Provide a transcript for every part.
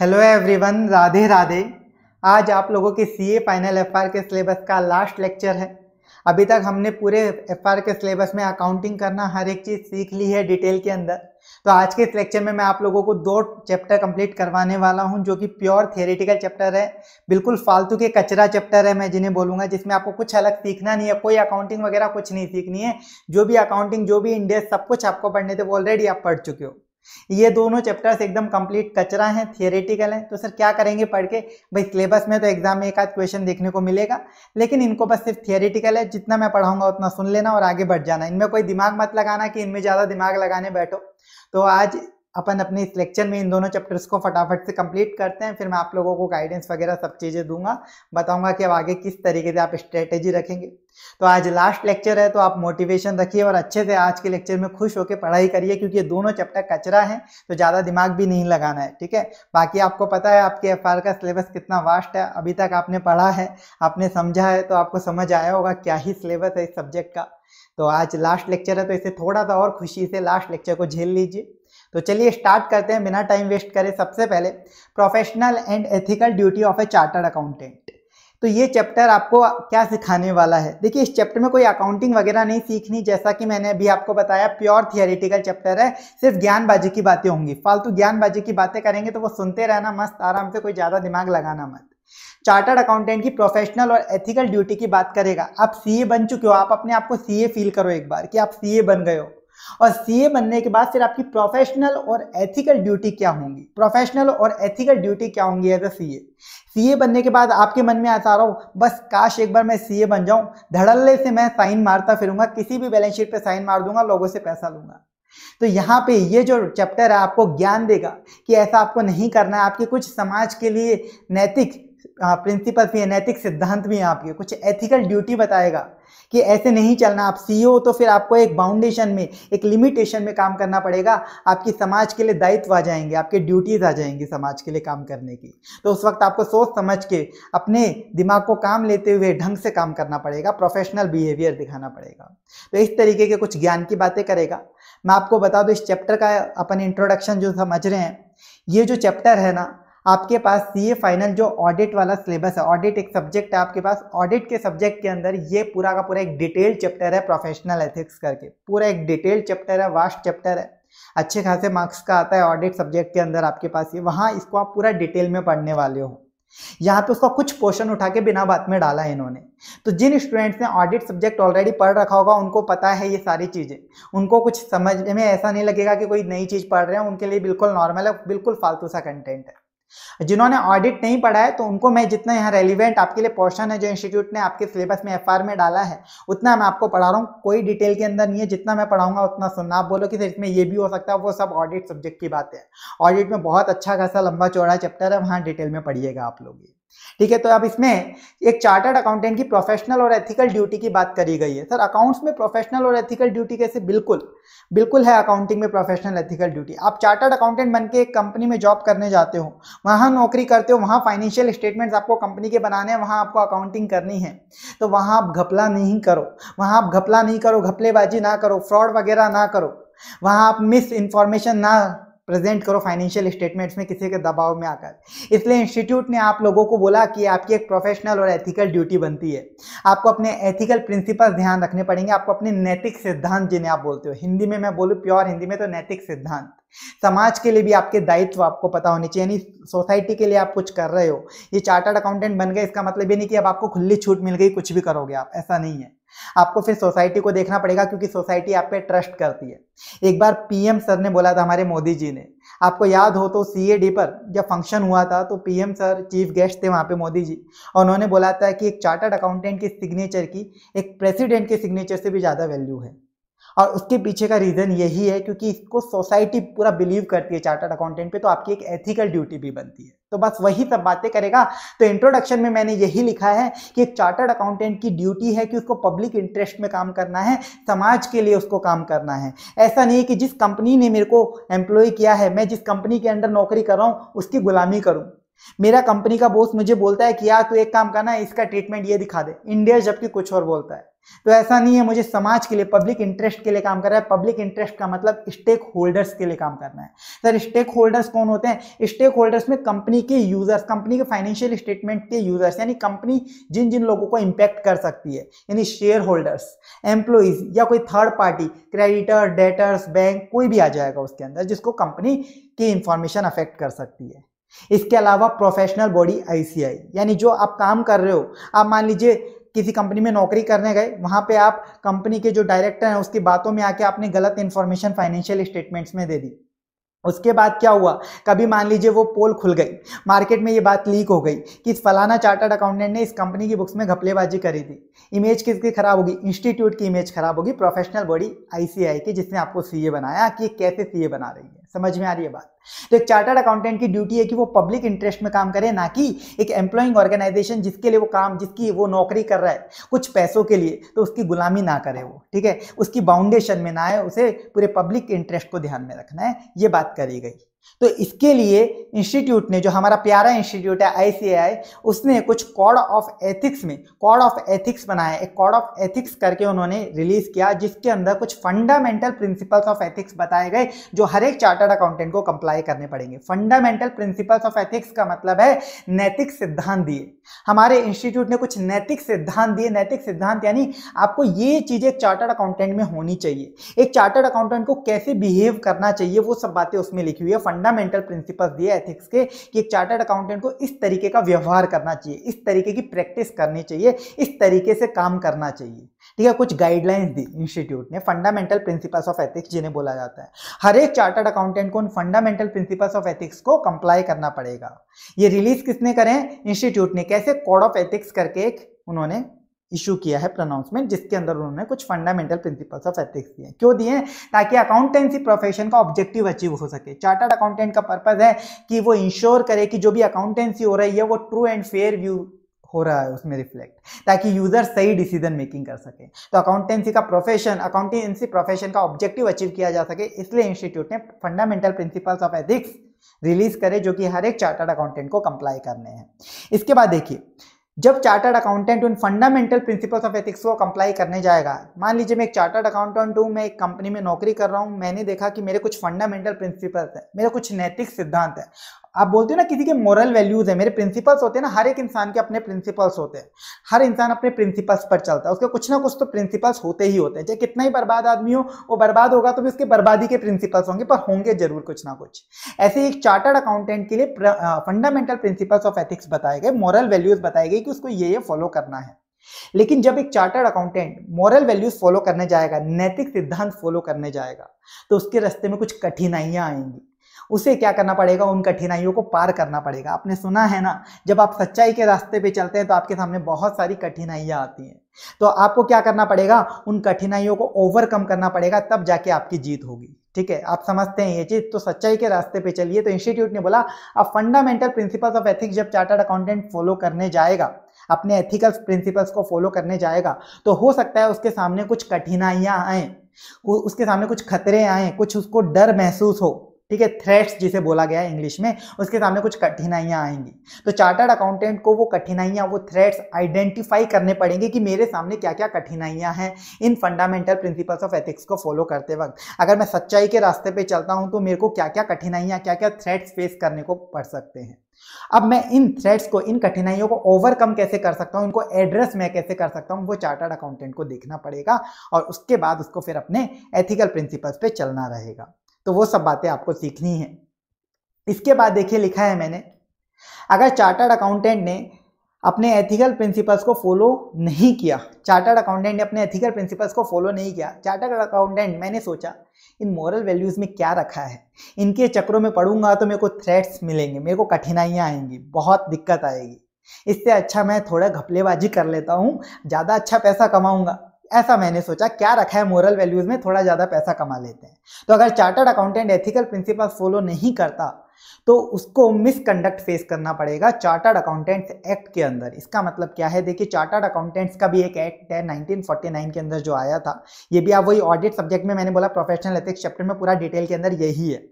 Hello everyone Radhe Radhe आज आप लोगों के सीए फाइनल एफआर के सिलेबस का लास्ट लेक्चर है अभी तक हमने पूरे एफआर के सिलेबस में अकाउंटिंग करना हर एक चीज़ सीख ली है डिटेल के अंदर तो आज के इस लेक्चर में मैं आप लोगों को दो चैप्टर कंप्लीट करवाने वाला हूं जो कि प्योर थेरेटिकल चैप्टर है बिल्कुल फालतू के कचरा चैप्टर है मैं जिन्हें बोलूंगा जिसमें आपको कुछ अलग सीखना नहीं है कोई अकाउंटिंग वगैरह कुछ नहीं सीखनी है जो भी अकाउंटिंग जो भी इंडेस सब कुछ आपको पढ़ने थे वो ऑलरेडी आप पढ़ चुके हो ये दोनों चैप्टर्स एकदम कंप्लीट कचरा हैं थियोरेटिकल हैं तो सर क्या करेंगे पढ़ के भाई सिलेबस में तो एग्जाम में एक आध क्वेश्चन देखने को मिलेगा लेकिन इनको बस सिर्फ थियोरेटिकल है जितना मैं पढ़ाऊंगा उतना सुन लेना और आगे बढ़ जाना इनमें कोई दिमाग मत लगाना कि इनमें ज़्यादा दिमाग लगाने बैठो तो आज अपन अपने इस लेक्चर में इन दोनों चैप्टर्स को फटाफट से कंप्लीट करते हैं फिर मैं आप लोगों को गाइडेंस वगैरह सब चीज़ें दूंगा बताऊंगा कि अब आगे किस तरीके से आप स्ट्रेटेजी रखेंगे तो आज लास्ट लेक्चर है तो आप मोटिवेशन रखिए और अच्छे से आज के लेक्चर में खुश होकर पढ़ाई करिए क्योंकि ये दोनों चैप्टर कचरा है तो ज़्यादा दिमाग भी नहीं लगाना है ठीक है बाकी आपको पता है आपके एफ का सिलेबस कितना वास्ट है अभी तक आपने पढ़ा है आपने समझा है तो आपको समझ आया होगा क्या ही सिलेबस है इस सब्जेक्ट का तो आज लास्ट लेक्चर है तो इसे थोड़ा सा और खुशी से लास्ट लेक्चर को झेल लीजिए तो चलिए स्टार्ट करते हैं बिना टाइम वेस्ट करे सबसे पहले professional and ethical duty of a chartered accountant तो ये चैप्टर आपको क्या सिखाने वाला है देखिए इस चैप्टर में कोई अकाउंटिंग वगैरह नहीं सीखनी जैसा कि मैंने अभी आपको बताया प्योर थियोरिटिकल चैप्टर है सिर्फ ज्ञानबाजी की बातें होंगी फालतू ज्ञानबाजी की बातें करेंगे तो वो सुनते रहना मस्त आराम से कोई ज़्यादा दिमाग लगाना मत चार्टर्ड अकाउंटेंट की प्रोफेशनल और एथिकल ड्यूटी की बात करेगा आप सीए बन चुके हो आप अपने आप को सीए फील करो एक बार कि आप सीए बन गए हो और सीए बनने के बाद फिर आपकी प्रोफेशनल और एथिकल ड्यूटी क्या होंगी प्रोफेशनल और एथिकल ड्यूटी क्या होंगी एज ए सीए सीए बनने के बाद आपके मन में आता रहा रहो बस काश एक बार मैं सीए बन जाऊं धड़ल्ले से मैं साइन मारता फिरूंगा किसी भी बैलेंस शीट पे साइन मार दूंगा लोगों से पैसा लूंगा तो यहाँ पे ये जो चैप्टर है आपको ज्ञान देगा कि ऐसा आपको नहीं करना है आपके कुछ समाज के लिए नैतिक प्रिंसिपल भी हैं नैतिक सिद्धांत भी हैं आपके कुछ एथिकल ड्यूटी बताएगा कि ऐसे नहीं चलना आप सी हो तो फिर आपको एक बाउंडेशन में एक लिमिटेशन में काम करना पड़ेगा आपकी समाज के लिए दायित्व आ जाएंगे आपके ड्यूटीज़ आ जाएंगी समाज के लिए काम करने की तो उस वक्त आपको सोच समझ के अपने दिमाग को काम लेते हुए ढंग से काम करना पड़ेगा प्रोफेशनल बिहेवियर दिखाना पड़ेगा तो इस तरीके के कुछ ज्ञान की बातें करेगा मैं आपको बता दूँ इस चैप्टर का अपन इंट्रोडक्शन जो समझ रहे हैं ये जो चैप्टर है ना आपके पास सी ए फाइनल जो ऑडिट वाला सिलेबस है ऑडिट एक सब्जेक्ट है आपके पास ऑडिट के सब्जेक्ट के अंदर ये पूरा का पूरा एक डिटेल चैप्टर है प्रोफेशनल एथिक्स करके पूरा एक डिटेल चैप्टर है वास्ट चैप्टर है अच्छे खासे मार्क्स का आता है ऑडिट सब्जेक्ट के अंदर आपके पास ये वहाँ इसको आप पूरा डिटेल में पढ़ने वाले हो यहाँ पे उसका कुछ पोर्शन उठा के बिना बात में डाला है इन्होंने तो जिन स्टूडेंट्स ने ऑडिट सब्जेक्ट ऑलरेडी पढ़ रखा होगा उनको पता है ये सारी चीज़ें उनको कुछ समझ में ऐसा नहीं लगेगा कि कोई नई चीज़ पढ़ रहे हैं उनके लिए बिल्कुल नॉर्मल है बिल्कुल फालतू सा कंटेंट है जिन्होंने ऑडिट नहीं पढ़ा है तो उनको मैं जितना यहाँ रेलिवेंट आपके लिए पोर्शन है जो इंस्टीट्यूट ने आपके सिलेबस में एफ में डाला है उतना मैं आपको पढ़ा रहा हूँ कोई डिटेल के अंदर नहीं है जितना मैं पढ़ाऊंगा उतना सुनना आप बोलो कि सर इसमें ये भी हो सकता है वो सब ऑडिट सब्जेक्ट की बात है ऑडिट में बहुत अच्छा खासा लंबा चौड़ा चैप्टर है वहाँ डिटेल में पढ़िएगा आप लोग ये ठीक है तो अब इसमें एक चार्टर्ड अकाउंटेंट की प्रोफेशनल और एथिकल ड्यूटी की बात करी गई है सर अकाउंट्स में प्रोफेशनल और एथिकल ड्यूटी कैसे बिल्कुल बिल्कुल है अकाउंटिंग में प्रोफेशनल एथिकल ड्यूटी आप चार्टर्ड अकाउंटेंट बनके एक कंपनी में जॉब करने जाते हो वहाँ नौकरी करते हो वहाँ फाइनेंशियल स्टेटमेंट्स आपको कंपनी के बनाने हैं वहाँ आपको अकाउंटिंग करनी है तो वहाँ आप घपला नहीं करो वहाँ आप घपला नहीं करो घपलेबाजी ना करो फ्रॉड वगैरह ना करो वहाँ आप मिस इन्फॉर्मेशन ना प्रेजेंट करो फाइनेंशियल स्टेटमेंट्स में किसी के दबाव में आकर इसलिए इंस्टीट्यूट ने आप लोगों को बोला कि आपकी एक प्रोफेशनल और एथिकल ड्यूटी बनती है आपको अपने एथिकल प्रिंसिपल ध्यान रखने पड़ेंगे आपको अपने नैतिक सिद्धांत जिन्हें आप बोलते हो हिंदी में मैं बोलूँ प्योर हिंदी में तो नैतिक सिद्धांत समाज के लिए भी आपके दायित्व आपको पता होने चाहिए यानी सोसाइटी के लिए आप कुछ कर रहे हो ये चार्टर्ड अकाउंटेंट बन गए इसका मतलब ये नहीं कि अब आपको खुली छूट मिल गई कुछ भी करोगे आप ऐसा नहीं है आपको फिर सोसाइटी को देखना पड़ेगा क्योंकि सोसाइटी आप पे ट्रस्ट करती है एक बार पीएम सर ने बोला था हमारे मोदी जी ने आपको याद हो तो सीएडी पर जब फंक्शन हुआ था तो पीएम सर चीफ गेस्ट थे वहाँ पे मोदी जी और उन्होंने बोला था कि एक चार्टर्ड अकाउंटेंट की सिग्नेचर की एक प्रेसिडेंट के सिग्नेचर से भी ज़्यादा वैल्यू है और उसके पीछे का रीज़न यही है क्योंकि इसको सोसाइटी पूरा बिलीव करती है चार्टर्ड अकाउंटेंट पे तो आपकी एक एथिकल ड्यूटी भी बनती है तो बस वही सब बातें करेगा तो इंट्रोडक्शन में मैंने यही लिखा है कि एक चार्टर्ड अकाउंटेंट की ड्यूटी है कि उसको पब्लिक इंटरेस्ट में काम करना है समाज के लिए उसको काम करना है ऐसा नहीं है कि जिस कंपनी ने मेरे को एम्प्लॉय किया है मैं जिस कंपनी के अंडर नौकरी कर रहा हूँ उसकी गुलामी करूँ मेरा कंपनी का बॉस मुझे बोलता है कि यार तू एक काम करना है इसका ट्रीटमेंट ये दिखा दे इंडिया जबकि कुछ और बोलता है तो ऐसा नहीं है मुझे समाज के लिए पब्लिक इंटरेस्ट के लिए काम करना है पब्लिक इंटरेस्ट का मतलब स्टेक होल्डर्स के लिए काम करना है सर स्टेक होल्डर्स कौन होते हैं स्टेक होल्डर्स में कंपनी के यूजर्स कंपनी के फाइनेंशियल स्टेटमेंट के यूजर्स यानी कंपनी जिन जिन लोगों को इंपैक्ट कर सकती है यानी शेयर होल्डर्स एम्प्लॉइज या कोई third party creditor debtors bank कोई भी आ जाएगा उसके अंदर जिसको कंपनी की इंफॉर्मेशन अफेक्ट कर सकती है इसके अलावा प्रोफेशनल बॉडी आईसीआई यानी जो आप काम कर रहे हो आप मान लीजिए किसी कंपनी में नौकरी करने गए वहाँ पे आप कंपनी के जो डायरेक्टर हैं उसकी बातों में आके आपने गलत इन्फॉर्मेशन फाइनेंशियल स्टेटमेंट्स में दे दी उसके बाद क्या हुआ कभी मान लीजिए वो पोल खुल गई मार्केट में ये बात लीक हो गई कि फलाना चार्टर्ड अकाउंटेंट ने इस कंपनी की बुक्स में घपलेबाजी करी थी इमेज किसकी खराब होगी इंस्टीट्यूट की इमेज खराब होगी प्रोफेशनल बॉडी आईसीआई की जिसने आपको सीए बनाया कि कैसे सीए बना रही है समझ में आ रही है बात तो एक चार्टर्ड अकाउंटेंट की ड्यूटी है कि वो पब्लिक इंटरेस्ट में काम करे ना कि एक एम्प्लॉइंग ऑर्गेनाइजेशन जिसके लिए वो काम जिसकी वो नौकरी कर रहा है कुछ पैसों के लिए तो उसकी गुलामी ना करे वो ठीक है उसकी बाउंडेशन में ना आए उसे पूरे पब्लिक इंटरेस्ट को ध्यान में रखना है ये बात करी गई तो इसके लिए इंस्टीट्यूट ने जो हमारा प्यारा इंस्टीट्यूट है आईसीआई उसने कुछ कोड ऑफ एथिक्स में कोड ऑफ एथिक्स बनाया एक कोड ऑफ एथिक्स करके उन्होंने रिलीज किया जिसके अंदर कुछ फंडामेंटल प्रिंसिपल्स ऑफ एथिक्स बताए गए जो हर एक चार्टर्ड अकाउंटेंट को कंप्लाई करने पड़ेंगे फंडामेंटल प्रिंसिपल्स ऑफ एथिक्स का मतलब है नैतिक सिद्धांत दिए हमारे इंस्टीट्यूट ने कुछ नैतिक सिद्धांत दिए नैतिक सिद्धांत यानी आपको ये चीज़ एक चार्टर्ड अकाउंटेंट में होनी चाहिए एक चार्टर्ड अकाउंटेंट को कैसे बिहेव करना चाहिए वो सब बातें उसमें लिखी हुई है फंडामेंटल प्रिंसिपल्स दिए एथिक्स के कि एक चार्टर्ड अकाउंटेंट को इस तरीके का व्यवहार करना चाहिए इस तरीके की प्रैक्टिस करनी चाहिए इस तरीके से काम करना चाहिए ठीक है कुछ गाइडलाइंस दी इंस्टीट्यूट ने फंडामेंटल प्रिंसिपल्स ऑफ एथिक्स जिन्हें बोला जाता है हर एक चार्टर्ड अकाउंटेंट को उन फंडामेंटल प्रिंसिपल्स ऑफ एथिक्स को कंप्लाई करना पड़ेगा ये रिलीज किसने करें इंस्टीट्यूट ने कैसे कोड ऑफ एथिक्स करके एक उन्होंने इशू किया है प्रोनाउंसमेंट जिसके अंदर उन्होंने कुछ फंडामेंटल प्रिंसिपल्स ऑफ एथिक्स दिए क्यों दिए ताकि अकाउंटेंसी प्रोफेशन का ऑब्जेक्टिव अचीव हो सके चार्टर्ड अकाउंटेंट का पर्पज है कि वो इंश्योर करे कि जो भी अकाउंटेंसी हो रही है वो ट्रू एंड फेयर व्यू हो रहा है उसमें रिफ्लेक्ट ताकि यूजर सही डिसीजन मेकिंग कर सके तो अकाउंटेंसी का प्रोफेशन अकाउंटेंसी प्रोफेशन का ऑब्जेक्टिव अचीव किया जा सके इसलिए इंस्टीट्यूट ने fundamental principles of ethics release करे जो कि हर एक चार्टर्ड अकाउंटेंट को कंप्लाई करने हैं इसके बाद देखिए जब चार्टर्ड अकाउंटेंट उन फंडामेंटल प्रिंसिपल्स ऑफ एथिक्स को अप्लाई करने जाएगा मान लीजिए मैं एक चार्टर्ड अकाउंटेंट हूँ मैं एक कंपनी में नौकरी कर रहा हूँ मैंने देखा कि मेरे कुछ फंडामेंटल प्रिंसिपल्स हैं मेरे कुछ नैतिक सिद्धांत हैं आप बोलते हो ना किसी के मॉरल वैल्यूज है मेरे प्रिंसिपल्स होते हैं ना हर एक इंसान के अपने प्रिंसिपल्स होते हैं हर इंसान अपने प्रिंसिपल्स पर चलता है उसके कुछ ना कुछ तो प्रिंसिपल्स होते ही होते हैं चाहे कितना ही बर्बाद आदमी हो वो बर्बाद होगा तो भी उसके बर्बादी के प्रिंसिपल्स होंगे पर होंगे जरूर कुछ ना कुछ ऐसे एक चार्टर्ड अकाउंटेंट के लिए फंडामेंटल प्रिंसिपल्स ऑफ एथिक्स बताए गए मॉरल वैल्यूज बताए गए कि उसको ये ये फॉलो करना है लेकिन जब एक chartered accountant moral values follow करने जाएगा नैतिक सिद्धांत फॉलो करने जाएगा तो उसके रास्ते में कुछ कठिनाइयां आएंगी उसे क्या करना पड़ेगा उन कठिनाइयों को पार करना पड़ेगा आपने सुना है ना जब आप सच्चाई के रास्ते पे चलते हैं तो आपके सामने बहुत सारी कठिनाइयाँ आती हैं तो आपको क्या करना पड़ेगा उन कठिनाइयों को ओवरकम करना पड़ेगा तब जाके आपकी जीत होगी ठीक है आप समझते हैं ये चीज़ तो सच्चाई के रास्ते पे चलिए तो इंस्टीट्यूट ने बोला अब फंडामेंटल प्रिंसिपल्स ऑफ एथिक्स जब चार्टर्ड अकाउंटेंट फॉलो करने जाएगा अपने एथिकल प्रिंसिपल्स को फॉलो करने जाएगा तो हो सकता है उसके सामने कुछ कठिनाइयाँ आएँ उसके सामने कुछ खतरे आएँ कुछ उसको डर महसूस हो ठीक है थ्रेट्स जिसे बोला गया है इंग्लिश में उसके सामने कुछ कठिनाइयाँ आएंगी तो चार्टर्ड अकाउंटेंट को वो कठिनाइयाँ वो थ्रेट्स आइडेंटिफाई करने पड़ेंगे कि मेरे सामने क्या क्या कठिनाइयाँ हैं इन फंडामेंटल प्रिंसिपल्स ऑफ एथिक्स को फॉलो करते वक्त अगर मैं सच्चाई के रास्ते पर चलता हूँ तो मेरे को क्या क्या कठिनाइयाँ क्या क्या थ्रेट्स फेस करने को पड़ सकते हैं अब मैं इन थ्रेड्स को इन कठिनाइयों को ओवरकम कैसे कर सकता हूँ इनको एड्रेस मैं कैसे कर सकता हूँ वो चार्टर्ड अकाउंटेंट को देखना पड़ेगा और उसके बाद उसको फिर अपने एथिकल प्रिंसिपल्स पे चलना रहेगा तो वो सब बातें आपको सीखनी है इसके बाद देखिए लिखा है मैंने अगर चार्टर्ड अकाउंटेंट ने अपने एथिकल प्रिंसिपल्स को फॉलो नहीं किया चार्टर्ड अकाउंटेंट ने अपने एथिकल प्रिंसिपल्स को फॉलो नहीं किया चार्टर्ड अकाउंटेंट मैंने सोचा इन मॉरल वैल्यूज़ में क्या रखा है इनके चक्रों में पढ़ूंगा तो मेरे को थ्रेट्स मिलेंगे मेरे को कठिनाइयाँ आएंगी बहुत दिक्कत आएगी इससे अच्छा मैं थोड़ा घपलेबाजी कर लेता हूँ ज़्यादा अच्छा पैसा कमाऊँगा ऐसा मैंने सोचा क्या रखा है मोरल वैल्यूज में थोड़ा ज़्यादा पैसा कमा लेते हैं तो अगर chartered accountant ethical principle follow नहीं करता तो उसको मिसकंडक्ट फेस करना पड़ेगा चार्टर्ड अकाउंटेंट्स एक्ट के अंदर इसका मतलब क्या है देखिए चार्टर्ड अकाउंटेंट्स का भी एक एक्ट है 1949 के अंदर जो आया था ये भी आप वही ऑडिट सब्जेक्ट में मैंने बोला प्रोफेशनल एथिक्स चैप्टर में पूरा डिटेल के अंदर यही है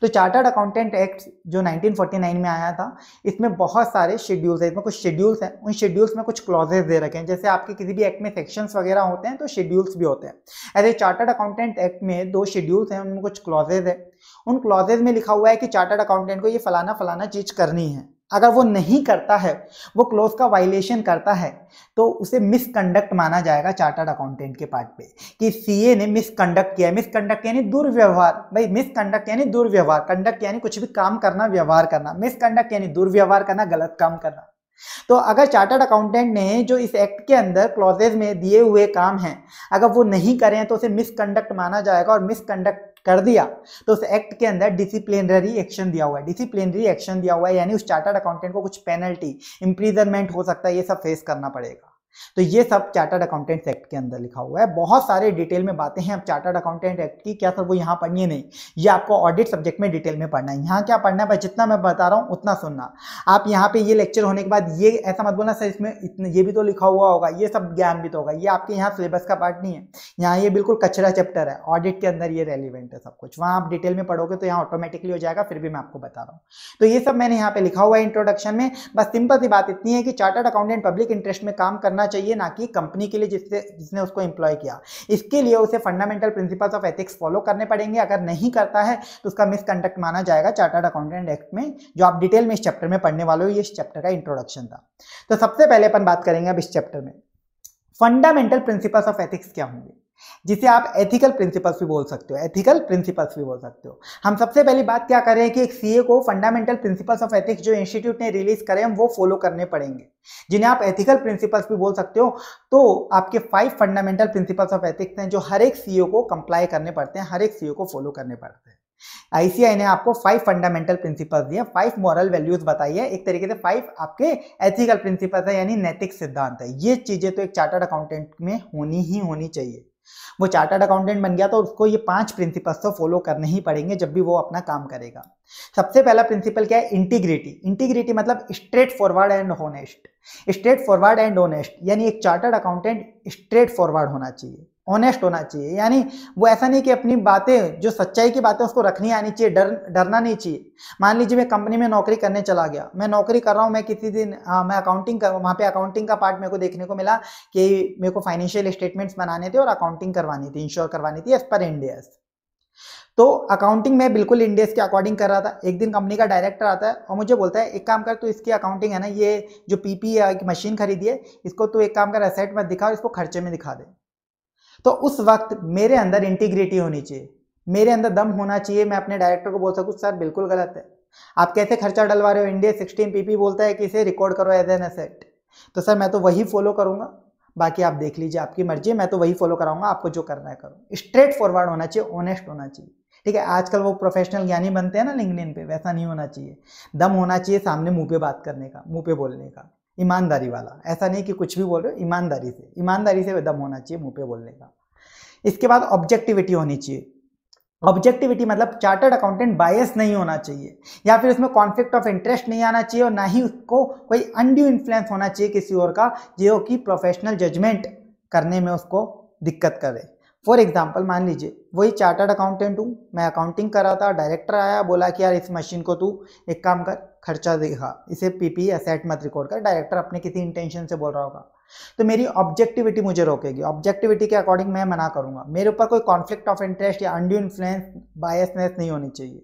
तो चार्टर्ड अकाउंटेंट एक्ट जो 1949 में आया था इसमें बहुत सारे शेड्यूल्स हैं इसमें कुछ शेड्यूल्स हैं उन शेड्यूल्स में कुछ क्लॉजेज दे रखे हैं जैसे आपके किसी भी एक्ट में सेक्शंस वगैरह होते हैं तो शेड्यूल्स भी होते हैं ऐसे चार्टर्ड अकाउंटेंट एक्ट में दो शेड्यूल्स हैं उनमें कुछ क्लॉजेज है उन क्लॉजेज में लिखा हुआ है कि चार्टर्ड अकाउंटेंट को ये फलाना फलाना चीज़ करनी है अगर वो नहीं करता है वो क्लोज का वायलेशन करता है तो उसे मिसकंडक्ट माना जाएगा चार्टर्ड अकाउंटेंट के पार्ट पे कि सीए ने मिसकंडक्ट किया मिसकंडक्ट यानी दुर्व्यवहार भाई मिसकंडक्ट यानी दुर्व्यवहार कंडक्ट यानी कुछ भी काम करना व्यवहार करना मिसकंडक्ट यानी दुर्व्यवहार करना गलत काम करना तो अगर चार्टर्ड अकाउंटेंट ने जो इस एक्ट के अंदर क्लॉजेज में दिए हुए काम हैं अगर वो नहीं करें तो उसे मिसकंडक्ट माना जाएगा और मिसकंडक्ट कर दिया तो उस एक्ट के अंदर डिसिप्लिनरी एक्शन दिया हुआ है डिसिप्लिनरी एक्शन दिया हुआ है यानी उस चार्टर्ड अकाउंटेंट को कुछ पेनल्टी इंप्रीजनमेंट हो सकता है ये सब फेस करना पड़ेगा तो ये सब चार्टर्ड अकाउंटेंट्स एक्ट के अंदर लिखा हुआ है बहुत सारे डिटेल में बातें हैं अब चार्टर्ड अकाउंटेंट एक्ट की क्या सर वो यहाँ पढ़नी नहीं ये आपको ऑडिट सब्जेक्ट में डिटेल में पढ़ना है यहाँ क्या पढ़ना है जितना मैं बता रहा हूँ उतना सुनना आप यहाँ पे ये लेक्चर होने के बाद ये ऐसा मत बोलना सर इसमें इतने ये भी तो लिखा हुआ होगा ये सब ज्ञान भी तो होगा ये आपके यहाँ सिलेबस का पार्ट नहीं है यहाँ ये बिल्कुल कचरा चैप्टर है ऑडिट के अंदर ये रेलिवेंट है सब कुछ वहाँ आप डिटेल में पढ़ोगे तो यहाँ ऑटोमेटिकली हो जाएगा फिर भी मैं आपको बता रहा हूँ तो ये सब मैंने यहाँ पे लिखा हुआ है इंट्रोडक्शन में बस सिंपल सी बात इतनी है कि चार्टर्ड अकाउंटेंट पब्लिक इंटरेस्ट में काम करना होना चाहिए ना कि कंपनी के लिए जिससे जिसने उसको इंप्लॉय किया इसके लिए उसे fundamental principles of ethics follow करने पड़ेंगे अगर नहीं करता है तो उसका मिसकंडक्ट माना जाएगा चार्टर्ड अकाउंटेंट एक्ट में जो आप डिटेल में इस चैप्टर में पढ़ने वाले हो ये इस चैप्टर का इंट्रोडक्शन था तो सबसे पहले अपन बात करेंगे अब इस चैप्टर में फंडामेंटल प्रिंसिपल्स ऑफ एथिक्स क्या होंगे जिसे आप एथिकल प्रिंसिपल्स भी बोल सकते हो एथिकल प्रिंसिपल्स भी बोल सकते हो हम सबसे पहली बात क्या करें कि एक सीए को फंडामेंटल प्रिंसिपल्स ऑफ एथिक्स जो इंस्टीट्यूट ने रिलीज करे हैं वो फॉलो करने पड़ेंगे जिन्हें आप एथिकल प्रिंसिपल्स भी बोल सकते हो तो आपके five fundamental principles of ethics हैं जो हर एक सी को कंप्लाई करने पड़ते हैं हर एक सीओ को फॉलो करने पड़ते हैं आईसीआई ने आपको फाइव फंडामेंटल प्रिंसिपल्स दिए फाइव मॉरल वैल्यूज बताई है एक तरीके से फाइव आपके एथिकल प्रिंसिपल्स है यानी नैतिक सिद्धांत है ये चीजें तो एक चार्टर्ड अकाउंटेंट में होनी ही होनी चाहिए वो चार्टर्ड अकाउंटेंट बन गया तो उसको ये पांच प्रिंसिपल्स तो फॉलो करने ही पड़ेंगे जब भी वो अपना काम करेगा सबसे पहला प्रिंसिपल क्या है इंटीग्रिटी इंटीग्रिटी मतलब straightforward and honest straightforward and honest यानी एक चार्टर्ड अकाउंटेंट स्ट्रेट फॉरवर्ड होना चाहिए ऑनेस्ट होना चाहिए यानी वो ऐसा नहीं कि अपनी बातें जो सच्चाई की बातें उसको रखनी आनी चाहिए डर डरना नहीं चाहिए मान लीजिए मैं कंपनी में नौकरी करने चला गया मैं नौकरी कर रहा हूँ मैं किसी दिन आ, हाँ, मैं अकाउंटिंग कर वहाँ पे अकाउंटिंग का पार्ट मेरे को देखने को मिला कि मेरे को फाइनेंशियल स्टेटमेंट्स बनाने थे और अकाउंटिंग करवानी थी इंश्योर करवानी थी एज पर इंडियस तो अकाउंटिंग मैं बिल्कुल इंडियस के अकॉर्डिंग कर रहा था एक दिन कंपनी का डायरेक्टर आता है और मुझे बोलता है एक काम कर तो इसकी अकाउंटिंग है ना ये जो पीपी एक मशीन खरीदी है इसको तो एक काम कर एसेट में दिखा और इसको खर्चे में दिखा दे तो उस वक्त मेरे अंदर इंटीग्रिटी होनी चाहिए मेरे अंदर दम होना चाहिए मैं अपने डायरेक्टर को बोल सकूँ सर बिल्कुल गलत है आप कैसे खर्चा डलवा रहे हो इंडिया सिक्सटीन पीपी बोलता है कि इसे रिकॉर्ड करो एज एन एसेट तो सर मैं तो वही फॉलो करूँगा बाकी आप देख लीजिए आपकी मर्जी है मैं तो वही फॉलो कराऊंगा आपको जो करना है करो स्ट्रेट फॉरवर्ड होना चाहिए ऑनेस्ट होना चाहिए ठीक है आजकल वो प्रोफेशनल ज्ञानी बनते हैं ना लिंकडिन पे वैसा नहीं होना चाहिए दम होना चाहिए सामने मुंह पे बात करने का मुंह पे बोलने का ईमानदारी वाला ऐसा नहीं कि कुछ भी बोल रहे हो ईमानदारी से ईमानदारी से दम होना चाहिए मुंह पे बोलने का इसके बाद ऑब्जेक्टिविटी होनी चाहिए ऑब्जेक्टिविटी मतलब चार्टर्ड अकाउंटेंट बायस नहीं होना चाहिए या फिर उसमें कॉन्फ्लिक्ट ऑफ इंटरेस्ट नहीं आना चाहिए और ना ही उसको कोई अनड्यू इन्फ्लुएंस होना चाहिए किसी और का जो कि प्रोफेशनल जजमेंट करने में उसको दिक्कत करे फॉर एग्जाम्पल मान लीजिए वही चार्टर्ड अकाउंटेंट हूँ मैं अकाउंटिंग करा था डायरेक्टर आया बोला कि यार इस मशीन को तू एक काम कर खर्चा देखा इसे पीपी असेट e मत रिकॉर्ड कर डायरेक्टर अपने किसी इंटेंशन से बोल रहा होगा तो मेरी ऑब्जेक्टिविटी मुझे रोकेगी ऑब्जेक्टिविटी के अकॉर्डिंग मैं मना करूंगा मेरे ऊपर कोई कॉन्फ्लिक्ट ऑफ इंटरेस्ट या अंड्यू इन्फ्लुएंस बायसनेस नहीं होनी चाहिए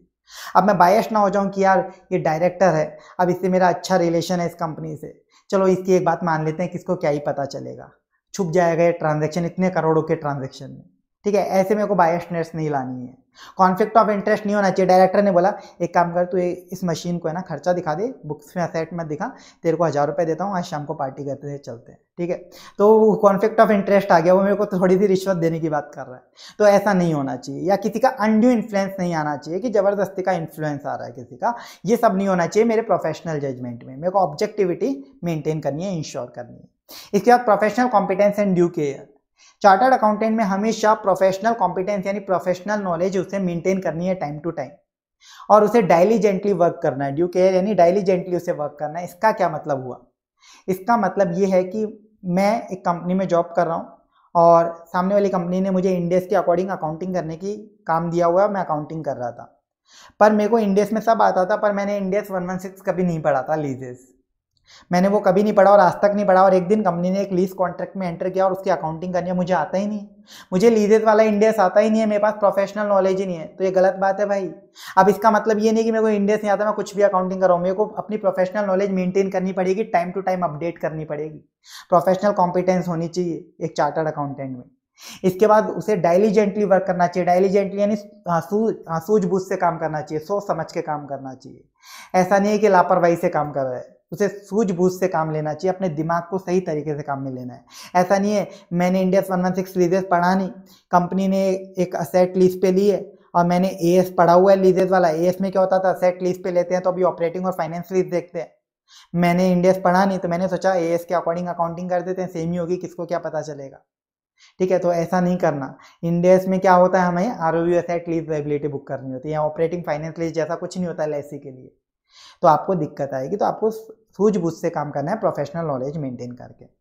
अब मैं बायस ना हो जाऊं कि यार ये डायरेक्टर है अब इससे मेरा अच्छा रिलेशन है इस कंपनी से चलो इसकी एक बात मान लेते हैं किसको क्या ही पता चलेगा छुप जाएगा ये ट्रांजेक्शन इतने करोड़ों के ट्रांजेक्शन में ठीक है ऐसे मेरे को बायसनेस नहीं लानी है कॉन्फ्लिक्ट ऑफ इंटरेस्ट नहीं होना चाहिए डायरेक्टर ने बोला एक काम कर तू इस मशीन को है ना खर्चा दिखा दे बुक्स में असेट में दिखा तेरे को हज़ार रुपये देता हूँ आज शाम को पार्टी करते थे चलते हैं ठीक है तो कॉन्फ्लिक्ट ऑफ इंटरेस्ट आ गया वो मेरे को थोड़ी सी रिश्वत देने की बात कर रहा है तो ऐसा नहीं होना चाहिए या किसी का अनड्यू इन्फ्लुएंस नहीं आना चाहिए कि ज़बरदस्ती का इन्फ्लुएंस आ रहा है किसी का ये सब नहीं होना चाहिए मेरे प्रोफेशनल जजमेंट में मेरे को ऑब्जेक्टिविटी मेंटेन करनी है इंश्योर करनी है इसके बाद professional competence and due care chartered accountant में हमेशा प्रोफेशनल कॉम्पिटेंस यानी प्रोफेशनल नॉलेज उसे मेंटेन करनी है टाइम टू टाइम और उसे डायलीजेंटली वर्क करना है ड्यू केयर यानी डायलीजेंटली उसे वर्क करना है इसका क्या मतलब हुआ इसका मतलब ये है कि मैं एक कंपनी में जॉब कर रहा हूँ और सामने वाली कंपनी ने मुझे इंडेस के अकॉर्डिंग अकाउंटिंग करने की काम दिया हुआ मैं अकाउंटिंग कर रहा था पर मेरे को इंडेस में सब आता था पर मैंने इंडेस वन वन सिक्स कभी नहीं पढ़ा था लीजेस मैंने वो कभी नहीं पढ़ा और आज तक नहीं पढ़ा और एक दिन कंपनी ने एक लीज कॉन्ट्रैक्ट में एंटर किया और उसकी अकाउंटिंग करनी है मुझे आता ही नहीं मुझे लीजेज वाला इंडियस आता ही नहीं है मेरे पास प्रोफेशनल नॉलेज ही नहीं है तो ये गलत बात है भाई अब इसका मतलब ये नहीं कि मेरे को इंडियस नहीं आता मैं कुछ भी अकाउंटिंग हूँ मेरे को अपनी प्रोफेशनल नॉलेज मेंटेन करनी पड़ेगी टाइम टू टाइम अपडेट करनी पड़ेगी प्रोफेशनल कॉम्पिटेंस होनी चाहिए एक चार्टर्ड अकाउंटेंट में इसके बाद उसे डायलीजेंटली वर्क करना चाहिए डायलीजेंटली यानी सूझबूझ से काम करना चाहिए सोच समझ के काम करना चाहिए ऐसा नहीं है कि लापरवाही से काम कर रहा है उसे सूझबूझ से काम लेना चाहिए अपने दिमाग को सही तरीके से काम में लेना है ऐसा नहीं है मैंने India one one six leases पढ़ा नहीं कंपनी ने एक असेट लीज पे ली है और मैंने ए एस पढ़ा हुआ है लीजेस वाला ए एस में क्या होता था असेट लीज पे लेते हैं तो अभी ऑपरेटिंग और फाइनेंस लीज देखते हैं मैंने इंडियस पढ़ा नहीं तो मैंने सोचा ए एस के अकॉर्डिंग अकाउंटिंग कर देते हैं सेम ही होगी किसको क्या पता चलेगा ठीक है तो ऐसा नहीं करना इंडियस में क्या होता है हमें R O U asset lease liability book करनी होती है ऑपरेटिंग फाइनेंस लीज जैसा कुछ नहीं होता है लेसी के लिए तो आपको दिक्कत आएगी तो आपको सूझबूझ से काम करना है प्रोफेशनल नॉलेज मेंटेन करके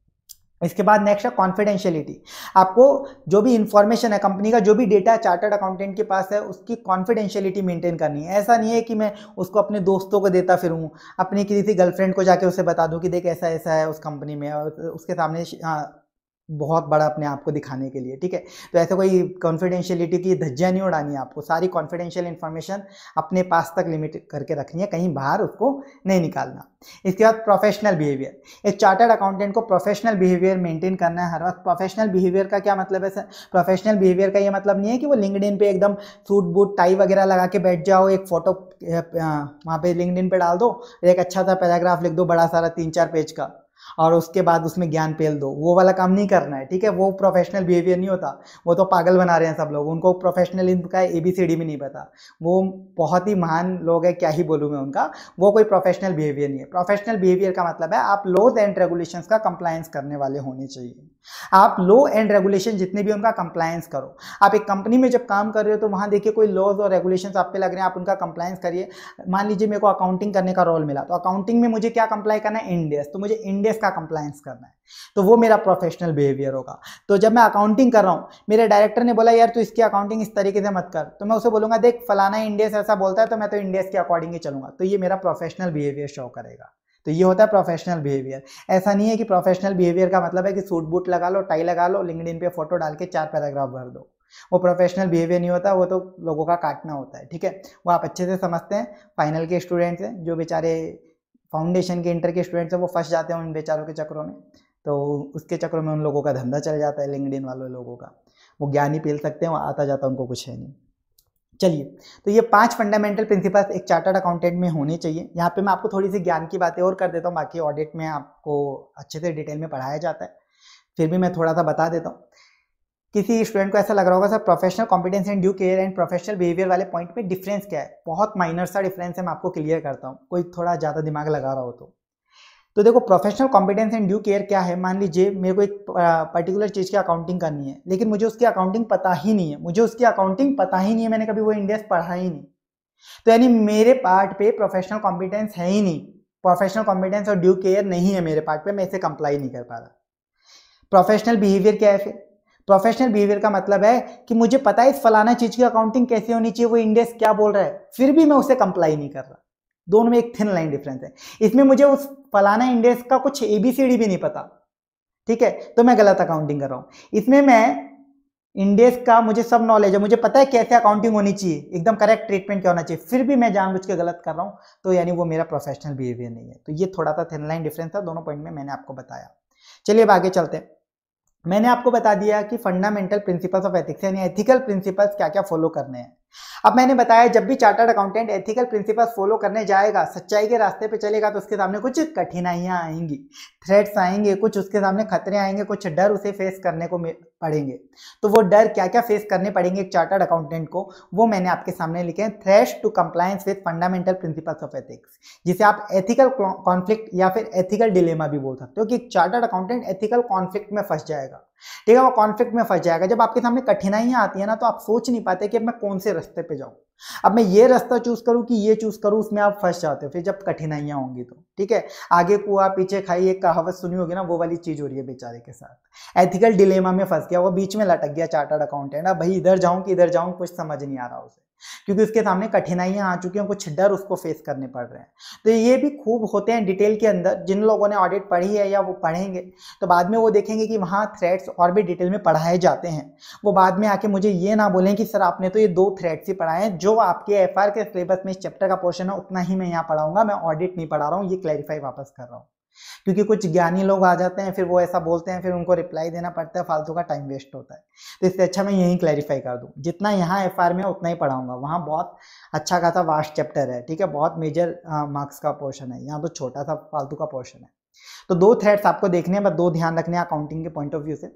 इसके बाद नेक्स्ट है कॉन्फिडेंशियलिटी आपको जो भी इंफॉर्मेशन है कंपनी का जो भी डेटा चार्टर्ड अकाउंटेंट के पास है उसकी कॉन्फिडेंशियलिटी मेंटेन करनी है ऐसा नहीं है कि मैं उसको अपने दोस्तों को देता फिरूँ अपनी किसी गर्लफ्रेंड को जाके उसे बता दूँ कि देख ऐसा ऐसा है उस कंपनी में और उसके सामने हाँ, बहुत बड़ा अपने आप को दिखाने के लिए ठीक है तो ऐसा कोई कॉन्फिडेंशियलिटी की धज्जियाँ नहीं उड़ानी है आपको सारी कॉन्फिडेंशियल इन्फॉर्मेशन अपने पास तक लिमिट करके रखनी है कहीं बाहर उसको नहीं निकालना इसके बाद प्रोफेशनल बिहेवियर एक चार्टर्ड अकाउंटेंट को प्रोफेशनल बिहेवियर मेंटेन करना है हर वक्त प्रोफेशनल बिहेवियर का क्या मतलब है सर प्रोफेशनल बिहेवियर का ये मतलब नहीं है कि वो लिंकड पे एकदम सूट बूट टाई वगैरह लगा के बैठ जाओ एक फ़ोटो वहाँ पे लिंकड पे डाल दो एक अच्छा सा पैराग्राफ लिख दो बड़ा सारा तीन चार पेज का और उसके बाद उसमें ज्ञान पेल दो वो वाला काम नहीं करना है ठीक है वो प्रोफेशनल बिहेवियर नहीं होता वो तो पागल बना रहे हैं सब लोग उनको प्रोफेशनल इनका ए बी सी डी भी नहीं पता वो बहुत ही महान लोग हैं क्या ही बोलूँ मैं उनका वो कोई प्रोफेशनल बिहेवियर नहीं है प्रोफेशनल बिहेवियर का मतलब है आप लॉज एंड रेगुलेशन का कंप्लायंस करने वाले होने चाहिए आप लो एंड रेगुलेशन जितने भी उनका कंप्लायंस करो आप एक कंपनी में जब काम कर रहे हो तो वहाँ देखिए कोई लॉज और रेगुलेशन आप पे लग रहे हैं आप उनका कंप्लायंस करिए मान लीजिए मेरे को अकाउंटिंग करने का रोल मिला तो अकाउंटिंग में मुझे क्या कंप्लाई करना है इंडियस तो मुझे इंडियस एस का कंप्लायंस करना है तो वो मेरा प्रोफेशनल बिहेवियर होगा तो जब मैं अकाउंटिंग कर रहा हूँ मेरे डायरेक्टर ने बोला यार तू इसकी अकाउंटिंग इस तरीके से मत कर तो मैं उसे बोलूंगा देख फलाना इंडियस ऐसा बोलता है तो मैं तो इंडियस के अकॉर्डिंग ही चलूंगा तो ये मेरा प्रोफेशनल बिहेवियर शो करेगा तो ये होता है प्रोफेशनल बिहेवियर ऐसा नहीं है कि प्रोफेशनल बिहेवियर का मतलब है कि सूट बूट लगा लो टाई लगा लो लिंकड पे फोटो डाल के चार पैराग्राफ भर दो वो प्रोफेशनल बिहेवियर नहीं होता वो तो लोगों का काटना होता है ठीक है वो आप अच्छे से समझते हैं फाइनल के स्टूडेंट्स हैं जो बेचारे फाउंडेशन के इंटर के स्टूडेंट्स हैं वो फंस जाते हैं उन बेचारों के चक्रों में तो उसके चक्रों में उन लोगों का धंधा चल जाता है लिंकड वाले लोगों का वो ज्ञान ही पेल सकते हैं वहाँ आता जाता उनको कुछ है नहीं चलिए तो ये पांच फंडामेंटल प्रिंसिपल्स एक चार्टर्ड अकाउंटेंट में होने चाहिए यहाँ पे मैं आपको थोड़ी सी ज्ञान की बातें और कर देता हूँ बाकी ऑडिट में आपको अच्छे से डिटेल में पढ़ाया जाता है फिर भी मैं थोड़ा सा बता देता हूँ किसी स्टूडेंट को ऐसा लग रहा होगा sir professional competence and due care and professional behaviour वाले पॉइंट में डिफरेंस क्या है बहुत माइनर सा डिफरेंस है मैं आपको क्लियर करता हूँ कोई थोड़ा ज़्यादा दिमाग लगा रहा हो तो तो देखो professional competence and due care क्या है मान लीजिए मेरे को एक पर्टिकुलर चीज़ की अकाउंटिंग करनी है लेकिन मुझे उसकी अकाउंटिंग पता ही नहीं है मुझे उसकी अकाउंटिंग पता ही नहीं है मैंने कभी वो इंडेक्स पढ़ा ही नहीं तो यानी मेरे पार्ट पे प्रोफेशनल कॉम्पिटेंस है ही नहीं प्रोफेशनल कॉम्पिटेंस और ड्यू केयर नहीं है मेरे पार्ट पे मैं इसे कंप्लाई नहीं कर पा रहा प्रोफेशनल बिहेवियर क्या है फिर प्रोफेशनल बिहेवियर का मतलब है कि मुझे पता है इस फलाना चीज की अकाउंटिंग कैसे होनी चाहिए वो इंडेक्स क्या बोल रहा है फिर भी मैं उसे कंप्लाई नहीं कर रहा दोनों में एक थिन लाइन डिफरेंस है इसमें मुझे उस फलाना इंडेक्स का कुछ एबीसीडी भी नहीं पता ठीक है तो मैं गलत अकाउंटिंग कर रहा हूं इसमें मैं इंडेक्स का मुझे सब नॉलेज है मुझे पता है कैसे अकाउंटिंग होनी चाहिए एकदम करेक्ट ट्रीटमेंट क्या होना चाहिए फिर भी मैं जानबूझ के गलत कर रहा हूँ तो यानी वो मेरा प्रोफेशनल बिहेवियर नहीं है तो ये थोड़ा सा थिन लाइन डिफरेंस था दोनों पॉइंट में मैंने आपको बताया चलिए अब आगे चलते हैं मैंने आपको बता दिया कि फंडामेंटल प्रिंसिपल्स ऑफ एथिक्स यानी एथिकल प्रिंसिपल्स क्या क्या फॉलो करने हैं अब मैंने बताया जब भी chartered accountant ethical principles follow करने जाएगा सच्चाई के रास्ते पे चलेगा तो उसके सामने कुछ कठिनाइयां आएंगी थ्रेट्स आएंगे कुछ उसके सामने खतरे आएंगे कुछ डर उसे फेस करने को पढ़ेंगे तो वो डर क्या क्या फेस करने पड़ेंगे एक चार्टर्ड अकाउंटेंट को वो मैंने आपके सामने लिखे हैं threats to compliance with fundamental principles of ethics जिसे आप एथिकल कॉन्फ्लिक्ट या फिर एथिकल डिलेमा भी बोल सकते हो कि एक चार्टर्ड अकाउंटेंट एथिकल कॉन्फ्लिक्ट में फंस जाएगा ठीक है वो कॉन्फ्लिक्ट में फंस जाएगा जब आपके सामने कठिनाइयाँ आती है ना तो आप सोच नहीं पाते कि मैं कौन से रास्ते पे जाऊँ अब मैं ये रास्ता चूज करूँ कि ये चूज करूँ उसमें आप फंस जाते हो फिर जब कठिनाइयाँ होंगी तो ठीक है आगे कुआ पीछे खाई एक कहावत सुनी होगी ना वो वाली चीज हो रही है बेचारे के साथ एथिकल डिलेमा में फंस गया वो बीच में लटक गया चार्टर्ड अकाउंटेंट अब भाई इधर जाऊँ कि इधर जाऊँ कुछ समझ नहीं आ रहा उसे क्योंकि उसके सामने कठिनाइयां आ चुकी हैं कुछ डर उसको फेस करने पड़ रहे हैं तो ये भी खूब होते हैं डिटेल के अंदर जिन लोगों ने ऑडिट पढ़ी है या वो पढ़ेंगे तो बाद में वो देखेंगे कि वहाँ थ्रेड्स और भी डिटेल में पढ़ाए जाते हैं वो बाद में आके मुझे ये ना बोलें कि सर आपने तो ये दो थ्रेड्स ही पढ़ाए हैं जो आपके एफ के सिलेबस में इस चैप्टर का पोर्शन है उतना ही मैं यहाँ पढ़ाऊंगा मैं ऑडिट नहीं पढ़ा रहा हूँ ये क्लैरिफाई वापस कर रहा हूँ क्योंकि कुछ ज्ञानी लोग आ जाते हैं फिर वो ऐसा बोलते हैं फिर उनको रिप्लाई देना पड़ता है फालतू का टाइम वेस्ट होता है तो इससे अच्छा मैं यहीं क्लैरिफाई कर दूँ जितना यहाँ एफ में उतना ही पढ़ाऊंगा वहाँ बहुत अच्छा खासा वास्ट चैप्टर है ठीक है बहुत मेजर मार्क्स का पोर्शन है यहाँ तो छोटा सा फालतू का पोर्शन है तो दो थ्रेड्स आपको देखने हैं बस दो ध्यान रखने अकाउंटिंग के पॉइंट ऑफ व्यू से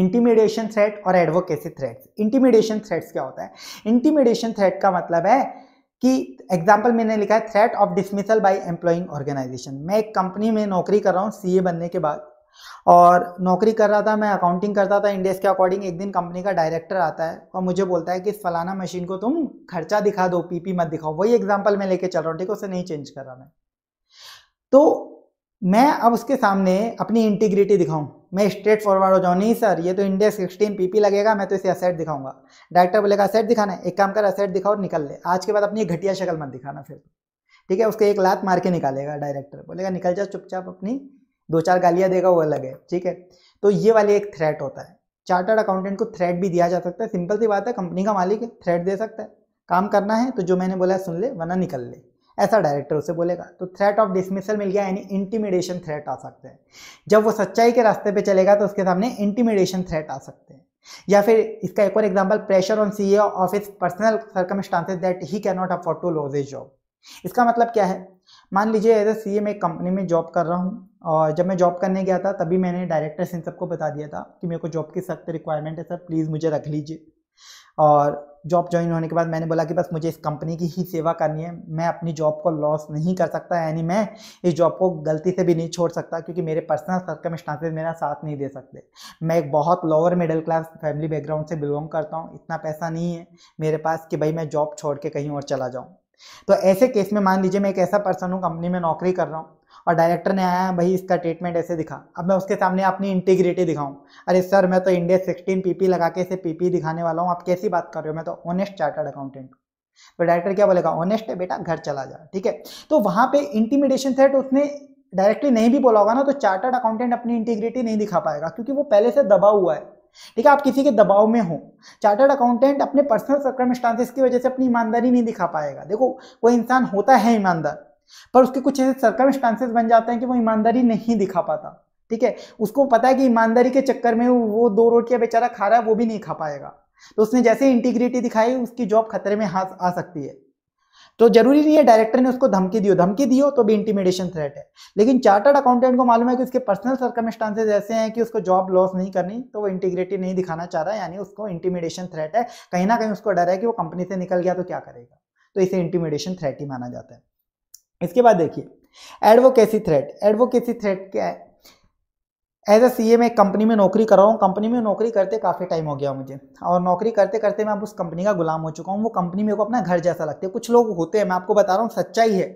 इंटीमीडिएशन थ्रेट और एडवोकेसी थ्रेट्स इंटीमीडिएशन थ्रेट्स क्या होता है इंटीमिडेशन थ्रेट का मतलब है कि एग्जाम्पल मैंने लिखा है threat of dismissal by employing organisation मैं एक कंपनी में नौकरी कर रहा हूँ सी बनने के बाद और नौकरी कर रहा था मैं अकाउंटिंग करता था इंडेक्स के अकॉर्डिंग एक दिन कंपनी का डायरेक्टर आता है और मुझे बोलता है कि इस फलाना मशीन को तुम खर्चा दिखा दो पीपी मत दिखाओ वही एग्जाम्पल मैं लेके चल रहा हूँ ठीक है उसे नहीं चेंज कर रहा मैं तो मैं अब उसके सामने अपनी इंटीग्रिटी दिखाऊं मैं स्ट्रेट फॉरवर्ड हो जाऊँ नहीं सर ये तो इंडेक्स सिक्सटीन पीपी लगेगा मैं तो इसे असेट दिखाऊंगा डायरेक्टर बोलेगा असेट दिखाना है एक काम कर असेट दिखाओ और निकल ले आज के बाद अपनी घटिया शक्ल मत दिखाना फिर ठीक है उसके एक लात मार के निकालेगा डायरेक्टर बोलेगा निकल जा चुपचाप अपनी दो चार गालियाँ देगा वो अलग है ठीक है तो ये वाली एक थ्रेट होता है चार्टर्ड अकाउंटेंट को थ्रेट भी दिया जा सकता है सिंपल सी बात है कंपनी का मालिक थ्रेट दे सकता है काम करना है तो जो मैंने बोला सुन ले वरना निकल ले ऐसा डायरेक्टर उसे बोलेगा तो थ्रेट ऑफ डिसमिसल मिल गया यानी इंटीमिडेशन थ्रेट आ सकते हैं जब वो सच्चाई के रास्ते पे चलेगा तो उसके सामने इंटीमिडेशन थ्रेट आ सकते हैं या फिर इसका एक और example pressure on C of his personal circumstances that he can not afford to lose his job इसका मतलब क्या है मान लीजिए एज ए सी मैं कंपनी में जॉब कर रहा हूँ और जब मैं जॉब करने गया था तभी मैंने डायरेक्टर से इन सबको बता दिया था कि मेरे को जॉब की सख्त रिक्वायरमेंट है सर प्लीज़ मुझे रख लीजिए और जॉब ज्वाइन होने के बाद मैंने बोला कि बस मुझे इस कंपनी की ही सेवा करनी है मैं अपनी जॉब को लॉस नहीं कर सकता यानी मैं इस जॉब को गलती से भी नहीं छोड़ सकता क्योंकि मेरे पर्सनल सर्कमस्टांसेज मेरा साथ नहीं दे सकते मैं एक बहुत lower middle class family background से बिलोंग करता हूँ इतना पैसा नहीं है मेरे पास कि भाई मैं जॉब छोड़ के कहीं और चला जाऊँ तो ऐसे केस में मान लीजिए मैं एक ऐसा पर्सन हूँ कंपनी में नौकरी कर रहा हूँ और डायरेक्टर ने आया भाई इसका ट्रीटमेंट ऐसे दिखा अब मैं उसके सामने अपनी इंटीग्रिटी दिखाऊँ अरे सर मैं तो इंडिया सिक्सटीन पीपी लगा के इसे पीपी दिखाने वाला हूँ आप कैसी बात कर रहे हो मैं तो ऑनेस्ट चार्टर्ड अकाउंटेंट हूँ तो डायरेक्टर क्या बोलेगा ऑनेस्ट है बेटा घर चला जा ठीक है तो वहाँ पे इंटीमिडेशन सेट उसने डायरेक्टली नहीं भी बोला होगा ना तो चार्टर्ड अकाउंटेंट अपनी इंटीग्रिटी नहीं दिखा पाएगा क्योंकि वो पहले से दबा हुआ है ठीक है आप किसी के दबाव में हो चार्टर्ड अकाउंटेंट अपने पर्सनल सर्कमस्टांसिस की वजह से अपनी ईमानदारी नहीं दिखा पाएगा देखो कोई इंसान होता है ईमानदार पर उसके कुछ ऐसे सर्कमस्टांसेस बन जाते हैं कि वो ईमानदारी नहीं दिखा पाता ठीक है उसको पता है कि ईमानदारी के चक्कर में वो दो रोटियां बेचारा खा रहा है वो भी नहीं खा पाएगा तो उसने जैसे इंटीग्रिटी दिखाई उसकी जॉब खतरे में हाथ आ सकती है तो जरूरी नहीं है डायरेक्टर ने उसको धमकी दी हो धमकी दी हो तो भी इंटीमिडेशन थ्रेट है लेकिन चार्टर्ड अकाउंटेंट को मालूम है कि उसके पर्सनल सर्कमस्टांसेज ऐसे हैं कि उसको जॉब लॉस नहीं करनी तो वो इंटीग्रिटी नहीं दिखाना चाह रहा है यानी उसको इंटीमिडेशन थ्रेट है कहीं ना कहीं उसको डर है कि वो कंपनी से निकल गया तो क्या करेगा तो इसे इंटीमिडेशन थ्रेट ही माना जाता है इसके बाद देखिए एडवोकेसी थ्रेट एडवोकेसी थ्रेट क्या है एज अ सी ए मैं कंपनी में नौकरी कर रहा हूँ कंपनी में नौकरी करते काफ़ी टाइम हो गया मुझे और नौकरी करते करते मैं अब उस कंपनी का गुलाम हो चुका हूँ वो कंपनी मेरे को अपना घर जैसा लगता है कुछ लोग होते हैं मैं आपको बता रहा हूँ सच्चाई है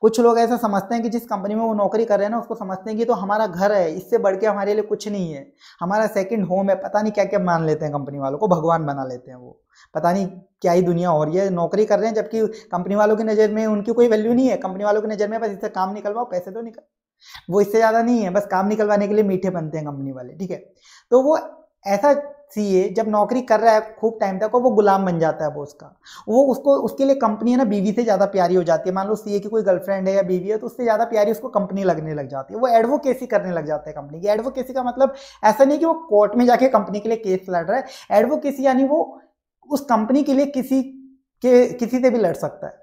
कुछ लोग ऐसा समझते हैं कि जिस कंपनी में वो नौकरी कर रहे हैं ना उसको समझते हैं कि तो हमारा घर है इससे बढ़ के हमारे लिए कुछ नहीं है हमारा सेकंड होम है पता नहीं क्या क्या मान लेते हैं कंपनी वालों को भगवान बना लेते हैं वो पता नहीं क्या ही दुनिया हो रही है नौकरी कर रहे हैं जबकि कंपनी वालों की नज़र में उनकी कोई वैल्यू नहीं है कंपनी वालों की नज़र में बस इससे काम निकलवाओ पैसे तो निकल वो इससे ज़्यादा नहीं है बस काम निकलवाने के लिए मीठे बनते हैं कंपनी वाले ठीक है तो वो ऐसा सीए जब नौकरी कर रहा है खूब टाइम तक वो गुलाम बन जाता है बॉस का वो उसको उसके लिए कंपनी है ना बीवी से ज़्यादा प्यारी हो जाती है मान लो सीए की कोई गर्लफ्रेंड है या बीवी है तो उससे ज़्यादा प्यारी उसको कंपनी लगने लग जाती है वो एडवोकेसी करने लग जाता है कंपनी की एडवोकेसी का मतलब ऐसा नहीं कि वो कोर्ट में जाके कंपनी के लिए केस लड़ रहा है एडवोकेसी यानी वो उस कंपनी के लिए किसी के किसी से भी लड़ सकता है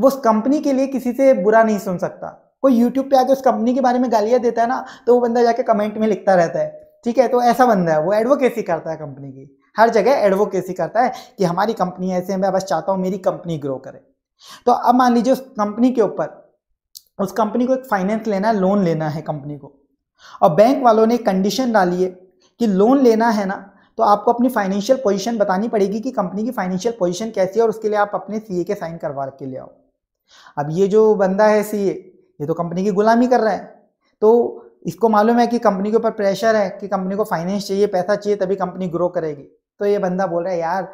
वो उस कंपनी के लिए किसी से बुरा नहीं सुन सकता कोई यूट्यूब पे आके उस कंपनी के बारे में गालियां देता है ना तो वो बंदा जाके कमेंट में लिखता रहता है ठीक है तो ऐसा बंदा है वो एडवोकेसी करता है कंपनी की हर जगह एडवोकेसी करता है कि हमारी कंपनी ऐसे मैं बस चाहता हूँ मेरी कंपनी ग्रो करे तो अब मान लीजिए उस कंपनी के ऊपर उस कंपनी को एक फाइनेंस लेना है लोन लेना है कंपनी को और बैंक वालों ने कंडीशन डाली है कि लोन लेना है ना तो आपको अपनी फाइनेंशियल पोजीशन बतानी पड़ेगी कि कंपनी की फाइनेंशियल पोजीशन कैसी है और उसके लिए आप अपने सीए के साइन करवा के ले आओ अब ये जो बंदा है सीए ये तो कंपनी की गुलामी कर रहा है तो इसको मालूम है कि कंपनी के ऊपर प्रेशर है कि कंपनी को फाइनेंस चाहिए पैसा चाहिए तभी कंपनी ग्रो करेगी तो ये बंदा बोल रहा है यार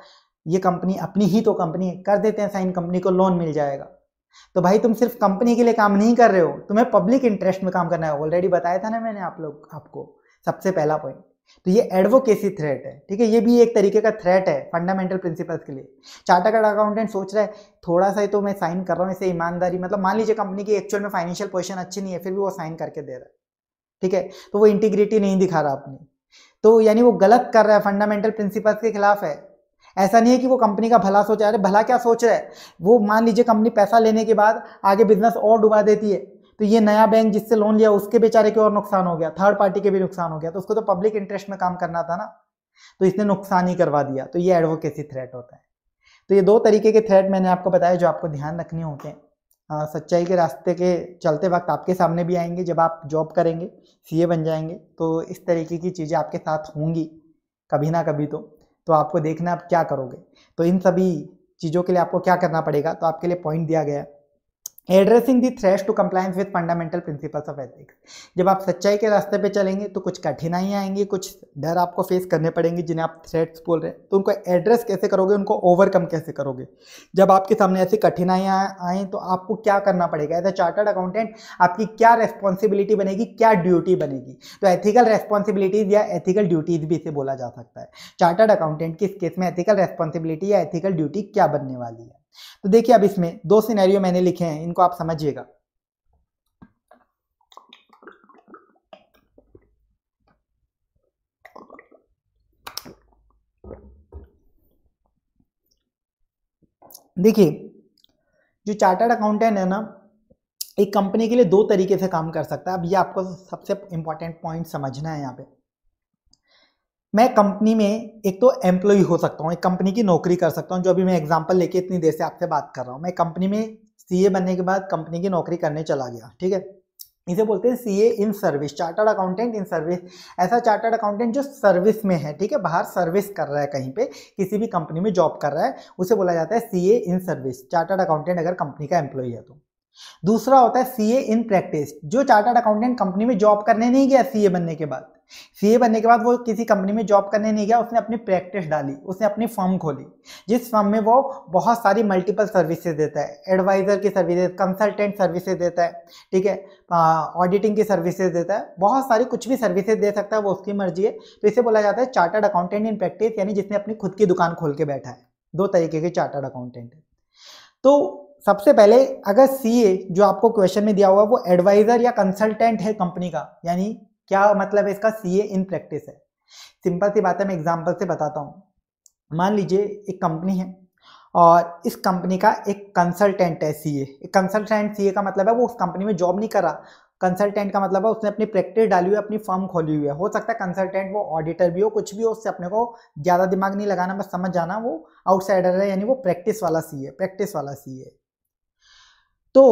ये कंपनी अपनी ही तो कंपनी है कर देते हैं साइन कंपनी को लोन मिल जाएगा तो भाई तुम सिर्फ कंपनी के लिए काम नहीं कर रहे हो तुम्हें पब्लिक इंटरेस्ट में काम करना है ऑलरेडी बताया था ना मैंने आप लोग आपको सबसे पहला पॉइंट तो ये एडवोकेसी थ्रेट है ठीक है ये भी एक तरीके का थ्रेट है फंडामेंटल प्रिंसिपल्स के लिए चार्टर्ड अकाउंटेंट सोच रहा है थोड़ा सा ही तो मैं साइन कर रहा हूँ इसे ईमानदारी मतलब मान लीजिए कंपनी की एक्चुअल में फाइनेंशियल पोजिशन अच्छी नहीं है फिर भी वो साइन करके दे रहा है ठीक है तो वो इंटीग्रिटी नहीं दिखा रहा अपनी तो यानी वो गलत कर रहा है फंडामेंटल प्रिंसिपल्स के खिलाफ है ऐसा नहीं है कि वो कंपनी का भला सोच रहा है भला क्या सोच रहा है वो मान लीजिए कंपनी पैसा लेने के बाद आगे बिजनेस और डुबा देती है तो ये नया बैंक जिससे लोन लिया उसके बेचारे के और नुकसान हो गया थर्ड पार्टी के भी नुकसान हो गया तो उसको तो पब्लिक इंटरेस्ट में काम करना था ना तो इसने नुकसान ही करवा दिया तो ये एडवोकेसी थ्रेट होता है तो ये दो तरीके के थ्रेट मैंने आपको बताया जो आपको ध्यान रखने होते हैं आ, सच्चाई के रास्ते के चलते वक्त आपके सामने भी आएंगे जब आप जॉब करेंगे सीए बन जाएंगे तो इस तरीके की चीज़ें आपके साथ होंगी कभी ना कभी तो तो आपको देखना आप क्या करोगे तो इन सभी चीज़ों के लिए आपको क्या करना पड़ेगा तो आपके लिए पॉइंट दिया गया है addressing the threats to compliance with fundamental principles of ethics जब आप सच्चाई के रास्ते पे चलेंगे तो कुछ कठिनाइयाँ आएंगी कुछ डर आपको फेस करने पड़ेंगे जिन्हें आप थ्रेट्स बोल रहे हैं तो उनको एड्रेस कैसे करोगे उनको ओवरकम कैसे करोगे जब आपके सामने ऐसी कठिनाइयाँ आएँ तो आपको क्या करना पड़ेगा एज अ चार्टर्ड अकाउंटेंट आपकी क्या रेस्पॉन्सिबिलिटी बनेगी क्या ड्यूटी बनेगी तो एथिकल रेस्पॉन्सिबिलिटीज़ या एथिकल ड्यूटीज़ भी इसे बोला जा सकता है चार्टर्ड अकाउंटेंट किस केस में एथिकल रेस्पॉन्सिबिलिटी या एथिकल ड्यूटी क्या बनने वाली है तो देखिए अब इसमें दो सिनेरियो मैंने लिखे हैं इनको आप समझिएगा देखिए जो चार्टर्ड अकाउंटेंट है ना एक कंपनी के लिए दो तरीके से काम कर सकता है अब ये आपको सबसे इंपॉर्टेंट पॉइंट समझना है यहाँ पे मैं कंपनी में एक तो एम्प्लॉय हो सकता हूँ एक कंपनी की नौकरी कर सकता हूँ जो अभी मैं एग्जाम्पल लेके इतनी देर से आपसे बात कर रहा हूँ मैं कंपनी में सी बनने के बाद कंपनी की नौकरी करने चला गया ठीक है इसे बोलते हैं C in service chartered accountant in service ऐसा चार्टर्ड अकाउंटेंट जो सर्विस में है ठीक है बाहर सर्विस कर रहा है कहीं पे किसी भी कंपनी में जॉब कर रहा है उसे बोला जाता है C in service chartered accountant अगर कंपनी का एम्प्लॉय है तो दूसरा होता है सीए इन प्रैक्टिस जो चार्टर्ड अकाउंटेंट कंपनी में जॉब करने नहीं गया सीए बनने के बाद सीए बनने के बाद वो किसी कंपनी में जॉब करने नहीं गया उसने अपनी प्रैक्टिस डाली उसने अपनी फर्म खोली जिस फर्म में वो बहुत सारी मल्टीपल सर्विसेज देता है एडवाइज़र की सर्विसेज कंसल्टेंट सर्विसेज देता है ठीक है ऑडिटिंग की सर्विसेज देता है बहुत सारी कुछ भी सर्विसेज दे सकता है वो उसकी मर्जी है तो इसे बोला जाता है चार्टर्ड अकाउंटेंट इन प्रैक्टिस यानी जिसने अपनी खुद की दुकान खोल के बैठा है दो तरीके के चार्टर्ड अकाउंटेंट तो सबसे पहले अगर ए जो आपको क्वेश्चन में दिया हुआ वो एडवाइजर या कंसल्टेंट है कंपनी का यानी क्या मतलब है इसका ए इन प्रैक्टिस है सिंपल सी बात है मैं एग्जाम्पल से बताता हूँ मान लीजिए एक कंपनी है और इस कंपनी का एक कंसल्टेंट है सीए एक कंसल्टेंट ए का मतलब है वो उस कंपनी में जॉब नहीं कर रहा कंसल्टेंट का मतलब है उसने अपनी प्रैक्टिस डाली हुई है अपनी फर्म खोली हुई है हो सकता है कंसल्टेंट वो ऑडिटर भी हो कुछ भी हो उससे अपने को ज़्यादा दिमाग नहीं लगाना बस समझ जाना वो आउटसाइडर है यानी वो प्रैक्टिस वाला सी है प्रैक्टिस वाला सी है तो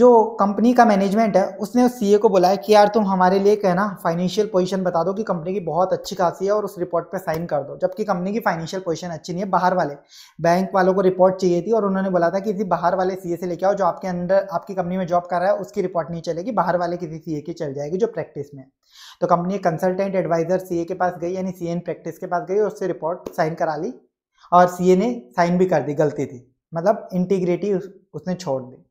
जो कंपनी का मैनेजमेंट है उसने उस सीए को बुलाया कि यार तुम हमारे लिए कहना फाइनेंशियल पोजीशन बता दो कि कंपनी की बहुत अच्छी खासी है और उस रिपोर्ट पे साइन कर दो जबकि कंपनी की फाइनेंशियल पोजीशन अच्छी नहीं है बाहर वाले बैंक वालों को रिपोर्ट चाहिए थी और उन्होंने बोला था कि किसी बाहर वाले सी से लेके आओ जो आपके अंदर आपकी कंपनी में जॉब कर रहा है उसकी रिपोर्ट नहीं चलेगी बाहर वाले किसी सी की चल जाएगी जो प्रैक्टिस में तो कंपनी कंसल्टेंट एडवाइजर सी के पास गई यानी सी प्रैक्टिस के पास गई और उससे रिपोर्ट साइन करा ली और सी ने साइन भी कर दी गलती थी मतलब इंटीग्रिटी उसने छोड़ दी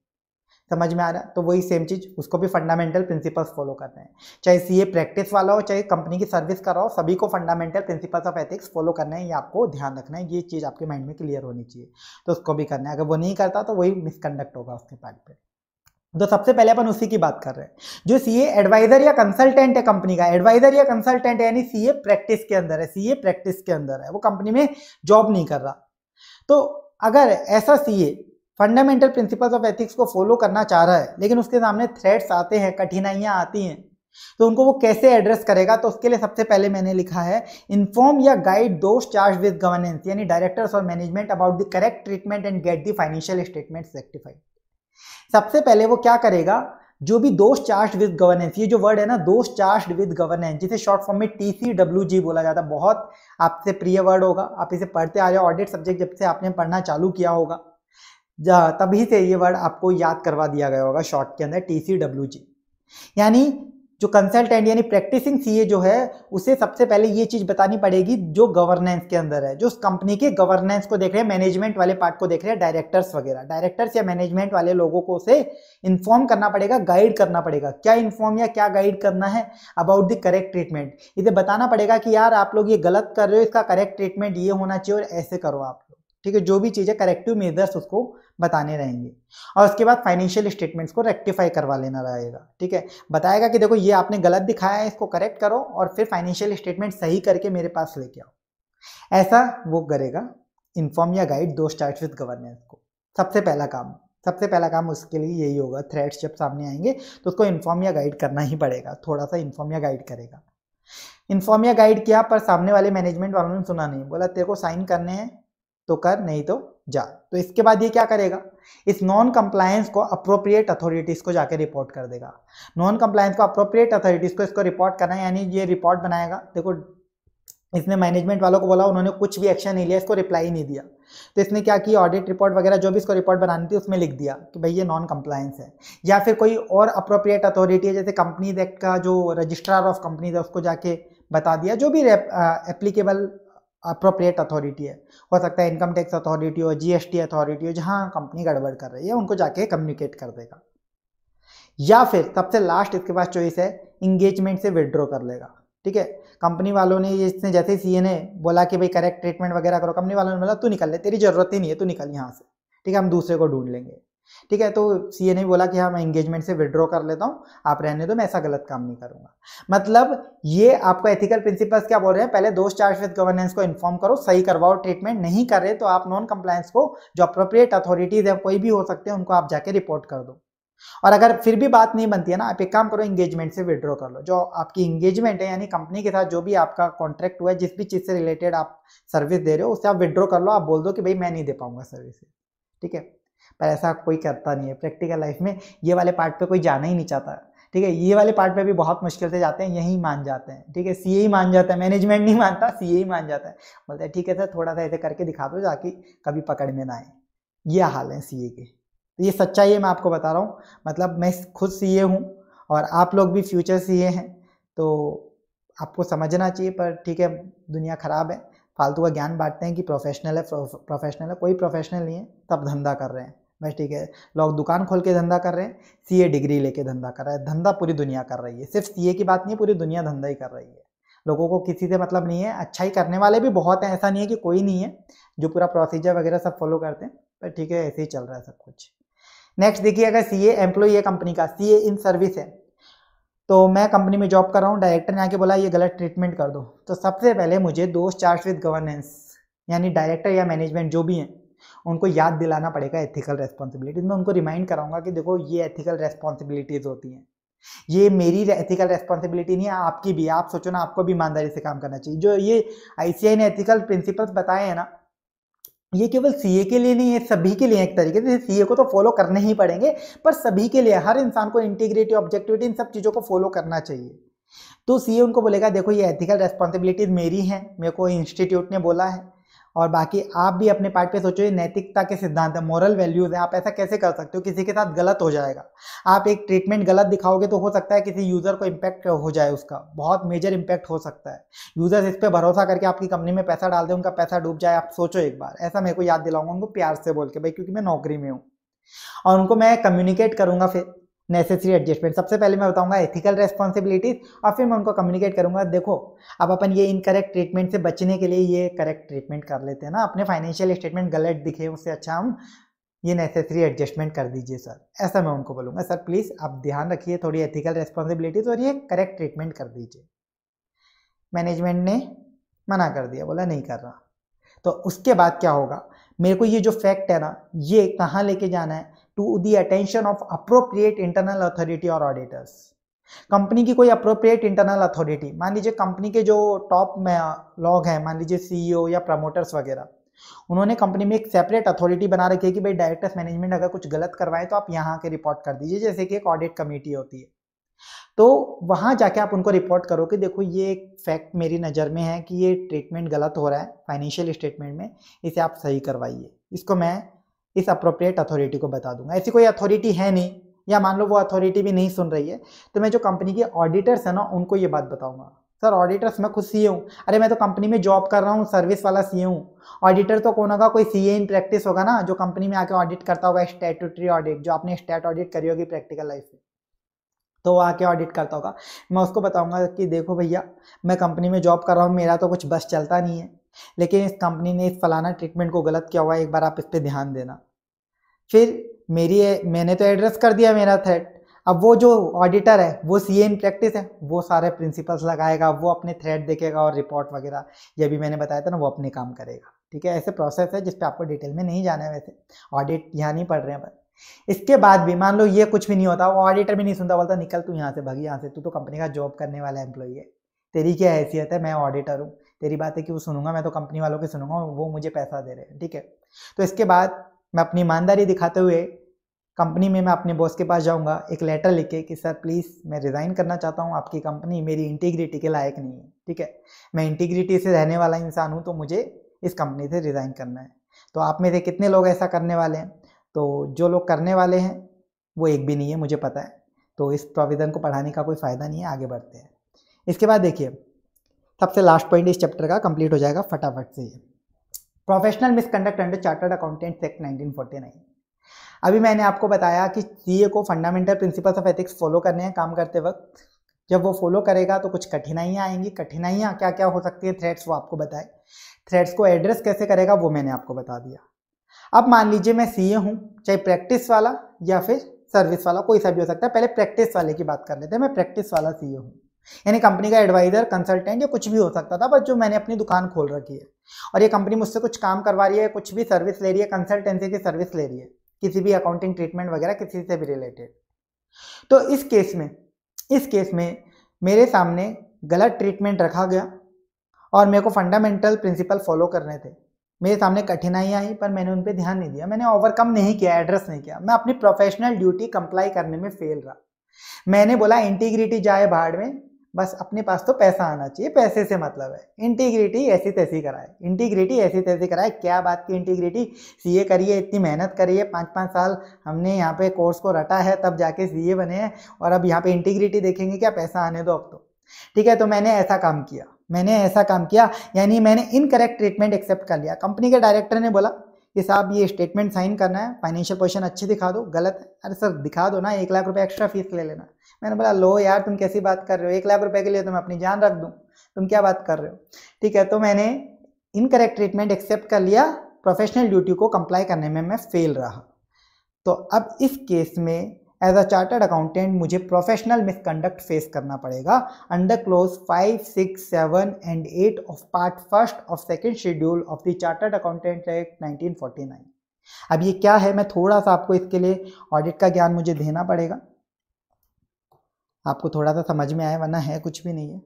समझ में आ रहा है तो वही सेम चीज़ उसको भी फंडामेंटल प्रिंसिपल्स फॉलो करते हैं चाहे सी ए प्रैक्टिस वाला हो चाहे कंपनी की सर्विस कर रहा हो सभी को fundamental principles of ethics follow करना है ये आपको ध्यान रखना है ये चीज़ आपके माइंड में क्लियर होनी चाहिए तो उसको भी करना है अगर वो नहीं करता तो वही मिसकंडक्ट होगा उसके पार्ट पर तो सबसे पहले अपन उसी की बात कर रहे हैं जो सी एडवाइजर या कंसल्टेंट है कंपनी का एडवाइजर या कंसल्टेंट यानी ए प्रैक्टिस के अंदर है सीए प्रैक्टिस के अंदर है वो कंपनी में जॉब नहीं कर रहा तो अगर ऐसा CA fundamental principles of ethics को फॉलो करना चाह रहा है लेकिन उसके सामने थ्रेट्स आते हैं कठिनाइयां आती हैं तो उनको वो कैसे एड्रेस करेगा तो उसके लिए सबसे पहले मैंने लिखा है इन्फॉर्म या guide those charged with governance यानी डायरेक्टर्स और management about the correct treatment and get the financial statement rectified सबसे पहले वो क्या करेगा जो भी दोस्त चार्ज विद गवर्नेंस ये जो वर्ड है ना दोस्त चार्ज विद गवर्नेंस जिसे शॉर्ट फॉर्म में टी सी डब्ल्यू जी बोला जाता है बहुत आपसे प्रिय वर्ड होगा आप इसे पढ़ते आ रहे हो ऑडिट सब्जेक्ट जब से आपने पढ़ना चालू किया होगा तभी से ये वर्ड आपको याद करवा दिया गया होगा शॉर्ट के अंदर टी सी डब्ल्यू जी यानी जो कंसल्टेंट यानी प्रैक्टिसिंग सी जो है उसे सबसे पहले ये चीज़ बतानी पड़ेगी जो गवर्नेंस के अंदर है जो उस कंपनी के गवर्नेंस को देख रहे हैं मैनेजमेंट वाले पार्ट को देख रहे हैं डायरेक्टर्स वगैरह डायरेक्टर्स या मैनेजमेंट वाले लोगों को उसे इन्फॉर्म करना पड़ेगा गाइड करना पड़ेगा क्या इन्फॉर्म या क्या गाइड करना है अबाउट द करेक्ट ट्रीटमेंट इसे बताना पड़ेगा कि यार आप लोग ये गलत कर रहे हो इसका करेक्ट ट्रीटमेंट ये होना चाहिए और ऐसे करो आप ठीक है जो भी चीज़ें करेक्टिव मेजर्स उसको बताने रहेंगे और उसके बाद फाइनेंशियल स्टेटमेंट्स को रेक्टिफाई करवा लेना रहेगा ठीक है बताएगा कि देखो ये आपने गलत दिखाया है इसको करेक्ट करो और फिर फाइनेंशियल स्टेटमेंट सही करके मेरे पास लेके आओ ऐसा वो करेगा इन्फॉर्म या गाइड दो स्टार्ट विथ गवर्नेंस को सबसे पहला काम सबसे पहला काम उसके लिए यही होगा थ्रेड्स जब सामने आएंगे तो उसको इन्फॉर्म या गाइड करना ही पड़ेगा थोड़ा सा इन्फॉर्म या गाइड करेगा इन्फॉर्म या गाइड किया पर सामने वाले मैनेजमेंट वालों ने सुना नहीं बोला तेरे को साइन करने हैं तो कर नहीं तो जा तो इसके बाद ये क्या करेगा इस नॉन कंप्लायंस को अप्रोप्रिएट अथॉरिटीज़ को जाके रिपोर्ट कर देगा नॉन कंप्लायंस को अप्रोप्रिएट अथॉरिटीज़ को इसको रिपोर्ट करना है यानी ये रिपोर्ट बनाएगा देखो इसने मैनेजमेंट वालों को बोला उन्होंने कुछ भी एक्शन नहीं लिया इसको रिप्लाई नहीं दिया तो इसने क्या किया ऑडिट रिपोर्ट वगैरह जो भी इसको रिपोर्ट बनानी थी उसमें लिख दिया कि भाई ये नॉन कंप्लायंस है या फिर कोई और अप्रोप्रिएट अथॉरिटी है जैसे कंपनीज एक्ट का जो रजिस्ट्रार ऑफ कंपनीज है उसको जाके बता दिया जो भी एप्लीकेबल अप्रोप्रिएट अथॉरिटी है हो सकता है इनकम टैक्स अथॉरिटी हो जीएसटी अथॉरिटी हो जहाँ कंपनी गड़बड़ कर रही है उनको जाके कम्युनिकेट कर देगा या फिर सबसे लास्ट इसके पास चॉइस है इंगेजमेंट से विड्रॉ कर लेगा ठीक है कंपनी वालों ने इसने जैसे सी ने बोला कि भाई करेक्ट ट्रीटमेंट वगैरह करो कंपनी वालों ने बोला तू निकल ले तेरी जरूरत ही नहीं है तू निकल यहाँ से ठीक है हम दूसरे को ढूंढ लेंगे ठीक है तो सीए ने बोला कि हाँ मैं इंगेजमेंट से विड्रॉ कर लेता हूँ आप रहने दो मैं ऐसा गलत काम नहीं करूँगा मतलब ये आपको एथिकल प्रिंसिपल्स क्या बोल रहे हैं पहले दोस्त चार्ज विद गवर्नेंस को इन्फॉर्म करो सही करवाओ ट्रीटमेंट नहीं कर रहे तो आप नॉन कंप्लायंस को जो अप्रोप्रिएट अथॉरिटीज है कोई भी हो सकते हैं उनको आप जाके रिपोर्ट कर दो और अगर फिर भी बात नहीं बनती है ना आप एक काम करो एंगेजमेंट से विड्रॉ कर लो जो आपकी इंगेजमेंट है यानी कंपनी के साथ जो भी आपका कॉन्ट्रैक्ट हुआ है जिस भी चीज़ से रिलेटेड आप सर्विस दे रहे हो उससे आप विड्रॉ कर लो आप बोल दो कि भाई मैं नहीं दे पाऊंगा सर्विस ठीक है पर ऐसा कोई करता नहीं है प्रैक्टिकल लाइफ में ये वाले पार्ट पे कोई जाना ही नहीं चाहता ठीक है ये वाले पार्ट पे भी बहुत मुश्किल से जाते हैं यही मान जाते हैं ठीक है सी ही मान जाता है मैनेजमेंट नहीं मानता सी ही मान जाता है बोलते हैं ठीक है सर थोड़ा सा ऐसे करके दिखा दो जाके कभी पकड़ में ना आए ये हाल है सी के तो ये सच्चाई है मैं आपको बता रहा हूँ मतलब मैं खुद सी ए हूँ और आप लोग भी फ्यूचर सी ए हैं तो आपको समझना चाहिए पर ठीक है दुनिया ख़राब है फालतू का ज्ञान बांटते हैं कि प्रोफेशनल है प्रोफेशनल है कोई प्रोफेशनल नहीं है तब धंधा कर रहे हैं बस ठीक है लोग दुकान खोल के धंधा कर रहे हैं सीए डिग्री लेके धंधा कर रहा है धंधा पूरी दुनिया कर रही है सिर्फ सीए की बात नहीं पूरी दुनिया धंधा ही कर रही है लोगों को किसी से मतलब नहीं है अच्छा ही करने वाले भी बहुत हैं ऐसा नहीं है कि कोई नहीं है जो पूरा प्रोसीजर वगैरह सब फॉलो करते हैं पर ठीक है ऐसे ही चल रहा है सब कुछ नेक्स्ट देखिए अगर सी ए एम्प्लॉई है कंपनी का सी ए इन सर्विस है तो मैं कंपनी में जॉब कर रहा हूँ डायरेक्टर ने आके बोला ये गलत ट्रीटमेंट कर दो तो सबसे पहले मुझे दोस्त चार्ज विद गवर्नेंस यानी डायरेक्टर या मैनेजमेंट जो भी हैं उनको याद दिलाना पड़ेगा एथिकल रेस्पॉन्सिबिलिटीज़ मैं उनको रिमाइंड कराऊंगा कि देखो ये एथिकल रेस्पॉन्सिबिलिटीज़ होती हैं ये मेरी एथिकल रेस्पॉन्सिबिलिटी नहीं है आपकी भी आप सोचो ना आपको भी ईमानदारी से काम करना चाहिए जो ये आईसीआई ने एथिकल प्रिंसिपल्स बताए हैं ना ये केवल सीए के लिए नहीं है सभी के लिए एक तरीके से सीए को तो फॉलो करने ही पड़ेंगे पर सभी के लिए हर इंसान को इंटीग्रिटी ऑब्जेक्टिविटी इन सब चीज़ों को फॉलो करना चाहिए तो सीए उनको बोलेगा देखो ये एथिकल रेस्पॉन्सिबिलिटीज़ मेरी हैं मेरे को इंस्टीट्यूट ने बोला है और बाकी आप भी अपने पार्ट पे सोचो ये नैतिकता के सिद्धांत है मॉरल वैल्यूज़ हैं आप ऐसा कैसे कर सकते हो किसी के साथ गलत हो जाएगा आप एक ट्रीटमेंट गलत दिखाओगे तो हो सकता है किसी यूज़र को इम्पैक्ट हो जाए उसका बहुत मेजर इम्पैक्ट हो सकता है यूज़र्स इस पर भरोसा करके आपकी कंपनी में पैसा डाल दें उनका पैसा डूब जाए आप सोचो एक बार ऐसा मेरे को याद दिलाऊंगा उनको प्यार से बोल के भाई क्योंकि मैं नौकरी में हूँ और उनको मैं कम्युनिकेट करूँगा फिर नेसेसरी एडजस्टमेंट सबसे पहले मैं बताऊंगा एथिकल रेस्पॉन्सिबिलिटीज और फिर मैं उनको कम्युनिकेट करूंगा देखो अब अपन ये इनकरेक्ट ट्रीटमेंट से बचने के लिए ये करेक्ट ट्रीटमेंट कर लेते हैं ना अपने फाइनेंशियल स्टेटमेंट गलत दिखे उससे अच्छा हम ये नेसेसरी एडजस्टमेंट कर दीजिए सर ऐसा मैं उनको बोलूँगा सर प्लीज़ आप ध्यान रखिए थोड़ी एथिकल रेस्पॉन्सिबिलिटीज और ये करेक्ट ट्रीटमेंट कर दीजिए मैनेजमेंट ने मना कर दिया बोला नहीं कर रहा तो उसके बाद क्या होगा मेरे को ये जो फैक्ट है ना ये कहाँ लेके जाना है to the attention of appropriate internal authority और ऑडिटर्स कंपनी की कोई अप्रोप्रिएट इंटरनल अथॉरिटी मान लीजिए कंपनी के जो टॉप में लॉग हैं मान लीजिए सीईओ e या प्रमोटर्स वगैरह उन्होंने कंपनी में एक सेपरेट अथॉरिटी बना रखी है कि भाई डायरेक्टर्स मैनेजमेंट अगर कुछ गलत करवाएं तो आप यहाँ के रिपोर्ट कर दीजिए जैसे कि एक ऑडिट कमेटी होती है तो वहां जाके आप उनको रिपोर्ट करो कि देखो ये एक फैक्ट मेरी नज़र में है कि ये ट्रीटमेंट गलत हो रहा है फाइनेंशियल स्टेटमेंट में इसे आप सही करवाइए इसको मैं इस अप्रोप्रिएट अथॉरिटी को बता दूंगा ऐसी कोई अथॉरिटी है नहीं या मान लो वो अथॉरिटी भी नहीं सुन रही है तो मैं जो कंपनी के ऑडिटर्स हैं ना उनको ये बात बताऊंगा सर ऑडिटर्स मैं खुद सी हूँ अरे मैं तो कंपनी में जॉब कर रहा हूँ सर्विस वाला सी हूँ ऑडिटर तो कौन होगा कोई सी इन प्रैक्टिस होगा ना जो कंपनी में आके ऑडिट करता होगा स्टेटरी ऑडिट जो आपने स्टेट ऑडिट करी होगी प्रैक्टिकल लाइफ में तो वो आके ऑडिट करता होगा मैं उसको बताऊंगा कि देखो भैया मैं कंपनी में जॉब कर रहा हूँ मेरा तो कुछ बस चलता नहीं है लेकिन इस कंपनी ने इस फलाना ट्रीटमेंट को गलत किया हुआ है एक बार आप इस पर ध्यान देना फिर मेरी मैंने तो एड्रेस कर दिया मेरा थ्रेट अब वो जो ऑडिटर है वो सी इन प्रैक्टिस है वो सारे प्रिंसिपल्स लगाएगा वो अपने थ्रेड देखेगा और रिपोर्ट वगैरह ये भी मैंने बताया था ना वो अपने काम करेगा ठीक है ऐसे प्रोसेस है जिस पर आपको डिटेल में नहीं जाना है वैसे ऑडिट यहाँ नहीं पढ़ रहे हैं पर इसके बाद भी मान लो ये कुछ भी नहीं होता वो ऑडिटर भी नहीं सुनता बोलता निकल तू यहाँ से भागी यहाँ से तू तो कंपनी का जॉब करने वाला एम्प्लॉई है तेरी क्या हैसियत है मैं ऑडिटर हूँ तेरी बात है कि वो सुनूंगा मैं तो कंपनी वालों की सुनूंगा वो मुझे पैसा दे रहे हैं ठीक है तो इसके बाद मैं अपनी ईमानदारी दिखाते हुए कंपनी में मैं अपने बॉस के पास जाऊंगा एक लेटर लिख के कि सर प्लीज़ मैं रिज़ाइन करना चाहता हूँ आपकी कंपनी मेरी इंटीग्रिटी के लायक नहीं है ठीक है मैं इंटीग्रिटी से रहने वाला इंसान हूँ तो मुझे इस कंपनी से रिज़ाइन करना है तो आप में से कितने लोग ऐसा करने वाले हैं तो जो लोग करने वाले हैं वो एक भी नहीं है मुझे पता है तो इस प्रोविज़न को पढ़ाने का कोई फ़ायदा नहीं है आगे बढ़ते हैं इसके बाद देखिए सबसे लास्ट पॉइंट इस चैप्टर का कंप्लीट हो जाएगा फटाफट से ये professional misconduct under chartered accountants act nineteen forty nine अभी मैंने आपको बताया कि सीए को fundamental principles of ethics follow करने हैं काम करते वक्त जब वो फॉलो करेगा तो कुछ कठिनाइयाँ आएंगी कठिनाइयाँ क्या क्या हो सकती है थ्रेड्स वो आपको बताए थ्रेड्स को एड्रेस कैसे करेगा वो मैंने आपको बता दिया अब मान लीजिए मैं सीए हूँ चाहे प्रैक्टिस वाला या फिर सर्विस वाला कोई सा भी हो सकता है पहले प्रैक्टिस वाले की बात कर लेते हैं मैं प्रैक्टिस वाला सीए हूँ यानी कंपनी का एडवाइज़र कंसल्टेंट या कुछ भी हो सकता था बस जो मैंने अपनी दुकान खोल रखी है और ये कंपनी मुझसे कुछ काम करवा रही है कुछ भी सर्विस ले रही है कंसल्टेंसी की सर्विस ले रही है किसी भी अकाउंटिंग ट्रीटमेंट वगैरह किसी से भी रिलेटेड तो इस केस में इस केस में मेरे सामने गलत ट्रीटमेंट रखा गया और मेरे को फंडामेंटल प्रिंसिपल फॉलो करने थे मेरे सामने कठिनाइयाँ आई पर मैंने उन पर ध्यान नहीं दिया मैंने ओवरकम नहीं किया एड्रेस नहीं किया मैं अपनी प्रोफेशनल ड्यूटी कंप्लाई करने में फेल रहा मैंने बोला इंटीग्रिटी जाए भाड़ में बस अपने पास तो पैसा आना चाहिए पैसे से मतलब है इंटीग्रिटी ऐसी तैसी कराए इंटीग्रिटी ऐसी तैसी कराए क्या बात की इंटीग्रिटी सीए करिए इतनी मेहनत करिए पाँच पाँच साल हमने यहाँ पे कोर्स को रटा है तब जाके सीए बने हैं और अब यहाँ पे इंटीग्रिटी देखेंगे क्या पैसा आने दो अब तो ठीक है तो मैंने ऐसा काम किया मैंने ऐसा काम किया यानी मैंने इनकरेक्ट ट्रीटमेंट एक्सेप्ट कर लिया कंपनी के डायरेक्टर ने बोला कि साहब ये स्टेटमेंट साइन करना है फाइनेंशियल पोजिशन अच्छी दिखा दो गलत है अरे सर दिखा दो ना एक लाख रुपये एक्स्ट्रा फीस ले लेना मैंने बोला लो यार तुम कैसी बात कर रहे हो एक लाख रुपये के लिए तो मैं अपनी जान रख दूँ तुम क्या बात कर रहे हो ठीक है तो मैंने इनकरेक्ट ट्रीटमेंट एक्सेप्ट कर लिया प्रोफेशनल ड्यूटी को कंप्लाई करने में मैं फेल रहा तो अब इस केस में एज अ चार्टर्ड अकाउंटेंट मुझे प्रोफेशनल मिसकंडक्ट फेस करना पड़ेगा under clause five six seven and eight of part first of second schedule of the chartered accountant act nine अब ये क्या है मैं थोड़ा सा आपको इसके लिए ऑडिट का ज्ञान मुझे देना पड़ेगा आपको थोड़ा सा समझ में आए वरना है कुछ भी नहीं है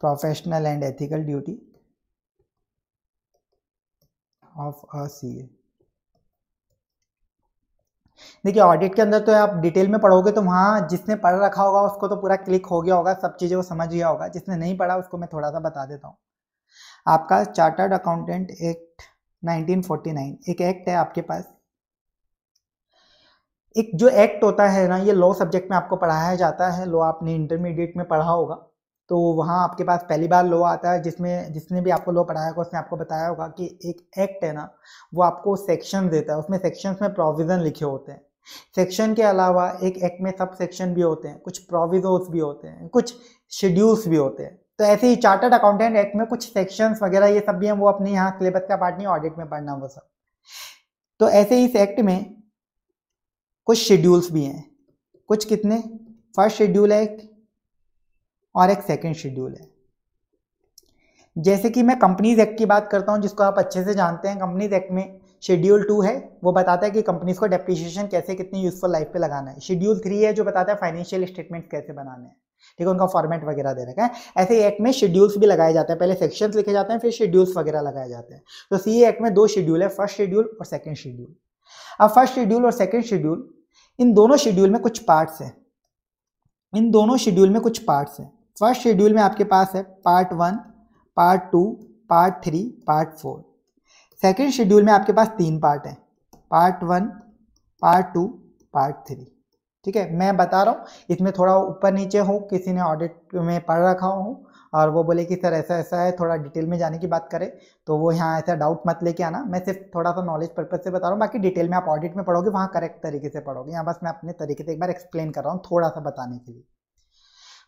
professional and ethical duty of a C A देखिए ऑडिट के अंदर तो आप डिटेल में पढ़ोगे तो वहाँ जिसने पढ़ रखा होगा उसको तो पूरा क्लिक हो गया होगा सब चीज़ें वो समझ गया होगा जिसने नहीं पढ़ा उसको मैं थोड़ा सा बता देता हूँ आपका चार्टर्ड अकाउंटेंट एक्ट 1949 एक एक्ट है आपके पास एक जो एक्ट होता है ना ये लॉ सब्जेक्ट में आपको पढ़ाया जाता है लॉ आपने इंटरमीडिएट में पढ़ा होगा तो वहाँ आपके पास पहली बार लॉ आता है जिसमें जिसने भी आपको लॉ पढ़ाया होगा उसने आपको बताया होगा कि एक एक्ट है ना वो आपको सेक्शन देता है उसमें सेक्शंस में प्रोविज़न लिखे होते हैं सेक्शन के अलावा एक एक्ट में सब सेक्शन भी होते हैं कुछ प्रोविजोस भी होते हैं कुछ शेड्यूल्स भी होते हैं तो ऐसे ही चार्टर्ड अकाउंटेंट एक्ट में कुछ सेक्शंस वगैरह ये सब भी हैं वो अपने यहाँ सिलेबस का पार्ट नहीं ऑडिट में पढ़ना वो सब तो ऐसे ही इस एक्ट में कुछ शेड्यूल्स भी हैं कुछ कितने फर्स्ट शेड्यूल है और एक सेकेंड शेड्यूल है जैसे कि मैं कंपनीज एक्ट की बात करता हूँ जिसको आप अच्छे से जानते हैं कंपनीज एक्ट में शेड्यूल टू है वो बताता है कि कंपनीज को डेप्रिसिएशन कैसे कितनी यूजफुल लाइफ पे लगाना है शेड्यूल थ्री है जो बताता है फाइनेंशियल स्टेटमेंट कैसे बनाने हैं ठीक है उनका फॉर्मेट वगैरह दे रखा है ऐसे एक्ट में शेड्यूल्स भी लगाए जाते हैं पहले सेक्शन लिखे जाते हैं फिर शेड्यूल्स वगैरह लगाए जाते हैं तो सी एक्ट में दो शेड्यूल है फर्स्ट शेड्यूल और सेकेंड शेड्यूल अब फर्स्ट शेड्यूल और सेकेंड शेड्यूल इन दोनों शेड्यूल में कुछ पार्ट्स हैं इन दोनों शेड्यूल में कुछ पार्ट्स हैं फर्स्ट शेड्यूल में आपके पास है part one part two part three part four second schedule में आपके पास तीन पार्ट हैं part one part two part three ठीक है मैं बता रहा हूँ इसमें थोड़ा ऊपर नीचे हो किसी ने ऑडिट में पढ़ रखा हो और वो बोले कि सर ऐसा ऐसा है थोड़ा डिटेल में जाने की बात करें तो वो यहाँ ऐसा डाउट मत लेके आना मैं सिर्फ थोड़ा सा नॉलेज पर्पज से बता रहा हूँ बाकी डिटेल में आप ऑडिट में पढ़ोगे वहाँ करेक्ट तरीके से पढ़ोगे यहाँ बस मैं अपने तरीके से एक बार एक्सप्लेन कर रहा हूँ थोड़ा सा बताने के लिए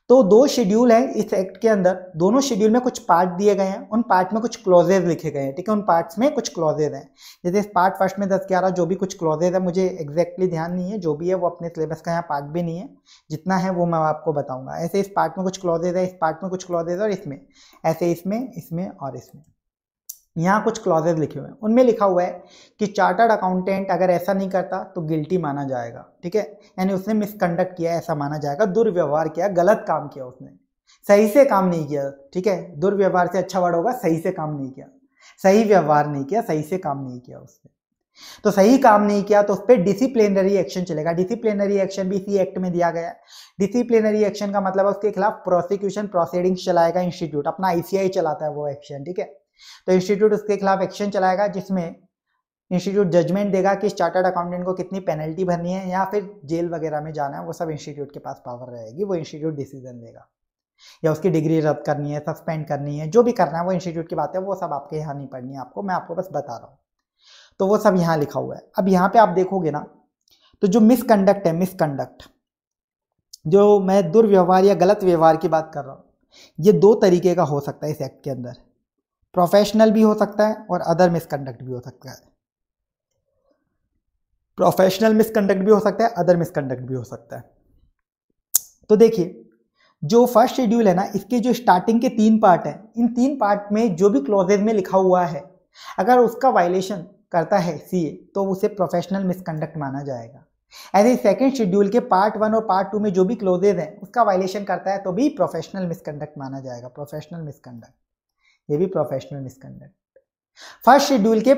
तो दो शेड्यूल हैं इस एक्ट के अंदर दोनों शेड्यूल में कुछ पार्ट दिए गए हैं उन पार्ट में कुछ क्लॉजेज लिखे गए हैं ठीक है उन पार्ट्स में कुछ क्लॉजेज हैं जैसे इस पार्ट फर्स्ट में दस ग्यारह जो भी कुछ क्लॉजेज है मुझे एग्जैक्टली ध्यान नहीं है जो भी है वो अपने सिलेबस का यहाँ पार्ट भी नहीं है जितना है वो मैं आपको बताऊँगा ऐसे इस पार्ट में कुछ क्लॉजेज है इस पार्ट में कुछ क्लॉजेज और इसमें ऐसे इसमें इसमें और इसमें यहाँ कुछ क्लॉजेज लिखे हुए हैं उनमें लिखा हुआ है कि चार्टर्ड अकाउंटेंट अगर ऐसा नहीं करता तो गिल्टी माना जाएगा ठीक है यानी उसने मिसकंडक्ट किया ऐसा माना जाएगा दुर्व्यवहार किया गलत काम किया उसने सही से काम नहीं किया ठीक है दुर्व्यवहार से अच्छा वर्ड होगा सही से काम नहीं किया सही व्यवहार नहीं किया सही से काम नहीं किया उसने तो सही काम नहीं किया तो उस पर डिसिप्लिनरी एक्शन चलेगा डिसिप्लिनरी एक्शन भी इसी एक्ट में दिया गया है डिसिप्लिनरी एक्शन का मतलब है उसके खिलाफ प्रोसिक्यूशन प्रोसीडिंग्स चलाएगा इंस्टीट्यूट अपना आईसीआई चलाता है वो एक्शन ठीक है तो इंस्टीट्यूट उसके खिलाफ एक्शन चलाएगा जिसमें इंस्टीट्यूट जजमेंट देगा कि चार्टर्ड अकाउंटेंट को कितनी पेनल्टी भरनी है या फिर जेल वगैरह में जाना है वो सब इंस्टीट्यूट के पास पावर रहेगी वो इंस्टीट्यूट डिसीजन लेगा या उसकी डिग्री रद्द करनी है सस्पेंड करनी है जो भी करना है वो इंस्टीट्यूट की बात है वो सब आपके यहाँ नहीं पढ़नी है आपको मैं आपको बस बता रहा हूँ तो वो सब यहाँ लिखा हुआ है अब यहाँ पे आप देखोगे ना तो जो मिसकंडक्ट है मिसकंडक्ट जो मैं दुर्व्यवहार या गलत व्यवहार की बात कर रहा हूँ ये दो तरीके का हो सकता है इस एक्ट के अंदर प्रोफेशनल भी हो सकता है और अदर मिसकंडक्ट भी हो सकता है प्रोफेशनल मिसकंडक्ट भी हो सकता है अदर मिसकंडक्ट भी हो सकता है तो देखिए जो फर्स्ट शेड्यूल है ना इसके जो स्टार्टिंग के तीन पार्ट हैं इन तीन पार्ट में जो भी क्लॉजेज में लिखा हुआ है अगर उसका वायलेशन करता है सी तो उसे प्रोफेशनल मिसकंडक्ट माना जाएगा ऐसे सेकेंड शेड्यूल के पार्ट वन और पार्ट टू में जो भी क्लोजेज हैं उसका वायलेशन करता है तो भी प्रोफेशनल मिसकंडक्ट माना जाएगा प्रोफेशनल मिसकंडक्ट ये भी प्रोफेशनल मिसकंडक्ट फर्स्ट शेड्यूल के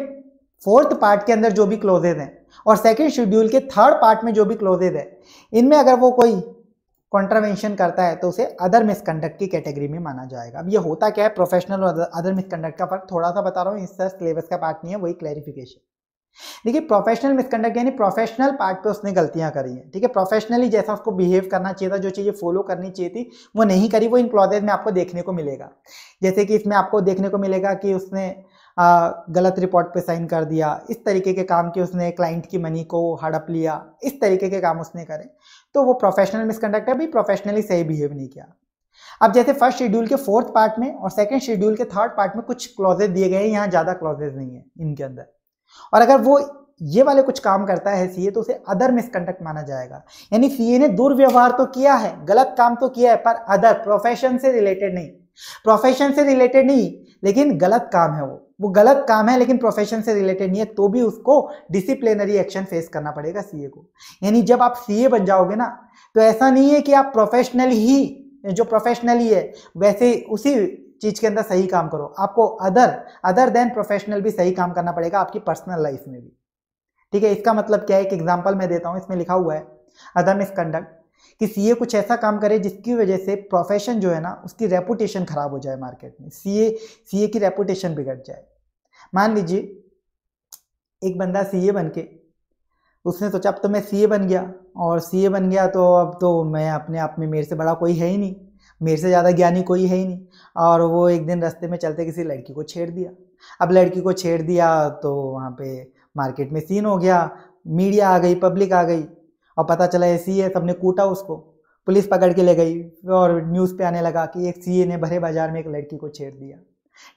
फोर्थ पार्ट के अंदर जो भी क्लोजेज हैं और सेकेंड शेड्यूल के थर्ड पार्ट में जो भी क्लोजेज है इनमें अगर वो कोई कॉन्ट्रावेंशन करता है तो उसे अदर मिसकंडक्ट की कैटेगरी में माना जाएगा अब ये होता क्या है प्रोफेशनल और अदर मिसकंडक्ट का फर्क थोड़ा सा बता रहा हूँ इस सिलेबस का पार्ट नहीं है वही क्लैरिफिकेशन देखिए प्रोफेशनल मिसकंडक्ट यानी प्रोफेशनल पार्ट पे उसने गलतियां करी हैं ठीक है प्रोफेशनली जैसा उसको बिहेव करना चाहिए था जो चीज़ें फॉलो करनी चाहिए थी वो नहीं करी वो इन क्लॉजेज में आपको देखने को मिलेगा जैसे कि इसमें आपको देखने को मिलेगा कि उसने आ, गलत रिपोर्ट पे साइन कर दिया इस तरीके के काम की उसने क्लाइंट की मनी को हड़प लिया इस तरीके के काम उसने करे तो वो प्रोफेशनल मिसकंडक्ट है भी प्रोफेशनली सही बिहेव नहीं किया अब जैसे फर्स्ट शेड्यूल के फोर्थ पार्ट में और सेकंड शेड्यूल के थर्ड पार्ट में कुछ क्लॉजेज दिए गए हैं यहाँ ज़्यादा क्लॉजेज नहीं है इनके अंदर और अगर वो ये वाले कुछ काम करता है सीए तो उसे अदर मिसकंडक्ट माना जाएगा यानी सीए ने दुर्व्यवहार तो किया है गलत काम तो किया है पर अदर प्रोफेशन से रिलेटेड नहीं प्रोफेशन से रिलेटेड नहीं लेकिन गलत काम है वो वो गलत काम है लेकिन प्रोफेशन से रिलेटेड नहीं है तो भी उसको डिसिप्लिनरी एक्शन फेस करना पड़ेगा सीए को यानी जब आप सीए बन जाओगे ना तो ऐसा नहीं है कि आप प्रोफेशनल ही जो प्रोफेशनली है वैसे उसी चीज़ के अंदर सही काम करो आपको अदर अदर देन प्रोफेशनल भी सही काम करना पड़ेगा आपकी पर्सनल लाइफ में भी ठीक है इसका मतलब क्या है एक एग्जाम्पल मैं देता हूँ इसमें लिखा हुआ है अदर मिस कंडक्ट कि सीए कुछ ऐसा काम करे जिसकी वजह से प्रोफेशन जो है ना उसकी रेपुटेशन खराब हो जाए मार्केट में सीए सीए की रेपुटेशन बिगड़ जाए मान लीजिए एक बंदा सीए बन के उसने सोचा अब तो मैं सीए बन गया और सीए बन गया तो अब तो मैं अपने आप में मेरे से बड़ा कोई है ही नहीं मेरे से ज़्यादा ज्ञानी कोई है ही नहीं और वो एक दिन रास्ते में चलते किसी लड़की को छेड़ दिया अब लड़की को छेड़ दिया तो वहाँ पे मार्केट में सीन हो गया मीडिया आ गई पब्लिक आ गई और पता चला ये सी है सबने कूटा उसको पुलिस पकड़ के ले गई और न्यूज़ पे आने लगा कि एक सी ने भरे बाजार में एक लड़की को छेड़ दिया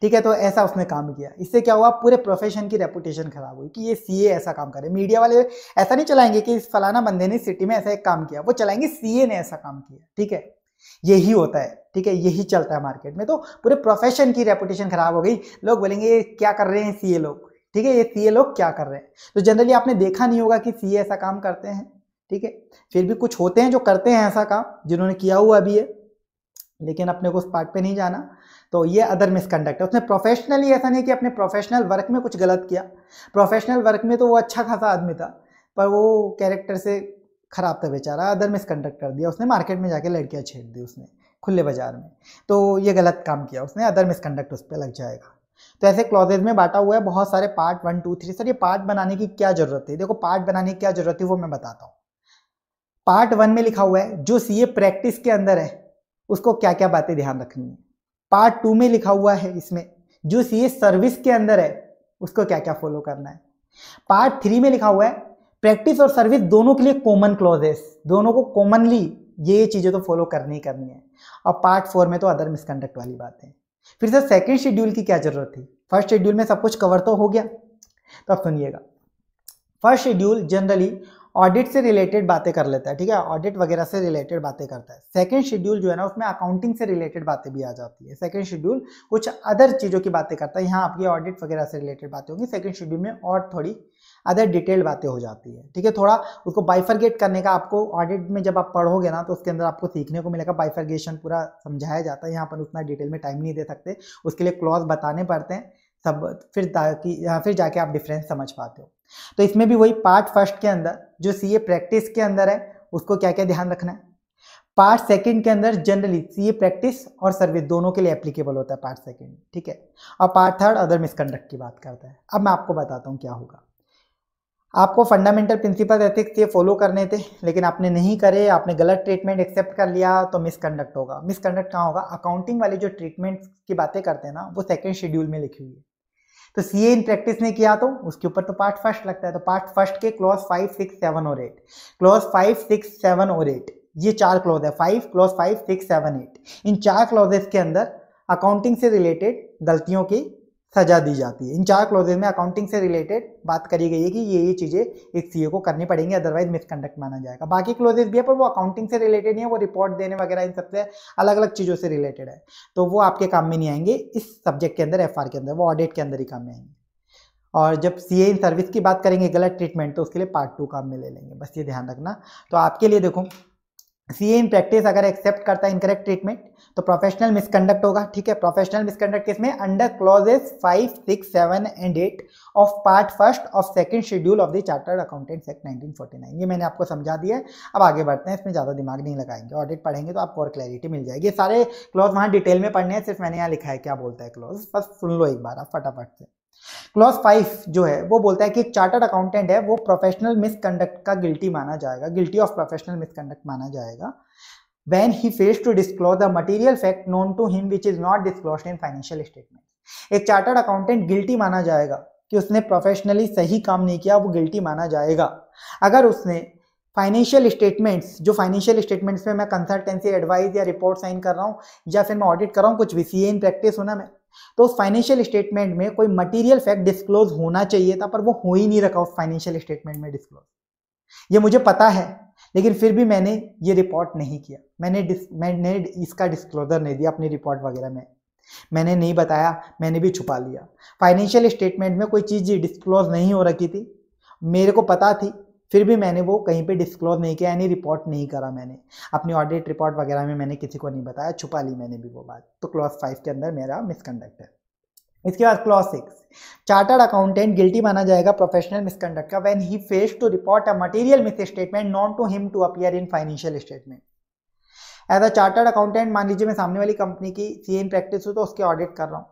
ठीक है तो ऐसा उसने काम किया इससे क्या हुआ पूरे प्रोफेशन की रेपुटेशन खराब हुई कि ये सी ऐसा काम करे मीडिया वाले ऐसा नहीं चलाएंगे कि इस फलाना बंदे ने सिटी में ऐसा एक काम किया वो चलाएंगे सी ने ऐसा काम किया ठीक है यही होता है ठीक है यही चलता है मार्केट में तो पूरे प्रोफेशन की रेपुटेशन खराब हो गई लोग बोलेंगे क्या कर रहे हैं सी लोग ठीक है ये सी लोग क्या कर रहे हैं तो जनरली आपने देखा नहीं होगा कि सी ऐसा काम करते हैं ठीक है फिर भी कुछ होते हैं जो करते हैं ऐसा काम जिन्होंने किया हुआ अभी है लेकिन अपने को उस पार्ट पे नहीं जाना तो ये अदर मिसकंडक्ट है उसने प्रोफेशनली ऐसा नहीं कि अपने प्रोफेशनल वर्क में कुछ गलत किया प्रोफेशनल वर्क में तो वो अच्छा खासा आदमी था पर वो कैरेक्टर से ख़राब था बेचारा अदर मिसकंडक्ट कर दिया उसने मार्केट में जाके लड़कियाँ छेड़ दी उसने खुले बाजार में तो ये गलत काम किया उसने अदर मिसकंडक्ट उस पर लग जाएगा तो ऐसे क्लॉजेज में बांटा हुआ है बहुत सारे part one two three sir ये पार्ट बनाने की क्या ज़रूरत है देखो पार्ट बनाने की क्या ज़रूरत है वो मैं बताता हूँ पार्ट वन में लिखा हुआ है जो सीए प्रैक्टिस के अंदर है उसको क्या क्या बातें ध्यान रखनी है पार्ट टू में लिखा हुआ है इसमें जो सीए सर्विस के अंदर है उसको क्या क्या फॉलो करना है पार्ट थ्री में लिखा हुआ है प्रैक्टिस और सर्विस दोनों के लिए कॉमन क्लॉजेस दोनों को कॉमनली ये चीज़ें तो फॉलो करनी ही करनी है और पार्ट फोर में तो अदर मिसकंडक्ट वाली बात है फिर सर सेकेंड शेड्यूल की क्या ज़रूरत थी फर्स्ट शेड्यूल में सब कुछ कवर तो हो गया तो आप सुनिएगा फर्स्ट शेड्यूल जनरली ऑडिट से रिलेटेड बातें कर लेता है ठीक है ऑडिट वगैरह से रिलेटेड बातें करता है सेकंड शेड्यूल जो है ना उसमें अकाउंटिंग से रिलेटेड बातें भी आ जाती है सेकंड शेड्यूल कुछ अदर चीज़ों की बातें करता है यहाँ आपकी ऑडिट वगैरह से रिलेटेड बातें होंगी सेकंड शेड्यूल में और थोड़ी अदर डिटेल बातें हो जाती है ठीक है थोड़ा उसको बाइफरगेट करने का आपको ऑडिट में जब आप पढ़ोगे ना तो उसके अंदर आपको सीखने को मिलेगा बाइफरगेशन पूरा समझाया जाता है यहाँ पर उतना डिटेल में टाइम नहीं दे सकते उसके लिए क्लॉज बताने पड़ते हैं सब फिर ताकि फिर जाके आप डिफरेंस समझ पाते हो तो इसमें भी वही पार्ट फर्स्ट के अंदर जो सी प्रैक्टिस के अंदर है उसको क्या क्या ध्यान रखना है पार्ट सेकंड के अंदर जनरली सी प्रैक्टिस और सर्विस दोनों के लिए एप्लीकेबल होता है पार्ट सेकंड ठीक है और पार्ट थर्ड अदर मिसकंडक्ट की बात करता है अब मैं आपको बताता हूँ क्या होगा आपको फंडामेंटल प्रिंसिपल एथिक्स ये फॉलो करने थे लेकिन आपने नहीं करे आपने गलत ट्रीटमेंट एक्सेप्ट कर लिया तो मिसकंडक्ट होगा मिसकंडक्ट कहाँ होगा अकाउंटिंग वाले जो ट्रीटमेंट की बातें करते हैं ना वो सेकेंड शेड्यूल में लिखी हुई है तो सी इन प्रैक्टिस ने किया तो उसके ऊपर तो पार्ट फर्स्ट लगता है तो पार्ट फर्स्ट के क्लॉज फाइव सिक्स सेवन और eight clause five six seven और एट ये चार क्लॉज है five clause five six seven eight इन चार क्लॉजेस के अंदर अकाउंटिंग से रिलेटेड गलतियों की सजा दी जाती है इन चार क्लोजेज में अकाउंटिंग से रिलेटेड बात करी गई है कि ये ये चीज़ें एक सी को करनी पड़ेंगी अदरवाइज मिसकंडक्ट माना जाएगा बाकी क्लोजेज भी है पर वो अकाउंटिंग से रिलेटेड नहीं है वो रिपोर्ट देने वगैरह इन सबसे अलग अलग चीज़ों से रिलेटेड है तो वो आपके काम में नहीं आएंगे इस सब्जेक्ट के अंदर एफ के अंदर वो ऑडिट के अंदर ही काम में आएंगे और जब सी इन सर्विस की बात करेंगे गलत ट्रीटमेंट तो उसके लिए पार्ट टू काम में ले लेंगे बस ये ध्यान रखना तो आपके लिए देखो सी इन प्रैक्टिस अगर एक्सेप्ट करता है इनकरेक्ट ट्रीटमेंट तो प्रोफेशनल मिसकंडक्ट होगा ठीक है प्रोफेशनल मिसकंडक्ट किस में under clauses five six seven and eight of part first of second schedule of the chartered accountants act 1949 ये मैंने आपको समझा दिया है अब आगे बढ़ते हैं इसमें ज़्यादा दिमाग नहीं लगाएंगे ऑडिट पढ़ेंगे तो आपको और क्लैरिटी मिल जाएगी ये सारे क्लॉज वहाँ डिटेल में पढ़ने हैं सिर्फ मैंने यहाँ लिखा है क्या बोलता है क्लॉज बस सुन लो एक बार आप फटाफट से क्लॉज फाइव जो है वो बोलता है कि एक चार्टर्ड अकाउंटेंट है वो प्रोफेशनल मिसकंडक्ट का गिल्टी माना जाएगा गिल्टी ऑफ प्रोफेशनल मिसकंडक्ट माना जाएगा when he fails to disclose the material fact known to him which is not disclose in financial statement एक चार्टर्ड अकाउंटेंट गिल्टी माना जाएगा कि उसने प्रोफेशनली सही काम नहीं किया वो गिल्टी माना जाएगा अगर उसने फाइनेंशियल स्टेटमेंट्स जो फाइनेंशियल स्टेटमेंट्स में मैं कंसल्टेंसी एडवाइस या रिपोर्ट साइन कर रहा हूँ या फिर मैं ऑडिट कर रहा हूँ कुछ भी सी इन प्रैक्टिस होना मैं तो उस फाइनेंशियल स्टेटमेंट में कोई मटेरियल फैक्ट डिस्क्लोज होना चाहिए था पर वो हो ही नहीं रखा उस फाइनेंशियल स्टेटमेंट में डिस्क्लोज ये मुझे पता है लेकिन फिर भी मैंने ये रिपोर्ट नहीं किया मैंने डिस, मैंने इसका डिस्क्लोजर नहीं दिया अपनी रिपोर्ट वगैरह में मैंने नहीं बताया मैंने भी छुपा लिया फाइनेंशियल स्टेटमेंट में कोई चीज़ डिस्क्लोज नहीं हो रखी थी मेरे को पता थी फिर भी मैंने वो कहीं पे डिस्क्लोज नहीं किया यानी रिपोर्ट नहीं करा मैंने अपनी ऑडिट रिपोर्ट वगैरह में मैंने किसी को नहीं बताया छुपा ली मैंने भी वो बात तो क्लॉज फाइव के अंदर मेरा मिसकंडक्ट है इसके बाद clause six chartered accountant guilty माना जाएगा प्रोफेशनल मिसकंडक्ट का when he fails to report a material misstatement known to him to appear in financial statement as a chartered accountant मान लीजिए मैं सामने वाली कंपनी की सी एन प्रैक्टिस हूँ तो उसके ऑडिट कर रहा हूँ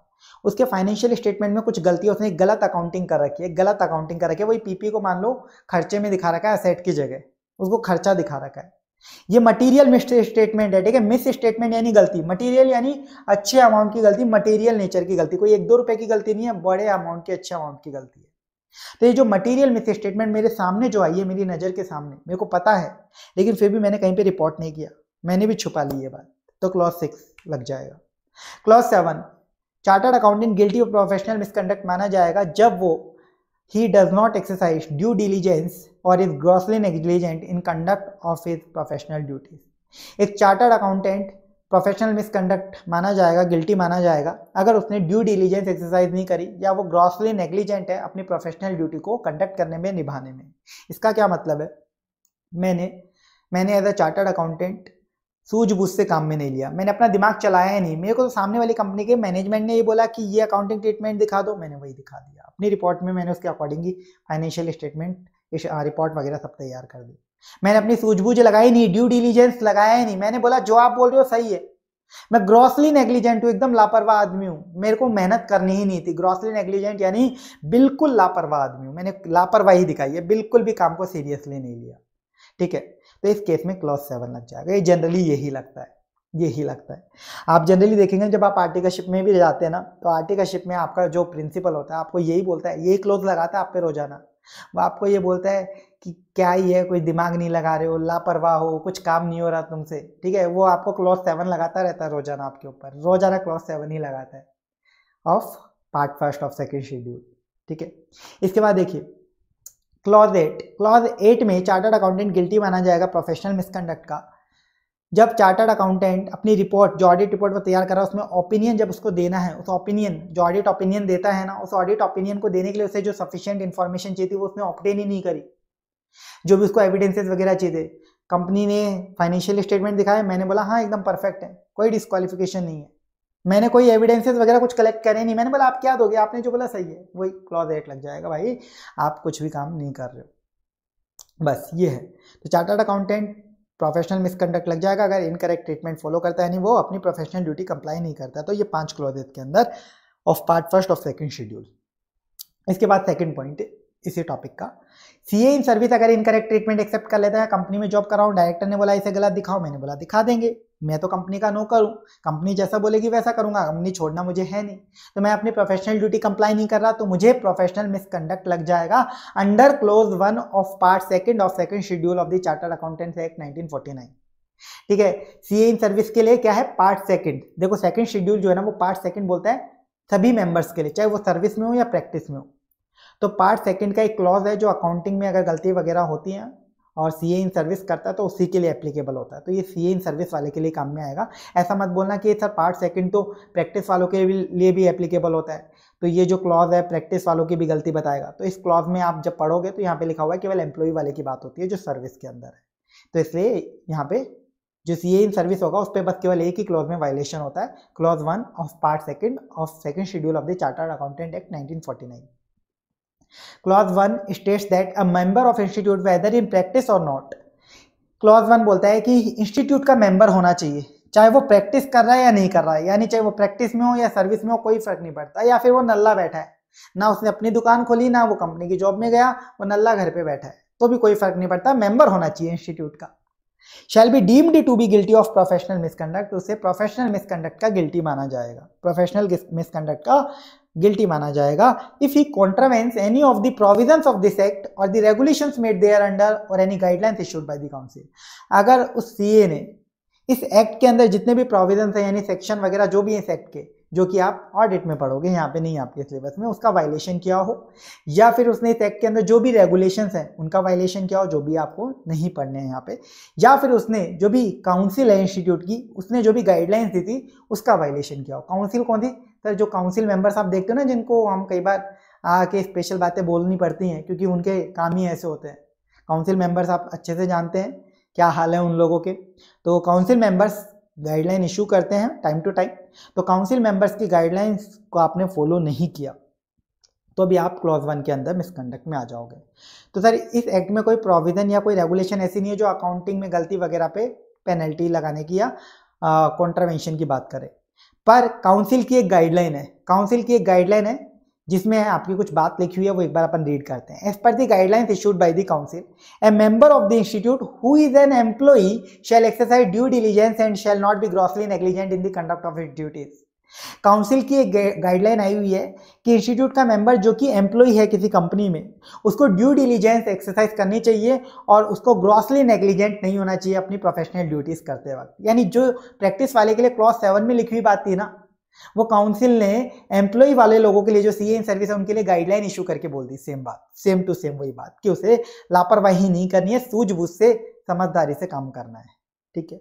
उसके फाइनेंशियल स्टेटमेंट में कुछ गलती उसने गलत अकाउंटिंग कर रखी है गलत अकाउंटिंग कर रखी है वही पीपी को मान लो खर्चे में दिखा रखा है असेट की जगह उसको खर्चा दिखा रखा है ये मटेरियल मिस स्टेटमेंट है ठीक है मिस स्टेटमेंट यानी गलती मटेरियल यानी अच्छे अमाउंट की गलती मटेरियल नेचर की गलती कोई एक दो रुपए की गलती नहीं है बड़े अमाउंट की अच्छे अमाउंट की गलती है तो ये जो मटेरियल मिस स्टेटमेंट मेरे सामने जो आई है मेरी नज़र के सामने मेरे को पता है लेकिन फिर भी मैंने कहीं पर रिपोर्ट नहीं किया मैंने भी छुपा ली ये बात तो क्लॉज सिक्स लग जाएगा clause seven chartered accountant guilty of professional misconduct माना जाएगा जब वो he does not exercise due diligence और is grossly negligent in conduct of his professional duties एक चार्टर्ड अकाउंटेंट प्रोफेशनल मिसकंडक्ट माना जाएगा गिल्टी माना जाएगा अगर उसने ड्यू डिलीजेंस एक्सरसाइज नहीं करी या वो ग्रॉसली नेग्लिजेंट है अपनी प्रोफेशनल ड्यूटी को कंडक्ट करने में निभाने में इसका क्या मतलब है मैंने मैंने एज अ चार्टर्ड अकाउंटेंट सूझबूझ से काम में नहीं लिया मैंने अपना दिमाग चलाया ही नहीं मेरे को तो सामने वाली कंपनी के मैनेजमेंट ने ये बोला कि ये अकाउंटिंग स्टेटमेंट दिखा दो मैंने वही दिखा दिया अपनी रिपोर्ट में मैंने उसके अकॉर्डिंगली फाइनेंशियल स्टेटमेंट रिपोर्ट वगैरह सब तैयार कर दी मैंने अपनी सूझबूझ लगाई नहीं ड्यू डिलीजेंस लगाया ही नहीं मैंने बोला जो आप बोल रहे हो सही है मैं ग्रॉसली नेग्लिजेंट हूँ एकदम लापरवाह आदमी हूँ मेरे को मेहनत करनी ही नहीं थी ग्रॉसली नेग्लिजेंट यानी बिल्कुल लापरवाह आदमी हूँ मैंने लापरवाही दिखाई है बिल्कुल भी काम को सीरियसली नहीं लिया ठीक है तो इस केस में क्लॉज सेवन लग जाएगा ये जनरली यही लगता है यही लगता है आप जनरली देखेंगे जब आप आर्टिकलशिप में भी जाते हैं ना तो आर्टिकलशिप में आपका जो प्रिंसिपल होता है आपको यही बोलता है यही क्लोज लगाता है आप पे रोजाना वो आपको ये बोलता है कि क्या ही है कोई दिमाग नहीं लगा रहे हो लापरवाह हो कुछ काम नहीं हो रहा तुमसे ठीक है वो आपको क्लॉज सेवन लगाता रहता है रोजाना आपके ऊपर रोजाना क्लॉज सेवन ही लगाता है of part first of second schedule ठीक है इसके बाद देखिए क्लॉज एट क्लॉज एट में चार्टर्ड अकाउंटेंट गिल्टी माना जाएगा प्रोफेशनल मिसकंडक्ट का जब चार्टर्ड अकाउंटेंट अपनी रिपोर्ट जो ऑडिट रिपोर्ट को तैयार कर रहा है उसमें ओपिनियन जब उसको देना है उस ओपिनियन जो ऑडिट ओपिनियन देता है ना उस ऑडिट ओपिनियन को देने के लिए उसे जो सफिशियंट इन्फॉर्मेशन चाहिए थी वो उसने ऑप्टेन ही नहीं करी जो भी उसको एविडेंसेस वगैरह चाहिए थे कंपनी ने फाइनेंशियल स्टेटमेंट दिखाया मैंने बोला हाँ एकदम परफेक्ट है कोई डिस्कालिफिकेशन नहीं है मैंने कोई एविडेंसेस वगैरह कुछ कलेक्ट करे नहीं मैंने बोला आप क्या दोगे आपने जो बोला सही है वही क्लॉज एट लग जाएगा भाई आप कुछ भी काम नहीं कर रहे हो बस ये है तो चार्टर्ड अकाउंटेंट प्रोफेशनल मिसकंडक्ट लग जाएगा अगर इनकरेक्ट ट्रीटमेंट फॉलो करता है नहीं वो अपनी प्रोफेशनल ड्यूटी कंप्लाई नहीं करता तो ये पांच क्लॉजेस के अंदर of part first of second schedule इसके बाद सेकंड पॉइंट इसी टॉपिक का सीए इन सर्विस अगर इनकरेक्ट ट्रीटमेंट एक्सेप्ट कर लेता है कंपनी में जॉब कराऊं डायरेक्टर ने बोला इसे गलत दिखाओ मैंने बोला दिखा देंगे मैं तो कंपनी का नो करूं कंपनी जैसा बोलेगी वैसा करूंगा कंपनी छोड़ना मुझे है नहीं तो मैं अपनी प्रोफेशनल ड्यूटी कंप्लाई नहीं कर रहा तो मुझे प्रोफेशनल मिसकंडक्ट लग जाएगा under clause one of part second of second schedule of the chartered accountants act nineteen ठीक है सीए इन सर्विस के लिए क्या है पार्ट सेकंड देखो सेकंड शेड्यूल जो है ना वो पार्ट सेकंड बोलता है सभी मेंबर्स के लिए चाहे वो सर्विस में हो या प्रैक्टिस में हो तो पार्ट सेकंड का एक क्लॉज है जो अकाउंटिंग में अगर गलती वगैरह होती है और सी इन सर्विस करता है तो उसी के लिए एप्लीकेबल होता है तो ये सी इन सर्विस वाले के लिए काम में आएगा ऐसा मत बोलना कि सर पार्ट सेकंड तो प्रैक्टिस वालों के लिए भी एप्लीकेबल होता है तो ये जो क्लॉज है प्रैक्टिस वालों की भी गलती बताएगा तो इस क्लॉज में आप जब पढ़ोगे तो यहाँ पे लिखा हुआ है केवल एम्प्लॉय वाले की बात होती है जो सर्विस के अंदर है तो इसलिए यहाँ पे जो सी इन सर्विस होगा उस पर बस केवल एक ही क्लॉज में वायलेशन होता है clause one of part second of second schedule of the chartered accountant act 1949 clause one states that a member of institute whether in practice और नॉट क्लॉज वन बोलता है कि इंस्टीट्यूट का मेंबर होना चाहिए चाहे वो प्रैक्टिस कर रहा है या नहीं कर रहा है यानी चाहे वो प्रैक्टिस में हो या सर्विस में हो कोई फर्क नहीं पड़ता या फिर वो नल्ला बैठा है ना उसने अपनी दुकान खोली ना वो कंपनी की जॉब में गया वो नल्ला घर पे बैठा है तो भी कोई फर्क नहीं पड़ता मेंबर होना चाहिए इंस्टीट्यूट का shall be deemed to be guilty of professional misconduct उसे प्रोफेशनल मिसकंडक्ट का गिल्टी माना जाएगा प्रोफेशनल मिसकंडक्ट का गिल्टी माना जाएगा if he contravenes any of the provisions of this act और the regulations made thereunder और any guidelines issued by the council अगर उस सीए ने इस एक्ट के अंदर जितने भी प्रोविजंस हैं यानी सेक्शन वगैरह जो भी है इस एक्ट के जो कि आप ऑडिट में पढ़ोगे यहाँ पे नहीं आपके सिलेबस में उसका वायलेशन किया हो या फिर उसने इस एक्ट के अंदर जो भी रेगुलेशंस हैं उनका वायलेशन किया हो जो भी आपको नहीं पढ़ने हैं यहाँ पे या फिर उसने जो भी काउंसिल है इंस्टीट्यूट की उसने जो भी गाइडलाइंस दी थी उसका वायलेशन किया हो काउंसिल कौन थी सर जो काउंसिल मेंबर्स आप देखते हो ना जिनको हम कई बार आके स्पेशल बातें बोलनी पड़ती हैं क्योंकि उनके काम ही ऐसे होते हैं काउंसिल मेंबर्स आप अच्छे से जानते हैं क्या हाल है उन लोगों के तो काउंसिल मेंबर्स गाइडलाइन इशू करते हैं टाइम टू टाइम तो काउंसिल मेंबर्स की गाइडलाइंस को आपने फॉलो नहीं किया तो अभी आप क्लॉज वन के अंदर मिसकंडक्ट में आ जाओगे तो सर इस एक्ट में कोई प्रोविज़न या कोई रेगुलेशन ऐसी नहीं है जो अकाउंटिंग में गलती वगैरह पे पेनल्टी लगाने की या कॉन्ट्रावेंशन की बात करें पर काउंसिल की एक गाइडलाइन है काउंसिल की एक गाइडलाइन है जिसमें आपकी कुछ बात लिखी हुई है वो एक बार अपन रीड करते हैं as per the guidelines issued by the council a member of the institute who is an employee shall exercise due diligence and shall not be grossly negligent in the conduct of its duties council की एक guideline आई हुई है कि institute का member जो कि employ है किसी कंपनी में उसको ड्यू डिलीजेंस एक्सरसाइज करनी चाहिए और उसको ग्रॉसली नेग्लिजेंट नहीं होना चाहिए अपनी प्रोफेशनल ड्यूटीज़ करते वक्त यानी जो प्रैक्टिस वाले के लिए क्लॉस सेवन में लिखी हुई बात थी ना वो काउंसिल ने एम्प्लॉय वाले लोगों के लिए जो सी इन सर्विस है उनके लिए गाइडलाइन इशू करके बोल दी सेम बात सेम टू सेम वही बात कि उसे लापरवाही नहीं करनी है सूझबूझ से समझदारी से काम करना है ठीक है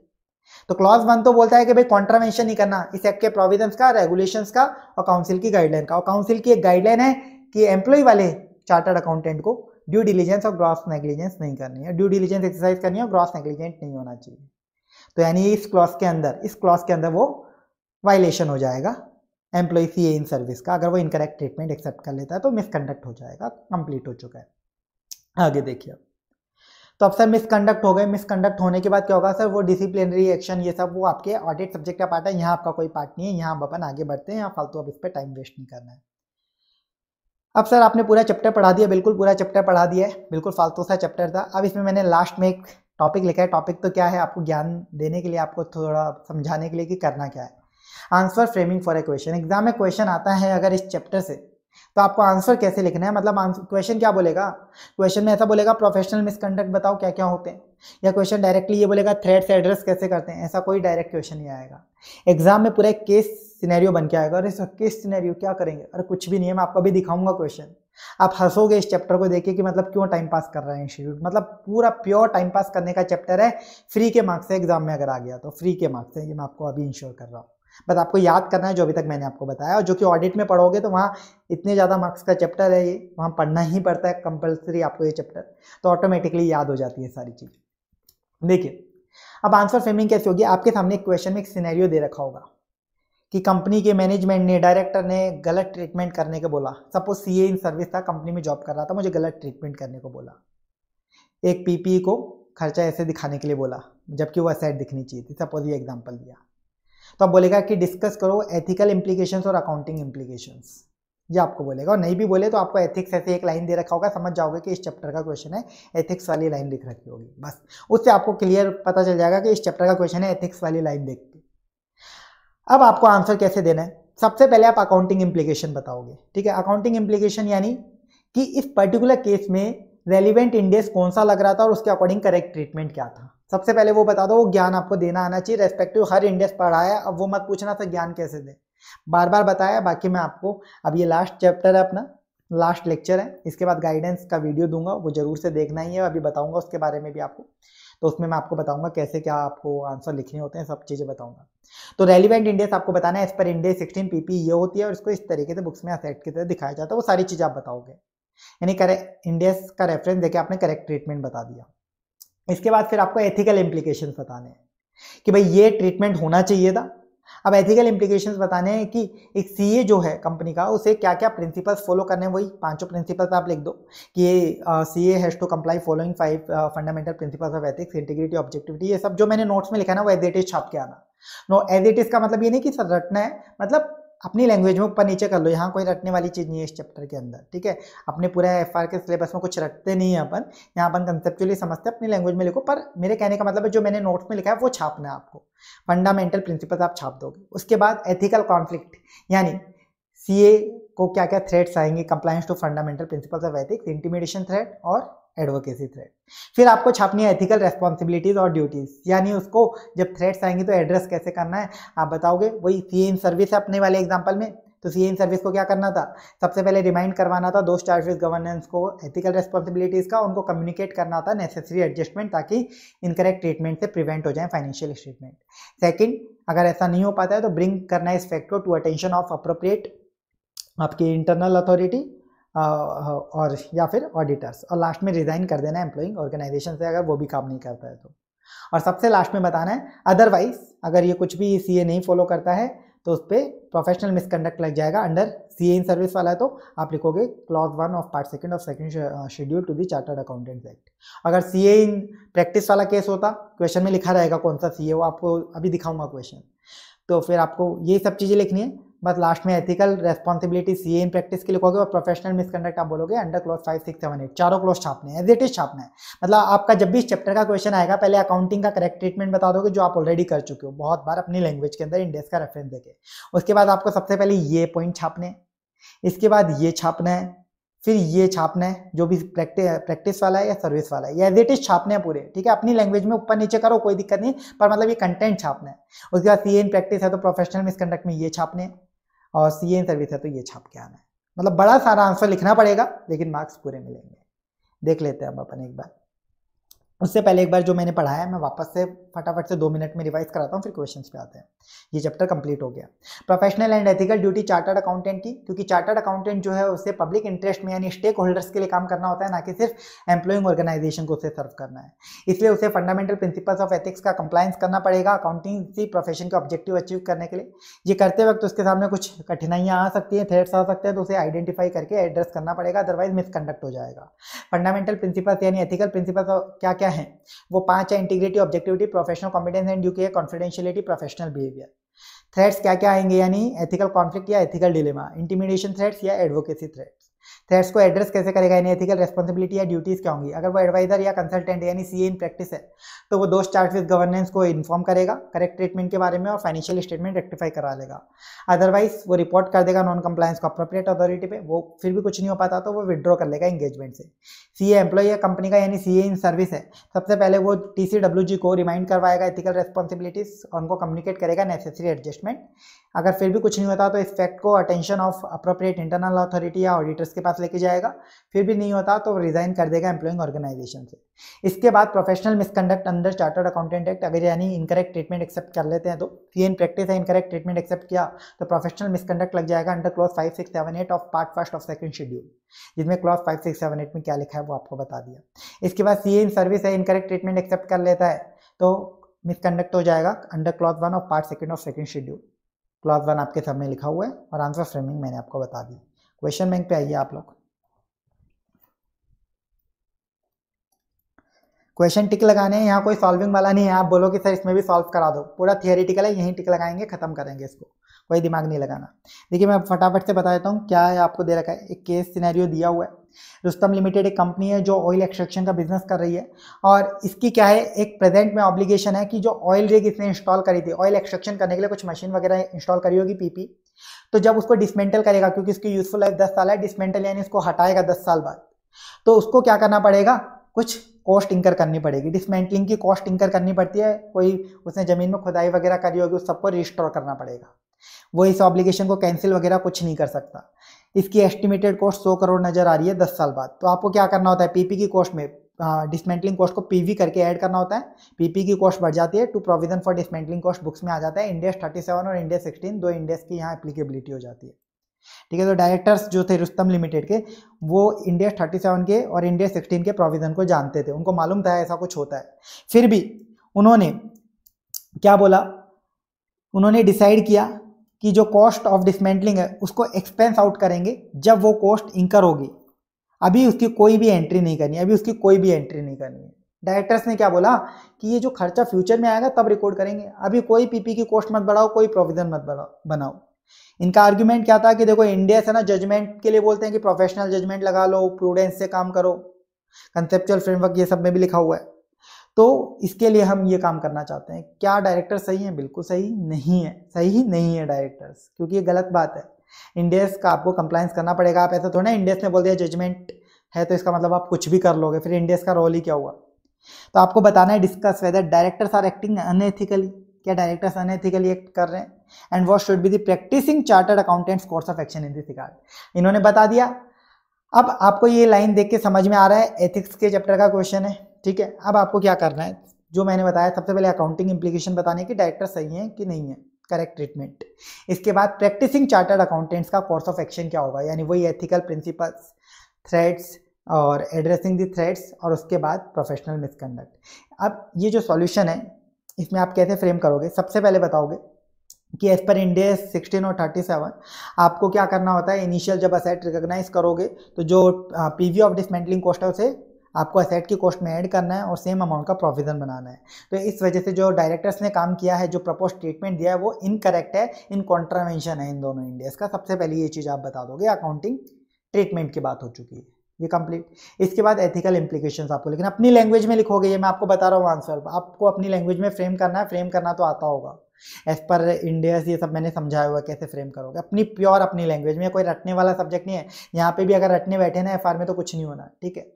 तो क्लॉज वन तो बोलता है कि भाई कॉन्ट्रावेंशन नहीं करना इस एक्ट के प्रोविजन का रेगुलेशन का और काउंसिल की गाइडलाइन का और काउंसिल की एक गाइडलाइन है कि एम्प्लॉय वाले चार्टर्ड अकाउंटेंट को ड्यू डिलीजेंस और ग्रॉस नेग्लिजेंस नहीं करनी है ड्यू डिलीजेंस एक्सरसाइज करनी है ग्रॉस नेग्लिजेंट नहीं होना चाहिए तो यानी इस क्लॉज के अंदर इस क्लॉज के अंदर वो वायलेशन हो जाएगा एम्प्लॉय सी इन सर्विस का अगर वो इनकरेक्ट ट्रीटमेंट एक्सेप्ट कर लेता है तो मिसकंडक्ट हो जाएगा कंप्लीट हो चुका है आगे देखिए अब तो अब सर मिसकंडक्ट हो गए मिसकंडक्ट होने के बाद क्या होगा सर वो डिसिप्लिनरी एक्शन ये सब वो आपके ऑडिट सब्जेक्ट का पार्ट है यहाँ आपका कोई पार्ट नहीं है यहाँ अपन आगे बढ़ते हैं यहाँ फालतू अब इस पर टाइम वेस्ट नहीं करना है अब सर आपने पूरा चैप्टर पढ़ा दिया बिल्कुल पूरा चैप्टर पढ़ा दिया है बिल्कुल फालतू सा चैप्टर था अब इसमें मैंने लास्ट में एक टॉपिक लिखा है टॉपिक तो क्या है आपको ज्ञान देने के लिए आपको थोड़ा समझाने के लिए कि करना क्या है answer framing for a question exam में क्वेश्चन आता है अगर इस चैप्टर से तो आपको आंसर कैसे लिखना है मतलब आंसर क्वेश्चन क्या बोलेगा क्वेश्चन में ऐसा बोलेगा प्रोफेशनल मिसकंडक्ट बताओ क्या क्या होते हैं या क्वेश्चन डायरेक्टली ये बोलेगा थ्रेड से एड्रेस कैसे करते हैं ऐसा कोई डायरेक्ट क्वेश्चन नहीं आएगा एग्जाम में पूरा एक केस सिनेरियो बन के आएगा अरे सर केस सिनेरियो क्या करेंगे अरे कुछ भी नहीं है मैं आपको अभी दिखाऊंगा क्वेश्चन आप हंसोगे इस चैप्टर को देखिए कि मतलब क्यों टाइम पास कर रहे हैं इंस्टीट्यूट मतलब पूरा प्योर टाइम पास करने का चैप्टर है फ्री के मार्क्स है एग्जाम में अगर आ गया तो फ्री के मार्क्स से ये मैं आपको अभी इंश्योर कर रहा हूँ बस आपको याद करना है जो अभी तक मैंने आपको बताया और जो कि ऑडिट में पढ़ोगे तो वहाँ इतने ज़्यादा मार्क्स का चैप्टर है ये वहाँ पढ़ना ही पड़ता है कंपलसरी आपको ये चैप्टर तो ऑटोमेटिकली याद हो जाती है सारी चीज़ देखिए अब आंसर फ्रेमिंग कैसे होगी आपके सामने एक क्वेश्चन में एक सिनेरियो दे रखा होगा कि कंपनी के मैनेजमेंट ने डायरेक्टर ने गलत ट्रीटमेंट करने को बोला सपोज सी इन सर्विस था कंपनी में जॉब कर रहा था मुझे गलत ट्रीटमेंट करने को बोला एक पीपी e को खर्चा ऐसे दिखाने के लिए बोला जबकि वो असैड दिखनी चाहिए थी सपोज ये एग्जाम्पल दिया तो आप बोलेगा कि डिस्कस करो एथिकल इम्प्लीकेशन और अकाउंटिंग इम्प्लीकेशन ये आपको बोलेगा और नहीं भी बोले तो आपको एथिक्स ऐसे एक लाइन दे रखा होगा समझ जाओगे कि इस चैप्टर का क्वेश्चन है एथिक्स वाली लाइन लिख रखी होगी बस उससे आपको क्लियर पता चल जाएगा कि इस चैप्टर का क्वेश्चन है एथिक्स वाली लाइन देख के अब आपको आंसर कैसे देना है सबसे पहले आप अकाउंटिंग इम्प्लीकेशन बताओगे ठीक है अकाउंटिंग इम्प्लीकेशन यानी कि इस पर्टिकुलर केस में रेलिवेंट इंडेक्स कौन सा लग रहा था और उसके अकॉर्डिंग करेक्ट ट्रीटमेंट क्या था सबसे पहले वो बता दो वो ज्ञान आपको देना आना चाहिए रेस्पेक्टिव हर इंडेक्स पढ़ाया अब वो मत पूछना था ज्ञान कैसे दे बार बार बताया बाकी मैं आपको अब ये लास्ट चैप्टर है अपना लास्ट लेक्चर है इसके बाद गाइडेंस का वीडियो दूंगा वो जरूर से देखना ही है अभी बताऊंगा उसके बारे में भी आपको तो उसमें मैं आपको बताऊंगा कैसे क्या आपको आंसर लिखने होते हैं सब चीज़ें बताऊंगा तो रेलिवेंट इंडेक्स आपको बताना है as per index sixteen PP ये होती है और इसको इस तरीके से बुक्स में असेट की तरह दिखाया जाता है वो सारी चीज़ आप बताओगे यानी करे इंडेक्स का रेफरेंस देखे आपने करेक्ट ट्रीटमेंट बता दिया इसके बाद फिर आपको एथिकल इम्प्लीकेशन बताने हैं कि भाई ये ट्रीटमेंट होना चाहिए था अब एथिकल इम्प्लीकेशन बताने हैं कि एक सी जो है कंपनी का उसे क्या क्या प्रिंसिपल्स फॉलो करने हैं वही पांचों प्रिंसिपल्स आप लिख दो कि ये C has to comply following five fundamental principles of ethics integrity objectivity ये सब जो मैंने नोट्स में लिखा ना वो एज इट इज छाप के आना नो एज इट इज का मतलब ये नहीं कि सर रटना है मतलब अपनी लैंग्वेज में ऊपर नीचे कर लो यहाँ कोई रटने वाली चीज़ नहीं है इस चैप्टर के अंदर ठीक है अपने पूरे एफ के सिलेबस में कुछ रटते नहीं है अपन यहाँ अपन कंसेप्चुअली समझते अपनी लैंग्वेज में लिखो पर मेरे कहने का मतलब है जो मैंने नोट्स में लिखा है वो छापना है आपको फंडामेंटल प्रिंसिपल आप छाप दोगे उसके बाद एथिकल कॉन्फ्लिक्ट यानी सी को क्या क्या थ्रेट्स आएंगे compliance to fundamental principles of ethics intimidation threat और एडवोकेसी थ्रेड फिर आपको छापनी है एथिकल रेस्पॉन्सिबिलिटीज और ड्यूटीज यानी उसको जब थ्रेड्स आएंगे तो एड्रेस कैसे करना है आप बताओगे वही सी एन सर्विस है अपने वाले एग्जाम्पल में तो सी एन सर्विस को क्या करना था सबसे पहले रिमाइंड करवाना था दो चार्जेस गवर्नेंस को एथिकल रेस्पॉन्सिबिलिटीज़ का उनको कम्युनिकेट करना था नेसेसरी एडजस्टमेंट ताकि इनकरेक्ट ट्रीटमेंट से प्रिवेंट हो जाए फाइनेंशियल स्टेटमेंट सेकेंड अगर ऐसा नहीं हो पाता है तो ब्रिंग करना इस फैक्ट को टू अटेंशन ऑफ अप्रोप्रिएट आपकी इंटरनल अथॉरिटी और या फिर ऑडिटर्स और लास्ट में रिज़ाइन कर देना है एम्प्लॉइंग ऑर्गेनाइजेशन से अगर वो भी काम नहीं करता है तो और सबसे लास्ट में बताना है अदरवाइज अगर ये कुछ भी सी नहीं फॉलो करता है तो उस पर प्रोफेशनल मिसकंडक्ट लग जाएगा अंडर सी इन सर्विस वाला है तो आप लिखोगे clause one of part second of second schedule to the chartered accountants act अगर सी इन प्रैक्टिस वाला केस होता क्वेश्चन में लिखा रहेगा कौन सा सी वो आपको अभी दिखाऊंगा क्वेश्चन तो फिर आपको ये सब चीज़ें लिखनी है बस लास्ट में ethical responsibility C in practice के लिखोगे और प्रोफेशनल मिसकंडक्ट आप बोलोगे under clause five six seven eight चारों क्लोज छापने हैं एज इट इज छापना है मतलब आपका जब भी इस चैप्टर का क्वेश्चन आएगा पहले अकाउंटिंग का करेक्ट ट्रीटमेंट बता दोगे जो आप ऑलरेडी कर चुके हो बहुत बार अपनी लैंग्वेज के अंदर इंडेक्स का रेफरेंस देके उसके बाद आपको सबसे पहले ये पॉइंट छापने इसके बाद ये छापना है फिर ये छापना है जो भी प्रैक्टिस वाला है या सर्विस वाला है या एज इट इज छापने है पूरे ठीक है अपनी लैंग्वेज में ऊपर नीचे करो कोई दिक्कत नहीं पर मतलब ये कंटेंट छापना है उसके बाद सी इन प्रैक्टिस है तो प्रोफेशनल मिसकंडक्ट में ये छापने हैं और सी ए सर्विस है तो ये छाप के आना है मतलब बड़ा सारा आंसर लिखना पड़ेगा लेकिन मार्क्स पूरे मिलेंगे देख लेते हैं हम अपन एक बार उससे पहले एक बार जो मैंने पढ़ाया है मैं वापस से फटाफट से दो मिनट में रिवाइज कराता हूँ फिर क्वेश्चन पे आते हैं ये चैप्टर कंप्लीट हो गया professional and ethical duty chartered accountant की क्योंकि चार्टर्ड अकाउंटेंट जो है उसे पब्लिक इंटरेस्ट में यानी स्टेक होल्डर्स के लिए काम करना होता है ना कि सिर्फ एम्प्लॉइंग ऑर्गेनाइजेशन को उसे सर्व करना है इसलिए उसे फंडामेंटल प्रिंसिपल्स ऑफ एथिक्स का कंप्लाइंस करना पड़ेगा अकाउंटिंग प्रोफेशन के ऑब्जेक्टिव अचीव करने के लिए ये करते वक्त उसके सामने कुछ कठिनाइयाँ आ सकती हैं थ्रेट्स आ सकते हैं तो उसे आइडेंटिफाई करके एड्रेस करना पड़ेगा अदरवाइज मिसकंडक्ट हो जाएगा फंडामेंटल प्रिंसिपल्स यानी एथिकल प्रिंसिपल्स क्या क्या क्या है वो पांच है integrity objectivity professional competence and duty है कॉन्फिडेंशियलिटी प्रोफेशनल बिहेवियर थ्रेड्स क्या क्या आएंगे यानी एथिकल कॉन्फ्लिक्ट या एथिकल डिलेमा इंटीमिडेशन थ्रेड्स या एडवोकेसी थ्रेड्स थ्रेड्स तो को एड्रेस कैसे करेगा यानी एथिकल रेस्पॉसिबिलिटी या ड्यूटीज़ क्या होंगी अगर वो एडवाइजर या कंसल्टेंट यानी सी इन प्रैक्टिस है तो वो दो स्टार्ट विद गवर्नेंस को इन्फॉर्म करेगा करेक्ट ट्रीटमेंट के बारे में और फाइनेंशियल स्टेटमेंट रेक्टिफाई करा लेगा अदरवाइज वो रिपोर्ट कर देगा नॉन कंप्लायंस को अप्रोप्रिएट अथॉरिटी पे वो फिर भी कुछ नहीं हो पाता तो वो विड्रॉ कर लेगा इंगेजमेंट से सी ए एम्प्लॉय या कंपनी का यानी सी इन सर्विस है सबसे पहले वो टी सी डब्ल्यू जी को रिमाइंड करवाएगा एथिकल रेस्पॉन्सिबिलिटीज़ और उनको कम्युनिकेट करेगा नेसेसरी एडजस्टमेंट अगर फिर भी कुछ नहीं होता तो इस फैक्ट को attention of appropriate internal authority या ऑडिटर्स के पास लेके जाएगा फिर भी नहीं होता तो रिजाइन कर देगा एम्प्लॉइंग ऑर्गेनाइजेशन से इसके बाद professional misconduct under chartered accountant act अगर यानी इनकरेक्ट ट्रीटमेंट एक्सेप्ट कर लेते हैं तो ये इन प्रैक्टिस है इनकरेक्ट ट्रीटमेंट एक्सेप्ट किया तो प्रोफेशनल मिसकंडक्ट लग जाएगा under clause five six seven eight of part first of second schedule जिसमें clause five six seven eight में क्या लिखा है वो आपको बता दिया इसके बाद सी इन सर्विस है इनकरेक्ट ट्रीटमेंट एक्सेप्ट कर लेता है तो मिसकंडक्ट हो जाएगा under clause one of part second of second schedule class one आपके सामने लिखा हुआ है और आंसर फ्रेमिंग मैंने आपको बता दी क्वेश्चन बैंक पे आइए आप लोग क्वेश्चन टिक लगाने हैं यहाँ कोई सॉल्विंग वाला नहीं है आप बोलो कि सर इसमें भी सॉल्व करा दो पूरा थियोरिटिकल है यहीं टिक लगाएंगे खत्म करेंगे इसको कोई दिमाग नहीं लगाना देखिए मैं फटाफट से बता देता हूँ क्या है आपको दे रखा है एक केस सिनेरियो दिया हुआ है रुस्तम लिमिटेड एक कंपनी है जो ऑयल एक्सट्रैक्शन का बिजनेस कर रही है और इसकी क्या है एक प्रेजेंट में ऑब्लिगेशन है कि जो ऑयल रेग इसने इंस्टॉल करी थी ऑयल एक्सट्रैक्शन करने के लिए कुछ मशीन वगैरह इंस्टॉल करी होगी पीपी तो जब उसको डिसमेंटल करेगा क्योंकि इसकी यूजफुल लाइफ दस साल है डिसमेंटल यानी इसको हटाएगा दस साल बाद तो उसको क्या करना पड़ेगा कुछ कॉस्ट इंकर करनी पड़ेगी डिसमेंटलिंग की कॉस्ट इंकर करनी पड़ती है कोई उसने ज़मीन में खुदाई वगैरह करी होगी उस सबको रिस्टोर करना पड़ेगा वो इस ऑब्लिगेशन को कैंसिल वगैरह कुछ नहीं कर सकता इसकी एस्टिमेटेड कॉस्ट सौ करोड़ नज़र आ रही है दस साल बाद तो आपको क्या करना होता है पीपी की कॉस्ट में डिसमेंटलिंग कॉस्ट को पीवी करके ऐड करना होता है पीपी की कॉस्ट बढ़ जाती है to provision for dismantling cost books में आ जाता है इंडेस सेवन और इंडेस सिक्सटीन दो इंडेस की यहाँ एप्लीकेबिलिटी हो जाती है ठीक है तो डायरेक्टर्स जो थे रुस्तम लिमिटेड के वो इंडिया थर्टी सेवन के और इंडिया सिक्सटीन के प्रोविज़न को जानते थे उनको मालूम था ऐसा कुछ होता है फिर भी उन्होंने क्या बोला उन्होंने डिसाइड किया कि जो कॉस्ट ऑफ डिसमेंटलिंग है उसको एक्सपेंस आउट करेंगे जब वो कॉस्ट इंकर होगी अभी उसकी कोई भी एंट्री नहीं करनी अभी उसकी कोई भी एंट्री नहीं करनी है डायरेक्टर्स ने क्या बोला कि ये जो खर्चा फ्यूचर में आएगा तब रिकॉर्ड करेंगे अभी कोई पीपी की कॉस्ट मत बढ़ाओ कोई प्रोविजन मत बनाओ इनका आर्ग्यूमेंट क्या था कि देखो इंडिया से ना जजमेंट के लिए बोलते हैं कि प्रोफेशनल जजमेंट लगा लो प्रूडेंस से काम करो कंसेप्चुअल फ्रेमवर्क ये सब में भी लिखा हुआ है तो इसके लिए हम ये काम करना चाहते हैं क्या डायरेक्टर सही हैं बिल्कुल सही नहीं है सही नहीं है डायरेक्टर्स क्योंकि ये गलत बात है इंडियस का आपको कंप्लाइंस करना पड़ेगा आप ऐसा थोड़ा इंडियस ने बोल दिया जजमेंट है तो इसका मतलब आप कुछ भी कर लोगे फिर इंडियस का रोल ही क्या हुआ तो आपको बताना है discuss whether directors are acting unethically क्या डायरेक्टर्स अनएथिकली एक्ट कर रहे हैं and what should be the practising chartered accountants course of action in this regard इन्होंने बता दिया अब आपको ये लाइन देख के समझ में आ रहा है एथिक्स के चैप्टर का क्वेश्चन है ठीक है अब आपको क्या करना है जो मैंने बताया सबसे पहले अकाउंटिंग इंप्लीकेशन बताने की डायरेक्टर सही है कि नहीं है करेक्ट ट्रीटमेंट इसके बाद प्रैक्टिसिंग चार्टर्ड अकाउंटेंट्स का कोर्स ऑफ एक्शन क्या होगा यानी वही एथिकल प्रिंसिपल्स थ्रेड्स और एड्रेसिंग दी थ्रेड्स और उसके बाद प्रोफेशनल मिसकंडक्ट अब ये जो सॉल्यूशन है इसमें आप कैसे फ्रेम करोगे सबसे पहले बताओगे कि एज पर इंडिया सिक्सटीन और थर्टी सेवन आपको क्या करना होता है इनिशियल जब असेट रिकोगनाइज करोगे तो जो P V of dismantling cost है उसे आपको असेट की कॉस्ट में ऐड करना है और सेम अमाउंट का प्रोविज़न बनाना है तो इस वजह से जो डायरेक्टर्स ने काम किया है जो प्रपोज ट्रीटमेंट दिया है वो इनकरेक्ट है इन कॉन्ट्रावेंशन है इन दोनों इंडियाज़ का सबसे पहले ये चीज़ आप बता दोगे अकाउंटिंग ट्रीटमेंट की बात हो चुकी है ये कंप्लीट इसके बाद एथिकल इम्प्लीकेशन आपको लेकिन अपनी लैंग्वेज में लिखोगे ये मैं आपको बता रहा हूँ आंसर आपको अपनी लैंग्वेज में फ्रेम करना है फ्रेम करना तो आता होगा एज पर इंडियस ये सब मैंने समझाया हुआ कैसे फ्रेम करोगे अपनी प्योर अपनी लैंग्वेज में कोई रटने वाला सब्जेक्ट नहीं है यहाँ पे भी अगर रटने बैठे ना एफ में तो कुछ नहीं होना ठीक है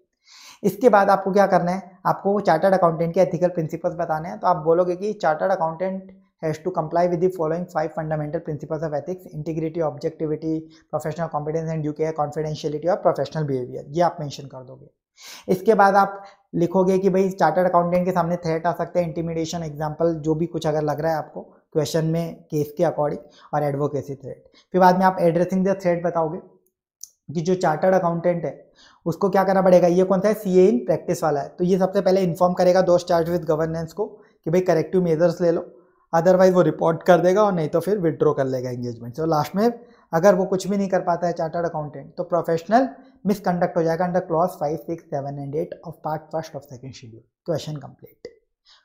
इसके बाद आपको क्या करना है आपको चार्टर्ड अकाउंटेंट के एथिकल प्रिंसिपल्स बताने हैं तो आप बोलोगे कि chartered accountant has to comply with the following five fundamental principles of ethics integrity objectivity professional competence and due care confidentiality और प्रोफेशनल बिहेवियर ये आप मेंशन कर दोगे इसके बाद आप लिखोगे कि भाई चार्टर्ड अकाउंटेंट के सामने थ्रेट आ सकते हैं इंटीमिडेशन एग्जाम्पल जो भी कुछ अगर लग रहा है आपको क्वेश्चन में केस के अकॉर्डिंग और एडवोकेसी थ्रेट फिर बाद में आप एड्रेसिंग द थ्रेट बताओगे कि जो चार्टर्ड अकाउंटेंट है उसको क्या करना पड़ेगा ये कौन सा है सी इन प्रैक्टिस वाला है तो ये सबसे पहले इन्फॉर्म करेगा दोस्त चार्ज विद गवर्नेंस को कि भाई करेक्टिव मेजर्स ले लो अदरवाइज वो रिपोर्ट कर देगा और नहीं तो फिर विदड्रॉ कर लेगा एंगेजमेंट सो लास्ट में अगर वो कुछ भी नहीं कर पाता है चार्टर्ड अकाउंटेंट तो प्रोफेशनल मिसकंडक्ट हो जाएगा under clause five six seven and eight of part first of second schedule question complete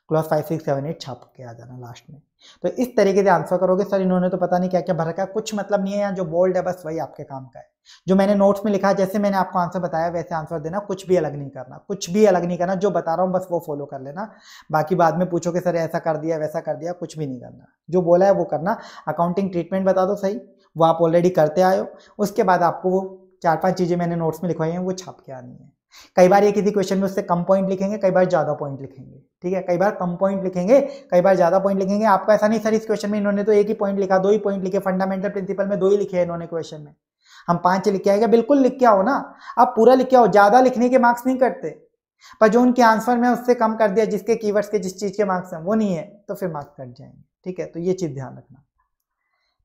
clause five six seven eight छाप के आ जाना लास्ट में तो इस तरीके से आंसर करोगे सर इन्होंने तो पता नहीं क्या क्या भर रखा है कुछ मतलब नहीं है यहाँ जो बोल्ड है बस वही आपके काम का है जो मैंने नोट्स में लिखा जैसे मैंने आपको आंसर बताया वैसे आंसर देना कुछ भी अलग नहीं करना कुछ भी अलग नहीं करना जो बता रहा हूँ बस वो फॉलो कर लेना बाकी बाद में पूछो कि सर ऐसा कर दिया वैसा कर दिया कुछ भी नहीं करना जो बोला है वो करना अकाउंटिंग ट्रीटमेंट बता दो सही वो आप ऑलरेडी करते आए हो उसके बाद आपको वो चार पांच चीज़ें मैंने नोट्स में लिखवाई हैं वो छाप के आनी है कई बार ये किसी क्वेश्चन में उससे कम पॉइंट लिखेंगे कई बार ज़्यादा पॉइंट लिखेंगे ठीक है कई बार कम पॉइंट लिखेंगे कई बार ज़्यादा पॉइंट लिखेंगे आपका ऐसा नहीं सर इस क्वेश्चन में इन्होंने तो एक ही पॉइंट लिखा दो ही पॉइंट लिखे फंडामेंटल प्रिंसिपल में दो ही लिखे हैं इन्होंने क्वेश्चन में हम पाँच लिख के आएगा बिल्कुल लिख के आओ ना आप पूरा लिख के आओ ज़्यादा लिखने के मार्क्स नहीं करते पर जो उनके आंसर में उससे कम कर दिया जिसके कीवर्ड्स के जिस चीज़ के मार्क्स हैं वो नहीं है तो फिर मार्क्स कट जाएंगे ठीक है तो ये चीज़ ध्यान रखना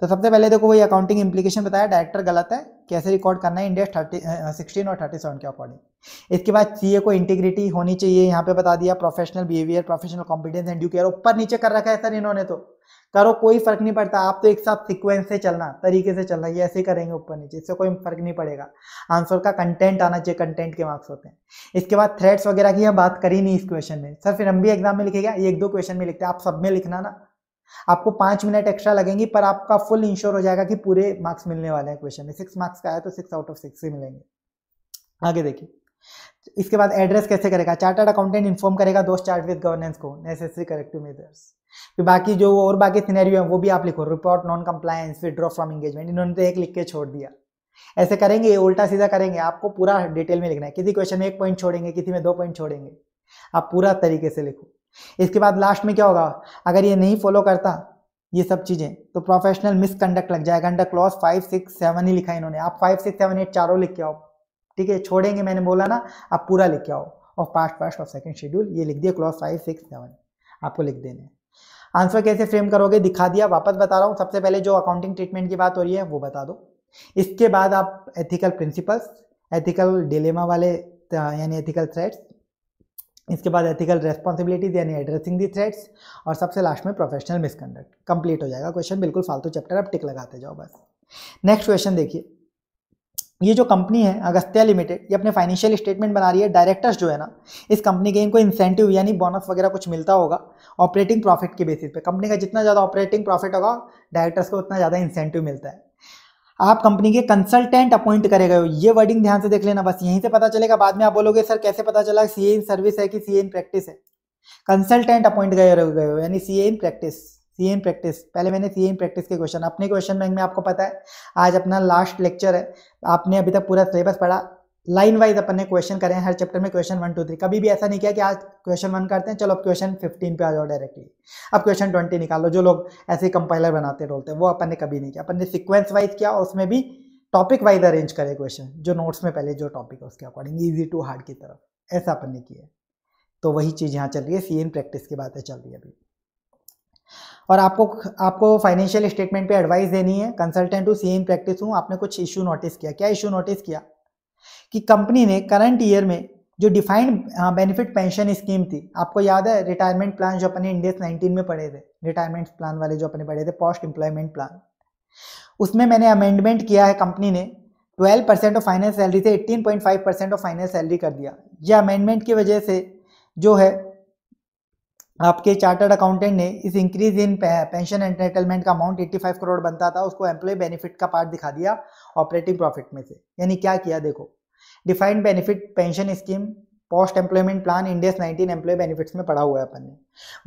तो सबसे पहले देखो वही अकाउंटिंग इंप्लीकेशन बताया डायरेक्टर गलत है कैसे रिकॉर्ड करना है इंडेक्स थर्टी सिक्सटीन और थर्टी सेवन के अकॉर्डिंग इसके बाद सीए को इंटीग्रिटी होनी चाहिए यहाँ पे बता दिया professional behaviour professional competence and due care ऊपर नीचे कर रखा है सर इन्होंने तो करो कोई फर्क नहीं पड़ता आप तो एक साथ सिक्वेंस से चलना तरीके से चलना ये ऐसे ही करेंगे ऊपर नीचे इससे कोई फर्क नहीं पड़ेगा आंसर का कंटेंट आना चाहिए कंटेंट के मार्क्स होते हैं इसके बाद थ्रेड्स वगैरह की हम बात करी नहीं इस क्वेश्चन में सर फिर हम भी एग्जाम में लिखेगा ये एक दो क्वेश्चन में लिखते हैं आप सब में लिखना ना आपको पाँच मिनट एक्स्ट्रा लगेंगी पर आपका फुल इंश्योर हो जाएगा कि पूरे मार्क्स मिलने वाले हैं क्वेश्चन में सिक्स मार्क्स का है तो सिक्स आउट ऑफ सिक्स ही मिलेंगे आगे देखिए इसके बाद एड्रेस कैसे करेगा चार्टर्ड अकाउंटेंट इन्फॉर्म करेगा दोस्त चार्ट विद गवर्नेंस को नेसेसरी करेक्टिव मेजर्स फिर बाकी जो और बाकी सिनेरियो है वो भी आप लिखो report non compliance withdraw from engagement इन्होंने तो एक लिख के छोड़ दिया ऐसे करेंगे उल्टा सीधा करेंगे आपको पूरा डिटेल में लिखना है किसी क्वेश्चन में एक पॉइंट छोड़ेंगे किसी में दो पॉइंट छोड़ेंगे आप पूरा तरीके से लिखो इसके बाद लास्ट में क्या होगा अगर ये नहीं फॉलो करता ये सब चीज़ें तो प्रोफेशनल मिसकंडक्ट लग जाएगा under clause five six seven ही लिखा इन्होंने आप फाइव सिक्स सेवन एट चारों लिख के आओ ठीक है छोड़ेंगे मैंने बोला ना आप पूरा लिख के आओ और पास्ट फर्स्ट और सेकंड शेड्यूल ये लिख दिया क्लॉज फाइव सिक्स सेवन आपको लिख देने आंसर कैसे फ्रेम करोगे दिखा दिया वापस बता रहा हूँ सबसे पहले जो अकाउंटिंग ट्रीटमेंट की बात हो रही है वो बता दो इसके बाद आप एथिकल प्रिंसिपल्स एथिकल डिलेमा वाले यानी एथिकल थ्रेड्स इसके बाद एथिकल रेस्पॉन्सिबिलिटीज यानी एड्रेसिंग दी थ्रेट्स और सबसे लास्ट में प्रोफेशनल मिसकंडक्ट कंप्लीट हो जाएगा क्वेश्चन बिल्कुल फालतू चैप्टर आप टिक लगाते जाओ बस नेक्स्ट क्वेश्चन देखिए ये जो कंपनी है अगस्त्या लिमिटेड ये अपने फाइनेंशियल स्टेटमेंट बना रही है डायरेक्टर्स जो है ना इस कंपनी के इनको इंसेंटिव यानी बोनस वगैरह कुछ मिलता होगा ऑपरेटिंग प्रॉफिट के बेसिस पे कंपनी का जितना ज़्यादा ऑपरेटिंग प्रॉफिट होगा डायरेक्टर्स को उतना ज़्यादा इंसेंटिव मिलता है आप कंपनी के कंसल्टेंट अपॉइंट करे गए हो ये वर्डिंग ध्यान से देख लेना बस यहीं से पता चलेगा बाद में आप बोलोगे सर कैसे पता चला सी इन सर्विस है कि सी इन प्रैक्टिस है कंसल्टेंट अपॉइंट गए गए हो यानी C in practice C in practice पहले मैंने सी एन प्रैक्टिस के क्वेश्चन अपने क्वेश्चन बैंक में आपको पता है आज अपना लास्ट लेक्चर है आपने अभी तक पूरा सिलेबस पढ़ा लाइन वाइज अपन ने क्वेश्चन करें हर चैप्टर में क्वेश्चन वन टू थ्री कभी भी ऐसा नहीं किया कि आज क्वेश्चन वन करते हैं चलो अब क्वेश्चन फिफ्टीन पे आ जाओ डायरेक्टली अब क्वेश्चन ट्वेंटी निकालो जो लोग ऐसे कंपाइलर बनाते रोलते हैं वो अपन ने कभी नहीं किया अपन ने सिक्वेंस वाइज किया और उसमें भी टॉपिक वाइज अरेंज करे क्वेश्चन जो नोट्स में पहले जो टॉपिक है उसके अकॉर्डिंग ईजी टू हार्ड की तरफ ऐसा अपन ने किया तो वही चीज़ यहाँ चल रही है सी एन प्रैक्टिस की बातें चल रही है अभी और आपको आपको फाइनेंशियल स्टेटमेंट पे एडवाइस देनी है कंसल्टेंट हूँ सी एन प्रैक्टिस हूँ आपने कुछ इशू नोटिस किया क्या इशू नोटिस किया कि कंपनी ने करंट ईयर में जो डिफाइंड हाँ, बेनिफिट पेंशन स्कीम थी आपको याद है रिटायरमेंट प्लान जो अपने इंडेस 19 में पढ़े थे रिटायरमेंट प्लान वाले जो अपने पढ़े थे पोस्ट एम्प्लॉयमेंट प्लान उसमें मैंने अमेंडमेंट किया है कंपनी ने 12 परसेंट ऑफ फाइनेंस सैलरी से 18.5 परसेंट ऑफ फाइनेंस सैलरी कर दिया यह अमेंडमेंट की वजह से जो है आपके चार्टर्ड अकाउंटेंट ने इस इंक्रीज इन पेंशन एंटरटेनमेंट का अमाउंट 85 करोड़ बनता था उसको एम्प्लॉय बेनिफिट का पार्ट दिखा दिया ऑपरेटिंग प्रॉफिट में से यानी क्या किया देखो defined benefit pension scheme post employment plan Ind AS 19 employ benefits में पढ़ा हुआ है अपन ने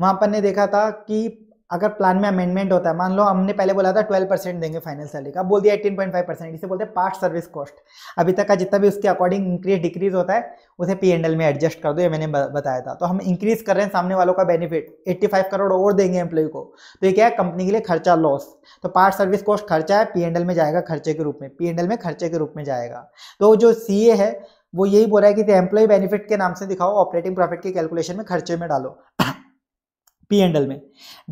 वहाँ अपन ने देखा था कि अगर प्लान में अमेंडमेंट होता है मान लो हमने पहले बोला था 12 परसेंट देंगे फाइनल सैलरी का बोल दिया 18.5 पॉइंट फाइव परसेंट इसे बोलते हैं पार्ट सर्विस कॉस्ट अभी तक का जितना भी उसके अकॉर्डिंग इंक्रीज डिक्रीज होता है उसे पी एंडल में एडजस्ट कर दो ये मैंने बताया था तो हम इंक्रीज कर रहे हैं सामने वालों का बेनिफिट एट्टी फाइव करोड़ और देंगे एम्प्लॉय को तो ये क्या है कंपनी के लिए खर्चा लॉस तो पार्ट सर्विस कॉस्ट खर्चा है पी एल में जाएगा खर्चे के रूप में पी एंडल में खर्चे के रूप में जाएगा तो जो सी ए है वो यही बोल रहा है कि एम्प्लॉय बेनिफिट के नाम से दिखाओ ऑपरेटिंग प्रॉफिट के कैलकुलेशन में खर्चे में डालो पी एंड एल में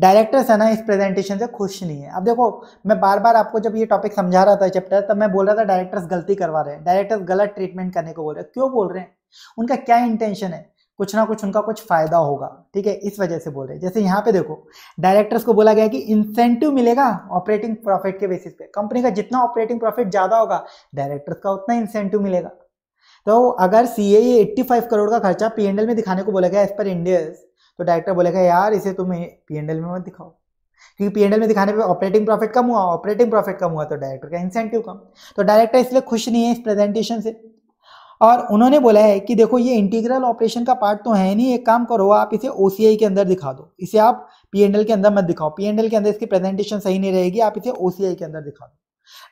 है ना इस प्रेजेंटेशन से खुश नहीं है अब देखो मैं बार बार आपको जब ये टॉपिक समझा रहा था चैप्टर तब मैं बोल रहा था डायरेक्टर्स गलती करवा रहे हैं डायरेक्टर्स गलत ट्रीटमेंट करने को बोल रहे हैं क्यों बोल रहे हैं उनका क्या इंटेंशन है कुछ ना कुछ उनका कुछ फायदा होगा ठीक है इस वजह से बोल रहे हैं जैसे यहाँ पे देखो डायरेक्टर्स को बोला गया कि इंसेंटिव मिलेगा ऑपरेटिंग प्रॉफिट के बेसिस पे कंपनी का जितना ऑपरेटिंग प्रॉफिट ज़्यादा होगा डायरेक्टर्स का उतना इंसेंटिव मिलेगा तो अगर C A eighty five crore का खर्चा पी एंडल में दिखाने को बोला गया एज पर इंडियस तो डायरेक्टर बोलेगा यार इसे तुम्हें पी एल में मत दिखाओ क्योंकि पी में दिखाने पे ऑपरेटिंग प्रॉफिट कम हुआ ऑपरेटिंग प्रॉफिट कम हुआ तो डायरेक्टर का इंसेंटिव कम तो डायरेक्टर इसलिए खुश नहीं है इस प्रेजेंटेशन से और उन्होंने बोला है कि देखो ये इंटीग्रल ऑपरेशन का पार्ट तो है नहीं एक काम करो आप इसे ओ के अंदर दिखा दो इसे आप पी एल के अंदर मत दिखाओ पी के अंदर इसकी प्रेजेंटेशन सही नहीं रहेगी आप इसे ओ के अंदर दिखा दो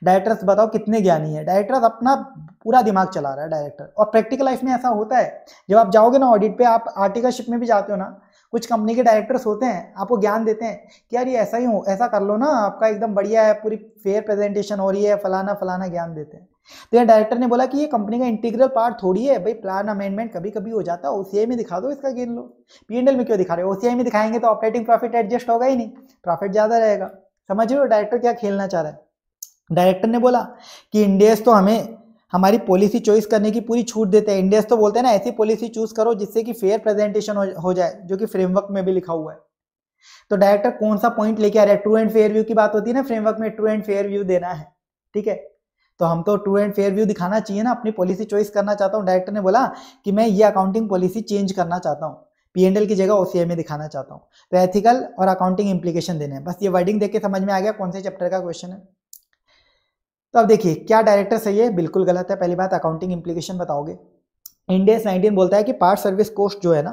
डायरेक्टर्स बताओ कितने ज्ञानी है डायरेक्टर्स अपना पूरा दिमाग चला रहा है डायरेक्टर और प्रैक्टिकल लाइफ में ऐसा होता है जब आप जाओगे ना ऑडिट पे आप आर्टिकलशिप में भी जाते हो ना कुछ कंपनी के डायरेक्टर्स होते हैं आपको ज्ञान देते हैं कि यार ये ऐसा ही हो ऐसा कर लो ना आपका एकदम बढ़िया है पूरी फेयर प्रेजेंटेशन हो रही है फलाना फलाना ज्ञान देते हैं तो यहाँ डायरेक्टर ने बोला कि ये कंपनी का इंटीग्रल पार्ट थोड़ी है भाई प्लान अमेंडमेंट कभी कभी हो जाता है ओसीआई में दिखा दो इसका गेन लो पी एल में क्यों दिखा रहे हो ओसीआई में दिखाएंगे तो ऑपरेटिंग प्रॉफिट एडजस्ट होगा ही नहीं प्रॉफिट ज़्यादा रहेगा समझ रहे हो डायरेक्टर क्या खेलना चाह रहा है डायरेक्टर ने बोला कि इंडियस तो हमें हमारी पॉलिसी चॉइस करने की पूरी छूट देते हैं इंडियस तो बोलते हैं ना ऐसी पॉलिसी चूज करो जिससे कि फेयर प्रेजेंटेशन हो, जाए जो कि फ्रेमवर्क में भी लिखा हुआ है तो डायरेक्टर कौन सा पॉइंट लेके आ रहा है ट्रू एंड फेयर व्यू की बात होती है ना फ्रेमवर्क में ट्रू एंड फेयर व्यू देना है ठीक है तो हम तो ट्रू एंड फेयर व्यू दिखाना चाहिए ना अपनी पॉलिसी चॉइस करना चाहता हूँ डायरेक्टर ने बोला कि मैं ये अकाउंटिंग पॉलिसी चेंज करना चाहता हूँ पीएनएल की जगह ओसीआई में दिखाना चाहता हूँ तो एथिकल और अकाउंटिंग इम्प्लीकेशन देने हैं बस ये वर्डिंग देख के समझ में आ गया कौन से चैप्टर का क्वेश्चन है तो अब देखिए क्या डायरेक्टर सही है बिल्कुल गलत है पहली बात अकाउंटिंग इम्प्लीकेशन बताओगे इंडियस नाइनटीन बोलता है कि पार्ट सर्विस कोस्ट जो है ना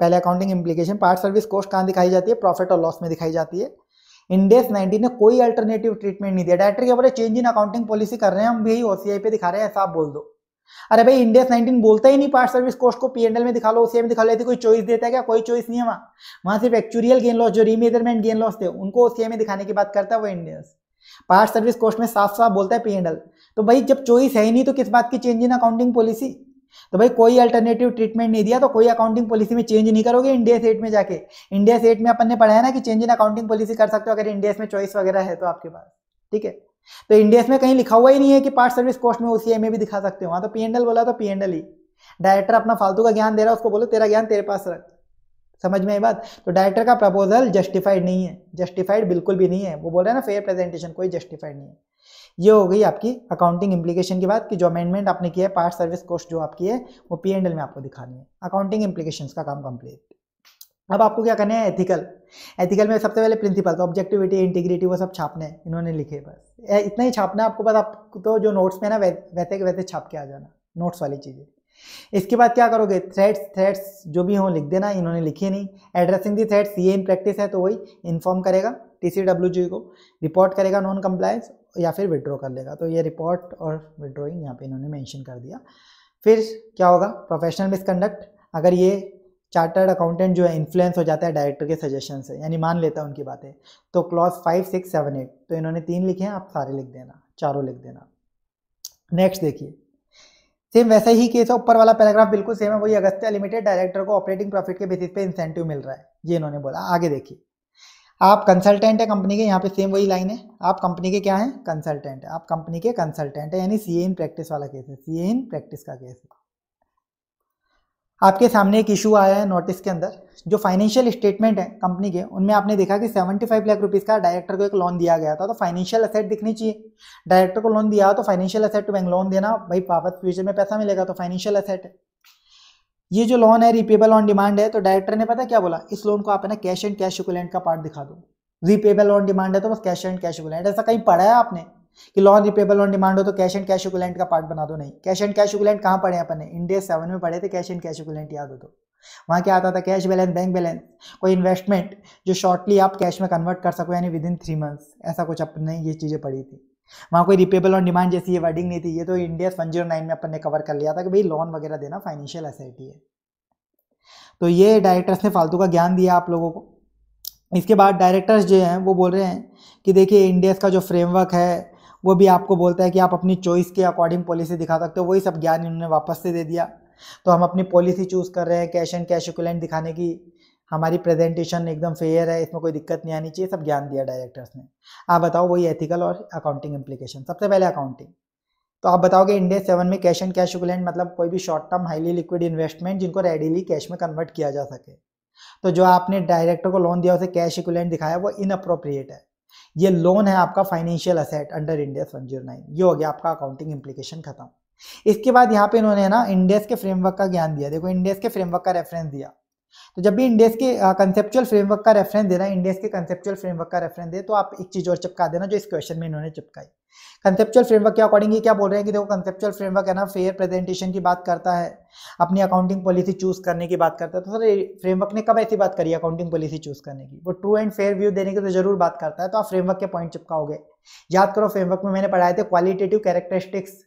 पहले accounting implication part service cost कहाँ दिखाई जाती है प्रॉफिट और लॉस में दिखाई जाती है इंडियस नाइनटीन ने कोई अल्टरनेटिव ट्रीटमेंट नहीं दिया डायरेक्टर के बोले चेंज इन अकाउंटिंग पॉलिसी कर रहे हैं हम भी ओसीआई पे दिखा रहे हैं ऐसा बोल दो अरे भाई इंडियस नाइनटीन बोलता ही नहीं पार्ट सर्विस कोस्ट को पीएनएल में दिखा लो ओसीआई में दिखा लेती कोई चॉइस देता है क्या कोई चॉइस नहीं है वहाँ वहाँ सिर्फ एक्चुरियल गेन लॉस जो रीमेजरमेंट गेन लॉस थे उनको ओसीआई में दिखाने की बात करता है वो इंडियस पार्ट सर्विस कॉस्ट में साफ साफ बोलता है पी एंड एल तो भाई जब चॉइस है ही नहीं तो किस बात की चेंज इन अकाउंटिंग पॉलिसी तो भाई कोई अल्टरनेटिव ट्रीटमेंट नहीं दिया तो कोई अकाउंटिंग पॉलिसी में चेंज नहीं करोगे इंडिया सेट में जाके इंडिया सेट में अपन ने पढ़ाया ना कि चेंज इन अकाउंटिंग पॉलिसी कर सकते हो अगर इंडिया में चॉइस वगैरह है तो आपके पास ठीक है तो इंडिया में कहीं लिखा हुआ ही नहीं है कि पार्ट सर्विस कॉस्ट में उसी में भी दिखा सकते हो वहां तो पी एंडल बोला तो पी एंडल ही डायरेक्टर अपना फालतू का ज्ञान दे रहा है उसको बोलो तेरा ज्ञान तेरे पास रख समझ में आई बात तो डायरेक्टर का प्रपोजल जस्टिफाइड नहीं है जस्टिफाइड बिल्कुल भी नहीं है वो बोल रहे हैं ना फेयर प्रेजेंटेशन कोई जस्टिफाइड नहीं है ये हो गई आपकी अकाउंटिंग इम्प्लीकेशन की बात कि जो अमेंडमेंट आपने किया है पार्ट सर्विस कोस्ट जो आपकी है वो पी एंड एल में आपको दिखानी है अकाउंटिंग इम्प्लीकेशन का काम कंप्लीट अब आपको क्या करना है एथिकल एथिकल में सबसे पहले प्रिंसिपल तो ऑब्जेक्टिविटी इंटीग्रिटी वो सब छापने हैं इन्होंने लिखे बस इतना ही छापना है आपको बस आपको तो जो नोट्स में ना वैसे वैसे छाप के आ जाना नोट्स वाली चीज़ें इसके बाद क्या करोगे थ्रेड्स थ्रेड्स जो भी हों लिख देना इन्होंने लिखी नहीं एड्रेसिंग दी थ्रेड्स ये इन प्रैक्टिस है तो वही इन्फॉर्म करेगा टी को रिपोर्ट करेगा नॉन कम्प्लायंस या फिर विड्रॉ कर लेगा तो ये रिपोर्ट और विड्रॉइंग यहाँ पे इन्होंने मेंशन कर दिया फिर क्या होगा प्रोफेशनल मिसकंडक्ट अगर ये चार्टर्ड अकाउंटेंट जो है इन्फ्लुएंस हो जाता है डायरेक्टर के सजेशन से यानी मान लेता है उनकी बातें तो clause five six seven eight तो इन्होंने तीन लिखे हैं आप सारे लिख देना चारों लिख देना नेक्स्ट देखिए सेम वैसे ही केस है ऊपर वाला पैराग्राफ बिल्कुल सेम है वही अगस्त्य लिमिटेड डायरेक्टर को ऑपरेटिंग प्रॉफिट के बेसिस पे इंसेंटिव मिल रहा है ये इन्होंने बोला आगे देखिए आप कंसल्टेंट है कंपनी के यहाँ पे सेम वही लाइन है आप कंपनी के क्या हैं कंसल्टेंट है आप कंपनी के कंसल्टेंट है यानी सी इन प्रैक्टिस वाला केस है सी इन प्रैक्टिस का केस है आपके सामने एक इशू आया है नोटिस के अंदर जो फाइनेंशियल स्टेटमेंट है कंपनी के उनमें आपने देखा कि 75 लाख रुपीस का डायरेक्टर को एक लोन दिया गया था तो फाइनेंशियल असेट दिखनी चाहिए डायरेक्टर को लोन दिया तो फाइनेंशियल असेट बैंक लोन देना भाई वापस फ्यूचर में पैसा मिलेगा तो फाइनेंशियल असेट है ये जो लोन है रिपेबल ऑन डिमांड है तो डायरेक्टर ने पता क्या बोला इस लोन को आप है ना कैश एंड कैश इक्वलेंट का पार्ट दिखा दो रिपेबल ऑन डिमांड है तो बस कैश एंड कैश इक्वलेंट ऐसा कहीं पढ़ा है आपने कि लॉन रिपेबल ऑन डिमांड हो तो कैश एंड कैश इक्विलेंट का पार्ट बना दो नहीं कैश एंड कैश इक्विलेंट कहाँ पढ़े अपन ने इंडिया सेवन में पढ़े थे कैश एंड कैश इक्विलेंट याद हो तो वहाँ क्या आता था कैश बैलेंस बैंक बैलेंस कोई इन्वेस्टमेंट जो शॉर्टली आप कैश में कन्वर्ट कर सको यानी विद इन थ्री मंथ्स ऐसा कुछ अपने ये चीज़ें पढ़ी थी वहाँ कोई रिपेबल ऑन डिमांड जैसी ये वर्डिंग नहीं थी ये तो इंडिया वन जीरो नाइन में अपन ने कवर कर लिया था कि भाई लोन वगैरह देना फाइनेंशियल एसेट ही है तो ये डायरेक्टर्स ने फालतू का ज्ञान दिया आप लोगों को इसके बाद डायरेक्टर्स जो हैं वो बोल रहे हैं कि देखिए इंडिया का जो फ्रेमवर्क है वो भी आपको बोलता है कि आप अपनी चॉइस के अकॉर्डिंग पॉलिसी दिखा सकते हो वही सब ज्ञान इन्होंने वापस से दे दिया तो हम अपनी पॉलिसी चूज़ कर रहे हैं कैश एंड कैश इक्विलेंट दिखाने की हमारी प्रेजेंटेशन एकदम फेयर है इसमें कोई दिक्कत नहीं आनी चाहिए सब ज्ञान दिया डायरेक्टर्स ने आप बताओ वही एथिकल और अकाउंटिंग इम्प्लीकेशन सबसे पहले अकाउंटिंग तो आप बताओगे इंडिया सेवन में कैश एंड कैश इक्विलेंट मतलब कोई भी short term highly liquid investment जिनको रेडीली कैश में कन्वर्ट किया जा सके तो जो आपने डायरेक्टर को लोन दिया उसे कैश इक्वलेंट दिखाया वो इनअप्रोप्रिएट है ये लोन है आपका financial asset under Ind AS one zero nine ये हो गया आपका अकाउंटिंग इंप्लीकेशन खत्म इसके बाद यहाँ पे इन्होंने ना इंडियस के फ्रेमवर्क का ज्ञान दिया देखो इंडियस के फ्रेमवर्क का रेफरेंस दिया तो जब भी इंडेस के कंसेप्चुअल फ्रेमवर्क का रेफरेंस देना इंडेस के कंसेप्चुअल फ्रेमवर्क का रेफरेंस दे तो आप एक चीज़ और चिपका देना जो इस क्वेश्चन में इन्होंने चिपकाई कंसेप्चुअल फ्रेमवर्क के अकॉर्डिंग क्या बोल रहे हैं कि देखो कंसेप्चुअल फ्रेमवर्क है ना फेयर प्रेजेंटेशन की बात करता है अपनी अकाउंटिंग पॉलिसी चूज करने की बात करता है तो सर फ्रेमवर्क ने कब ऐसी बात करी अकाउंटिंग पॉलिसी चूज करने की वो ट्रू एंड फेयर व्यू देने की तो जरूर बात करता है तो आप फ्रेमवर्क के पॉइंट चिपकाओगे याद करो फ्रेमवर्क में मैंने पढ़ाए थे क्वालिटेटिव कैरेक्टरिस्टिक्स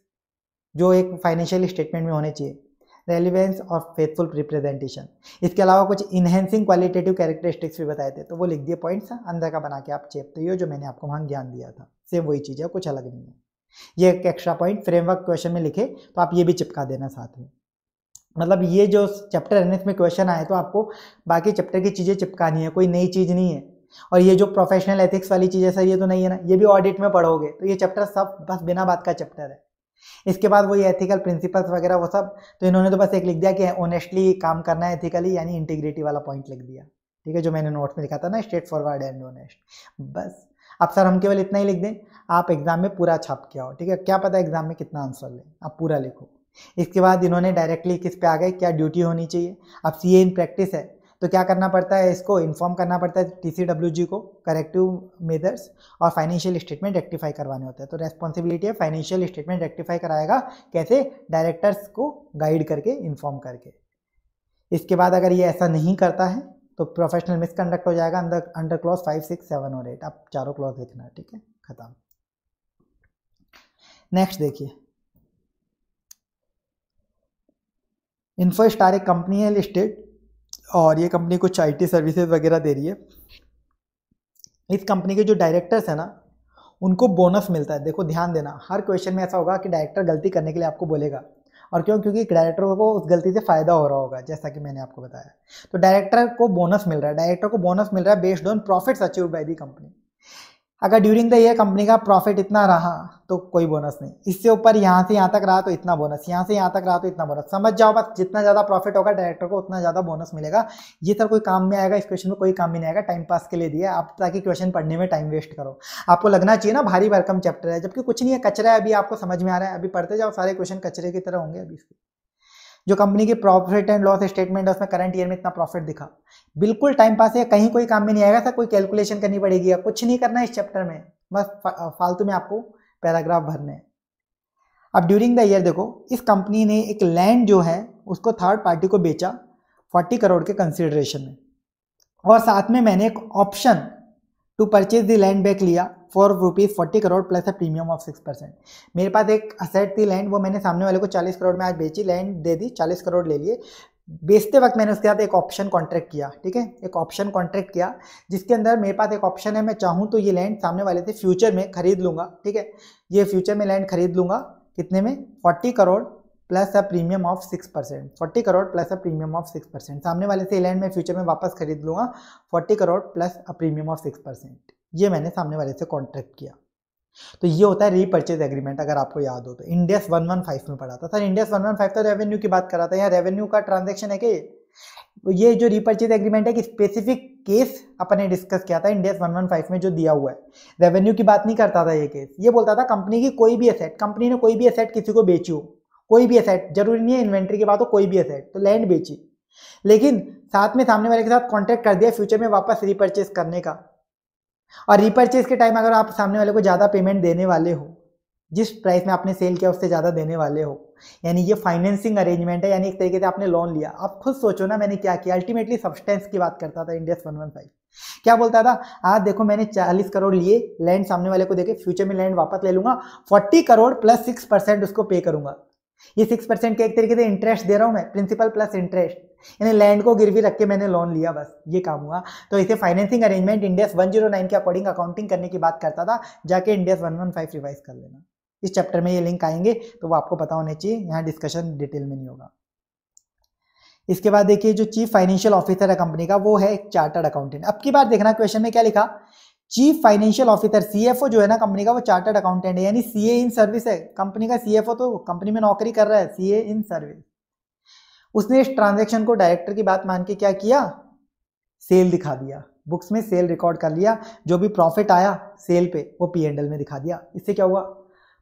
जो एक फाइनेंशियल स्टेटमेंट में होने चाहिए रेलिवेंस और फेथफुल रिप्रेजेंटेशन इसके अलावा कुछ इन्हेंसिंग क्वालिटेटिव कैरेक्टरिस्टिक्स भी बताए थे तो वो लिख दिए पॉइंट्स अंदर का बना के आप चेप तो ये जो मैंने आपको वहाँ ज्ञान दिया था सेम वही चीज़ है कुछ अलग नहीं है ये एक एक्स्ट्रा पॉइंट फ्रेमवर्क क्वेश्चन में लिखे तो आप ये भी चिपका देना साथ में मतलब ये जो चैप्टर एन में क्वेश्चन आए तो आपको बाकी चैप्टर की चीज़ें चिपकानी है कोई नई चीज़ नहीं है और ये जो प्रोफेशनल एथिक्स वाली चीज़ें सर ये तो नहीं है ना ये भी ऑडिट में पढ़ोगे तो ये चैप्टर सब बस बिना बात का चैप्टर है इसके बाद ये एथिकल प्रिंसिपल्स वगैरह वो सब तो इन्होंने तो बस एक लिख दिया कि ऑनेस्टली काम करना है एथिकली यानी इंटीग्रिटी वाला पॉइंट लिख दिया ठीक है जो मैंने नोट्स में लिखा था ना स्ट्रेट फॉरवर्ड एंड ऑनेस्ट बस अब सर हम केवल इतना ही लिख दें आप एग्ज़ाम में पूरा छाप के आओ ठीक है क्या पता एग्ज़ाम में कितना आंसर लें आप पूरा लिखो इसके बाद इन्होंने डायरेक्टली किस पे आ गए क्या ड्यूटी होनी चाहिए अब सी इन प्रैक्टिस है तो क्या करना पड़ता है इसको इन्फॉर्म करना पड़ता है टी को करेक्टिव मेजर्स और फाइनेंशियल स्टेटमेंट रेक्टिफाई करवाने होते हैं तो रेस्पॉन्सिबिलिटी है फाइनेंशियल स्टेटमेंट रेक्टिफाई कराएगा कैसे डायरेक्टर्स को गाइड करके इन्फॉर्म करके इसके बाद अगर ये ऐसा नहीं करता है तो प्रोफेशनल मिसकंडक्ट हो जाएगा अंदर under clause five six seven और एट आप चारों क्लॉज लिखना है ठीक है ख़त्म नेक्स्ट देखिए इन्फोस्टार एक कंपनी है लिस्टेड और ये कंपनी कुछ आईटी सर्विसेज वगैरह दे रही है इस कंपनी के जो डायरेक्टर्स हैं ना उनको बोनस मिलता है देखो ध्यान देना हर क्वेश्चन में ऐसा होगा कि डायरेक्टर गलती करने के लिए आपको बोलेगा और क्यों क्योंकि डायरेक्टर को उस गलती से फ़ायदा हो रहा होगा जैसा कि मैंने आपको बताया तो डायरेक्टर को बोनस मिल रहा है डायरेक्टर को बोनस मिल रहा है based on profits achieve by the company अगर ड्यूरिंग द ईयर कंपनी का प्रॉफिट इतना रहा तो कोई बोनस नहीं इससे ऊपर यहाँ से यहाँ तक रहा तो इतना बोनस यहाँ से यहाँ तक रहा तो इतना बोनस समझ जाओ बस जितना ज़्यादा प्रॉफिट होगा डायरेक्टर को उतना ज़्यादा बोनस मिलेगा ये सर कोई काम में आएगा इस क्वेश्चन में कोई काम नहीं आएगा टाइम पास के लिए दिया आप ताकि क्वेश्चन पढ़ने में टाइम वेस्ट करो आपको लगना चाहिए ना भारी भरकम चैप्टर है जबकि कुछ नहीं है कचरा है अभी आपको समझ में आ रहा है अभी पढ़ते जाओ सारे क्वेश्चन कचरे की तरह होंगे अभी इसके जो कंपनी की प्रॉफिट एंड लॉस स्टेटमेंट है उसमें करंट ईयर में इतना प्रॉफिट दिखा बिल्कुल टाइम पास है कहीं कोई काम में नहीं आएगा सर कोई कैलकुलेशन करनी पड़ेगी या कुछ नहीं करना है इस चैप्टर में बस फालतू में आपको पैराग्राफ भरने अब ड्यूरिंग द ईयर देखो इस कंपनी ने एक लैंड जो है उसको थर्ड पार्टी को बेचा 40 करोड़ के कंसिडरेशन में और साथ में मैंने एक option to purchase the land back लिया for rupees forty crore plus a premium of six percent मेरे पास एक असेट थी लैंड वो मैंने सामने वाले को चालीस करोड़ में आज बेची लैंड दे दी चालीस करोड़ ले लिए बेचते वक्त मैंने उसके साथ एक ऑप्शन कॉन्ट्रैक्ट किया ठीक है एक ऑप्शन कॉन्ट्रैक्ट किया जिसके अंदर मेरे पास एक ऑप्शन है मैं चाहूँ तो ये लैंड सामने वाले से फ्यूचर में खरीद लूँगा ठीक है ये फ्यूचर में लैंड खरीद लूँगा कितने में forty crore plus a premium of six percent forty crore plus a premium of six percent सामने वाले से लैंड में फ्यूचर में वापस खरीद लूँगा forty crore plus a premium of six percent ये मैंने सामने वाले से कॉन्ट्रैक्ट किया तो ये होता है रीपर्चेज एग्रीमेंट अगर आपको याद हो तो इंडियस वन वन फाइव में पढ़ा था sir Ind AS one one five तो रेवेन्यू की बात कर रहा था यहाँ रेवेन्यू का ट्रांजेक्शन है कि ये जो रीपर्चेज एग्रीमेंट है कि स्पेसिफिक केस अपने डिस्कस किया था इंडियस 115 में जो दिया हुआ है रेवेन्यू की बात नहीं करता था ये केस ये बोलता था कंपनी की कोई भी असेट कंपनी ने कोई भी असेट किसी को बेची हो कोई भी असेट जरूरी नहीं है इन्वेंट्री की बात हो कोई भी असेट तो लैंड बेची लेकिन साथ में सामने वाले के साथ कॉन्ट्रैक्ट कर दिया फ्यूचर में वापस रीपर्चेज करने का और रिपर्चेज के टाइम अगर आप सामने वाले को ज़्यादा पेमेंट देने वाले हो जिस प्राइस में आपने सेल किया उससे ज़्यादा देने वाले हो यानी ये फाइनेंसिंग अरेंजमेंट है यानी एक तरीके से आपने लोन लिया आप खुद सोचो ना मैंने क्या किया अल्टीमेटली सब्सटेंस की बात करता था इंडियस वन वन फाइव क्या बोलता था आज देखो मैंने चालीस करोड़ लिए लैंड सामने वाले को देखे फ्यूचर में लैंड वापस ले लूंगा forty crore plus six percent उसको पे करूंगा ये सिक्स परसेंट के एक तरीके से इंटरेस्ट दे रहा हूँ मैं प्रिंसिपल प्लस इंटरेस्ट यानी लैंड को गिरवी रख के मैंने लोन लिया बस ये काम हुआ तो इसे financing arrangement Ind AS one zero nine के अकॉर्डिंग अकाउंटिंग करने की बात करता था जाके Ind AS one one five revise कर लेना इस चैप्टर में ये लिंक आएंगे तो वो आपको पता होना चाहिए यहाँ डिस्कशन डिटेल में नहीं होगा इसके बाद देखिए जो चीफ फाइनेंशियल ऑफिसर है कंपनी का वो है एक चार्टर्ड अकाउंटेंट अब की बार देखना क्वेश्चन में क्या लिखा चीफ फाइनेंशियल ऑफिसर सीएफओ जो है ना कंपनी का वो चार्टर्ड अकाउंटेंट है यानी सीए इन सर्विस है कंपनी का सीएफओ तो कंपनी में नौकरी कर रहा है सीए इन सर्विस उसने इस ट्रांजेक्शन को डायरेक्टर की बात मान के क्या किया सेल दिखा दिया बुक्स में सेल रिकॉर्ड कर लिया जो भी प्रॉफिट आया सेल पे वो पी एंडल में दिखा दिया इससे क्या हुआ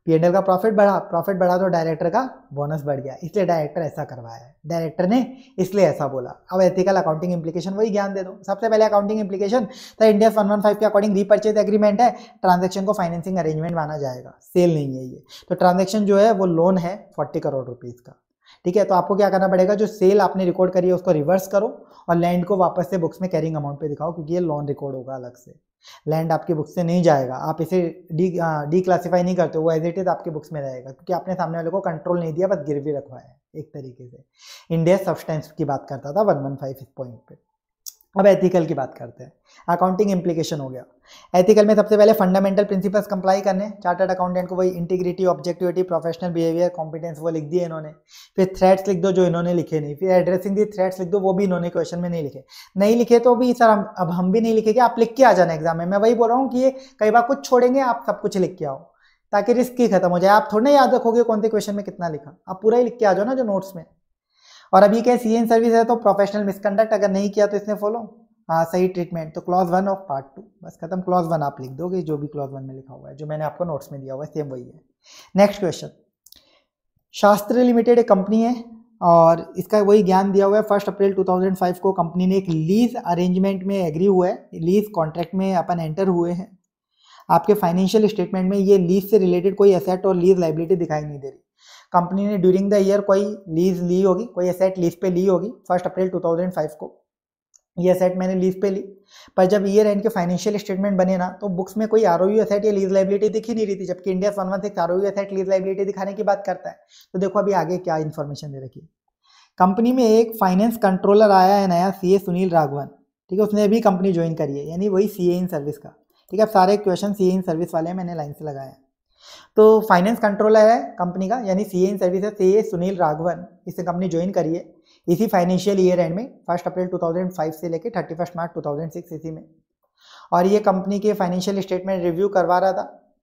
पी एंडल का प्रॉफिट बढ़ा प्रॉफिट बढ़ा तो डायरेक्टर का बोनस बढ़ गया इसलिए डायरेक्टर ऐसा करवाया है डायरेक्टर ने इसलिए ऐसा बोला अब एथिकल अकाउंटिंग इंप्लीकेशन वही ज्ञान दे दो सबसे पहले अकाउंटिंग इंप्लीकेशन तो इंडिया वन वन फाइव के अकॉर्डिंग रीपर्चेज एग्रीमेंट है ट्रांजेक्शन को फाइनेंसिंग अरेंजमेंट माना जाएगा सेल नहीं है ये तो ट्रांजेक्शन जो है वो लोन है फोर्टी करोड़ रुपीज़ का ठीक है तो आपको क्या करना पड़ेगा जो सेल आपने रिकॉर्ड करी है उसको रिवर्स करो और लैंड को वापस से बुक्स में कैरिंग अमाउंट पे दिखाओ क्योंकि ये लोन रिकॉर्ड होगा अलग से लैंड आपकी बुक्स से नहीं जाएगा आप इसे डी डी क्लासीफाई नहीं करते वो एज इट इज आपके बुक्स में रहेगा क्योंकि आपने सामने वाले को कंट्रोल नहीं दिया बस गिरवी रखवाया एक तरीके से इंडिया सब्सटेंस की बात करता था वन वन फाइव पॉइंट पे अब एथिकल की बात करते हैं अकाउंटिंग इम्प्लीकेशन हो गया एथिकल में सबसे पहले फंडामेंटल प्रिंसिपल्स कंप्लाई करने चार्टर्ड अकाउंटेंट को वही integrity objectivity professional behaviour competence वो लिख दिए इन्होंने फिर थ्रेट्स लिख दो जो इन्होंने लिखे नहीं फिर एड्रेसिंग दी थ्रेट्स लिख दो वो भी इन्होंने क्वेश्चन में नहीं लिखे नहीं लिखे तो भी सर हम अब हम भी नहीं लिखेंगे आप लिख के आ जाना एग्जाम में मैं वही बोल रहा हूँ कि ये कई बार कुछ छोड़ेंगे आप सब कुछ लिख के आओ ताकि रिस्क ही खत्म हो जाए आप थोड़ा याद रखोगे कौन से क्वेश्चन में कितना लिखा आप पूरा ही लिख के आ जाओ ना जो नोट्स में और अभी क्या सी एन सर्विस है तो प्रोफेशनल मिसकंडक्ट अगर नहीं किया तो इसने फॉलो हाँ सही ट्रीटमेंट तो clause one of part two बस खत्म क्लॉज वन आप लिख दोगे जो भी क्लॉज वन में लिखा हुआ है जो मैंने आपको नोट्स में दिया हुआ है सेम वही है नेक्स्ट क्वेश्चन शास्त्री लिमिटेड एक कंपनी है और इसका वही ज्ञान दिया हुआ है फर्स्ट अप्रैल 2005 को कंपनी ने एक लीज अरेंजमेंट में एग्री हुआ है लीज कॉन्ट्रैक्ट में अपन एंटर हुए हैं आपके फाइनेंशियल स्टेटमेंट में ये लीज से रिलेटेड कोई एसेट और लीज लाइबिलिटी दिखाई नहीं दे रही कंपनी ने ड्यूरिंग द ईयर कोई लीज ली होगी कोई असेट लीज पे ली होगी फर्स्ट अप्रैल 2005 को ये असेट मैंने लीज पे ली पर जब ईयर एंड के फाइनेंशियल स्टेटमेंट बने ना तो बुक्स में कोई आर ओ असेट या लीज लाइबिलिटी दिख ही नहीं रही थी जबकि India one one six R asset lease liability दिखाने की बात करता है तो देखो अभी आगे क्या इन्फॉर्मेशन दे रखी है कंपनी में एक फाइनेंस कंट्रोलर आया है नया सी सुनील राघवन ठीक है उसने अभी कंपनी ज्वाइन करी है यानी वही सी इन सर्विस का ठीक है अब सारे क्वेश्चन सी इन सर्विस वाले हैं मैंने लाइन से लगाए हैं तो फाइनेंस कंट्रोलर है कंपनी का यानी C in services C A Sunil Raghavan इसने कंपनी ज्वाइन करी है इसी फाइनेंशियल ईयर एंड में फर्स्ट अप्रैल 2005 से लेकर 31 मार्च 2006 इसी में और ये कंपनी के फाइनेंशियल स्टेटमेंट रिव्यू करवा रहा था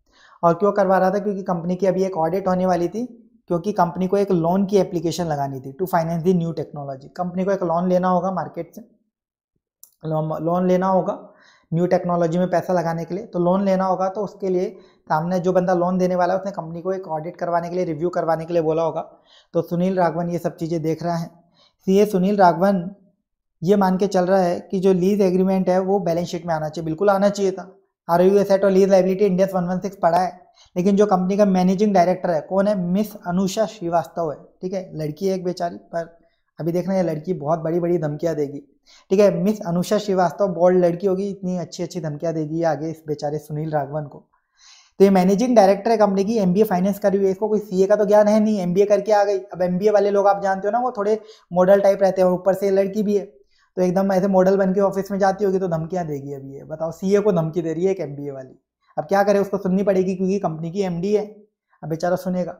और क्यों करवा रहा था क्योंकि कंपनी की अभी एक ऑडिट होने वाली थी क्योंकि कंपनी को एक लोन की एप्लीकेशन लगानी थी to finance the new technology company को एक लोन लेना होगा मार्केट से लोन लेना होगा न्यू टेक्नोलॉजी में पैसा लगाने के लिए तो लोन लेना होगा तो उसके लिए सामने जो बंदा लोन देने वाला है उसने कंपनी को एक ऑडिट करवाने के लिए रिव्यू करवाने के लिए बोला होगा तो सुनील राघवन ये सब चीज़ें देख रहा है सी तो सुनील राघवन ये मान के चल रहा है कि जो लीज एग्रीमेंट है वो बैलेंस शीट में आना चाहिए बिल्कुल आना चाहिए था आर यू एसेट और lease liability Ind AS one one six पढ़ा है लेकिन जो कंपनी का मैनेजिंग डायरेक्टर है कौन है मिस अनुषा श्रीवास्तव है ठीक है लड़की है एक बेचारी पर अभी देखना ये लड़की बहुत बड़ी बड़ी धमकियाँ देगी ठीक है मिस अनुषा श्रीवास्तव बोल्ड लड़की होगी इतनी अच्छी अच्छी धमकियाँ देगी आगे इस बेचारे सुनील राघवन को तो ये मैनेजिंग डायरेक्टर है कंपनी की एमबीए फाइनेंस कर हुई है इसको कोई सीए का तो ज्ञान है नहीं एमबीए करके आ गई अब एमबीए वाले लोग आप जानते हो ना वो थोड़े मॉडल टाइप रहते हैं और ऊपर से लड़की भी है तो एकदम ऐसे मॉडल बन के ऑफिस में जाती होगी तो धमकियाँ देगी अब ये बताओ सी को धमकी दे रही है एक एम वाली अब क्या करे उसको सुननी पड़ेगी क्योंकि कंपनी की एम है अब बेचारा सुनेगा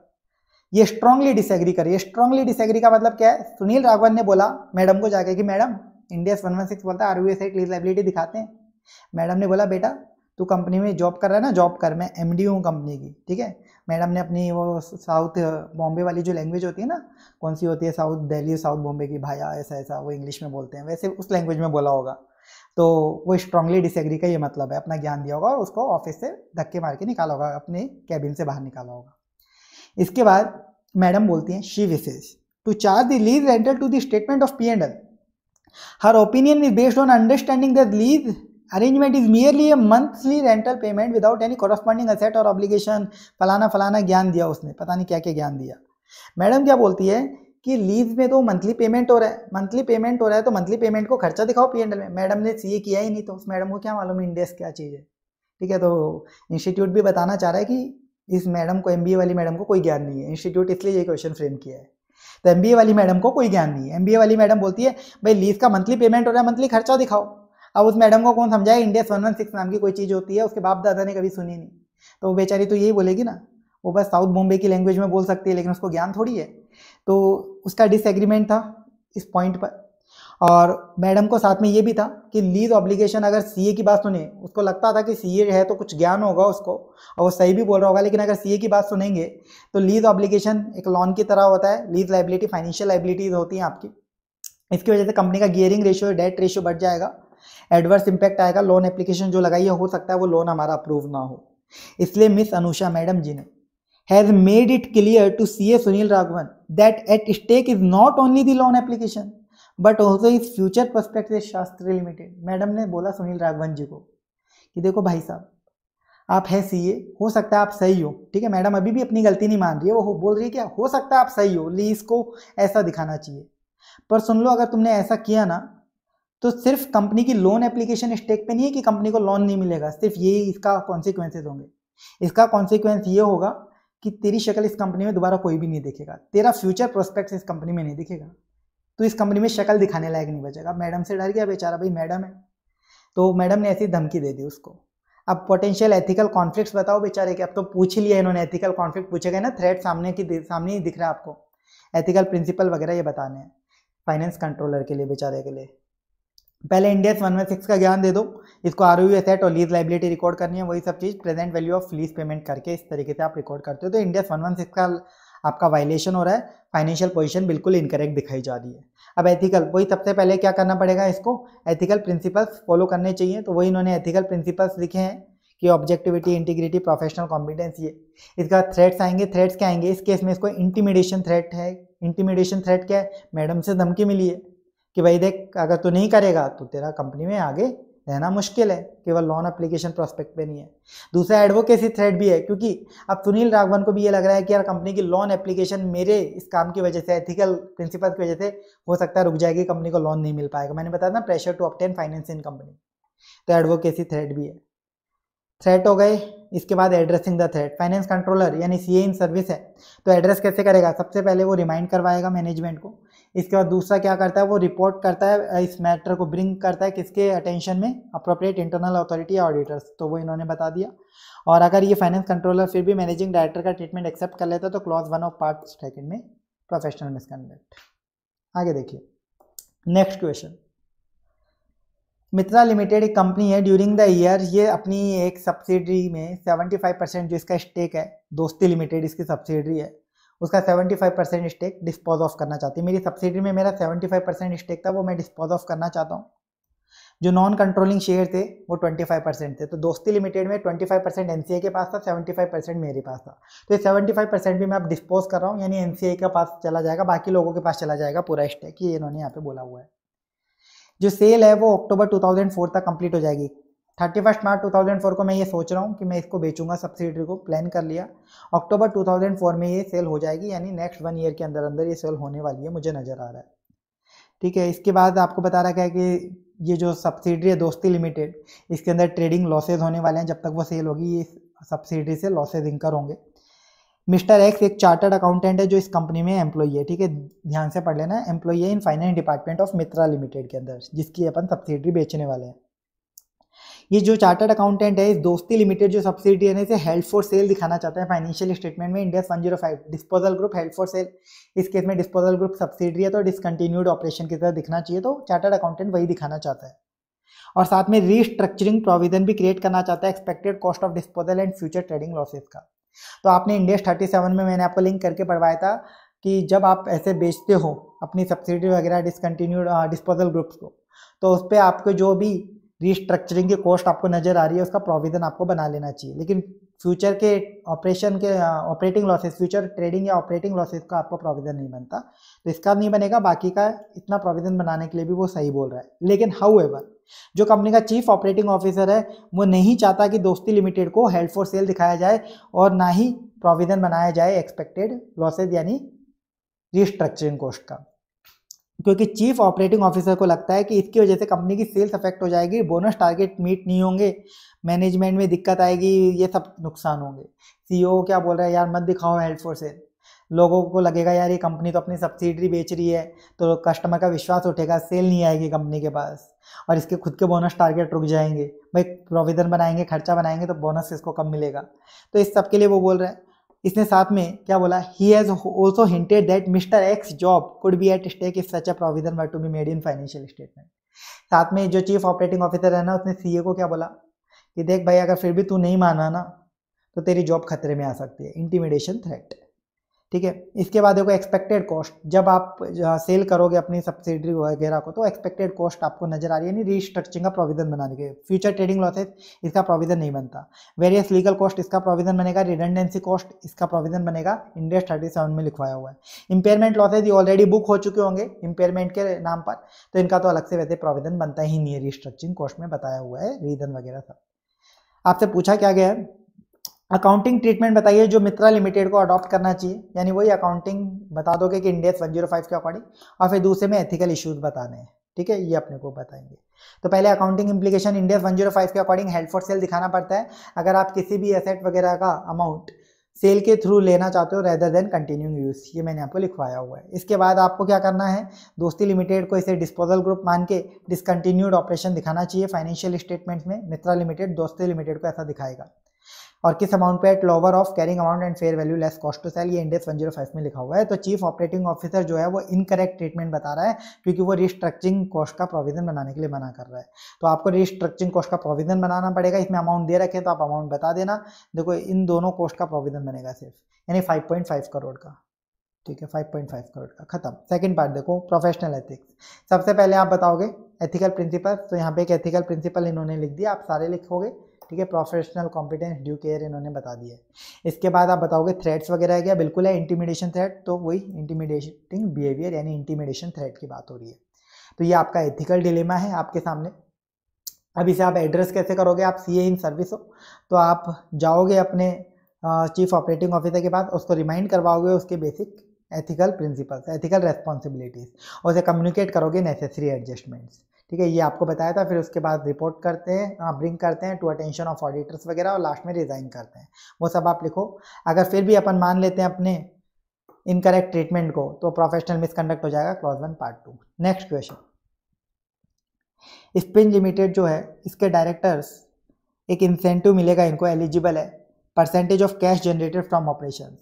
ये स्ट्रांगली डिसएग्री करिए स्ट्रांगली डिसएग्री का मतलब क्या है सुनील राघवन ने बोला मैडम को जाके कि madam India one one six बोलता है आर वी एस क्लीज लाइबिलिटी दिखाते हैं मैडम ने बोला बेटा तू कंपनी में जॉब कर रहा है ना जॉब कर मैं एम डी हूँ कंपनी की ठीक है मैडम ने अपनी वो साउथ बॉम्बे वाली जो लैंग्वेज होती है ना कौन सी होती है साउथ दिल्ली साउथ बॉम्बे की भाया ऐसा ऐसा वो इंग्लिश में बोलते हैं वैसे उस लैंग्वेज में बोला होगा तो वो स्ट्रांगली डिसएग्री का ये मतलब है अपना ज्ञान दिया होगा और उसको ऑफिस से धक्के मार के निकाला होगा अपने कैबिन से बाहर निकाला होगा इसके बाद मैडम बोलती हैं she wishes to charge the lease rental to the statement of P and L her opinion is based on understanding the lease arrangement is merely a monthly rental payment without any corresponding asset और obligation फलाना फलाना ज्ञान दिया उसने पता नहीं क्या क्या ज्ञान दिया मैडम क्या बोलती है कि लीज में तो मंथली पेमेंट हो रहा है मंथली पेमेंट हो रहा है तो मंथली पेमेंट को खर्चा दिखाओ पी में मैडम ने सीए किया ही नहीं तो उस मैडम को क्या मालूम इंडेस क्या चीज़ है ठीक है तो इंस्टीट्यूट भी बताना चाह रहा है कि इस मैडम को एम वाली मैडम को कोई ज्ञान नहीं है इंस्टीट्यूट इसलिए ये क्वेश्चन फ्रेम किया है तो एम वाली मैडम को कोई ज्ञान नहीं है एम वाली मैडम बोलती है भाई लीज का मंथली पेमेंट हो रहा है मंथली खर्चा दिखाओ अब उस मैडम को कौन समझाए इंडियस वन वन सिक्स नाम की कोई चीज़ होती है उसके बाप दादा ने कभी सुनी नहीं तो वो बेचारी तो यही बोलेगी ना वो बस साउथ बॉम्बे की लैंग्वेज में बोल सकती है लेकिन उसको ज्ञान थोड़ी है तो उसका डिसएग्रीमेंट था इस पॉइंट पर और मैडम को साथ में ये भी था कि लीज ऑब्लिगेशन अगर सीए की बात सुने उसको लगता था कि सीए है तो कुछ ज्ञान होगा उसको और वो सही भी बोल रहा होगा लेकिन अगर सीए की बात सुनेंगे तो लीज ऑब्लिगेशन एक लोन की तरह होता है लीज लाइबिलिटी फाइनेंशियल लाइबिलिटीज होती हैं आपकी इसकी वजह से कंपनी का गियरिंग रेशियो डेट रेशियो बढ़ जाएगा एडवर्स इम्पैक्ट आएगा लोन एप्लीकेशन जो लगाई है हो सकता है वो लोन हमारा अप्रूव ना हो इसलिए मिस अनुषा मैडम जी ने has made it clear to C A Sunil Raghavan that at stake is not only the loan application but also is future perspective Shastri limited madam ने बोला सुनील राघवन जी को कि देखो भाई साहब आप है सी हो सकता है आप सही हो ठीक है मैडम अभी भी अपनी गलती नहीं मान रही है वो बोल रही है क्या हो सकता है आप सही हो लीज को ऐसा दिखाना चाहिए पर सुन लो अगर तुमने ऐसा किया ना तो सिर्फ कंपनी की लोन एप्लीकेशन स्टेक पे नहीं है कि कंपनी को लोन नहीं मिलेगा सिर्फ ये इसका कॉन्सिक्वेंसेज होंगे इसका कॉन्सिक्वेंस ये होगा कि तेरी शक्ल इस कंपनी में दोबारा कोई भी नहीं देखेगा तेरा फ्यूचर प्रोस्पेक्ट इस कंपनी में नहीं दिखेगा तो इस कंपनी में शक्ल दिखाने लायक नहीं बचेगा मैडम से डर गया बेचारा भाई मैडम है तो मैडम ने ऐसी धमकी दे दी उसको अब पोटेंशियल एथिकल कॉन्फ्लिक्ट बताओ बेचारे के अब तो पूछ ही लिया इन्होंने एथिकल कॉन्फ्लिक्ट पूछे गए ना थ्रेड सामने की सामने ही दिख रहा है आपको एथिकल प्रिंसिपल वगैरह ये बताने हैं फाइनेंस कंट्रोलर के लिए बेचारे के लिए पहले इंडियस वन में सिक्स का ज्ञान दे दो इसको आर यू एसेट और लीज लाइबिलिटी रिकॉर्ड करनी है वही सब चीज़ present value of lease payment करके इस तरीके से आप रिकॉर्ड करते हो तो इंडियस वन वन सिक्स का आपका वायलेशन हो रहा है फाइनेंशियल पोजिशन बिल्कुल इनकरेक्ट दिखाई जा रही है अब एथिकल वही सबसे पहले क्या करना पड़ेगा इसको एथिकल प्रिंसिपल्स फॉलो करने चाहिए तो वही इन्होंने एथिकल प्रिंसिपल्स लिखे हैं कि ऑब्जेक्टिविटी इंटीग्रिटी प्रोफेशनल कॉम्पिटेंस ये इसका थ्रेट्स आएंगे थ्रेट्स क्या आएंगे इस केस में इसको इंटीमिडेशन थ्रेट है इंटीमिडेशन थ्रेट क्या है मैडम से धमकी मिली है कि भाई देख अगर तू नहीं करेगा तो तेरा कंपनी में आगे रहना मुश्किल है केवल लोन एप्लीकेशन प्रोस्पेक्ट पे नहीं है दूसरा एडवोकेसी थ्रेड भी है क्योंकि अब सुनील राघवन को भी ये लग रहा है कि यार कंपनी की लोन एप्लीकेशन मेरे इस काम की वजह से एथिकल प्रिंसिपल की वजह से हो सकता है रुक जाएगी कंपनी को लोन नहीं मिल पाएगा मैंने बताया ना pressure to obtain finance in company तो एडवोकेसी थ्रेड भी है थ्रेट हो गए इसके बाद addressing the threat finance controller यानी सी इन सर्विस है तो एड्रेस कैसे करेगा सबसे पहले वो रिमाइंड करवाएगा मैनेजमेंट को इसके बाद दूसरा क्या करता है वो रिपोर्ट करता है इस मैटर को ब्रिंग करता है किसके अटेंशन में अप्रोप्रिएट इंटरनल अथॉरिटी या ऑडिटर्स तो वो इन्होंने बता दिया और अगर ये फाइनेंस कंट्रोलर फिर भी मैनेजिंग डायरेक्टर का ट्रीटमेंट एक्सेप्ट कर लेता है तो clause one of part second में प्रोफेशनल मिसकंडक्ट आगे देखिए नेक्स्ट क्वेश्चन मित्रा लिमिटेड एक कंपनी है ड्यूरिंग द ईयर ये अपनी एक सब्सिडरी में 75 परसेंट जो इसका स्टेक है दोस्ती लिमिटेड इसकी सब्सिडरी है उसका 75 परसेंट स्टेक डिस्पोज ऑफ करना चाहती है मेरी सब्सिडी में मेरा 75 परसेंट स्टेक था वो मैं डिस्पोज ऑफ करना चाहता हूँ जो नॉन कंट्रोलिंग शेयर थे वो 25 परसेंट थे तो दोस्ती लिमिटेड में 25 परसेंट एन के पास था 75 परसेंट मेरे पास था तो ये 75 परसेंट भी मैं अब डिस्पोज कर रहा हूँ यानी एन के पास चला जाएगा बाकी लोगों के पास चला जाएगा पूरा स्टेक ये इन्होंने यहाँ पे बोला हुआ है जो सेल है वो अक्टूबर 2004 तक कंप्लीट हो जाएगी thirty first March two thousand four को मैं ये सोच रहा हूँ कि मैं इसको बेचूंगा सब्सिडी को प्लान कर लिया अक्टूबर टू थाउजेंड फोर में ये सेल हो जाएगी यानी नेक्स्ट वन ईयर के अंदर अंदर ये सेल होने वाली है मुझे नज़र आ रहा है ठीक है इसके बाद आपको बता रखा है कि ये जो सब्सिडी है दोस्ती लिमिटेड इसके अंदर ट्रेडिंग लॉसेज होने वाले हैं जब तक वो सेल होगी ये सब्सिडी से लॉसेज इंकर होंगे मिस्टर एक्स एक चार्टर्ड अकाउंटेंट है जो इस कंपनी में एम्प्लॉई है ठीक है ध्यान से पढ़ लेना एम्प्लॉई है in finance department of Mitra limited के अंदर जिसकी अपन सब्सिडी बेचने वाले हैं ये जो चार्टर्ड अकाउंटेंट है इस दोस्ती लिमिटेड जो सब्सिडी है इसे हेल्प फॉर सेल दिखाना चाहते हैं फाइनेंशियल स्टेटमेंट में India one zero five disposal group held for sale इस केस में डिस्पोजल ग्रुप सब्सिडी है तो डिसकंटिन्यूड ऑपरेशन की तरह दिखना चाहिए तो चार्टर्ड अकाउंटेंट वही दिखाना चाहता है और साथ में रीस्ट्रक्चरिंग प्रोविजन भी क्रिएट करना चाहता है expected cost of disposal and future trading losses का तो आपने इंडेक्स थर्टी सेवन में मैंने आपको लिंक करके पढ़वाया था कि जब आप ऐसे बेचते हो अपनी सब्सिडी वगैरह डिसकंटिन्यूड डिस्पोजल ग्रुप्स को तो उस पर आपको जो भी रिस्ट्रक्चरिंग की कॉस्ट आपको नज़र आ रही है उसका प्रोविज़न आपको बना लेना चाहिए लेकिन फ्यूचर के ऑपरेशन के ऑपरेटिंग लॉसेस फ्यूचर ट्रेडिंग या ऑपरेटिंग लॉसेस का आपको प्रोविज़न नहीं बनता तो इसका नहीं बनेगा बाकी का इतना प्रोविज़न बनाने के लिए भी वो सही बोल रहा है लेकिन हाउ एवर जो कंपनी का चीफ ऑपरेटिंग ऑफिसर है वो नहीं चाहता कि दोस्ती लिमिटेड को हेल्ड फॉर सेल दिखाया जाए और ना ही प्रोविज़न बनाया जाए एक्सपेक्टेड लॉसेज यानी रिस्ट्रक्चरिंग कॉस्ट का क्योंकि चीफ ऑपरेटिंग ऑफिसर को लगता है कि इसकी वजह से कंपनी की सेल्स अफेक्ट हो जाएगी बोनस टारगेट मीट नहीं होंगे मैनेजमेंट में दिक्कत आएगी ये सब नुकसान होंगे सी क्या बोल रहा है यार मत दिखाओ हेल्प फॉर सेल लोगों को लगेगा यार ये कंपनी तो अपनी सब्सिडरी बेच रही है तो कस्टमर का विश्वास उठेगा सेल नहीं आएगी कंपनी के पास और इसके खुद के बोनस टारगेट रुक जाएंगे भाई प्रोविज़न बनाएंगे खर्चा बनाएंगे तो बोनस इसको कम मिलेगा तो इस सब के लिए वो बोल रहे हैं इसने साथ में क्या बोला he has also hinted that mister X job could be at stake if such a provision were to be made in financial statement साथ में जो चीफ ऑपरेटिंग ऑफिसर है ना उसने सीए को क्या बोला कि देख भाई अगर फिर भी तू नहीं माना ना तो तेरी जॉब खतरे में आ सकती है इंटीमिडेशन थ्रेट ठीक है इसके बाद देखो एक्सपेक्टेड कॉस्ट जब आप सेल करोगे अपनी सब्सिडरी वगैरह को तो एक्सपेक्टेड कॉस्ट आपको नजर आ रही है यानी रीस्ट्रक्चरिंग का प्रोविजन बनाने के फ्यूचर ट्रेडिंग लॉसेज इसका प्रोविजन नहीं बनता वेरियस लीगल कॉस्ट इसका प्रोविजन बनेगा रिडेंडेंसी कॉस्ट इसका प्रोविजन बनेगा इंडेक्स थर्टी सेवन में लिखवाया हुआ है इंपेयरमेंट लॉसेज ये ऑलरेडी बुक हो चुके होंगे इंपेयरमेंट के नाम पर तो इनका तो अलग से वैसे प्रोविजन बनता ही नहीं है रीस्ट्रक्चरिंग कॉस्ट में बताया हुआ है रीजन वगैरह सब आपसे पूछा क्या गया है अकाउंटिंग ट्रीटमेंट बताइए जो मित्रा लिमिटेड को अडॉप्ट करना चाहिए यानी वही अकाउंटिंग बता दोगे कि जीरो 105 के अकॉर्डिंग और फिर दूसरे में एथिकल इश्यूज बताने हैं ठीक है ये अपने को बताएंगे तो पहले अकाउंटिंग इम्प्लीकेशन जीरो 105 के अकॉर्डिंग हेल्ड फॉर सेल दिखाना पड़ता है अगर आप किसी भी एसेट वगैरह का अमाउंट सेल के थ्रू लेना चाहते हो रेदर देन कंटिन्यूंग यूज ये मैंने आपको लिखवाया हुआ है इसके बाद आपको क्या करना है दोस्ती लिमिटेड को इसे डिस्पोजल ग्रुप मान के डिसकंटिन्यूड ऑपरेशन दिखाना चाहिए फाइनेंशियल स्टेटमेंट में मित्रा लिमिटेड दोस्ती लिमिटेड को ऐसा दिखाएगा और किस अमाउंट पे at lower of carrying amount and fair value less cost to sale ये जीरो 105 में लिखा हुआ है तो चीफ ऑपरेटिंग ऑफिसर जो है वो इनकरेक्ट ट्रीटमेंट बता रहा है क्योंकि वो रिस्ट्रक्चिंग कॉस्ट का प्रोविजन बनाने के लिए मना कर रहा है तो आपको रिस्ट्रक्चिंग कॉस्ट का प्रोविजन बनाना पड़ेगा इसमें अमाउंट दे रखे तो आप अमाउंट बता देना देखो इन दोनों कॉस्ट का प्रोविजन बनेगा सिर्फ यानी फाइव करोड़ का ठीक है 5.5 करोड़ का खत्म सेकंड पार्ट देखो प्रोफेशनल एथिक्स सबसे पहले आप बताओगे एथिकल प्रिंसिपल तो यहाँ पे एक एथिकल प्रिंसिपल इन्होंने लिख दिया आप सारे लिखोगे ठीक है प्रोफेशनल कॉम्पिटेंस ड्यू केयर इन्होंने बता दिया है इसके बाद आप बताओगे थ्रेट्स वगैरह क्या बिल्कुल है इंटीमिडेशन थ्रेट तो वही इंटीमिडेटिंग बिहेवियर यानी इंटीमिडेशन थ्रेट की बात हो रही है तो ये आपका एथिकल डिलेमा है आपके सामने अब इसे आप एड्रेस कैसे करोगे आप सी इन सर्विस हो तो आप जाओगे अपने चीफ ऑपरेटिंग ऑफिसर के पास उसको रिमाइंड करवाओगे उसके basic ethical principles ethical responsibilities और उसे कम्युनिकेट करोगे नेसेसरी एडजस्टमेंट्स ठीक है ये आपको बताया था फिर उसके बाद रिपोर्ट करते हैं ब्रिंग हाँ, करते हैं टू अटेंशन ऑफ ऑडिटर्स वगैरह और लास्ट में रिज़ाइन करते हैं वो सब आप लिखो अगर फिर भी अपन मान लेते हैं अपने इनकरेक्ट ट्रीटमेंट को तो प्रोफेशनल मिसकंडक्ट हो जाएगा clause one part two next question spin limited जो है इसके डायरेक्टर्स एक इंसेंटिव मिलेगा इनको एलिजिबल है percentage of cash generated from operation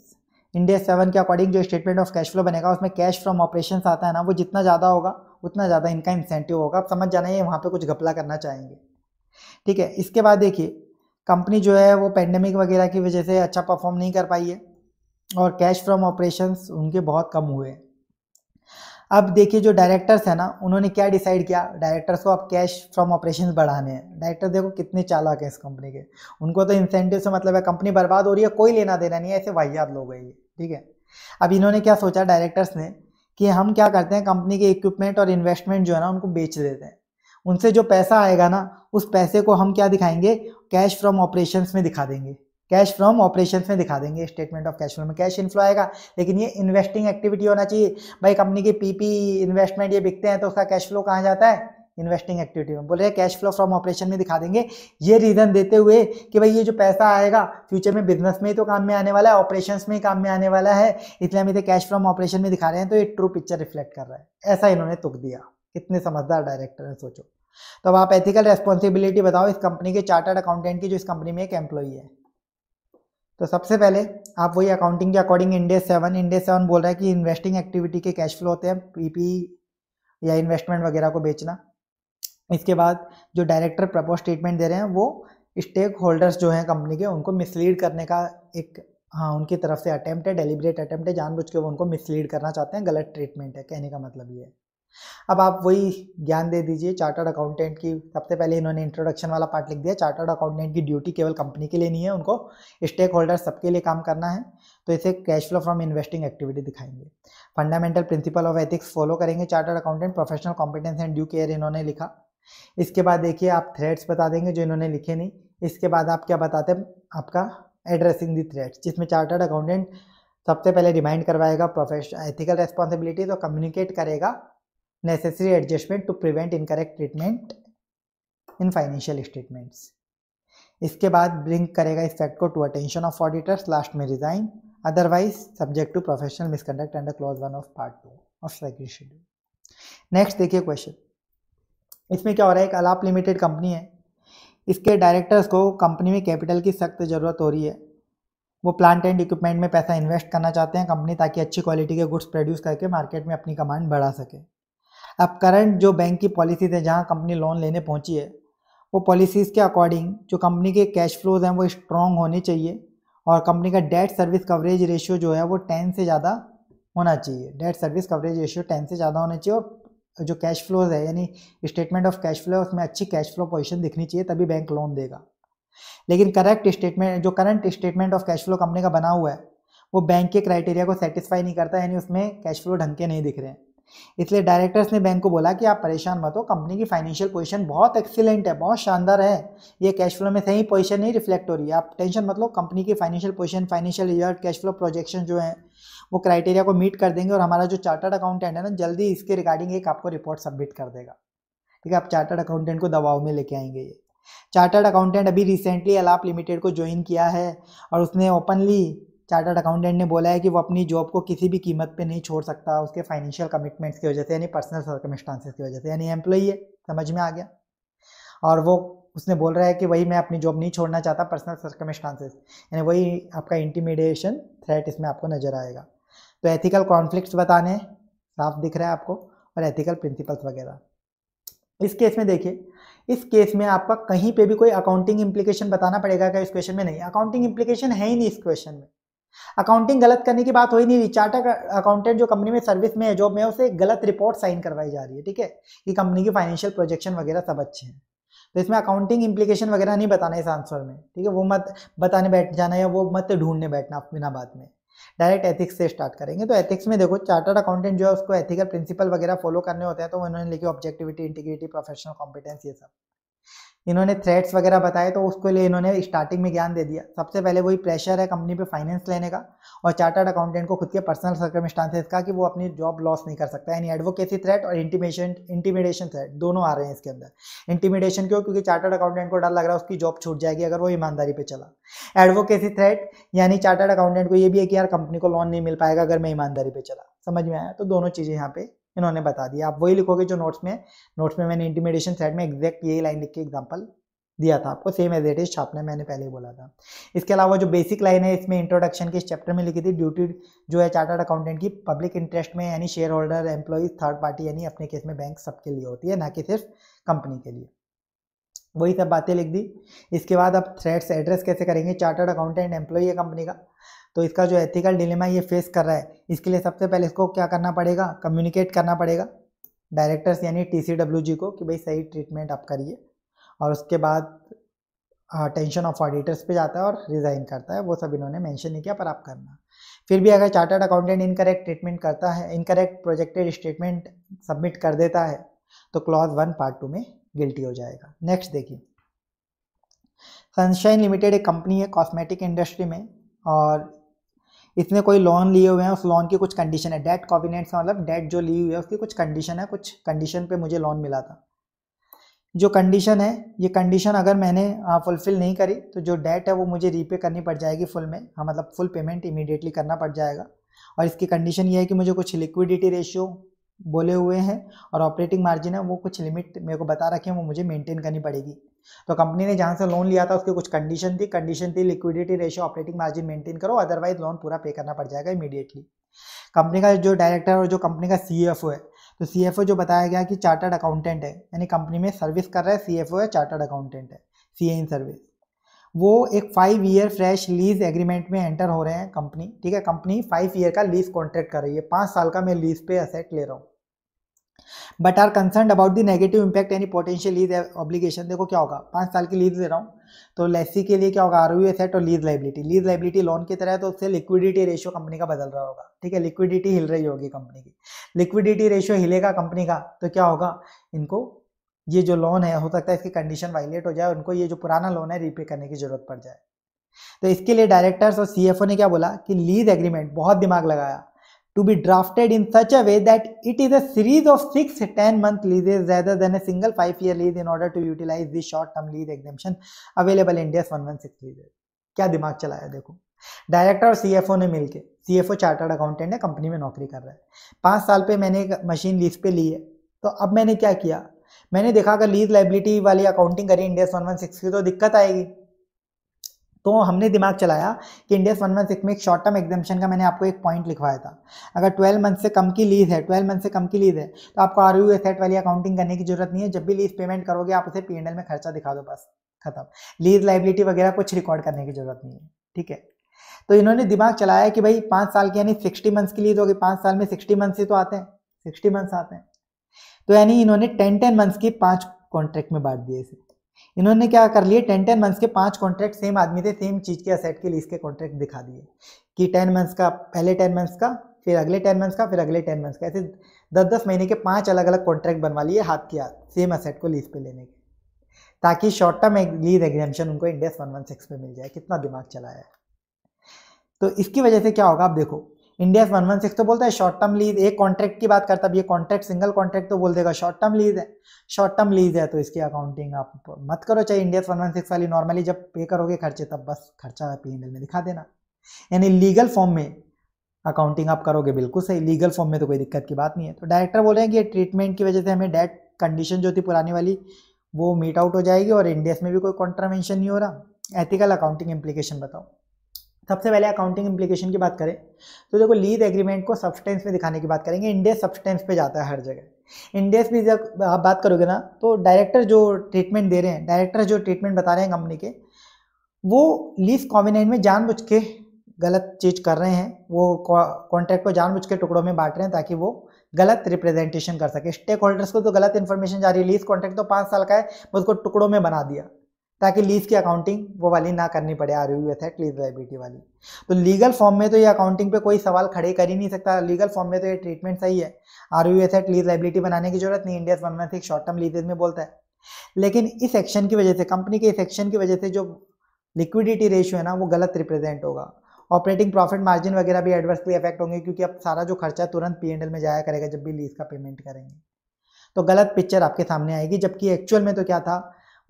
India seven के अकॉर्डिंग जो स्टेटमेंट ऑफ कैश फ्लो बनेगा उसमें कैश फ्रॉम ऑपरेशन आता है ना वो जितना ज़्यादा होगा उतना ज़्यादा इनका इंसेंटिव होगा आप समझ जाना ये वहाँ पर कुछ घपला करना चाहेंगे ठीक है इसके बाद देखिए कंपनी जो है वो पेंडेमिक वगैरह की वजह से अच्छा परफॉर्म नहीं कर पाई है और कैश फ्रॉम ऑपरेशंस उनके बहुत कम हुए हैं अब देखिए जो डायरेक्टर्स है ना उन्होंने क्या डिसाइड किया डायरेक्टर्स को अब कैश फ्रॉम ऑपरेशन बढ़ाने हैं डायरेक्टर देखो कितने चालाक हैं इस कंपनी के उनको तो इंसेंटिव से मतलब है कंपनी बर्बाद हो रही है कोई लेना देना नहीं है ऐसे वाहियात लोग है ये ठीक है अब इन्होंने क्या सोचा डायरेक्टर्स ने कि हम क्या करते हैं कंपनी के इक्विपमेंट और इन्वेस्टमेंट जो है ना उनको बेच देते हैं उनसे जो पैसा आएगा ना उस पैसे को हम क्या दिखाएंगे कैश फ्रॉम ऑपरेशंस में दिखा देंगे कैश फ्रॉम ऑपरेशंस में दिखा देंगे स्टेटमेंट ऑफ कैश फ्लो में कैश इनफ्लो आएगा लेकिन ये इन्वेस्टिंग एक्टिविटी होना चाहिए भाई कंपनी के पीपी इन्वेस्टमेंट ये बिकते हैं तो उसका कैश फ्लो कहाँ जाता है इन्वेस्टिंग एक्टिविटी में बोले कैश फ्लो फ्रॉम ऑपरेशन में दिखा देंगे ये रीज़न देते हुए कि भाई ये जो पैसा आएगा फ्यूचर में बिजनेस में ही तो काम में आने वाला है ऑपरेशन में ही काम में आने वाला है इसलिए हम इतने कैश फ्रॉम ऑपरेशन में दिखा रहे हैं तो ये ट्रू पिक्चर रिफ्लेक्ट कर रहा है ऐसा इन्होंने तुक दिया कितने समझदार डायरेक्टर हैं सोचो तो अब आप एथिकल रेस्पॉन्सिबिलिटी बताओ इस कंपनी के चार्टर्ड अकाउंटेंट की जो इस कंपनी में एक एम्प्लॉई है तो सबसे पहले आप वही अकाउंटिंग के according India seven India seven बोल रहा है कि इन्वेस्टिंग एक्टिविटी के कैश फ्लो होते हैं पीपी या इन्वेस्टमेंट वगैरह को बेचना इसके बाद जो डायरेक्टर प्रपोज स्टेटमेंट दे रहे हैं वो स्टेक होल्डर्स जो हैं कंपनी के उनको मिसलीड करने का एक हाँ उनकी तरफ से अटैम्प्ट है डेलीबरेट अटैम्प्ट है जानबूझ के वो उनको मिसलीड करना चाहते हैं गलत ट्रीटमेंट है कहने का मतलब ये है अब आप वही ज्ञान दे दीजिए चार्टर्ड अकाउंटेंट की सबसे पहले इन्होंने इंट्रोडक्शन वाला पार्ट लिख दिया चार्टर्ड अकाउंटेंट की ड्यूटी केवल कंपनी के लिए नहीं है उनको स्टेक होल्डर सबके लिए काम करना है तो इसे cash flow from investing activity दिखाएंगे fundamental principle of ethics follow करेंगे chartered accountant professional competence and due care इन्होंने लिखा इसके बाद देखिए आप थ्रेड्स बता देंगे जो इन्होंने लिखे नहीं इसके बाद आप क्या बताते हैं आपका एड्रेसिंग दी थ्रेड्स जिसमें चार्टर्ड अकाउंटेंट सबसे पहले रिमाइंड करवाएगा प्रोफेशनल एथिकल रेस्पॉन्सिबिलिटी तो कम्युनिकेट करेगा necessary adjustment to prevent incorrect treatment in financial statements इसके बाद ब्रिंक करेगा इस फैक्ट को to attention of auditors last में resign otherwise subject to professional misconduct and clause one of part two of second schedule next देखिए question इसमें क्या हो रहा है एक अलाप लिमिटेड कंपनी है इसके डायरेक्टर्स को कंपनी में कैपिटल की सख्त ज़रूरत हो रही है वो प्लांट एंड इक्विपमेंट में पैसा इन्वेस्ट करना चाहते हैं कंपनी ताकि अच्छी क्वालिटी के गुड्स प्रोड्यूस करके मार्केट में अपनी कमांड बढ़ा सके अब करंट जो बैंक की पॉलिसीज़ है जहाँ कंपनी लोन लेने पहुँची है वो पॉलिसीज़ के अकॉर्डिंग जो कंपनी के कैश फ्लोज हैं वो स्ट्रॉन्ग होने चाहिए और कंपनी का डेट सर्विस कवरेज रेशियो जो है वो टेन से ज़्यादा होना चाहिए debt service coverage ratio ten से ज़्यादा होना चाहिए और जो कैश फ्लोज है यानी स्टेटमेंट ऑफ कैश फ्लो है उसमें अच्छी कैश फ्लो पोजिशन दिखनी चाहिए तभी बैंक लोन देगा लेकिन करेक्ट स्टेटमेंट जो current statement of cash flow company का बना हुआ है वो बैंक के क्राइटेरिया को सेटिस्फाई नहीं करता यानी उसमें कैश फ्लो ढंग के नहीं दिख रहे हैं इसलिए डायरेक्टर्स ने बैंक को बोला कि आप परेशान मत हो कंपनी की फाइनेंशियल पोजीशन बहुत एक्सीलेंट है बहुत शानदार है ये कैश फ्लो में सही पोजीशन नहीं रिफ्लेक्ट हो रही है आप टेंशन मत लो कंपनी की financial position financial result cash flow projection जो है वो क्राइटेरिया को मीट कर देंगे और हमारा जो चार्टर्ड अकाउंटेंट है ना जल्दी इसके रिगार्डिंग एक आपको रिपोर्ट सबमिट कर देगा ठीक है आप चार्टर्ड अकाउंटेंट को दबाव में लेके आएंगे ये चार्टर्ड अकाउंटेंट अभी रिसेंटली अलाप लिमिटेड को ज्वाइन किया है और उसने ओपनली चार्टर्ड अकाउंटेंट ने बोला है कि वो अपनी जॉब को किसी भी कीमत पे नहीं छोड़ सकता उसके फाइनेंशियल कमिटमेंट्स की वजह से यानी पर्सनल सर्कमस्टांसिस की वजह से यानी एम्प्लॉई है समझ में आ गया और वो उसने बोल रहा है कि वही मैं अपनी जॉब नहीं छोड़ना चाहता पर्सनल सर्कमस्टांसिस यानी वही आपका इंटीमिडिएशन थ्रेट इसमें आपको नज़र आएगा तो एथिकल कॉन्फ्लिक्ट्स बताने साफ दिख रहा है आपको और एथिकल प्रिंसिपल्स वगैरह इस केस में देखिए इस केस में आपका कहीं पे भी कोई अकाउंटिंग इम्प्लीकेशन बताना पड़ेगा क्या इस क्वेश्चन में नहीं अकाउंटिंग इम्प्लीकेशन है ही नहीं इस क्वेश्चन में अकाउंटिंग गलत करने की बात हो ही नहीं रही चार्टर अकाउंटेंट जो कंपनी में सर्विस में है जॉब में उसे गलत रिपोर्ट साइन करवाई जा रही है ठीक है कि कंपनी की फाइनेंशियल प्रोजेक्शन वगैरह सब अच्छे हैं तो इसमें अकाउंटिंग इम्प्लीकेशन वगैरह नहीं बताना इस आंसर में ठीक है वो मत बताने बैठ जाना या वो मत ढूंढने बैठना बिना बात में डायरेक्ट एथिक्स से स्टार्ट करेंगे तो एथिक्स में देखो चार्टर्ड अकाउंटेंट जो है उसको एथिकल प्रिंसिपल वगैरह फॉलो करने होते हैं तो उन्होंने लिखी ऑब्जेक्टिविटी इंटीग्रिटी प्रोफेशनल कॉम्पिटेंस ये सब इन्होंने थ्रेड्स वगैरह बताए तो उसके लिए इन्होंने स्टार्टिंग में ज्ञान दे दिया सबसे पहले वही प्रेशर है कंपनी पे फाइनेंस लेने का और चार्टर्ड अकाउंटेंट को खुद के पर्सनल सर्कमस्टांसेस का कि वो अपनी जॉब लॉस नहीं कर सकता यानी एडवोकेसी थ्रेट और इंटीमेशन इंटीमिडेशन थ्रेट दोनों आ रहे हैं इसके अंदर इंटीमिडेशन क्यों क्योंकि चार्टर्ड अकाउंटेंट को डर लग रहा है उसकी जॉब छूट जाएगी अगर वो ईमानदारी पर चला एडवोकेसी थ्रेट यानी चार्टर्ड अकाउंटेंट को ये भी है कि यार कंपनी को लोन नहीं मिल पाएगा अगर मैं ईमानदारी पर चला समझ में आया तो दोनों चीज़ें यहाँ पे इन्होंने बता दिया आप वही लिखोगे जो नोट्स में नोट्स में मैंने इंटीमिडेशन साइड में एग्जैक्ट यही लाइन लिख के एग्जाम्पल दिया था आपको सेम एज इट इज छापना मैंने पहले ही बोला था इसके अलावा जो बेसिक लाइन है इसमें इंट्रोडक्शन के इस चैप्टर में लिखी थी ड्यूटी जो है चार्टर्ड अकाउंटेंट की पब्लिक इंटरेस्ट में यानी shareholder employees third party यानी अपने केस में बैंक सबके लिए होती है ना कि सिर्फ कंपनी के लिए वही सब बातें लिख दी इसके बाद अब थ्रेड्स एड्रेस कैसे करेंगे चार्टर्ड अकाउंटेंट एम्प्लॉय है कंपनी का तो इसका जो एथिकल डिलेमा ये फेस कर रहा है इसके लिए सबसे पहले इसको क्या करना पड़ेगा कम्युनिकेट करना पड़ेगा डायरेक्टर्स यानी टी को कि भाई सही ट्रीटमेंट आप करिए और उसके बाद टेंशन ऑफ ऑडिटर्स पे जाता है और रिज़ाइन करता है वो सब इन्होंने मेंशन नहीं किया पर आप करना फिर भी अगर चार्टर्ड अकाउंटेंट इनकरेक्ट ट्रीटमेंट करता है इनकरेक्ट प्रोजेक्टेड स्टेटमेंट सबमिट कर देता है तो क्लॉज वन पार्ट टू में गिल्टी हो जाएगा नेक्स्ट देखिए सनशाइन लिमिटेड एक कंपनी है कॉस्मेटिक इंडस्ट्री में और इसने कोई लोन लिए हुए हैं उस लोन की कुछ कंडीशन है डेट कॉविनेंट्स मतलब डेट जो ली हुई है उसकी कुछ कंडीशन है कुछ कंडीशन पे मुझे लोन मिला था जो कंडीशन है ये कंडीशन अगर मैंने फुलफ़िल हाँ, नहीं करी तो जो डेट है वो मुझे रीपे करनी पड़ जाएगी फुल में हाँ मतलब फुल पेमेंट इमीडिएटली करना पड़ जाएगा और इसकी कंडीशन ये है कि मुझे कुछ लिक्विडिटी रेशियो बोले हुए हैं और ऑपरेटिंग मार्जिन है वो कुछ लिमिट मेरे को बता रखे हैं वो मुझे मेंटेन करनी पड़ेगी तो कंपनी ने जहाँ से लोन लिया था उसकी कुछ कंडीशन थी कंडीशन थी liquidity ratio operating margin maintain करो अदरवाइज लोन पूरा पे करना पड़ जाएगा इमीडिएटली कंपनी का जो डायरेक्टर और जो कंपनी का सीएफओ है तो सीएफओ जो बताया गया कि चार्टर्ड अकाउंटेंट है यानी कंपनी में सर्विस कर रहा है सी है चार्टर्ड अकाउंटेंट है सी इन सर्विस वो एक five year fresh lease agreement में एंटर हो रहे हैं कंपनी ठीक है कंपनी फाइव ईयर का लीज कॉन्ट्रैक्ट कर रही है पाँच साल का मैं लीज पे असेट ले रहा हूँ but are concern about the negative impact यानी पोटेंशियल लीज ऑब्लिगेशन देखो क्या होगा पाँच साल की लीज दे रहा हूँ तो लेसी के लिए क्या होगा आर है और lease liability lease liability loan की तरह है तो उससे लिक्विडिटी रेशियो कंपनी का बदल रहा होगा ठीक है लिक्विडिटी हिल रही होगी कंपनी की लिक्विडिटी रेशियो हिलेगा कंपनी का तो क्या होगा इनको ये जो लोन है हो सकता है इसकी कंडीशन वायलेट हो जाए उनको ये जो पुराना लोन है रीपे करने की जरूरत पड़ जाए तो इसके लिए डायरेक्टर्स और सीएफओ ने क्या बोला कि लीज एग्रीमेंट बहुत दिमाग लगाया to be drafted in such a way that it is a series of 6 10 month leases rather than a single 5 year lease in order to utilize the short term lease exemption available in India's 116 leases. kya dimag chalaya dekho director और CFO ने मिलके CFO chartered accountant है company में नौकरी कर रहा है पाँच साल पे मैंने एक मशीन लीज पे ली है तो अब मैंने क्या किया मैंने देखा अगर लीज लाइबिलिटी वाली अकाउंटिंग करी इंडिया वन वन सिक्स की तो दिक्कत आएगी तो हमने दिमाग चलाया कि इंडियस वन वन सिक्स में एक शॉर्ट टर्म एग्जामेशन का मैंने आपको एक पॉइंट लिखवाया था अगर ट्वेल्व मंथ से कम की लीज है ट्वेल्व मंथ से कम की लीज है तो आपको आर यू एसेट वाली अकाउंटिंग करने की जरूरत नहीं है जब भी लीज पेमेंट करोगे आप उसे पी एंड एल में खर्चा दिखा दो बस खत्म लीज लाइबिलिटी वगैरह कुछ रिकॉर्ड करने की जरूरत नहीं है ठीक है तो इन्होंने दिमाग चलाया कि भाई पाँच साल की यानी सिक्सटी मंथ्स की लीज होगी पाँच साल में सिक्सटी मंथ्स ही तो आते हैं सिक्सटी मंथ्स आते हैं तो यानी इन्होंने टेन टेन मंथ्स की पाँच कॉन्ट्रैक्ट में बांट दिए इसे इन्होंने क्या कर लिए टेन टेन मंथ्स के पांच कॉन्ट्रैक्ट सेम आदमी थे सेम चीज़ के असेट के लिए इसके कॉन्ट्रैक्ट दिखा दिए कि टेन मंथ्स का पहले टेन मंथ्स का फिर अगले टेन मंथ्स का फिर अगले टेन मंथ्स का ऐसे दस दस महीने के पांच अलग अलग कॉन्ट्रैक्ट बनवा लिए हाथ के हाथ सेम असेट को लीज पे लेने के ताकि शॉर्ट टर्म लीज एग्जामेशन उनको इंडेस वन वन सिक्स पे मिल जाए कितना दिमाग चलाया है तो इसकी वजह से क्या होगा आप देखो इंडिया वन वन सिक्स तो बोलता है शॉर्ट टर्म लीज एक कॉन्ट्रैक्ट की बात करता है ये कॉन्ट्रैक्ट सिंगल कॉन्ट्रैक्ट तो बोल देगा शॉर्ट टर्म लीज है शॉर्ट टर्म लीज है तो इसकी अकाउंटिंग आप मत करो चाहे इंडिया वन वन सिक्स वाली नॉर्मली जब पे करोगे खर्चे तब बस खर्चा पी में दिखा देना यानी लीगल फॉर्म में अकाउंटिंग आप करोगे बिल्कुल सही लीगल फॉर्म में तो कोई दिक्कत की बात नहीं है तो डायरेक्टर बोल रहे हैं कि ये ट्रीटमेंट की वजह से हमें डेट कंडीशन जो थी पुरानी वाली वो मीट आउट हो जाएगी और इंडियस में भी कोई कॉन्ट्रावेंशन नहीं हो रहा एथिकल अकाउंटिंग इम्प्लीकेशन बताओ सबसे पहले अकाउंटिंग इम्प्लीकेशन की बात करें तो देखो लीज एग्रीमेंट को सब्सटेंस में दिखाने की बात करेंगे इंडेस सब्सटेंस पे जाता है हर जगह इंडेस भी जब आप बात करोगे ना तो डायरेक्टर जो ट्रीटमेंट दे रहे हैं डायरेक्टर जो ट्रीटमेंट बता रहे हैं कंपनी के वो लीज कॉम्बिनेंट में जानबूझ के गलत चीज़ कर रहे हैं वो कॉन्ट्रैक्ट को जानबूझ के टुकड़ों में बांट रहे हैं ताकि वो गलत रिप्रेजेंटेशन कर सके स्टेक होल्डर्स को तो गलत इन्फॉर्मेशन जा रही है लीज कॉन्ट्रैक्ट तो पाँच साल का है उसको टुकड़ों में बना दिया ताकि लीज की अकाउंटिंग वो वाली ना करनी पड़े आर यू एथ लीज लाइबिलिटी वाली तो लीगल फॉर्म में तो ये अकाउंटिंग पे कोई सवाल खड़े कर ही नहीं सकता लीगल फॉर्म में तो ये ट्रीटमेंट सही है आर यू एथ लीज लाइबिलिटी बनाने की जरूरत नहीं India one one short term leases में बोलता है लेकिन इस एक्शन की वजह से कंपनी के इस एक्शन की वजह से जो लिक्विडिटी रेशियो है ना वो गलत रिप्रेजेंट होगा ऑपरेटिंग प्रॉफिट मार्जिन वगैरह भी एडवर्सली इफेक्ट होंगे क्योंकि अब सारा जो खर्चा तुरंत पी में जाया करेगा जब भी लीज का पेमेंट करेंगे तो गलत पिक्चर आपके सामने आएगी जबकि एक्चुअल में तो क्या था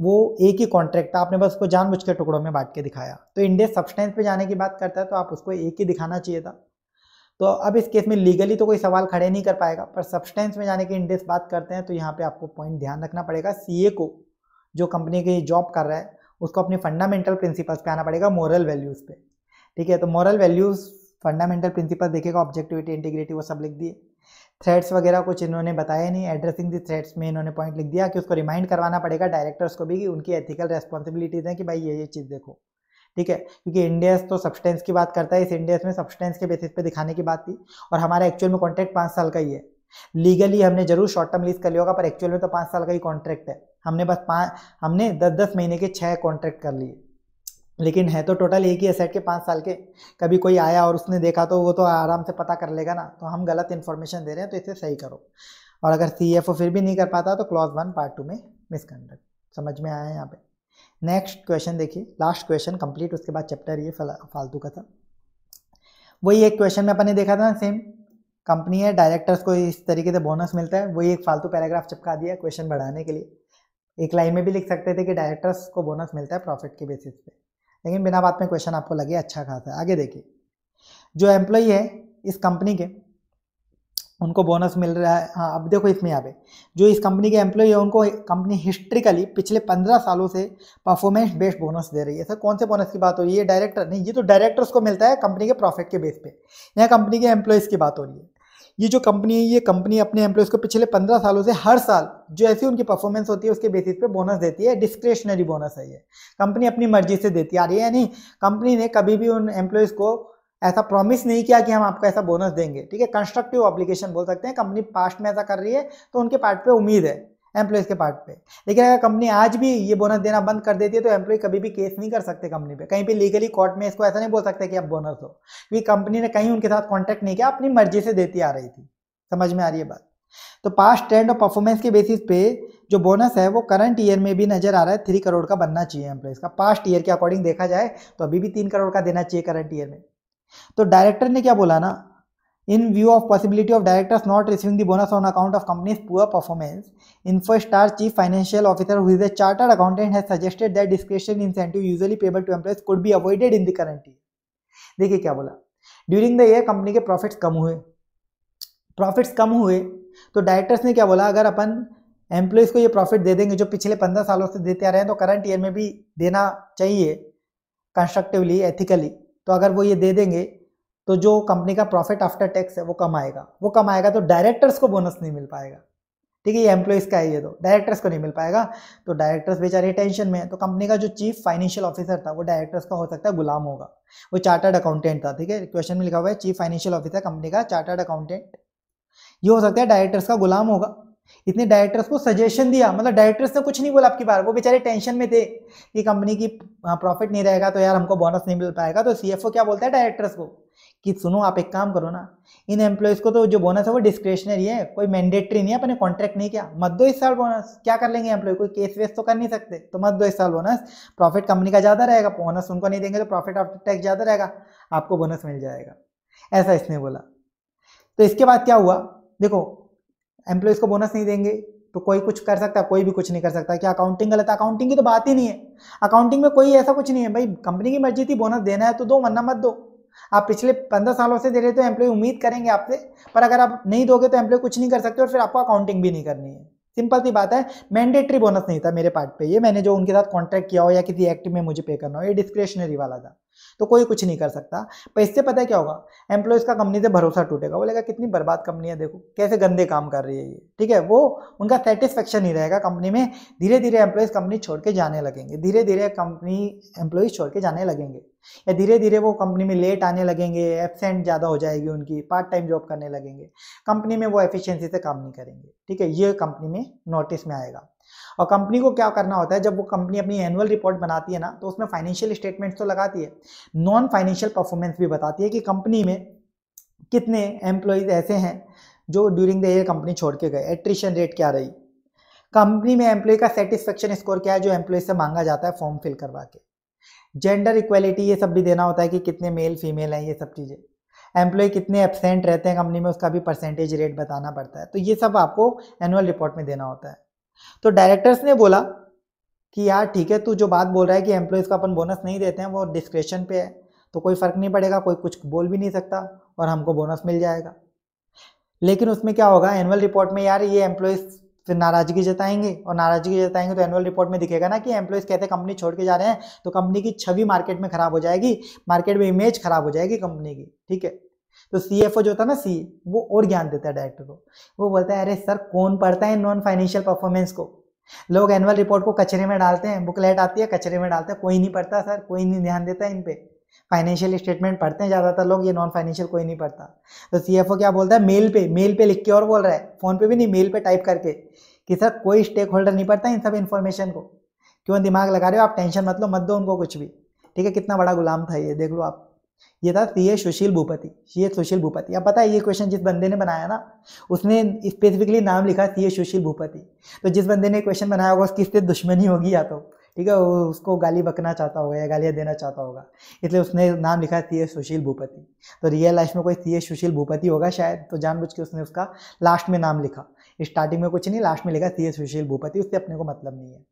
वो एक ही कॉन्ट्रैक्ट था आपने बस उसको जानबूझ के टुकड़ों में बांट के दिखाया तो इंडिया सब्सटेंस पे जाने की बात करता है तो आप उसको एक ही दिखाना चाहिए था तो अब इस केस में लीगली तो कोई सवाल खड़े नहीं कर पाएगा पर सब्सटेंस में जाने की इंडेक्स बात करते हैं तो यहाँ पे आपको पॉइंट ध्यान रखना पड़ेगा सी को जो कंपनी की जॉब कर रहा है उसको अपने फंडामेंटल प्रिंसिपल्स पे आना पड़ेगा मॉरल वैल्यूज़ पे ठीक है तो मॉरल वैल्यूज़ फंडामेंटल प्रिंसिपल देखेगा ऑब्जेक्टिविटी इंटीग्रिटी वो सब लिख दिए थ्रेड्स वगैरह कुछ इन्होंने बताया नहीं एड्रेसिंग दी थ्रेड्स में इन्होंने पॉइंट लिख दिया कि उसको रिमाइंड करवाना पड़ेगा डायरेक्टर्स को भी कि उनकी एथिकल रेस्पॉन्सिबिलिटीज़ हैं कि भाई ये ये चीज़ देखो ठीक है क्योंकि इंडियस तो सब्सटेंस की बात करता है इस इंडियस में सब्सटेंस के बेसिस पे दिखाने की बात थी और हमारा एक्चुअल में कॉन्ट्रैक्ट पाँच साल का ही है लीगली हमने जरूर शॉर्ट टर्म लीज कर लिया होगा पर एक्चुअल में तो पाँच साल का ही कॉन्ट्रैक्ट है हमने बस पाँच हमने दस दस महीने के छः कॉन्ट्रैक्ट कर लिए लेकिन है तो टोटल एक ही एसेट के पाँच साल के कभी कोई आया और उसने देखा तो वो तो आराम से पता कर लेगा ना तो हम गलत इन्फॉर्मेशन दे रहे हैं तो इसे सही करो और अगर सी एफ ओ फिर भी नहीं कर पाता तो क्लॉज वन पार्ट टू में मिसकंडक्ट समझ में आया है यहाँ पे नेक्स्ट क्वेश्चन देखिए लास्ट क्वेश्चन कंप्लीट उसके बाद चैप्टर ये फालतू का था वही एक क्वेश्चन में अपन ने देखा था सेम कंपनी है डायरेक्टर्स को इस तरीके से बोनस मिलता है वही एक फालतू पैराग्राफ चिपका दिया क्वेश्चन बढ़ाने के लिए एक लाइन में भी लिख सकते थे कि डायरेक्टर्स को बोनस मिलता है प्रॉफिट के बेसिस पे लेकिन बिना बात में क्वेश्चन आपको लगे अच्छा खासा आगे देखिए जो एम्प्लॉई है इस कंपनी के उनको बोनस मिल रहा है हाँ अब देखो इसमें यहाँ पे जो इस कंपनी के एम्प्लॉई है उनको कंपनी हिस्ट्रिकली पिछले पंद्रह सालों से परफॉर्मेंस बेस्ड बोनस दे रही है सर कौन से बोनस की बात हो रही है डायरेक्टर नहीं ये तो डायरेक्टर्स को मिलता है कंपनी के प्रॉफिट के बेस पे यहाँ कंपनी के एम्प्लॉयज़ की बात हो रही है ये जो कंपनी है ये कंपनी अपने एम्प्लॉयज़ को पिछले पंद्रह सालों से हर साल जो ऐसी उनकी परफॉर्मेंस होती है उसके बेसिस पे बोनस देती है डिस्क्रिशनरी बोनस है ये कंपनी अपनी मर्जी से देती आ रही है यानी कंपनी ने कभी भी उन एम्प्लॉयज़ को ऐसा प्रॉमिस नहीं किया कि हम आपको ऐसा बोनस देंगे ठीक है कंस्ट्रक्टिव ऑब्लिकेशन बोल सकते हैं कंपनी पास्ट में ऐसा कर रही है तो उनके पार्ट पे उम्मीद है एम्प्लॉयज़ के पार्ट पे लेकिन अगर कंपनी आज भी ये बोनस देना बंद कर देती है तो एम्प्लॉय कभी भी केस नहीं कर सकते कंपनी पे कहीं पे लीगली कोर्ट में इसको ऐसा नहीं बोल सकते कि आप बोनस हो क्योंकि कंपनी ने कहीं उनके साथ कॉन्टेक्ट नहीं किया अपनी मर्जी से देती आ रही थी समझ में आ रही है बात तो पास्ट ट्रेंड और परफॉर्मेंस के बेसिस पे जो बोनस है वो करंट ईयर में भी नजर आ रहा है थ्री करोड़ का बनना चाहिए एम्प्लॉयज़ का पास्ट ईयर के अकॉर्डिंग देखा जाए तो अभी भी तीन करोड़ का देना चाहिए करंट ईयर में तो डायरेक्टर ने क्या बोला ना in view of possibility of directors not receiving the bonus on account of companies poor performance Infostar chief financial officer who is a chartered accountant has suggested that description incentive usually payable to employees could be avoided in the current year देखिए क्या बोला during the year company के profits कम हुए profits कम हुए तो directors ने क्या बोला अगर अपन एम्प्लॉयज़ को ये प्रॉफिट दे देंगे जो पिछले पंद्रह सालों से देते आ रहे हैं तो करंट ईयर में भी देना चाहिए कंस्ट्रक्टिवली एथिकली तो अगर वो ये दे देंगे तो जो कंपनी का प्रॉफिट आफ्टर टैक्स है वो कम आएगा वो कम आएगा तो डायरेक्टर्स को बोनस नहीं मिल पाएगा ठीक है ये एम्प्लॉयज़ का है ये तो डायरेक्टर्स को नहीं मिल पाएगा तो डायरेक्टर्स बेचारे टेंशन में है तो कंपनी का जो चीफ फाइनेंशियल ऑफिसर था वो डायरेक्टर्स का हो सकता है गुलाम होगा वो चार्टर्ड अकाउंटेंट था ठीक है क्वेश्चन में लिखा हुआ है चीफ फाइनेंशियल ऑफिसर कंपनी का चार्टर्ड अकाउंटेंट ये हो सकता है डायरेक्टर्स का गुलाम होगा इतने डायरेक्टर्स को सजेशन दिया मतलब डायरेक्टर्स ने कुछ नहीं बोला आपकी बार वो बेचारे टेंशन में थे कि कंपनी की प्रॉफिट हाँ, नहीं रहेगा तो यार हमको बोनस नहीं मिल पाएगा तो सीएफओ क्या बोलता है डायरेक्टर्स को कि सुनो आप एक काम करो ना इन एम्प्लॉयज़ को तो जो बोनस है वो डिस्क्रेशनरी है कोई मैंडेटरी नहीं है अपने कॉन्ट्रैक्ट नहीं किया मत दो इस साल बोनस क्या कर लेंगे एम्प्लॉय कोई केस वेस तो कर नहीं सकते तो मत दो इस साल बोनस प्रॉफिट कंपनी का ज़्यादा रहेगा बोनस उनको नहीं देंगे तो प्रॉफिट आफ्टर टैक्स ज़्यादा रहेगा आपको बोनस मिल जाएगा ऐसा इसने बोला तो इसके बाद क्या हुआ देखो एम्प्लॉयज़ को बोनस नहीं देंगे तो कोई कुछ कर सकता कोई भी कुछ नहीं कर सकता क्या अकाउंटिंग गलत है अकाउंटिंग की तो बात ही नहीं है अकाउंटिंग में कोई ऐसा कुछ नहीं है भाई कंपनी की मर्जी थी बोनस देना है तो दो वरना मत दो आप पिछले पंद्रह सालों से दे रहे तो एम्प्लॉय उम्मीद करेंगे आपसे पर अगर आप नहीं दोगे तो एम्प्लॉय कुछ नहीं कर सकते और फिर आपको अकाउंटिंग भी नहीं करनी है सिंपल सी बात है मैंडेटरी बोनस नहीं था मेरे पार्ट पे ये मैंने जो उनके साथ कॉन्ट्रैक्ट किया हो या किसी एक्ट में मुझे पे करना हो ये डिस्क्रेशनरी वाला था तो कोई कुछ नहीं कर सकता पर इससे पता है क्या होगा एम्प्लॉयज़ का कंपनी से भरोसा टूटेगा बोलेगा कितनी बर्बाद कंपनी है देखो कैसे गंदे काम कर रही है ये ठीक है वो उनका सेटिस्फेक्शन नहीं रहेगा कंपनी में धीरे धीरे एम्प्लॉयज़ कंपनी छोड़ के जाने लगेंगे धीरे धीरे कंपनी एम्प्लॉयज़ छोड़ के जाने लगेंगे या धीरे धीरे वो कंपनी में लेट आने लगेंगे एबसेंट ज़्यादा हो जाएगी उनकी पार्ट टाइम जॉब करने लगेंगे कंपनी में वो एफिशिएंसी से काम नहीं करेंगे ठीक है ये कंपनी में नोटिस में आएगा और कंपनी को क्या करना होता है जब वो कंपनी अपनी एनुअल रिपोर्ट बनाती है ना तो उसमें फाइनेंशियल स्टेटमेंट्स तो लगाती है नॉन फाइनेंशियल परफॉर्मेंस भी बताती है कि कंपनी में कितने एम्प्लॉयज़ ऐसे हैं जो ड्यूरिंग द ईयर कंपनी छोड़ के गए एट्रिशन रेट क्या रही कंपनी में एम्प्लॉय का सेटिस्फेक्शन स्कोर क्या है जो एम्प्लॉय से मांगा जाता है फॉर्म फिल करवा के जेंडर इक्वलिटी ये सब भी देना होता है कि कितने मेल फीमेल हैं ये सब चीज़ें एम्प्लॉय कितने एबसेंट रहते हैं कंपनी में उसका भी परसेंटेज रेट बताना पड़ता है तो ये सब आपको एनुअल रिपोर्ट में देना होता है तो डायरेक्टर्स ने बोला कि यार ठीक है तू जो बात बोल रहा है कि एम्प्लॉयज़ का अपन बोनस नहीं देते हैं वो डिस्क्रेशन पे है तो कोई फ़र्क नहीं पड़ेगा कोई कुछ बोल भी नहीं सकता और हमको बोनस मिल जाएगा लेकिन उसमें क्या होगा एनुअल रिपोर्ट में यार ये एम्प्लॉयज़ फिर नाराज़गी जताएंगे और नाराज़गी जताएंगे तो एनुअल रिपोर्ट में दिखेगा ना कि एम्प्लॉयज़ कहते हैं कंपनी छोड़ के जा रहे हैं तो कंपनी की छवि मार्केट में ख़राब हो जाएगी मार्केट में इमेज ख़राब हो जाएगी कंपनी की ठीक है तो सी जो होता है ना सी वो और ज्ञान देता है डायरेक्टर को वो बोलता है अरे सर कौन पढ़ता है नॉन फाइनेंशियल परफॉर्मेंस को लोग एनुअल रिपोर्ट को कचरे में डालते हैं बुकलेट आती है कचरे में डालते हैं कोई नहीं पढ़ता सर कोई नहीं ध्यान देता इन पर फाइनेंशियल स्टेटमेंट पढ़ते हैं ज़्यादातर लोग ये नॉन फाइनेंशियल कोई नहीं पढ़ता तो ओ क्या बोलता है मेल पे मेल पे लिख के और बोल रहा है फ़ोन पे भी नहीं मेल पे टाइप करके कि सर कोई स्टेक होल्डर नहीं पढ़ता इन सब इन्फॉर्मेशन को क्यों दिमाग लगा रहे हो आप टेंशन मत लो मत दो उनको कुछ भी ठीक है कितना बड़ा गुलाम था ये देख लो आप ये था सी ए सुशील भूपति सी ए सुशील भूपति अब पता है ये क्वेश्चन जिस बंदे ने बनाया ना उसने स्पेसिफिकली नाम लिखा सी ए सुशील भूपति तो जिस बंदे ने क्वेश्चन बनाया होगा उसकी इससे दुश्मनी होगी या तो ठीक है उसको गाली बकना चाहता होगा या गालियाँ देना चाहता होगा इसलिए उसने नाम लिखा सी ए सुशील भूपति तो रियल लाइफ में कोई सी ए सुशील भूपति होगा शायद तो जानबूझ के उसने उसका लास्ट में नाम लिखा स्टार्टिंग में कुछ नहीं लास्ट में लिखा सी ए सुशील भूपति उससे अपने को मतलब नहीं है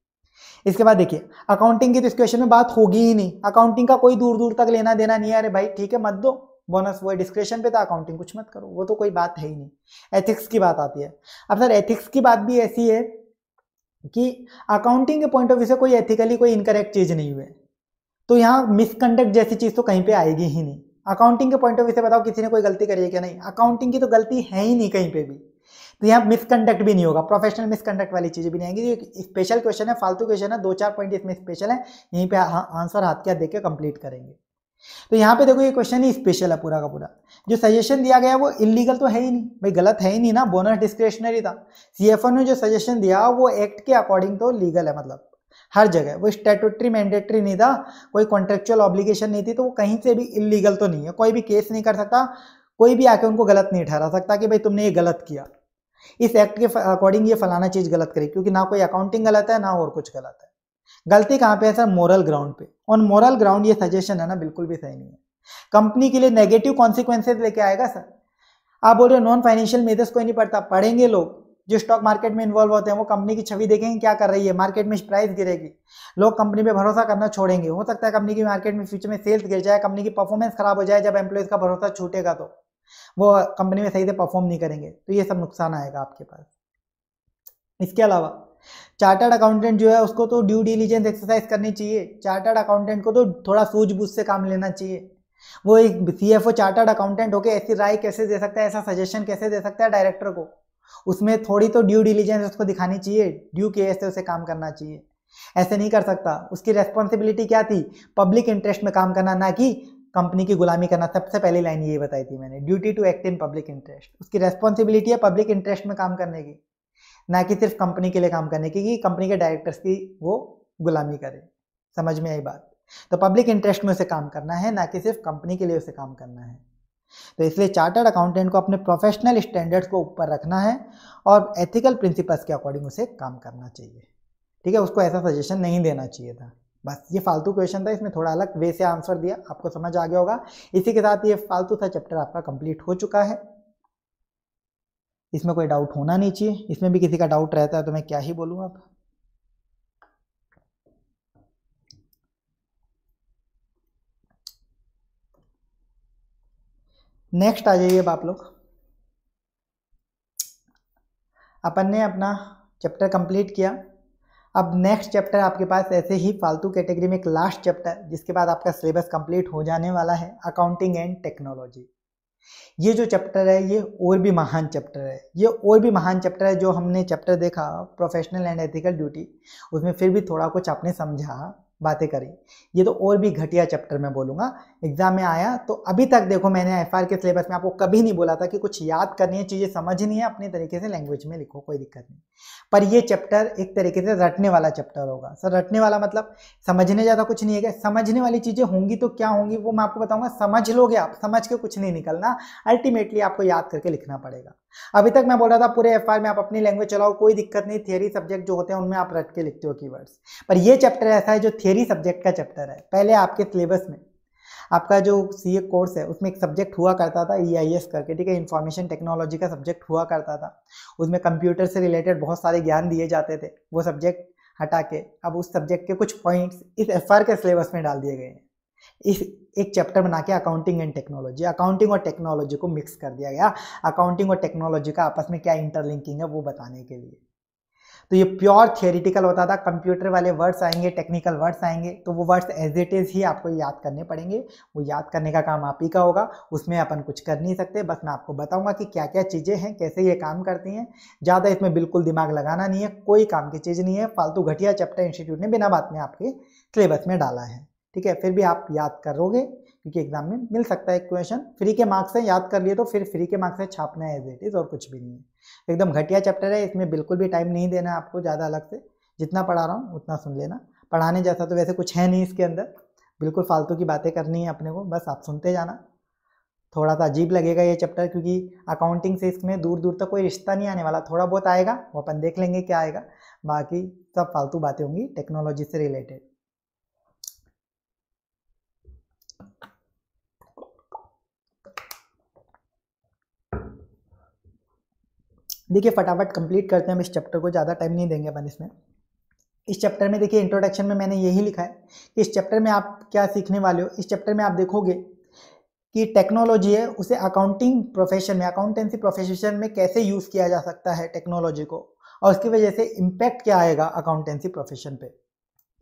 इसके बाद देखिए अकाउंटिंग की तो इस क्वेश्चन में बात होगी ही नहीं अकाउंटिंग का कोई दूर दूर तक लेना देना नहीं है अरे भाई ठीक है मत दो बोनस वो डिस्क्रिप्शन पे था अकाउंटिंग कुछ मत करो वो तो कोई बात है ही नहीं एथिक्स की बात आती है अब सर एथिक्स की बात भी ऐसी है कि अकाउंटिंग के पॉइंट ऑफ व्यू से कोई एथिकली कोई इनकरेक्ट चीज़ नहीं हुई तो यहाँ मिसकंडक्ट जैसी चीज़ तो कहीं पे आएगी ही नहीं अकाउंटिंग के पॉइंट ऑफ व्यू से बताओ किसी ने कोई गलती करी है क्या नहीं अकाउंटिंग की तो गलती है ही नहीं कहीं पे भी तो यहाँ मिसकंडक्ट भी नहीं होगा प्रोफेशनल मिसकंडक्ट वाली चीज़ें भी नहीं आएंगी जो स्पेशल क्वेश्चन है फालतू क्वेश्चन है दो चार पॉइंट इसमें स्पेशल है यहीं पे आंसर हाथ के देख के कंप्लीट करेंगे तो यहाँ पे देखो ये क्वेश्चन ही स्पेशल है पूरा का पूरा जो सजेशन दिया गया वो इलीगल तो है ही नहीं भाई गलत है ही नहीं ना बोनस डिस्क्रिप्शनरी था सीएफओ ने जो सजेशन दिया वो एक्ट के अकॉर्डिंग तो लीगल है मतलब हर जगह वो स्टेटूटरी मैंडेटरी नहीं था कोई कॉन्ट्रेक्चुअल ऑब्लिगेशन नहीं थी तो वो कहीं से भी इलीगल तो नहीं है कोई भी केस नहीं कर सकता कोई भी आके उनको गलत नहीं ठहरा सकता कि भाई तुमने ये गलत किया इस एक्ट के अकॉर्डिंग ये फलाना चीज़ गलत करेगी क्योंकि ना कोई अकाउंटिंग गलत है ना और कुछ गलत है गलती कहाँ पे है सर मॉरल ग्राउंड पे ऑन मॉरल ग्राउंड ये सजेशन है ना बिल्कुल भी सही नहीं है कंपनी के लिए नेगेटिव कॉन्सिक्वेंसेज लेके आएगा सर आप बोल रहे हो नॉन फाइनेंशियल मेथड्स कोई नहीं पढ़ता पढ़ेंगे लोग जो स्टॉक मार्केट में इन्वॉल्व होते हैं वो कंपनी की छवि देखेंगे क्या कर रही है मार्केट में प्राइस गिरेगी लोग कंपनी पे भरोसा करना छोड़ेंगे हो सकता है कंपनी की मार्केट में फ्यूचर में सेल्स गिर जाए कंपनी की परफॉर्मेंस खराब हो जाए जब एम्प्लॉयज़ का भरोसा छूटेगा तो वो कंपनी में सही से परफॉर्म नहीं करेंगे तो ये सब नुकसान आएगा आपके पास इसके अलावा चार्टर्ड अकाउंटेंट जो है उसको तो ड्यू डिलीजेंस एक्सरसाइज करनी चाहिए चार्टर्ड अकाउंटेंट को तो थोड़ा सूझबूझ से काम लेना चाहिए वो एक C F O chartered accountant होके ऐसी राय कैसे दे सकता है ऐसा सजेशन कैसे दे सकता है डायरेक्टर को उसमें थोड़ी तो ड्यू डिलीजेंस उसको दिखानी चाहिए ड्यू केयर से उसे काम करना चाहिए ऐसे नहीं कर सकता उसकी रेस्पॉन्सिबिलिटी क्या थी पब्लिक इंटरेस्ट में काम करना ना कि कंपनी की गुलामी करना सबसे पहली लाइन ये बताई थी मैंने duty to act in public interest उसकी रेस्पॉन्सिबिलिटी है पब्लिक इंटरेस्ट में काम करने की ना कि सिर्फ कंपनी के लिए काम करने की कंपनी के डायरेक्टर्स की वो गुलामी करे समझ में आई बात तो पब्लिक इंटरेस्ट में उसे काम करना है ना कि सिर्फ कंपनी के लिए उसे काम करना है तो इसलिए चार्टर्ड अकाउंटेंट को अपने प्रोफेशनल स्टैंडर्ड्स को ऊपर रखना है और एथिकल प्रिंसिपल्स के अकॉर्डिंग उसे काम करना चाहिए ठीक है उसको ऐसा सजेशन नहीं देना चाहिए था बस ये फालतू क्वेश्चन था इसमें थोड़ा अलग वे से आंसर दिया आपको समझ आ गया होगा इसी के साथ ये फालतू था चैप्टर आपका कंप्लीट हो चुका है इसमें कोई डाउट होना नहीं चाहिए इसमें भी किसी का डाउट रहता है तो मैं क्या ही बोलूँ आप नेक्स्ट आ जाइए अब आप लोग अपन ने अपना चैप्टर कंप्लीट किया अब नेक्स्ट चैप्टर आपके पास ऐसे ही फालतू कैटेगरी में एक लास्ट चैप्टर जिसके बाद आपका सिलेबस कंप्लीट हो जाने वाला है अकाउंटिंग एंड टेक्नोलॉजी ये जो चैप्टर है ये और भी महान चैप्टर है ये और भी महान चैप्टर है जो हमने चैप्टर देखा प्रोफेशनल एंड एथिकल ड्यूटी उसमें फिर भी थोड़ा कुछ आपने समझा बातें करी ये तो और भी घटिया चैप्टर मैं बोलूँगा एग्जाम में आया तो अभी तक देखो मैंने एफ के सिलेबस में आपको कभी नहीं बोला था कि कुछ याद करनी है चीज़ें समझनी है अपने तरीके से लैंग्वेज में लिखो कोई दिक्कत नहीं पर ये चैप्टर एक तरीके से रटने वाला चैप्टर होगा सर रटने वाला मतलब समझने ज़्यादा कुछ नहीं है समझने वाली चीज़ें होंगी तो क्या होंगी वो मैं आपको बताऊँगा समझ लोगे आप समझ के कुछ नहीं निकलना अल्टीमेटली आपको याद करके लिखना पड़ेगा अभी तक मैं बोल रहा था पूरे एफ में आप अपनी लैंग्वेज चलाओ कोई दिक्कत नहीं थियरी सब्जेक्ट जो होते हैं उनमें आप रट के लिखते हो कीवर्ड्स पर यह चैप्टर ऐसा है जो थियरी सब्जेक्ट का चैप्टर है पहले आपके सिलेबस में आपका जो सी कोर्स है उसमें एक सब्जेक्ट हुआ करता था ई e करके ठीक है इन्फॉर्मेशन टेक्नोलॉजी का सब्जेक्ट हुआ करता था उसमें कंप्यूटर से रिलेटेड बहुत सारे ज्ञान दिए जाते थे वो सब्जेक्ट हटा के अब उस सब्जेक्ट के कुछ पॉइंट्स इस एफ के सिलेबस में डाल दिए गए हैं इस एक चैप्टर बना के अकाउंटिंग एंड टेक्नोलॉजी अकाउंटिंग और टेक्नोलॉजी को मिक्स कर दिया गया अकाउंटिंग और टेक्नोलॉजी का आपस में क्या इंटरलिंकिंग है वो बताने के लिए तो ये प्योर थियोरिटिकल होता था कंप्यूटर वाले वर्ड्स आएंगे टेक्निकल वर्ड्स आएंगे तो वो वर्ड्स एज इट इज़ ही आपको याद करने पड़ेंगे वो याद करने का काम आप ही का होगा उसमें अपन कुछ कर नहीं सकते बस मैं आपको बताऊँगा कि क्या क्या चीज़ें हैं कैसे ये काम करती हैं ज़्यादा इसमें बिल्कुल दिमाग लगाना नहीं है कोई काम की चीज़ नहीं है फालतू घटिया चैप्टर इंस्टीट्यूट ने बिना बात में आपके सिलेबस में डाला है ठीक है फिर भी आप याद करोगे क्योंकि एग्जाम में मिल सकता है क्वेश्चन फ्री के मार्क्स से याद कर लिए तो फिर फ्री के मार्क्स से छापना है एज इट इज़ और कुछ भी नहीं है एकदम घटिया चैप्टर है इसमें बिल्कुल भी टाइम नहीं देना आपको ज़्यादा अलग से जितना पढ़ा रहा हूँ उतना सुन लेना पढ़ाने जैसा तो वैसे कुछ है नहीं इसके अंदर बिल्कुल फालतू की बातें करनी है अपने को बस आप सुनते जाना थोड़ा सा अजीब लगेगा ये चैप्टर क्योंकि अकाउंटिंग से इसमें दूर दूर तक कोई रिश्ता नहीं आने वाला थोड़ा बहुत आएगा वो अपन देख लेंगे क्या आएगा बाकी सब फालतू बातें होंगी टेक्नोलॉजी से रिलेटेड देखिए फटाफट कंप्लीट करते हैं हम इस चैप्टर को ज़्यादा टाइम नहीं देंगे अपन इसमें इस चैप्टर में देखिए इंट्रोडक्शन में मैंने यही लिखा है कि इस चैप्टर में आप क्या सीखने वाले हो इस चैप्टर में आप देखोगे कि टेक्नोलॉजी है उसे अकाउंटिंग प्रोफेशन में अकाउंटेंसी प्रोफेशन में कैसे यूज़ किया जा सकता है टेक्नोलॉजी को और उसकी वजह से इम्पैक्ट क्या आएगा अकाउंटेंसी प्रोफेशन पे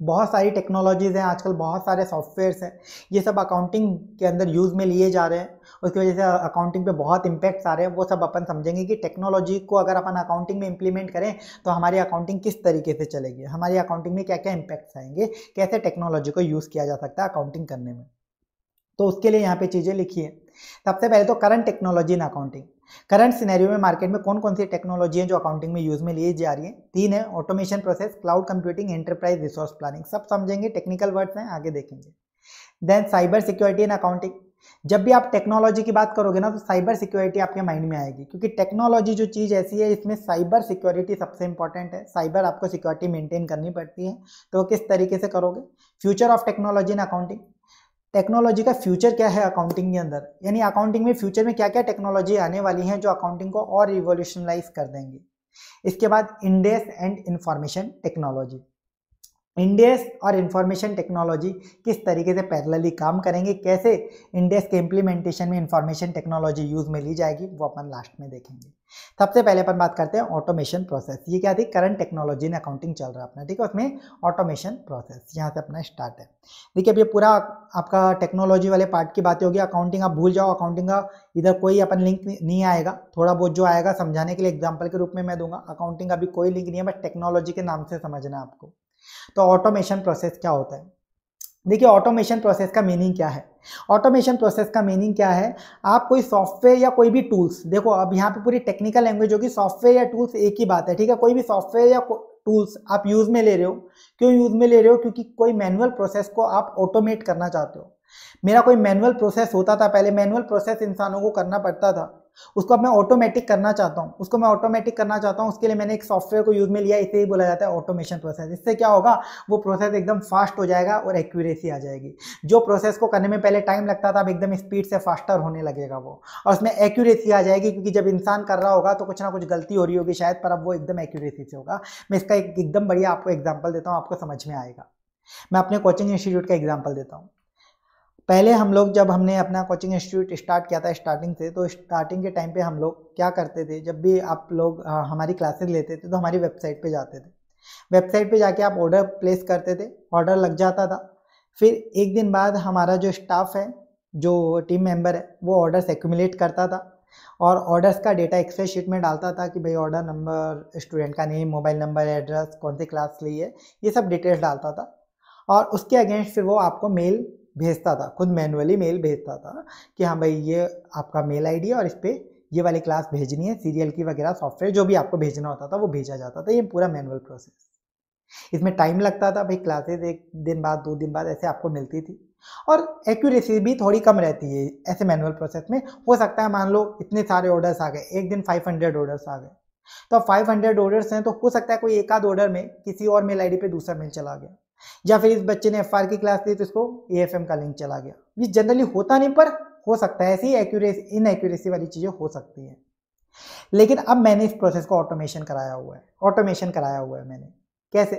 बहुत सारी टेक्नोलॉजीज़ हैं आजकल बहुत सारे सॉफ्टवेयर्स हैं ये सब अकाउंटिंग के अंदर यूज़ में लिए जा रहे हैं उसकी वजह से अकाउंटिंग पे बहुत इम्पैक्ट्स आ रहे हैं वो सब अपन समझेंगे कि टेक्नोलॉजी को अगर अपन अकाउंटिंग में इंप्लीमेंट करें तो हमारी अकाउंटिंग किस तरीके से चलेगी हमारी अकाउंटिंग में क्या क्या इंपैक्ट्स आएंगे कैसे टेक्नोलॉजी को यूज़ किया जा सकता है अकाउंटिंग करने में तो उसके लिए यहाँ पे चीज़ें लिखी है सबसे पहले तो current technology in accounting current scenario में मार्केट में कौन कौन सी टेक्नोलॉजी है जो अकाउंटिंग में यूज़ में लिए जा रही है तीन है automation process cloud computing enterprise resource planning सब समझेंगे टेक्निकल वर्ड्स हैं आगे देखेंगे then cyber security in accounting जब भी आप टेक्नोलॉजी की बात करोगे ना तो साइबर सिक्योरिटी आपके माइंड में आएगी क्योंकि टेक्नोलॉजी जो चीज़ ऐसी है इसमें साइबर सिक्योरिटी सबसे इंपॉर्टेंट है साइबर आपको सिक्योरिटी मेंटेन करनी पड़ती है तो किस तरीके से करोगे future of technology in accounting technology का फ्यूचर क्या है अकाउंटिंग के अंदर यानी अकाउंटिंग में फ्यूचर में क्या क्या टेक्नोलॉजी आने वाली हैं जो अकाउंटिंग को और रिवोल्यूशनलाइज कर देंगी इसके बाद इंडेस एंड इंफॉर्मेशन टेक्नोलॉजी इंडेस और इन्फॉर्मेशन टेक्नोलॉजी किस तरीके से पैरेलली काम करेंगे कैसे इंडेस के इम्प्लीमेंटेशन में इंफॉर्मेशन टेक्नोलॉजी यूज़ में ली जाएगी वो अपन लास्ट में देखेंगे सबसे पहले अपन बात करते हैं ऑटोमेशन प्रोसेस ये क्या थी करंट टेक्नोलॉजी ने अकाउंटिंग चल रहा है अपना ठीक है उसमें ऑटोमेशन प्रोसेस यहाँ से अपना स्टार्ट है देखिए अब ये पूरा आपका टेक्नोलॉजी वाले पार्ट की बातें होगी अकाउंटिंग आप भूल जाओ अकाउंटिंग का इधर कोई अपन लिंक नहीं आएगा थोड़ा बहुत जो आएगा समझाने के लिए एग्जाम्पल के रूप में मैं दूंगा अकाउंटिंग का भी कोई लिंक नहीं है बस टेक्नोलॉजी के नाम से समझना आपको तो ऑटोमेशन प्रोसेस क्या होता है देखिए ऑटोमेशन प्रोसेस का मीनिंग क्या है ऑटोमेशन प्रोसेस का मीनिंग क्या है आप कोई सॉफ्टवेयर या कोई भी टूल्स देखो अब यहाँ पे पूरी टेक्निकल लैंग्वेज होगी सॉफ्टवेयर या टूल्स एक ही बात है ठीक है कोई भी सॉफ्टवेयर या टूल्स आप यूज़ में ले रहे हो क्यों यूज़ में ले रहे हो क्योंकि कोई मैनुअल प्रोसेस को आप ऑटोमेट करना चाहते हो मेरा कोई मैनुअल प्रोसेस होता था पहले मैनुअल प्रोसेस इंसानों को करना पड़ता था उसको अब मैं ऑटोमेटिक करना चाहता हूँ उसको मैं ऑटोमेटिक करना चाहता हूँ उसके लिए मैंने एक सॉफ्टवेयर को यूज़ में लिया इसे ही बोला जाता है ऑटोमेशन प्रोसेस इससे क्या होगा वो प्रोसेस एकदम फास्ट हो जाएगा और एक्यूरेसी आ जाएगी जो प्रोसेस को करने में पहले टाइम लगता था अब एकदम स्पीड से फास्टर होने लगेगा वो और उसमें एक्यूरेसी आ जाएगी क्योंकि जब इंसान कर रहा होगा तो कुछ ना कुछ गलती हो रही होगी शायद पर अब वो एकदम एक्यूरेसी से होगा मैं इसका एक एकदम बढ़िया आपको एग्जाम्पल देता हूँ आपको समझ में आएगा मैं अपने कोचिंग इंस्टीट्यूट का एग्जाम्पल देता हूँ पहले हम लोग जब हमने अपना कोचिंग इंस्टीट्यूट स्टार्ट किया था स्टार्टिंग से तो स्टार्टिंग के टाइम पे हम लोग क्या करते थे जब भी आप लोग हमारी क्लासेस लेते थे तो हमारी वेबसाइट पे जाते थे वेबसाइट पे जाके आप ऑर्डर प्लेस करते थे ऑर्डर लग जाता था फिर एक दिन बाद हमारा जो स्टाफ है जो टीम मेंबर है वो ऑर्डर्स एक्यूमुलेट करता था और ऑर्डर्स का डेटा एक्सेल शीट में डालता था कि भाई ऑर्डर नंबर स्टूडेंट का नेम मोबाइल नंबर एड्रेस कौन सी क्लास ली है ये सब डिटेल्स डालता था और उसके अगेंस्ट फिर वो आपको मेल भेजता था खुद मैनुअली मेल भेजता था कि हाँ भाई ये आपका मेल आईडी है और इस पर ये वाली क्लास भेजनी है सीरियल की वगैरह सॉफ्टवेयर जो भी आपको भेजना होता था वो भेजा जाता था ये पूरा मैनुअल प्रोसेस इसमें टाइम लगता था भाई क्लासेस एक दिन बाद दो दिन बाद ऐसे आपको मिलती थी और एक्यूरेसी भी थोड़ी कम रहती है ऐसे मैनुअल प्रोसेस में हो सकता है मान लो इतने सारे ऑर्डर्स आ गए एक दिन 500 ऑर्डर्स आ गए तो अब 500 ऑर्डर्स हैं तो हो सकता है कोई एक आध ऑर्डर में किसी और मेल आईडी पे दूसरा मेल चला गया या फिर इस बच्चे ने एफ की क्लास ली तो इसको ए का लिंक चला गया ये जनरली होता नहीं पर हो सकता है ऐसी इन एक्यूरेसी वाली चीज़ें हो सकती है लेकिन अब मैंने इस प्रोसेस को ऑटोमेशन कराया हुआ है ऑटोमेशन कराया हुआ है मैंने कैसे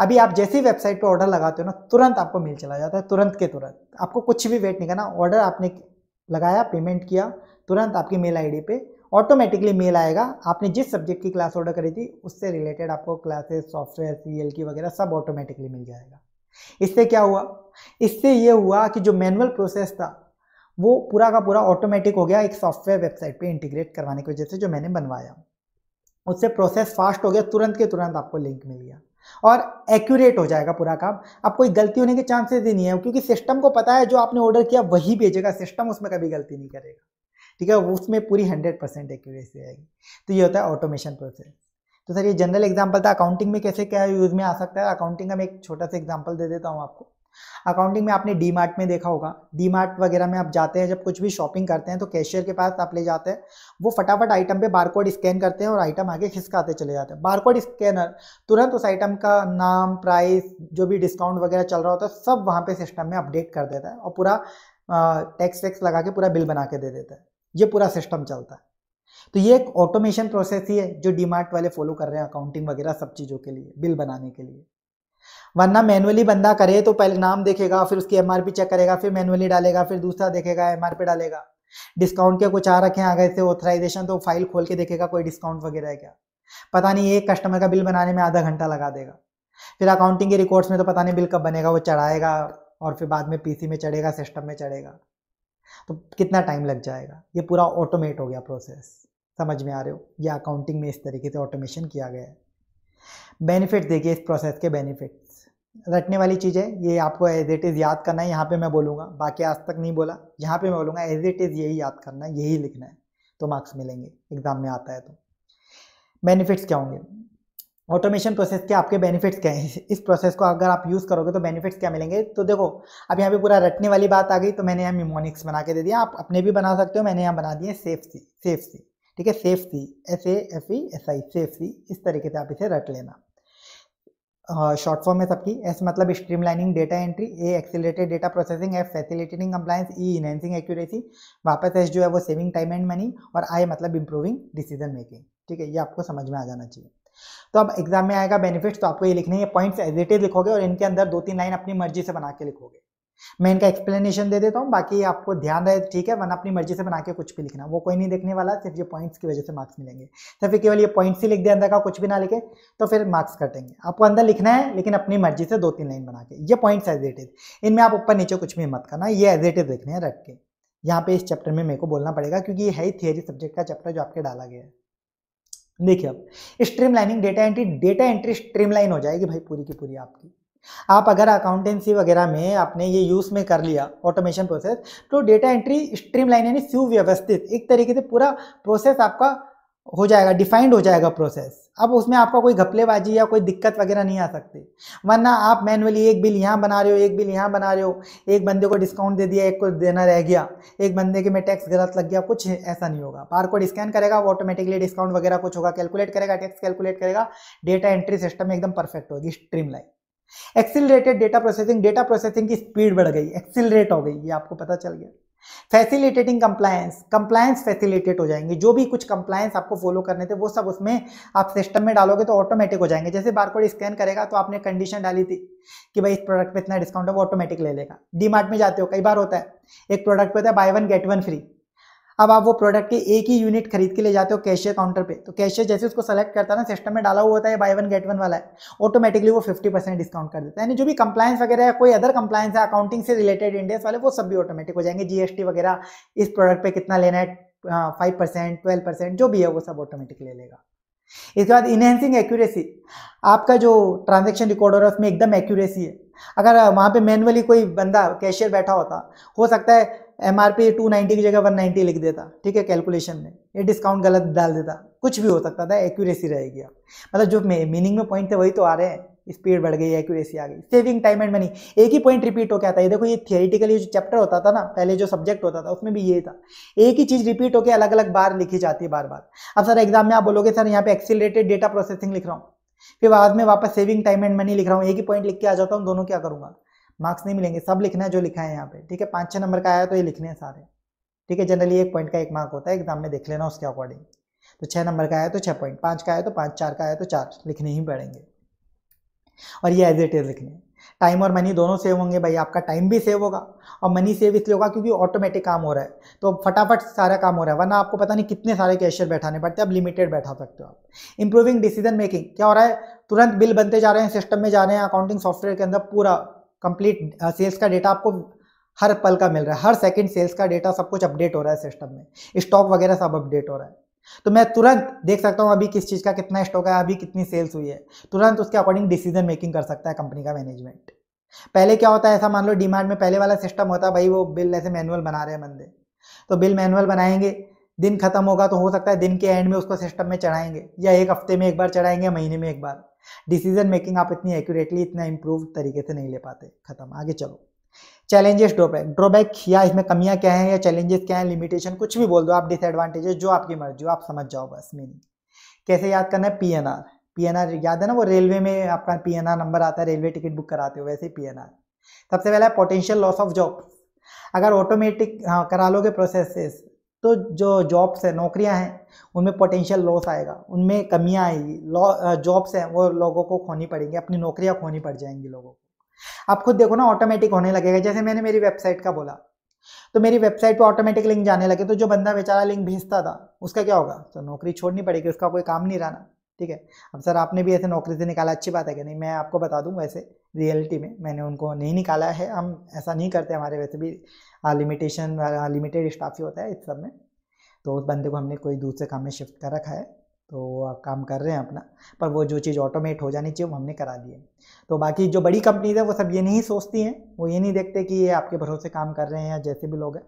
अभी आप जैसी वेबसाइट पर ऑर्डर लगाते हो ना तुरंत आपको मेल चला जाता है तुरंत के तुरंत आपको कुछ भी वेट नहीं करना ऑर्डर आपने लगाया पेमेंट किया तुरंत आपकी मेल आईडी पे ऑटोमेटिकली मेल आएगा आपने जिस सब्जेक्ट की क्लास ऑर्डर करी थी उससे रिलेटेड आपको क्लासेस सॉफ्टवेयर सी की वगैरह सब ऑटोमेटिकली मिल जाएगा इससे क्या हुआ इससे ये हुआ कि जो मैनुअल प्रोसेस था वो पूरा का पूरा ऑटोमेटिक हो गया एक सॉफ्टवेयर वेबसाइट पे इंटीग्रेट करवाने की वजह से जो मैंने बनवाया उससे प्रोसेस फास्ट हो गया तुरंत के तुरंत आपको लिंक मिल गया और एक्यूरेट हो जाएगा पूरा काम अब कोई गलती होने के चांसेस ही नहीं है क्योंकि सिस्टम को पता है जो आपने ऑर्डर किया वही भेजेगा सिस्टम उसमें कभी गलती नहीं करेगा ठीक है उसमें पूरी हंड्रेड परसेंट एक्यूरेसी रहेगी तो ये होता है ऑटोमेशन प्रोसेस तो सर ये जनरल एग्जाम्पल था अकाउंटिंग में कैसे क्या यूज़ में आ सकता है अकाउंटिंग का मैं एक छोटा सा एग्जाम्पल दे देता हूँ आपको अकाउंटिंग में आपने डी मार्ट में देखा होगा डी मार्ट वगैरह में आप जाते हैं जब कुछ भी शॉपिंग करते हैं तो कैशियर के पास आप ले जाते हैं वो फटाफट आइटम पे बारकोड स्कैन करते हैं और आइटम आगे खिसकाते चले जाते हैं बारकोड स्कैनर तुरंत उस आइटम का नाम प्राइस जो भी डिस्काउंट वगैरह चल रहा होता है सब वहाँ पर सिस्टम में अपडेट कर देता है और पूरा टैक्स वैक्स लगा के पूरा बिल बना के दे देता है ये पूरा सिस्टम चलता है तो ये एक ऑटोमेशन प्रोसेस ही है जो डीमार्ट वाले फॉलो कर रहे हैं अकाउंटिंग वगैरह सब चीज़ों के लिए बिल बनाने के लिए वरना मैनुअली बंदा करे तो पहले नाम देखेगा फिर उसकी एम चेक करेगा फिर मैनुअली डालेगा फिर दूसरा देखेगा एम डालेगा डिस्काउंट के कुछ आ रखे हैं आगे से ऑथराइजेशन तो फाइल खोल के देखेगा कोई डिस्काउंट वगैरह है क्या पता नहीं एक कस्टमर का बिल बनाने में आधा घंटा लगा देगा फिर अकाउंटिंग के रिकॉर्ड्स में तो पता नहीं बिल कब बनेगा वो चढ़ाएगा और फिर बाद में पीसी में चढ़ेगा सिस्टम में चढ़ेगा तो कितना टाइम लग जाएगा ये पूरा ऑटोमेट हो गया प्रोसेस समझ में आ रहे हो ये अकाउंटिंग में इस तरीके से ऑटोमेशन किया गया है बेनिफिट देखिए इस प्रोसेस के बेनिफिट्स रटने वाली चीज़ है ये आपको एज इट इज़ याद करना है यहाँ पे मैं बोलूँगा बाकी आज तक नहीं बोला यहाँ पे मैं बोलूँगा एज इट इज़ यही याद करना है यही लिखना है तो मार्क्स मिलेंगे एग्ज़ाम में आता है तो बेनिफिट्स क्या होंगे ऑटोमेशन प्रोसेस के आपके बेनिफिट्स क्या हैं इस प्रोसेस को अगर आप यूज़ करोगे तो बेनिफिट्स क्या मिलेंगे तो देखो अब यहाँ पे पूरा रटने वाली बात आ गई तो मैंने यहाँ मिमोनिक्स बना के दे दिया आप अपने भी बना सकते हो मैंने यहाँ बना दिए सेफ सी सेफ सी ठीक है सेफ सी S A F E S I safe सी इस तरीके से आप इसे रट लेना शॉर्ट फॉर्म है सबकी एस मतलब streamlining data entry A accelerated data processing F facilitating compliance E enhancing accuracy वापस एस जो है वो सेविंग टाइम एंड मनी और आई मतलब इंप्रूविंग डिसीजन मेकिंग ठीक है ये आपको समझ में आ जाना चाहिए तो अब एग्जाम में आएगा बेनिफिट्स तो आपको ये लिखने हैं पॉइंट्स एज इट इज लिखोगे और इनके अंदर दो तीन लाइन अपनी मर्जी से बना के लिखोगे मैं इनका एक्सप्लेनेशन दे देता हूँ बाकी आपको ध्यान रहे ठीक है वरना अपनी मर्जी से बना के कुछ भी लिखना वो कोई नहीं देखने वाला सिर्फ ये पॉइंट्स की वजह से मार्क्स मिलेंगे तो फिर केवल ये पॉइंट्स ही लिख दे अंदर का कुछ भी ना लिखे तो फिर मार्क्स कटेंगे आपको अंदर लिखना है लेकिन अपनी मर्जी से दो तीन लाइन बना के ये पॉइंट्स एज इट इज इनमें आप ऊपर नीचे कुछ भी मत करना ये एज इट इज लिखने हैं के यहाँ पे इस चैप्टर में मेरे को बोलना पड़ेगा क्योंकि ये है ही थियरी सब्जेक्ट का चैप्टर जो आपके डाला गया है देखिए अब streamlining data entry data entry streamline हो जाएगी भाई पूरी की पूरी आपकी आप अगर अकाउंटेंसी वगैरह में आपने ये यूज़ में कर लिया ऑटोमेशन प्रोसेस तो डेटा एंट्री स्ट्रीम लाइन यानी सुव्यवस्थित एक तरीके से पूरा प्रोसेस आपका हो जाएगा डिफाइंड हो जाएगा प्रोसेस अब उसमें आपका कोई घपलेबाजी या कोई दिक्कत वगैरह नहीं आ सकती वरना आप मैनुअली एक बिल यहाँ बना रहे हो एक बिल यहाँ बना रहे हो एक बंदे को डिस्काउंट दे दिया एक को देना रह गया एक बंदे के में टैक्स गलत लग गया कुछ ऐसा नहीं होगा बार कोड स्कैन करेगा वो ऑटोमेटिकली डिस्काउंट वगैरह कुछ होगा कैलकुलेट करेगा टैक्स कैलकुलेट करेगा डेटा एंट्री सिस्टम एकदम परफेक्ट होगी streamline accelerated data processing data processing की स्पीड बढ़ गई एक्सिलरेट हो गई ये आपको पता चल गया फैसिलिटेटिंग कंप्लायंस कंप्लायंस फैसिलिटेट हो जाएंगे जो भी कुछ कंप्लायंस आपको फॉलो करने थे वो सब उसमें आप सिस्टम में डालोगे तो ऑटोमेटिक हो जाएंगे जैसे बारकोड स्कैन करेगा तो आपने कंडीशन डाली थी कि भाई इस प्रोडक्ट पे इतना डिस्काउंट है वो ऑटोमेटिक ले लेगा डी मार्ट में जाते हो कई बार होता है एक प्रोडक्ट पे होता है buy one get one free अब आप वो प्रोडक्ट के एक ही यूनिट खरीद के ले जाते हो कैशियर काउंटर पे तो कैशियर जैसे उसको सेलेक्ट करता है ना सिस्टम में डाला हुआ होता है बाय वन गेट वन वाला है ऑटोमेटिकली वो फिफ्टी परसेंट डिस्काउंट कर देता है यानी जो भी कंप्लायंस वगैरह है कोई अदर कंप्लायंस है अकाउंटिंग से रिलेटेड इंडियस वाले वो सब भी ऑटोमेटिक हो जाएंगे जीएसटी वगैरह इस प्रोडक्ट पर कितना लेना है फाइव परसेंट ट्वेल्व परसेंट जो भी है वो सब ऑटोमेटिक ले लेगा इसके बाद इनहेंसिंग एक्यूरेसी आपका जो ट्रांजेक्शन रिकॉर्ड हो रहा है उसमें एकदम एक्यूरेसी है अगर वहाँ पे मैनुअली कोई बंदा कैशियर बैठा होता हो सकता है M R P two ninety की जगह वन नाइन्टी लिख देता ठीक है कैलकुलेशन में ये डिस्काउंट गलत डाल देता कुछ भी हो सकता था एक्यूरेसी रहेगी अब मतलब जो मीनिंग में पॉइंट थे वही तो आ रहे हैं स्पीड बढ़ गई एक्यूरेसी आ गई सेविंग टाइम एंड मनी एक ही पॉइंट रिपीट होकर आता है देखो ये थियरिटिकली जो चैप्टर होता था ना पहले जो सब्जेक्ट होता था उसमें भी ये था एक ही चीज़ रिपीट होकर अलग अलग बार लिखी जाती है बार बार अब सर एग्जाम में आप बोलोगे सर यहाँ पे एक्सीलरेटेड डेटा प्रोसेसिंग लिख रहा हूँ फिर बाद में वापस सेविंग टाइम एंड मनी लिख रहा हूँ एक ही पॉइंट लिख के आ जाता हूँ दोनों क्या करूँगा मार्क्स नहीं मिलेंगे सब लिखना है जो लिखा है यहाँ पे ठीक है पाँच छः नंबर का आया तो ये लिखने हैं सारे ठीक है जनरली एक पॉइंट का एक मार्क होता है एग्जाम में देख लेना उसके अकॉर्डिंग तो छः नंबर का आया तो छः पॉइंट पाँच का आया तो पाँच चार का आया तो चार लिखने ही पड़ेंगे और ये एज इट इज़ लिखने टाइम और मनी दोनों सेव होंगे भाई आपका टाइम भी सेव होगा और मनी सेव इसलिए होगा क्योंकि ऑटोमेटिक काम हो रहा है तो फटाफट सारा काम हो रहा है वरना आपको पता नहीं कितने सारे कैशियर बैठाने पड़ते हैं अब लिमिटेड बैठा सकते हो आप इंप्रूविंग डिसीजन मेकिंग क्या हो रहा है तुरंत बिल बनते जा रहे हैं सिस्टम में जा रहे हैं अकाउंटिंग सॉफ्टवेयर के अंदर पूरा कंप्लीट सेल्स uh, का डेटा आपको हर पल का मिल रहा है हर सेकंड सेल्स का डेटा सब कुछ अपडेट हो रहा है सिस्टम में स्टॉक वगैरह सब अपडेट हो रहा है तो मैं तुरंत देख सकता हूँ अभी किस चीज़ का कितना स्टॉक है अभी कितनी सेल्स हुई है तुरंत उसके अकॉर्डिंग डिसीजन मेकिंग कर सकता है कंपनी का मैनेजमेंट पहले क्या होता है ऐसा मान लो डिमांड में पहले वाला सिस्टम होता है भाई वो बिल ऐसे मैनुअल बना रहे हैं बंदे तो बिल मैनुअल बनाएंगे दिन खत्म होगा तो हो सकता है दिन के एंड में उसको सिस्टम में चढ़ाएंगे या एक हफ्ते में एक बार चढ़ाएंगे महीने में एक बार डिसीजन मेकिंग आप इतनी एक्यूरेटली इतना इम्प्रूव तरीके से नहीं ले पाते खत्म आगे चलो चैलेंजेस ड्रॉबैक ड्रॉबैक या इसमें कमियां क्या हैं या चैलेंजेस क्या हैं लिमिटेशन कुछ भी बोल दो आप डिसएडवांटेजेस जो आपकी मर्जी हो आप समझ जाओ बस मीनिंग कैसे याद करना है P N R P N R याद है ना वो रेलवे में आपका पी एन आर नंबर आता है रेलवे टिकट बुक कराते हो वैसे ही पी एन आर सबसे पहला है पोटेंशियल लॉस ऑफ जॉब अगर ऑटोमेटिक हाँ करा लोगे प्रोसेसेस तो जो जॉब्स है नौकरियां हैं उनमें पोटेंशियल लॉस आएगा उनमें कमियाँ आएगी लॉ जॉब्स हैं वो लोगों को खोनी पड़ेंगी अपनी नौकरियाँ खोनी पड़ जाएंगी लोगों को आप खुद देखो ना ऑटोमेटिक होने लगेगा जैसे मैंने मेरी वेबसाइट का बोला तो मेरी वेबसाइट पर ऑटोमेटिक लिंक जाने लगे तो जो बंदा बेचारा लिंक भेजता था उसका क्या होगा तो नौकरी छोड़नी पड़ेगी उसका कोई काम नहीं रहना ठीक है अब सर आपने भी ऐसे नौकरी से निकाला अच्छी बात है कि नहीं मैं आपको बता दूँ वैसे रियलिटी में मैंने उनको नहीं निकाला है हम ऐसा नहीं करते हमारे वैसे भी लिमिटेशन लिमिटेड स्टाफ ही होता है इस सब में तो उस बंदे को हमने कोई दूसरे काम में शिफ्ट कर रखा है तो आप काम कर रहे हैं अपना पर वो जो चीज़ ऑटोमेट हो जानी चाहिए वो हमने करा दी है तो बाकी जो बड़ी कंपनीज है वो सब ये नहीं सोचती हैं वो ये नहीं देखते कि ये आपके भरोसे काम कर रहे हैं या जैसे भी लोग हैं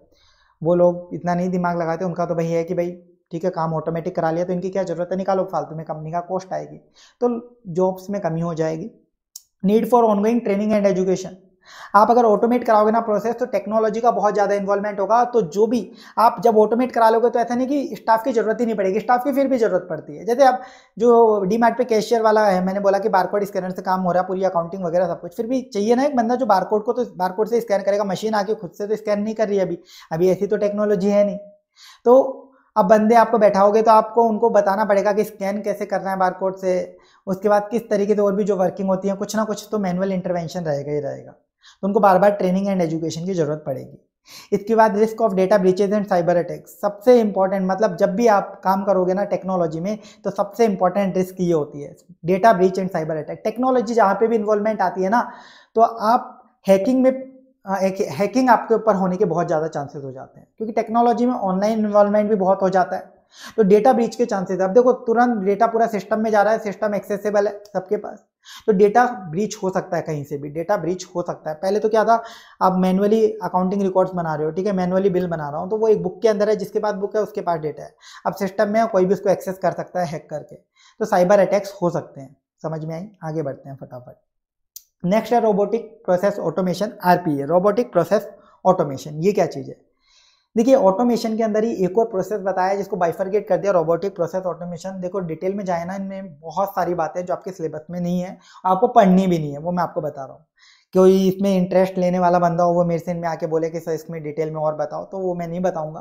वो लोग इतना नहीं दिमाग लगाते उनका तो भाई है कि भाई ठीक है काम ऑटोमेटिक करा लिया तो इनकी क्या ज़रूरत है निकालो फालतू में कंपनी का कॉस्ट आएगी तो जॉब्स में कमी हो जाएगी need for ongoing training and education आप अगर ऑटोमेट कराओगे ना प्रोसेस तो टेक्नोलॉजी का बहुत ज़्यादा इन्वॉल्वमेंट होगा तो जो भी आप जब ऑटोमेट करा लोगे तो ऐसा नहीं कि स्टाफ की जरूरत ही नहीं पड़ेगी स्टाफ की फिर भी जरूरत पड़ती है जैसे आप जो डी पे कैशियर वाला है मैंने बोला कि बारकोड स्कैनर से काम हो रहा है पूरी अकाउंटिंग वगैरह सब कुछ फिर भी चाहिए ना एक बंदा जो बारकोड को तो बारकोड से स्कैन करेगा मशीन आके खुद से तो स्कैन नहीं कर रही अभी अभी ऐसी तो टेक्नोलॉजी है नहीं तो अब बंदे आपको बैठाओगे तो आपको उनको बताना पड़ेगा कि स्कैन कैसे करना है बारकोड से उसके बाद किस तरीके से और भी जो वर्किंग होती है कुछ ना कुछ तो मैनुअल इंटरवेंशन रहेगा ही रहेगा तो उनको बार बार ट्रेनिंग एंड एजुकेशन की ज़रूरत पड़ेगी इसके बाद risk of data breaches and cyber attacks सबसे इंपॉर्टेंट मतलब जब भी आप काम करोगे ना टेक्नोलॉजी में तो सबसे इंपॉर्टेंट रिस्क ये होती है data breach and cyber attack technology जहाँ पे भी इन्वॉल्वमेंट आती है ना तो आप हैकिंग में हैकिंग आपके ऊपर होने के बहुत ज़्यादा चांसेस हो जाते हैं क्योंकि टेक्नोलॉजी में ऑनलाइन इन्वॉल्वमेंट भी बहुत हो जाता है तो डेटा ब्रीच के चांसेस अब देखो तुरंत डेटा पूरा सिस्टम में जा रहा है सिस्टम एक्सेसिबल है सबके पास तो डेटा ब्रीच हो सकता है कहीं से भी डेटा ब्रीच हो सकता है पहले तो क्या था आप मैनुअली अकाउंटिंग रिकॉर्ड्स बना रहे हो ठीक है मैनुअली बिल बना रहा हूँ तो वो एक बुक के अंदर है जिसके पास बुक है उसके पास डेटा है अब सिस्टम में कोई भी उसको एक्सेस कर सकता है हैक करके तो साइबर अटैक्स हो सकते हैं समझ में आई आगे बढ़ते हैं फटाफट नेक्स्ट है robotic process automation RPA robotic process automation ये क्या चीज़ है देखिए ऑटोमेशन के अंदर ही एक और प्रोसेस बताया जिसको बाइफरगेट कर दिया रोबोटिक प्रोसेस ऑटोमेशन देखो डिटेल में जाए ना इनमें बहुत सारी बातें जो आपके सिलेबस में नहीं है आपको पढ़नी भी नहीं है वो मैं आपको बता रहा हूँ कोई इसमें इंटरेस्ट लेने वाला बंदा हो वो मेरे से इनमें आके बोले कि सर इसमें डिटेल में और बताओ तो वो मैं नहीं बताऊँगा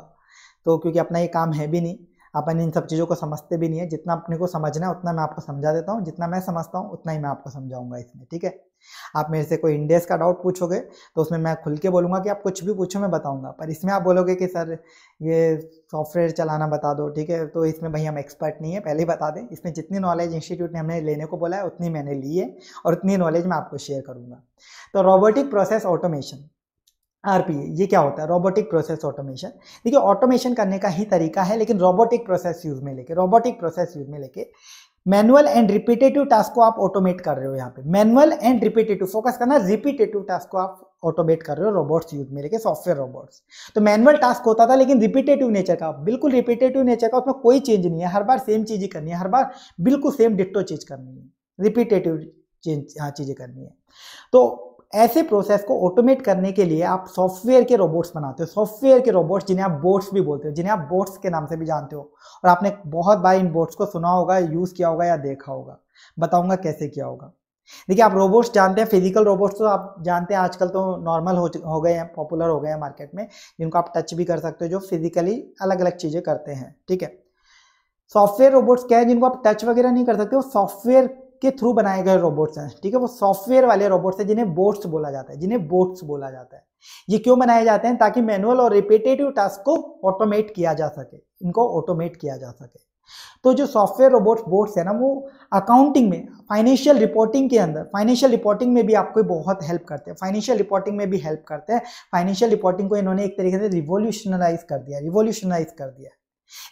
तो क्योंकि अपना ये काम है भी नहीं अपन इन सब चीज़ों को समझते भी नहीं है जितना अपने को समझना है उतना मैं आपको समझा देता हूँ जितना मैं समझता हूँ उतना ही मैं आपको समझाऊंगा इसमें ठीक है आप मेरे से कोई इंडेस का डाउट पूछोगे तो उसमें मैं खुल के बोलूँगा कि आप कुछ भी पूछो मैं बताऊँगा पर इसमें आप बोलोगे कि सर ये सॉफ्टवेयर चलाना बता दो ठीक है तो इसमें भाई हम एक्सपर्ट नहीं है पहले ही बता दें इसमें जितनी नॉलेज इंस्टीट्यूट ने हमें लेने को बोला है उतनी मैंने ली है और उतनी नॉलेज मैं आपको शेयर करूँगा तो रोबोटिक प्रोसेस ऑटोमेशन आरपीए ये क्या होता है रोबोटिक प्रोसेस ऑटोमेशन देखिए ऑटोमेशन करने का ही तरीका है लेकिन रोबोटिक प्रोसेस यूज में लेके रोबोटिक प्रोसेस यूज में लेके मैनुअल एंड रिपीटेटिव टास्क को आप ऑटोमेट कर रहे हो यहाँ पे मैनुअल एंड रिपीटेटिव फोकस करना रिपीटेटिव टास्क को आप ऑटोमेट कर रहे हो रोबोट्स यूज में लेके सॉफ्टवेयर रोबोट्स तो मैनुअल टास्क होता था लेकिन रिपीटेटिव नेचर का बिल्कुल रिपीटेटिव नेचर का उसमें कोई चेंज नहीं है हर बार सेम चीज़ ही करनी है हर बार बिल्कुल सेम डिट्टो चीज़ करनी है रिपीटेटिव चेंज हाँ चीज़ें करनी है तो ऐसे प्रोसेस को ऑटोमेट करने के लिए आप सॉफ्टवेयर के रोबोट्स बनाते हो सॉफ्टवेयर के रोबोट्स जिन्हें आप बोट्स भी बोलते हो जिन्हें आप बोट्स के नाम से भी जानते हो और आपने बहुत बार इन बोट्स को सुना होगा यूज़ किया होगा या देखा होगा बताऊंगा कैसे किया होगा देखिए आप रोबोट्स जानते हैं फिजिकल रोबोट्स तो आप जानते हैं आजकल तो नॉर्मल हो हो गए हैं पॉपुलर हो गए हैं मार्केट में जिनको आप टच भी कर सकते हो जो फिजिकली अलग अलग चीज़ें करते हैं ठीक है सॉफ्टवेयर रोबोट्स क्या है जिनको आप टच वगैरह नहीं कर सकते वो सॉफ्टवेयर के थ्रू बनाए गए रोबोट्स हैं ठीक है वो सॉफ्टवेयर वाले रोबोट्स हैं जिन्हें बोट्स बोला जाता है जिन्हें बोट्स बोला जाता है ये क्यों बनाए जाते हैं ताकि मैनुअल और रिपीटेटिव टास्क को ऑटोमेट किया जा सके इनको ऑटोमेट किया जा सके तो जो सॉफ्टवेयर रोबोट्स बोट्स है ना वो अकाउंटिंग में फाइनेंशियल रिपोर्टिंग के अंदर फाइनेंशियल रिपोर्टिंग में भी आपको बहुत हेल्प करते हैं फाइनेंशियल रिपोर्टिंग में भी हेल्प करते हैं फाइनेंशियल रिपोर्टिंग को इन्होंने एक तरीके से रिवोल्यूशनलाइज कर दिया रिवोल्यूशनलाइज कर दिया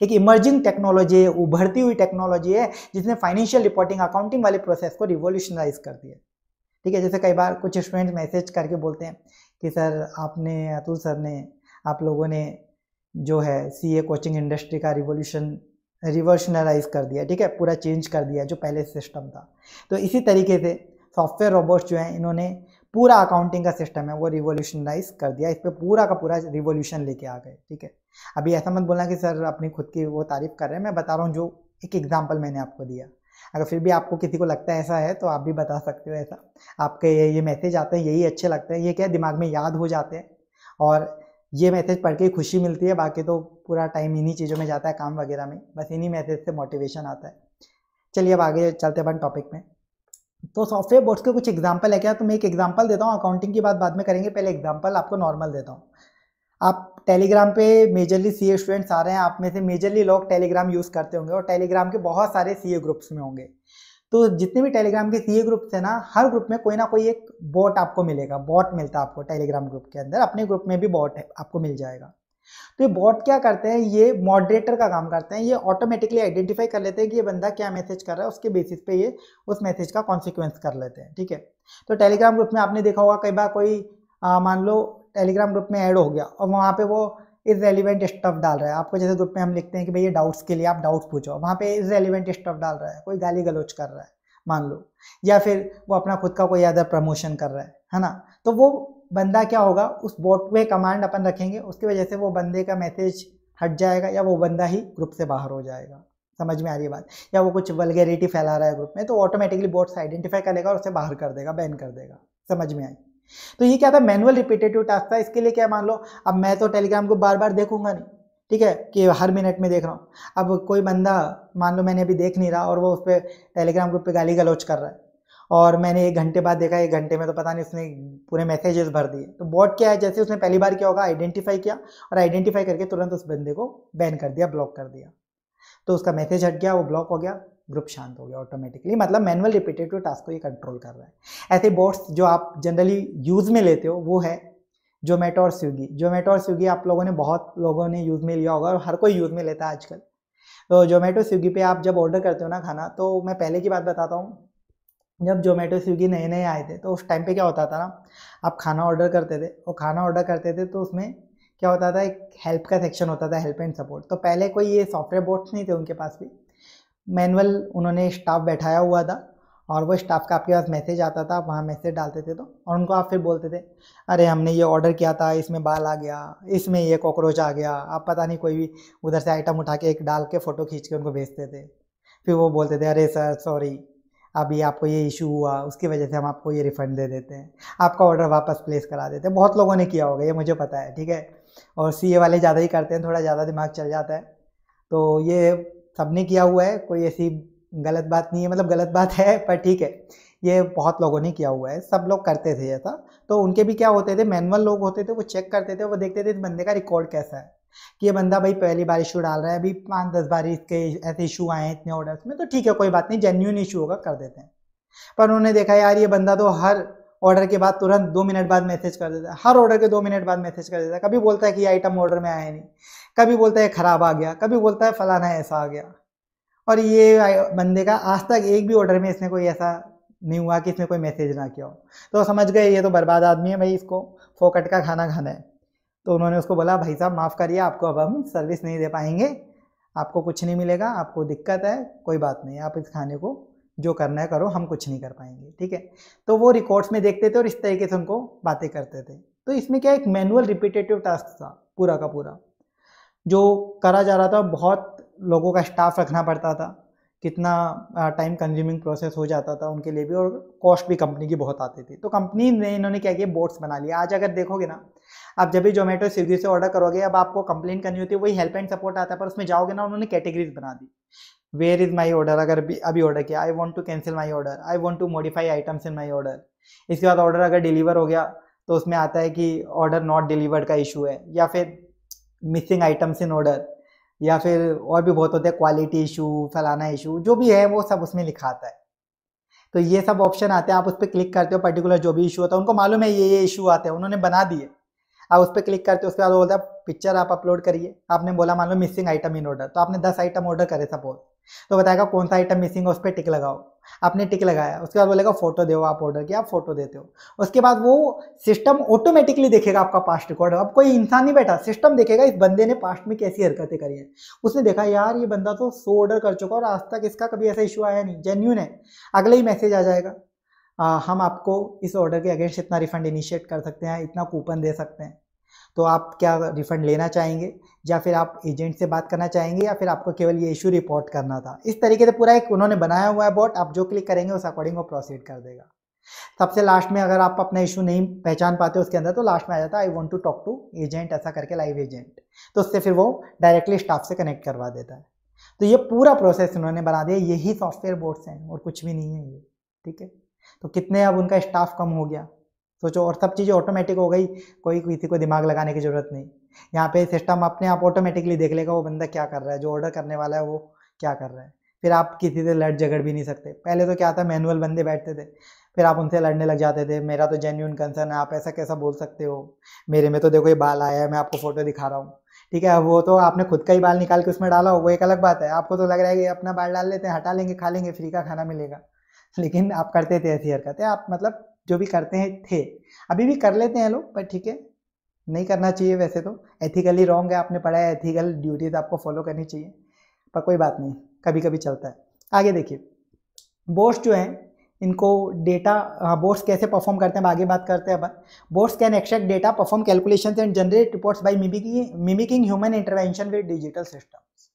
एक इमर्जिंग टेक्नोलॉजी है उभरती हुई टेक्नोलॉजी है जिसने फाइनेंशियल रिपोर्टिंग अकाउंटिंग वाले प्रोसेस को रिवोल्यूशनाइज कर दिया ठीक है जैसे कई बार कुछ स्टूडेंट मैसेज करके बोलते हैं कि सर आपने अतुल सर ने आप लोगों ने जो है सी ए कोचिंग इंडस्ट्री का रिवोल्यूशन रिवोल्यूशनराइज कर दिया ठीक है पूरा चेंज कर दिया जो पहले सिस्टम था तो इसी तरीके से सॉफ्टवेयर रोबोट्स जो हैं इन्होंने पूरा अकाउंटिंग का सिस्टम है वो रिवोल्यूशनलाइज कर दिया इस पर पूरा का पूरा रिवोल्यूशन लेके आ गए ठीक है अभी ऐसा मत बोलना कि सर अपनी खुद की वो तारीफ़ कर रहे हैं मैं बता रहा हूँ जो एक एग्ज़ाम्पल मैंने आपको दिया अगर फिर भी आपको किसी को लगता है ऐसा है तो आप भी बता सकते हो ऐसा आपके ये ये मैसेज आते हैं यही अच्छे लगते हैं ये क्या दिमाग में याद हो जाते हैं और ये मैसेज पढ़ के खुशी मिलती है बाकी तो पूरा टाइम इन्हीं चीज़ों में जाता है काम वगैरह में बस इन्हीं मैसेज से मोटिवेशन आता है चलिए अब आगे चलते अपन टॉपिक में तो सॉफ्टवेयर बोर्ड्स के कुछ एग्जाम्पल है क्या तो मैं एक एग्जाम्पल देता हूँ अकाउंटिंग की बात बाद में करेंगे पहले एग्जाम्पल आपको नॉर्मल देता हूँ आप टेलीग्राम पे मेजरली सी स्टूडेंट्स आ रहे हैं आप में से मेजरली लोग टेलीग्राम यूज़ करते होंगे और टेलीग्राम के बहुत सारे सी ग्रुप्स में होंगे तो जितने भी टेलीग्राम के सी ग्रुप्स हैं ना हर ग्रुप में कोई ना कोई एक बॉट आपको मिलेगा बॉट मिलता है आपको टेलीग्राम ग्रुप के अंदर अपने ग्रुप में भी बॉट आपको मिल जाएगा तो ये बॉट क्या करते हैं ये मॉडरेटर का काम करते हैं ये ऑटोमेटिकली आइडेंटिफाई कर लेते हैं कि ये बंदा क्या मैसेज कर रहा है उसके बेसिस पे ये उस मैसेज का कॉन्सिक्वेंस कर लेते हैं ठीक है तो टेलीग्राम ग्रुप में आपने देखा होगा कई बार कोई मान लो टेलीग्राम ग्रुप में ऐड हो गया और वहाँ पे वो इस रेलिवेंट स्टफ डाल रहा है आपको जैसे ग्रुप में हम लिखते हैं कि भाई ये डाउट्स के लिए आप डाउट्स पूछो वहाँ पे इस रेलिवेंट स्टफ डाल रहा है कोई गाली गलोच कर रहा है मान लो या फिर वो अपना खुद का कोई अदर प्रमोशन कर रहा है है ना तो वो बंदा क्या होगा उस बोट पे कमांड अपन रखेंगे उसकी वजह से वो बंदे का मैसेज हट जाएगा या वो बंदा ही ग्रुप से बाहर हो जाएगा समझ में आ रही है बात या वो कुछ वलगेरिटी फैला रहा है ग्रुप में तो ऑटोमेटिकली बोट्स आइडेंटिफाई करेगा और उसे बाहर कर देगा बैन कर देगा समझ में आई तो ये क्या था मैनुअल रिपीटेटिव टास्क था इसके लिए क्या मान लो अब मैं तो टेलीग्राम को बार बार देखूंगा नहीं ठीक है कि हर मिनट में देख रहा हूँ अब कोई बंदा मान लो मैंने अभी देख नहीं रहा और वो उस पर टेलीग्राम ग्रुप पर गाली गलौच कर रहा है और मैंने एक घंटे बाद देखा एक घंटे में तो पता नहीं उसने पूरे मैसेजेस भर दिए तो बॉट क्या है जैसे उसने पहली बार क्या होगा आइडेंटिफाई किया और आइडेंटिफाई करके तुरंत उस बंदे को बैन कर दिया ब्लॉक कर दिया तो उसका मैसेज हट गया वो ब्लॉक हो गया ग्रुप शांत हो गया ऑटोमेटिकली मतलब मैनुअल रिपीटेटिव टास्क को ये कंट्रोल कर रहा है ऐसे बोट्स जो आप जनरली यूज़ में लेते हो वो है जोमेटो और स्विगी जोमेटो और स्विगी आप लोगों ने बहुत लोगों ने यूज़ में लिया होगा और हर कोई यूज़ में लेता है आजकल तो जोमेटो स्विगी पे आप जब ऑर्डर करते हो ना खाना तो मैं पहले की बात बताता हूँ जब जोमेटो स्विगी नए नए आए थे तो उस टाइम पे क्या होता था ना आप खाना ऑर्डर करते थे और खाना ऑर्डर करते थे तो उसमें क्या होता था एक हेल्प का सेक्शन होता था हेल्प एंड सपोर्ट तो पहले कोई ये सॉफ्टवेयर बोर्ड्स नहीं थे उनके पास भी मैनुअल उन्होंने स्टाफ बैठाया हुआ था और वो स्टाफ का आपके पास मैसेज आता था आप वहाँ मैसेज डालते थे तो और उनको आप फिर बोलते थे अरे हमने ये ऑर्डर किया था इसमें बाल आ गया इसमें ये कॉकरोच आ गया आप पता नहीं कोई भी उधर से आइटम उठा के एक डाल के फ़ोटो खींच के उनको भेजते थे फिर वो बोलते थे अरे सर सॉरी अभी आपको ये इशू हुआ उसकी वजह से हम आपको ये रिफ़ंड दे देते हैं आपका ऑर्डर वापस प्लेस करा देते हैं बहुत लोगों ने किया होगा ये मुझे पता है ठीक है और सी वाले ज़्यादा ही करते हैं थोड़ा ज़्यादा दिमाग चल जाता है तो ये सबने किया हुआ है कोई ऐसी गलत बात नहीं है मतलब गलत बात है पर ठीक है ये बहुत लोगों ने किया हुआ है सब लोग करते थे ऐसा तो उनके भी क्या होते थे मैनुअल लोग होते थे वो चेक करते थे वो देखते थे इस बंदे का रिकॉर्ड कैसा है कि ये बंदा भाई पहली बार इशू डाल रहा है अभी पाँच दस बार इसके ऐसे इशू आए हैं इतने ऑर्डर्स में तो ठीक है कोई बात नहीं जेन्यून इशू होगा कर देते हैं पर उन्होंने देखा यार ये बंदा तो हर ऑर्डर के बाद तुरंत दो मिनट बाद मैसेज कर देता है हर ऑर्डर के दो मिनट बाद मैसेज कर देता है कभी बोलता है कि आइटम ऑर्डर में आया नहीं कभी बोलता है ख़राब आ गया कभी बोलता है फलाना ऐसा आ गया और ये बंदे का आज तक एक भी ऑर्डर में इसने कोई ऐसा नहीं हुआ कि इसने कोई मैसेज ना किया हो तो समझ गए ये तो बर्बाद आदमी है भाई इसको फोकट का खाना खाना है तो उन्होंने उसको बोला भाई साहब माफ़ करिए आपको अब हम सर्विस नहीं दे पाएंगे आपको कुछ नहीं मिलेगा आपको दिक्कत है कोई बात नहीं आप इस खाने को जो करना है करो हम कुछ नहीं कर पाएंगे ठीक है तो वो रिकॉर्ड्स में देखते थे और इस तरीके से उनको बातें करते थे तो इसमें क्या एक मैनुअल रिपीटेटिव टास्क था पूरा का पूरा जो करा जा रहा था बहुत लोगों का स्टाफ रखना पड़ता था कितना टाइम कंज्यूमिंग प्रोसेस हो जाता था उनके लिए भी और कॉस्ट भी कंपनी की बहुत आती थी तो कंपनी ने इन्होंने क्या किया बोर्ड्स बना लिया आज अगर देखोगे ना आप जब भी जोमेटो स्विगी से ऑर्डर करोगे अब आपको कंप्लेन करनी होती है वही हेल्प एंड सपोर्ट आता है पर उसमें जाओगे ना उन्होंने कैटेगरीज बना दी वेयर इज़ माई ऑर्डर अगर अभी ऑर्डर किया I want to cancel my order I want to modify items in my order इसके बाद ऑर्डर अगर डिलीवर हो गया तो उसमें आता है कि ऑर्डर नॉट डिलीवर्ड का इशू है या फिर मिसिंग आइटम्स इन ऑर्डर या फिर और भी बहुत होते हैं क्वालिटी इशू फलाना इशू जो भी है वो सब उसमें लिखा आता है तो ये सब ऑप्शन आते हैं आप उस पर क्लिक करते हो पर्टिकुलर जो भी इशू होता है उनको मालूम है ये ये इशू आते हैं उन्होंने बना दिए आप उस पर क्लिक करते हो उसके बाद बोलता है पिक्चर आप अपलोड करिए आपने बोला मान लो मिसिंग आइटम इन ऑर्डर तो आपने दस आइटम ऑर्डर करे सपोज तो बताएगा कौन सा आइटम मिसिंग है उस पर टिक लगाओ आपने टिक लगाया उसके बाद बोलेगा फोटो दो आप ऑर्डर किया आप फोटो देते हो उसके बाद वो सिस्टम ऑटोमेटिकली देखेगा आपका पास्ट रिकॉर्ड अब कोई इंसान नहीं बैठा सिस्टम देखेगा इस बंदे ने पास्ट में कैसी हरकतें करी है उसने देखा यार ये बंदा तो सो ऑर्डर कर चुका और आज तक इसका कभी ऐसा इशू आया नहीं जेन्यून है अगले ही मैसेज आ जाएगा आ, हम आपको इस ऑर्डर के अगेंस्ट इतना रिफंड इनिशिएट कर सकते हैं इतना कूपन दे सकते हैं तो आप क्या रिफ़ंड लेना चाहेंगे या फिर आप एजेंट से बात करना चाहेंगे या फिर आपको केवल ये इशू रिपोर्ट करना था इस तरीके से पूरा एक उन्होंने बनाया हुआ है बॉट आप जो क्लिक करेंगे उस अकॉर्डिंग वो प्रोसीड कर देगा सबसे लास्ट में अगर आप अपना इशू नहीं पहचान पाते उसके अंदर तो लास्ट में आ जाता है I want to talk to agent ऐसा करके लाइव एजेंट तो उससे फिर वो डायरेक्टली स्टाफ से कनेक्ट करवा देता है तो ये पूरा प्रोसेस उन्होंने बना दिया यही सॉफ्टवेयर बोर्ड्स हैं और कुछ भी नहीं है ये ठीक है तो कितने अब उनका स्टाफ कम हो गया सोचो और सब चीज़ें ऑटोमेटिक हो गई कोई किसी को दिमाग लगाने की ज़रूरत नहीं यहाँ पे सिस्टम अपने आप ऑटोमेटिकली देख लेगा वो बंदा क्या कर रहा है जो ऑर्डर करने वाला है वो क्या कर रहा है फिर आप किसी से लड़ झगड़ भी नहीं सकते पहले तो क्या था मैनुअल बंदे बैठते थे फिर आप उनसे लड़ने लग जाते थे मेरा तो जेन्यून कंसर्न है आप ऐसा कैसा बोल सकते हो मेरे में तो देखो ये बाल आया है मैं आपको फ़ोटो दिखा रहा हूँ ठीक है वो तो आपने खुद का ही बाल निकाल के उसमें डाला हो वो एक अलग बात है आपको तो लग रहा है कि अपना बाल डाल लेते हैं हटा लेंगे खा लेंगे फ्री का खाना मिलेगा लेकिन आप करते थे ऐसी हरकतें आप मतलब जो भी करते हैं थे अभी भी कर लेते हैं लोग पर ठीक है नहीं करना चाहिए वैसे तो एथिकली रॉन्ग है आपने पढ़ा है एथिकल ड्यूटीज आपको फॉलो करनी चाहिए पर कोई बात नहीं कभी कभी चलता है आगे देखिए बोर्ड्स जो हैं इनको डेटा हाँ बोर्ड्स कैसे परफॉर्म करते हैं आगे बात करते हैं अपन bots can extract data perform calculation and generate reports by mimicking human intervention with digital systems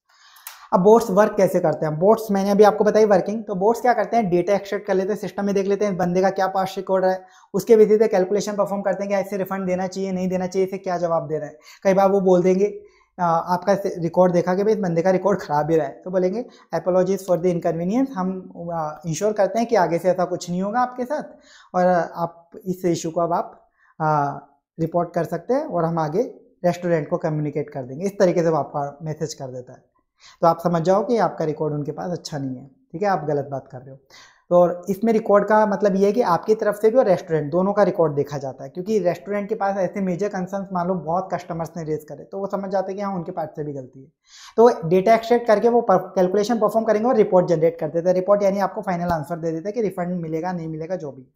अब बोट्स वर्क कैसे करते हैं बोट्स मैंने अभी आपको बताई वर्किंग तो बोट्स क्या करते हैं डेटा एक्सट्रैक्ट कर लेते हैं सिस्टम में देख लेते हैं बंदे का क्या पास रिकॉर्ड है उसके बेसिस पे कैलकुलेशन परफॉर्म करते हैं कि ऐसे रिफंड देना चाहिए नहीं देना चाहिए इसे क्या जवाब दे रहा है कई बार वो बोल देंगे आपका रिकॉर्ड देखा कि भाई इस बंदे का रिकॉर्ड ख़राब ही रहा है तो बोलेंगे एपोलॉजीज़ फॉर द इनकन्वीनियंस हम इंश्योर करते हैं कि आगे से ऐसा कुछ नहीं होगा आपके साथ और आप इस इशू को अब आप रिपोर्ट कर सकते हैं और हम आगे रेस्टोरेंट को कम्युनिकेट कर देंगे इस तरीके से वो आपका मैसेज कर देता है तो आप समझ जाओ कि आपका रिकॉर्ड उनके पास अच्छा नहीं है ठीक है आप गलत बात कर रहे हो तो और इसमें रिकॉर्ड का मतलब ये है कि आपकी तरफ से भी और रेस्टोरेंट दोनों का रिकॉर्ड देखा जाता है क्योंकि रेस्टोरेंट के पास ऐसे मेजर कंसर्न मान लो बहुत कस्टमर्स ने रेज करे तो वो समझ जाते हैं कि हाँ उनके पार्ट से भी गलती है तो डेटा एक्सट्रैक्ट करके वो कैलकुलेशन परफॉर्म करेंगे और रिपोर्ट जनरेट कर देते हैं रिपोर्ट यानी आपको फाइनल आंसर दे देता है कि रिफंड मिलेगा नहीं मिलेगा जो भी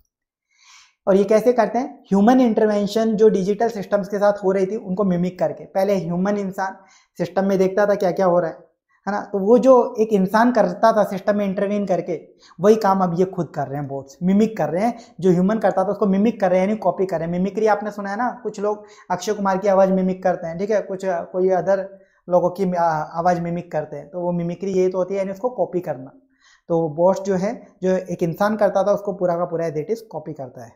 और ये कैसे करते हैं ह्यूमन इंटरवेंशन जो डिजिटल सिस्टम्स के साथ हो रही थी उनको मिमिक करके पहले ह्यूमन इंसान सिस्टम में देखता था क्या क्या हो रहा है है ना तो वो जो एक इंसान करता था सिस्टम में इंटरवीन करके वही काम अब ये खुद कर रहे हैं बोट्स मिमिक कर रहे हैं जो ह्यूमन करता था उसको मिमिक कर रहे हैं यानी कॉपी कर रहे हैं मिमिक्री आपने सुना है ना कुछ लोग अक्षय कुमार की आवाज़ मिमिक करते हैं ठीक है कुछ कोई अदर लोगों की आवाज़ मिमिक करते हैं तो वो मिमिक्री यही तो होती है यानी उसको कॉपी करना तो बॉट्स जो है जो एक इंसान करता था उसको पूरा का पूरा दैट इज़ कॉपी करता है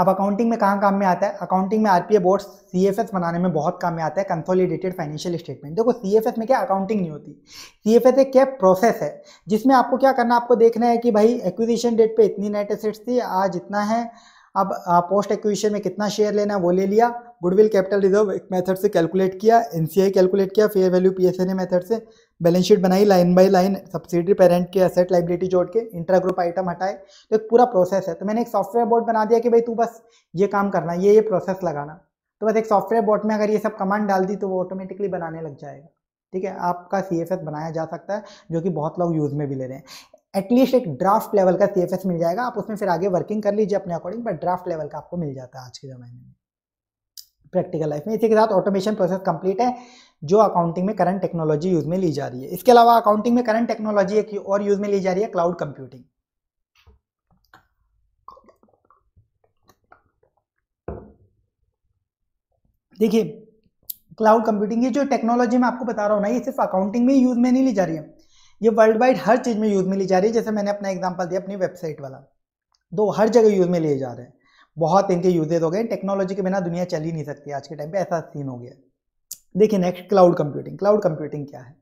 अब अकाउंटिंग में कहाँ काम में आता है अकाउंटिंग में आरपीए बोर्ड सीएफएस बनाने में बहुत काम में आता है कंसोलिडेटेड फाइनेंशियल स्टेटमेंट देखो सीएफएस में क्या अकाउंटिंग नहीं होती सीएफएस एक क्या प्रोसेस है जिसमें आपको क्या करना आपको देखना है कि भाई एक्विजिशन डेट पे इतनी नेट एसेट्स थी आज इतना है अब पोस्ट एक्विजिशन में कितना शेयर लेना है वो ले लिया गुडविल कैपिटल रिजर्व एक मेथड से कैलकुलेट किया एनसीआई कैलकुलेट किया फेयर वैल्यू पीएसएनए मेथड से बैलेंस शीट बनाई line by line subsidy parent के असेट लाइबिलिटी जोड़ के इंट्रा ग्रुप आइटम हटाए तो एक पूरा प्रोसेस है तो मैंने एक सॉफ्टवेयर बोर्ड बना दिया कि भाई तू बस ये काम करना ये ये प्रोसेस लगाना तो बस एक सॉफ्टवेयर बोर्ड में अगर ये सब कमांड डाल दी तो वो ऑटोमेटिकली बनाने लग जाएगा ठीक है आपका सी बनाया जा सकता है जो कि बहुत लोग यूज़ में भी ले रहे हैं एटलीस्ट एक ड्राफ्ट लेवल का सी मिल जाएगा आप उसमें फिर आगे वर्किंग कर लीजिए अपने अकॉर्डिंग बट ड्राफ्ट लेवल का आपको मिल जाता है आज के ज़माने में प्रैक्टिकल लाइफ में इसी के साथ ऑटोमेशन प्रोसेस कंप्लीट है जो अकाउंटिंग में करंट टेक्नोलॉजी यूज़ में ली जा रही है इसके अलावा अकाउंटिंग में करंट टेक्नोलॉजी एक और यूज़ में ली जा रही है क्लाउड कंप्यूटिंग देखिए क्लाउड कंप्यूटिंग ये जो टेक्नोलॉजी मैं आपको बता रहा हूँ ना ये सिर्फ अकाउंटिंग में यूज़ में नहीं ली जा रही है ये वर्ल्ड वाइड हर चीज़ में यूज़ में ली जा रही है जैसे मैंने अपना एग्जाम्पल दिया अपनी वेबसाइट वाला दो हर जगह यूज़ में लिए जा रहे हैं बहुत इनके यूजेज हो गए टेक्नोलॉजी के बिना दुनिया चल ही नहीं सकती आज के टाइम पे ऐसा सीन हो गया देखिए next cloud computing cloud computing क्या है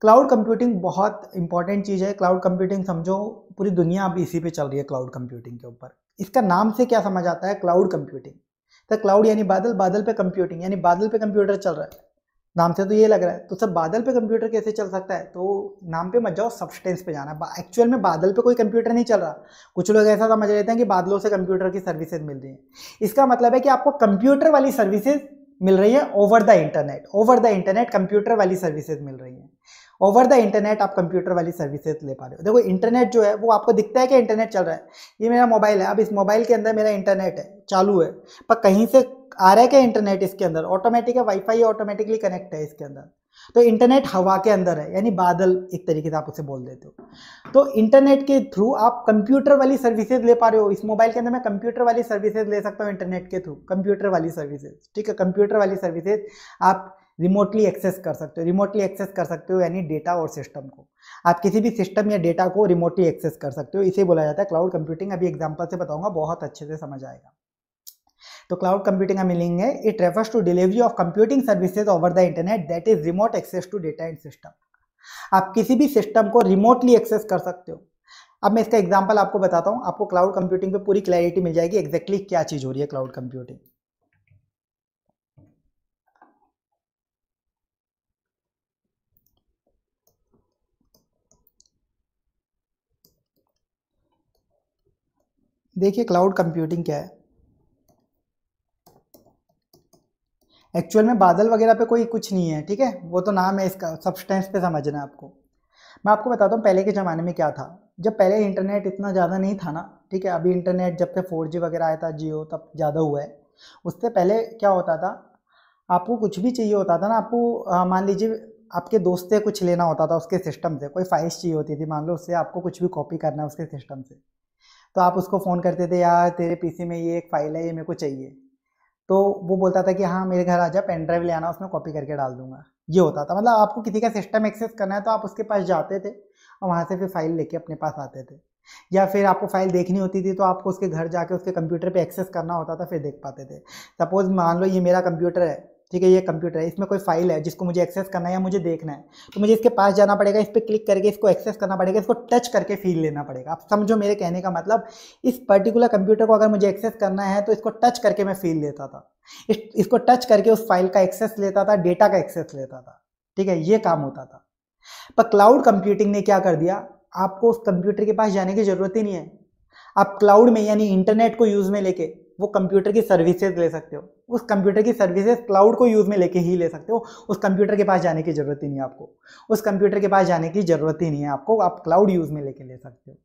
क्लाउड कंप्यूटिंग बहुत इंपॉर्टेंट चीज़ है क्लाउड कंप्यूटिंग समझो पूरी दुनिया अब इसी पे चल रही है क्लाउड कंप्यूटिंग के ऊपर इसका नाम से क्या समझ आता है क्लाउड कंप्यूटिंग तो क्लाउड यानी बादल बादल पे कंप्यूटिंग यानी बादल पे कंप्यूटर चल रहा है नाम से तो ये लग रहा है तो सर बादल पे कंप्यूटर कैसे चल सकता है तो नाम पे मत जाओ सब्सटेंस पे जाना एक्चुअल में बादल पे कोई कंप्यूटर नहीं चल रहा कुछ लोग ऐसा समझ लेते हैं कि बादलों से कंप्यूटर की सर्विसेज मिल रही हैं इसका मतलब है कि आपको कंप्यूटर वाली सर्विसेज मिल रही है over the internet over the internet computer वाली सर्विसेज मिल रही हैं ओवर द इंटरनेट आप कंप्यूटर वाली सर्विसेज ले पा रहे हो देखो इंटरनेट जो है वो आपको दिखता है कि इंटरनेट चल रहा है ये मेरा मोबाइल है अब इस मोबाइल के अंदर मेरा इंटरनेट है चालू है पर कहीं से आ रहा है क्या इंटरनेट इसके अंदर ऑटोमेटिक है वाईफाई ऑटोमेटिकली कनेक्ट है इसके अंदर तो इंटरनेट हवा के अंदर है यानी बादल एक तरीके से आप उसे बोल देते हो तो इंटरनेट के थ्रू आप कंप्यूटर वाली सर्विसेज ले पा रहे हो इस मोबाइल के अंदर मैं कंप्यूटर वाली सर्विसेज ले सकता हूँ इंटरनेट के थ्रू कंप्यूटर वाली सर्विसेज ठीक है कंप्यूटर वाली सर्विसेज आप रिमोटली एक्सेस कर सकते हो रिमोटली एक्सेस कर सकते हो यानी डेटा और सिस्टम को आप किसी भी सिस्टम या डेटा को रिमोटली एक्सेस कर सकते हो इसे बोला जाता है क्लाउड कंप्यूटिंग अभी एग्जाम्पल से बताऊंगा बहुत अच्छे से समझ आएगा तो क्लाउड कंप्यूटिंग में है it refers to delivery of computing services over the internet that is remote access to data and system आप किसी भी सिस्टम को रिमोटली एक्सेस कर सकते हो अब मैं इसका एग्जाम्पल आपको बताता हूँ आपको क्लाउड कंप्यूटिंग पे पूरी क्लैरिटी मिल जाएगी एग्जैक्टली exactly क्या चीज़ हो रही है क्लाउड कंप्यूटिंग देखिए क्लाउड कंप्यूटिंग क्या है एक्चुअल में बादल वगैरह पे कोई कुछ नहीं है ठीक है वो तो नाम है इसका सब्सटेंस पे समझना है आपको मैं आपको बताता हूँ पहले के ज़माने में क्या था जब पहले इंटरनेट इतना ज़्यादा नहीं था ना ठीक है अभी इंटरनेट जब से फोर वगैरह आया था जियो तब ज़्यादा हुआ है उससे पहले क्या होता था आपको कुछ भी चाहिए होता था ना आपको मान लीजिए आपके दोस्त से कुछ लेना होता था उसके सिस्टम से कोई फाइल्स चाहिए होती थी मान लो उससे आपको कुछ भी कॉपी करना है उसके सिस्टम से तो आप उसको फ़ोन करते थे यार तेरे पीसी में ये एक फ़ाइल है ये मेरे को चाहिए तो वो बोलता था कि हाँ मेरे घर आ जा पेन ड्राइव ले आना उसमें कॉपी करके डाल दूंगा ये होता था मतलब आपको किसी का सिस्टम एक्सेस करना है तो आप उसके पास जाते थे और वहाँ से फिर फाइल लेके अपने पास आते थे या फिर आपको फाइल देखनी होती थी तो आपको उसके घर जाके उसके कंप्यूटर पे एक्सेस करना होता था फिर देख पाते थे सपोज़ मान लो ये मेरा कंप्यूटर है ठीक है ये कंप्यूटर है इसमें कोई फाइल है जिसको मुझे एक्सेस करना है या मुझे देखना है तो मुझे इसके पास जाना पड़ेगा इस पर क्लिक करके इसको एक्सेस करना पड़ेगा इसको टच करके फील लेना पड़ेगा आप समझो मेरे कहने का मतलब इस पर्टिकुलर कंप्यूटर को अगर मुझे एक्सेस करना है तो इसको टच करके मैं फील लेता था इस, इसको टच करके उस फाइल का एक्सेस लेता था डेटा का एक्सेस लेता था ठीक है ये काम होता था पर क्लाउड कंप्यूटिंग ने क्या कर दिया आपको उस कंप्यूटर के पास जाने की ज़रूरत ही नहीं है आप क्लाउड में यानी इंटरनेट को यूज़ में लेके वो कंप्यूटर की सर्विसेज ले सकते हो उस कंप्यूटर की सर्विसेज क्लाउड को यूज़ में लेके ही ले सकते हो उस कंप्यूटर के पास जाने की ज़रूरत ही नहीं है आपको उस कंप्यूटर के पास जाने की ज़रूरत ही नहीं है आपको आप क्लाउड यूज़ में लेके ले सकते हो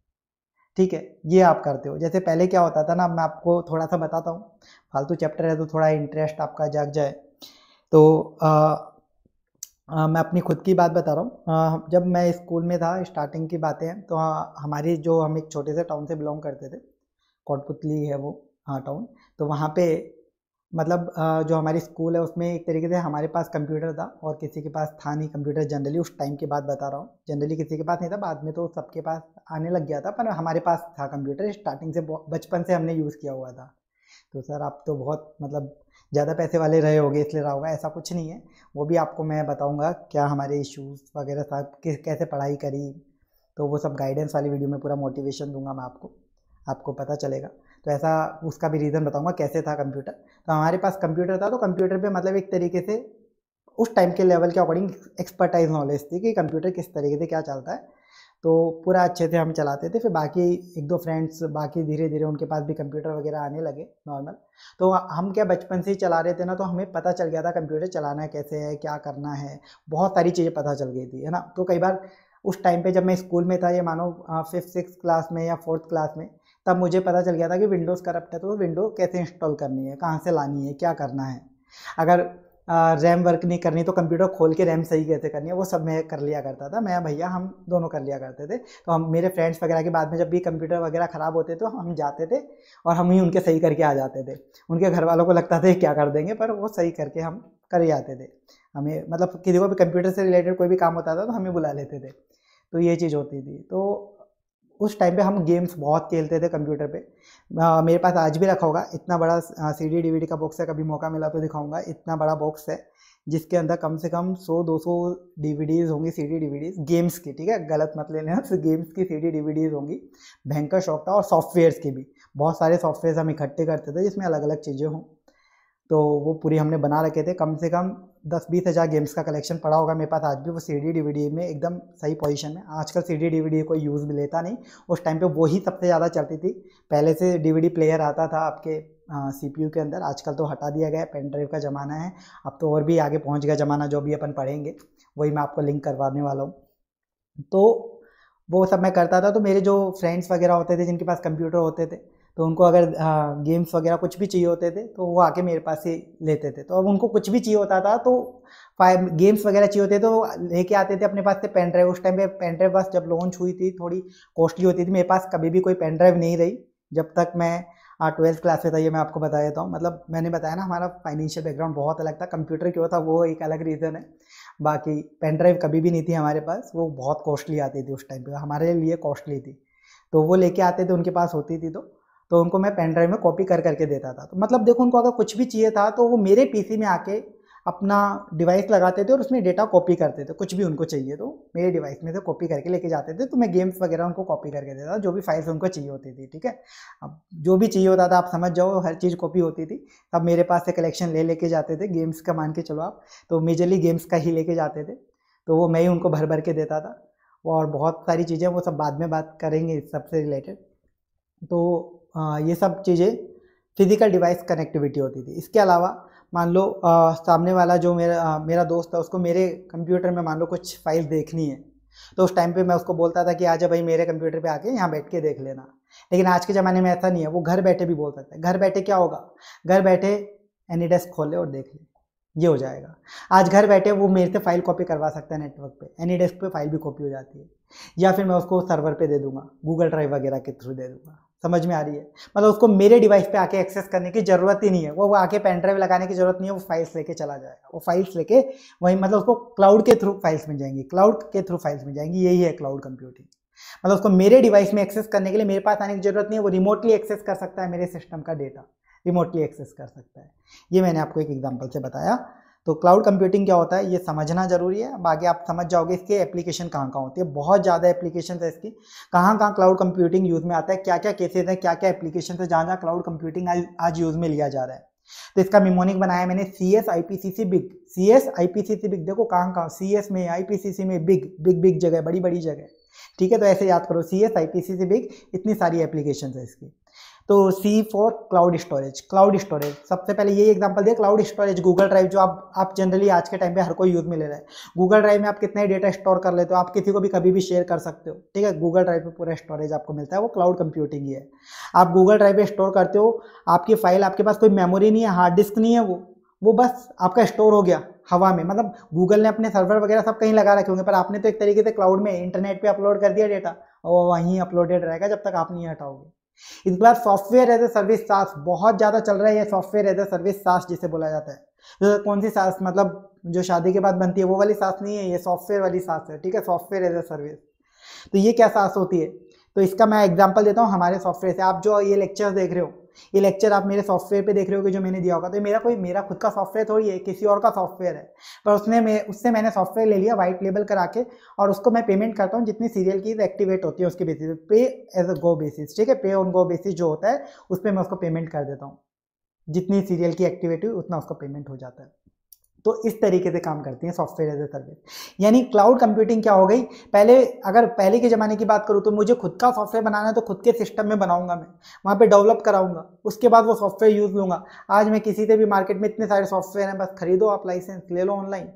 ठीक है ये आप करते हो जैसे पहले क्या होता था ना मैं आपको थोड़ा सा बताता हूँ फालतू चैप्टर है तो थोड़ा इंटरेस्ट आपका जाग जाए तो आ, आ, मैं अपनी खुद की बात बता रहा हूँ जब मैं स्कूल में था स्टार्टिंग की बातें तो आ, हमारी जो हम एक छोटे से टाउन से बिलोंग करते थे कोटपुतली है वो हाँ टाउन तो वहाँ पे मतलब जो हमारी स्कूल है उसमें एक तरीके से हमारे पास कंप्यूटर था और किसी के पास था नहीं कंप्यूटर जनरली उस टाइम के बाद बता रहा हूँ जनरली किसी के पास नहीं था बाद में तो सबके पास आने लग गया था पर हमारे पास था कंप्यूटर स्टार्टिंग से बचपन से हमने यूज़ किया हुआ था तो सर आप तो बहुत मतलब ज़्यादा पैसे वाले रहे होंगे इसलिए रहा होगा ऐसा कुछ नहीं है वो भी आपको मैं बताऊँगा क्या हमारे इशूज़ वगैरह सब कैसे पढ़ाई करी तो वो सब गाइडेंस वाली वीडियो में पूरा मोटिवेशन दूंगा मैं आपको आपको पता चलेगा तो ऐसा उसका भी रीज़न बताऊंगा कैसे था कंप्यूटर तो हमारे पास कंप्यूटर था तो कंप्यूटर पे मतलब एक तरीके से उस टाइम के लेवल के अकॉर्डिंग एक्सपर्टाइज नॉलेज थी कि कंप्यूटर किस तरीके से क्या चलता है तो पूरा अच्छे से हम चलाते थे फिर बाकी एक दो फ्रेंड्स बाकी धीरे धीरे उनके पास भी कंप्यूटर वगैरह आने लगे नॉर्मल तो हम क्या बचपन से ही चला रहे थे ना तो हमें पता चल गया था कंप्यूटर चलाना कैसे है क्या करना है बहुत सारी चीज़ें पता चल गई थी है ना तो कई बार उस टाइम पे जब मैं स्कूल में था ये मानो फिफ्थ सिक्स क्लास में या फोर्थ क्लास में तब मुझे पता चल गया था कि विंडोज़ करप्ट है तो विंडो कैसे इंस्टॉल करनी है कहाँ से लानी है क्या करना है अगर रैम वर्क नहीं करनी तो कंप्यूटर खोल के रैम सही कैसे करनी है वो सब मैं कर लिया करता था मैं भैया हम दोनों कर लिया करते थे तो हम मेरे फ्रेंड्स वगैरह के बाद में जब भी कंप्यूटर वगैरह ख़राब होते तो हम जाते थे और हम ही उनके सही करके आ जाते थे उनके घर वालों को लगता था क्या कर देंगे पर वो सही करके हम कर ही आते थे हमें मतलब किसी को भी कंप्यूटर से रिलेटेड कोई भी काम होता था तो हमें बुला लेते थे तो ये चीज़ होती थी तो उस टाइम पे हम गेम्स बहुत खेलते थे कंप्यूटर पे आ, हाँ, मेरे पास आज भी रखा होगा इतना बड़ा सी डी डी का बॉक्स है कभी मौका मिला तो दिखाऊंगा इतना बड़ा बॉक्स है जिसके अंदर कम से कम 100-200 डीवीडीज होंगी सी डी डीवीडीज गेम्स की ठीक है गलत मत लेना तो गेम्स की सी डी डीवीडीज होंगी भयंकर शौक था और सॉफ्टवेयर्स की भी बहुत सारे सॉफ्टवेयर्स हम इकट्ठे करते थे जिसमें अलग अलग चीज़ें हों तो वो पूरी हमने बना रखे थे कम से कम दस बीस हज़ार गेम्स का कलेक्शन पड़ा होगा मेरे पास आज भी वो सी डी डी में एकदम सही पोजीशन में आजकल सी डी डी कोई यूज़ भी लेता नहीं उस टाइम पे वो ही सबसे ज़्यादा चलती थी पहले से डी प्लेयर आता था आपके सी पी यू के अंदर आजकल तो हटा दिया गया है पेन ड्राइव का ज़माना है अब तो और भी आगे पहुँच गया ज़माना जो भी अपन पढ़ेंगे वही मैं आपको लिंक करवाने वाला हूँ तो वो सब मैं करता था तो मेरे जो फ्रेंड्स वगैरह होते थे जिनके पास कंप्यूटर होते थे तो उनको अगर गेम्स हाँ, वगैरह कुछ भी चाहिए होते थे तो वो आके मेरे पास ही लेते थे तो अब उनको कुछ भी चाहिए होता था तो फाइव गेम्स वगैरह चाहिए होते तो लेके आते थे अपने पास से पेन ड्राइव उस टाइम पे पेन ड्राइव बस जब लॉन्च हुई थी थोड़ी कॉस्टली होती थी मेरे पास कभी भी कोई पेन ड्राइव नहीं रही जब तक मैं ट्वेल्थ हाँ, क्लास में था ये मैं आपको बता देता हूँ मतलब मैंने बताया ना हमारा फाइनेंशियल बैकग्राउंड बहुत अलग था कंप्यूटर क्यों था वो एक अलग रीज़न है बाकी पेन ड्राइव कभी भी नहीं थी हमारे पास वो बहुत कॉस्टली आती थी उस टाइम पर हमारे लिए कॉस्टली थी तो वो लेके आते थे उनके पास होती थी तो तो उनको मैं पेन ड्राइव में कॉपी कर करके देता था तो मतलब देखो उनको अगर कुछ भी चाहिए था तो वो मेरे पी में आके अपना डिवाइस लगाते थे और उसमें डेटा कॉपी करते थे कुछ भी उनको चाहिए तो मेरे डिवाइस में से कॉपी करके लेके जाते थे तो मैं गेम्स वगैरह उनको कॉपी करके देता था जो भी फाइल्स उनको चाहिए होती थी ठीक है अब जो भी चाहिए होता था आप समझ जाओ हर चीज़ कॉपी होती थी तब मेरे पास से कलेक्शन ले लेके जाते थे गेम्स का मान के चलो आप तो मेजरली गेम्स का ही लेके जाते थे तो वो मैं ही उनको भर भर के देता था और बहुत सारी चीज़ें वो सब बाद में बात करेंगे इस सब से रिलेटेड तो हाँ, ये सब चीज़ें फिज़िकल डिवाइस कनेक्टिविटी होती थी इसके अलावा मान लो आ, सामने वाला जो मेरा आ, मेरा दोस्त है उसको मेरे कंप्यूटर में मान लो कुछ फाइल देखनी है तो उस टाइम पे मैं उसको बोलता था कि आ जा भाई मेरे कंप्यूटर पे आके यहाँ बैठ के देख लेना लेकिन आज के ज़माने में ऐसा नहीं है वो घर बैठे भी बोल सकता है घर बैठे क्या होगा घर बैठे एनी डेस्क खोल ले और देख ले ये हो जाएगा आज घर बैठे वो मेरे से फाइल कॉपी करवा सकता है नेटवर्क पे एनी डेस्क पे फाइल भी कॉपी हो जाती है या फिर मैं उसको सर्वर पे दे दूंगा गूगल ड्राइव वगैरह के थ्रू दे दूंगा समझ में आ रही है मतलब उसको मेरे डिवाइस पे आके एक्सेस करने की ज़रूरत ही नहीं है वो वो आके पेन ड्राइव लगाने की ज़रूरत नहीं है वो फाइल्स लेके चला जाएगा वो फाइल्स लेके वहीं मतलब उसको क्लाउड के थ्रू फाइल्स मिल जाएंगी क्लाउड के थ्रू फाइल्स मिल जाएंगी यही है क्लाउड कंप्यूटिंग मतलब उसको मेरे डिवाइस में एक्सेस करने के लिए मेरे पास आने की ज़रूरत नहीं है वो रिमोटली एक्सेस कर सकता है मेरे सिस्टम का डेटा रिमोटली एक्सेस कर सकता है ये मैंने आपको एक एग्जाम्पल से बताया तो क्लाउड कंप्यूटिंग क्या होता है ये समझना जरूरी है बाकी आप समझ जाओगे इसके एप्लीकेशन कहाँ कहाँ होती है बहुत ज़्यादा एप्लीकेशन है इसकी कहाँ कहाँ क्लाउड कंप्यूटिंग यूज़ में आता है क्या क्या केसेज हैं क्या क्या एप्लीकेशन है जहाँ जहाँ क्लाउड कंप्यूटिंग आज आज यूज़ में लिया जा रहा है तो इसका मेमोनिक बनाया मैंने C S I P C C big C S I P C C big देखो कहाँ कहाँ सी एस में आई पी सी सी में बिग बिग बिग जगह बड़ी बड़ी जगह ठीक है तो ऐसे याद करो C S I P C C big इतनी सारी एप्लीकेशन है इसकी तो C for cloud storage cloud storage सबसे पहले यही एग्जांपल दिया क्लाउड स्टोरेज गूगल ड्राइव जो आप आप जनरली आज के टाइम पे हर कोई यूज में ले रहा है गूगल ड्राइव में आप कितना ही डेटा स्टोर कर लेते हो आप किसी को भी कभी भी शेयर कर सकते हो ठीक है गूगल ड्राइव पे पूरा स्टोरेज आपको मिलता है वो क्लाउड कंप्यूटिंग ही है आप गूगल ड्राइव पर स्टोर करते हो आपकी फाइल आपके पास कोई मेमोरी नहीं है हार्ड डिस्क नहीं है वो वो बस आपका स्टोर हो गया हवा में मतलब गूगल ने अपने सर्वर वगैरह सब कहीं लगा रखे होंगे पर आपने तो एक तरीके से क्लाउड में इंटरनेट पे अपलोड कर दिया डेटा और वहीं अपलोडेड रहेगा जब तक आप नहीं हटाओगे इसके बाद सॉफ्टवेयर एज ए सर्विस सास बहुत ज़्यादा चल रहा है ये सॉफ्टवेयर एज ए सर्विस सास जिसे बोला जाता है तो कौन सी सास मतलब जो शादी के बाद बनती है वो वाली सास नहीं है ये सॉफ्टवेयर वाली सास है ठीक है सॉफ्टवेयर एज ए सर्विस तो ये क्या सास होती है तो इसका मैं एग्जाम्पल देता हूँ हमारे सॉफ्टवेयर से आप जो ये लेक्चर देख रहे हो ये लेक्चर आप मेरे सॉफ्टवेयर पे देख रहे हो कि जो मैंने दिया होगा तो मेरा कोई मेरा खुद का सॉफ्टवेयर थोड़ी है किसी और का सॉफ्टवेयर है पर उसने मैं उससे मैंने सॉफ्टवेयर ले लिया वाइट लेबल करा के और उसको मैं पेमेंट करता हूँ जितनी सीरियल की एक्टिवेट होती है उसके बेसिस पे एज अ गो बेसिस ठीक है पे ऑन गो बेसिस जो होता है उस पर मैं उसको पेमेंट कर देता हूँ जितनी सीरियल की एक्टिवेट हुई उतना उसका पेमेंट हो जाता है तो इस तरीके से काम करती है सॉफ्टवेयर एज ए सर्विस यानी क्लाउड कंप्यूटिंग क्या हो गई पहले अगर पहले के ज़माने की बात करूँ तो मुझे खुद का सॉफ्टवेयर बनाना है तो खुद के सिस्टम में बनाऊंगा मैं वहाँ पे डेवलप कराऊंगा उसके बाद वो सॉफ्टवेयर यूज़ लूँगा आज मैं किसी से भी मार्केट में इतने सारे सॉफ्टवेयर हैं बस खरीदो आप लाइसेंस ले लो ऑनलाइन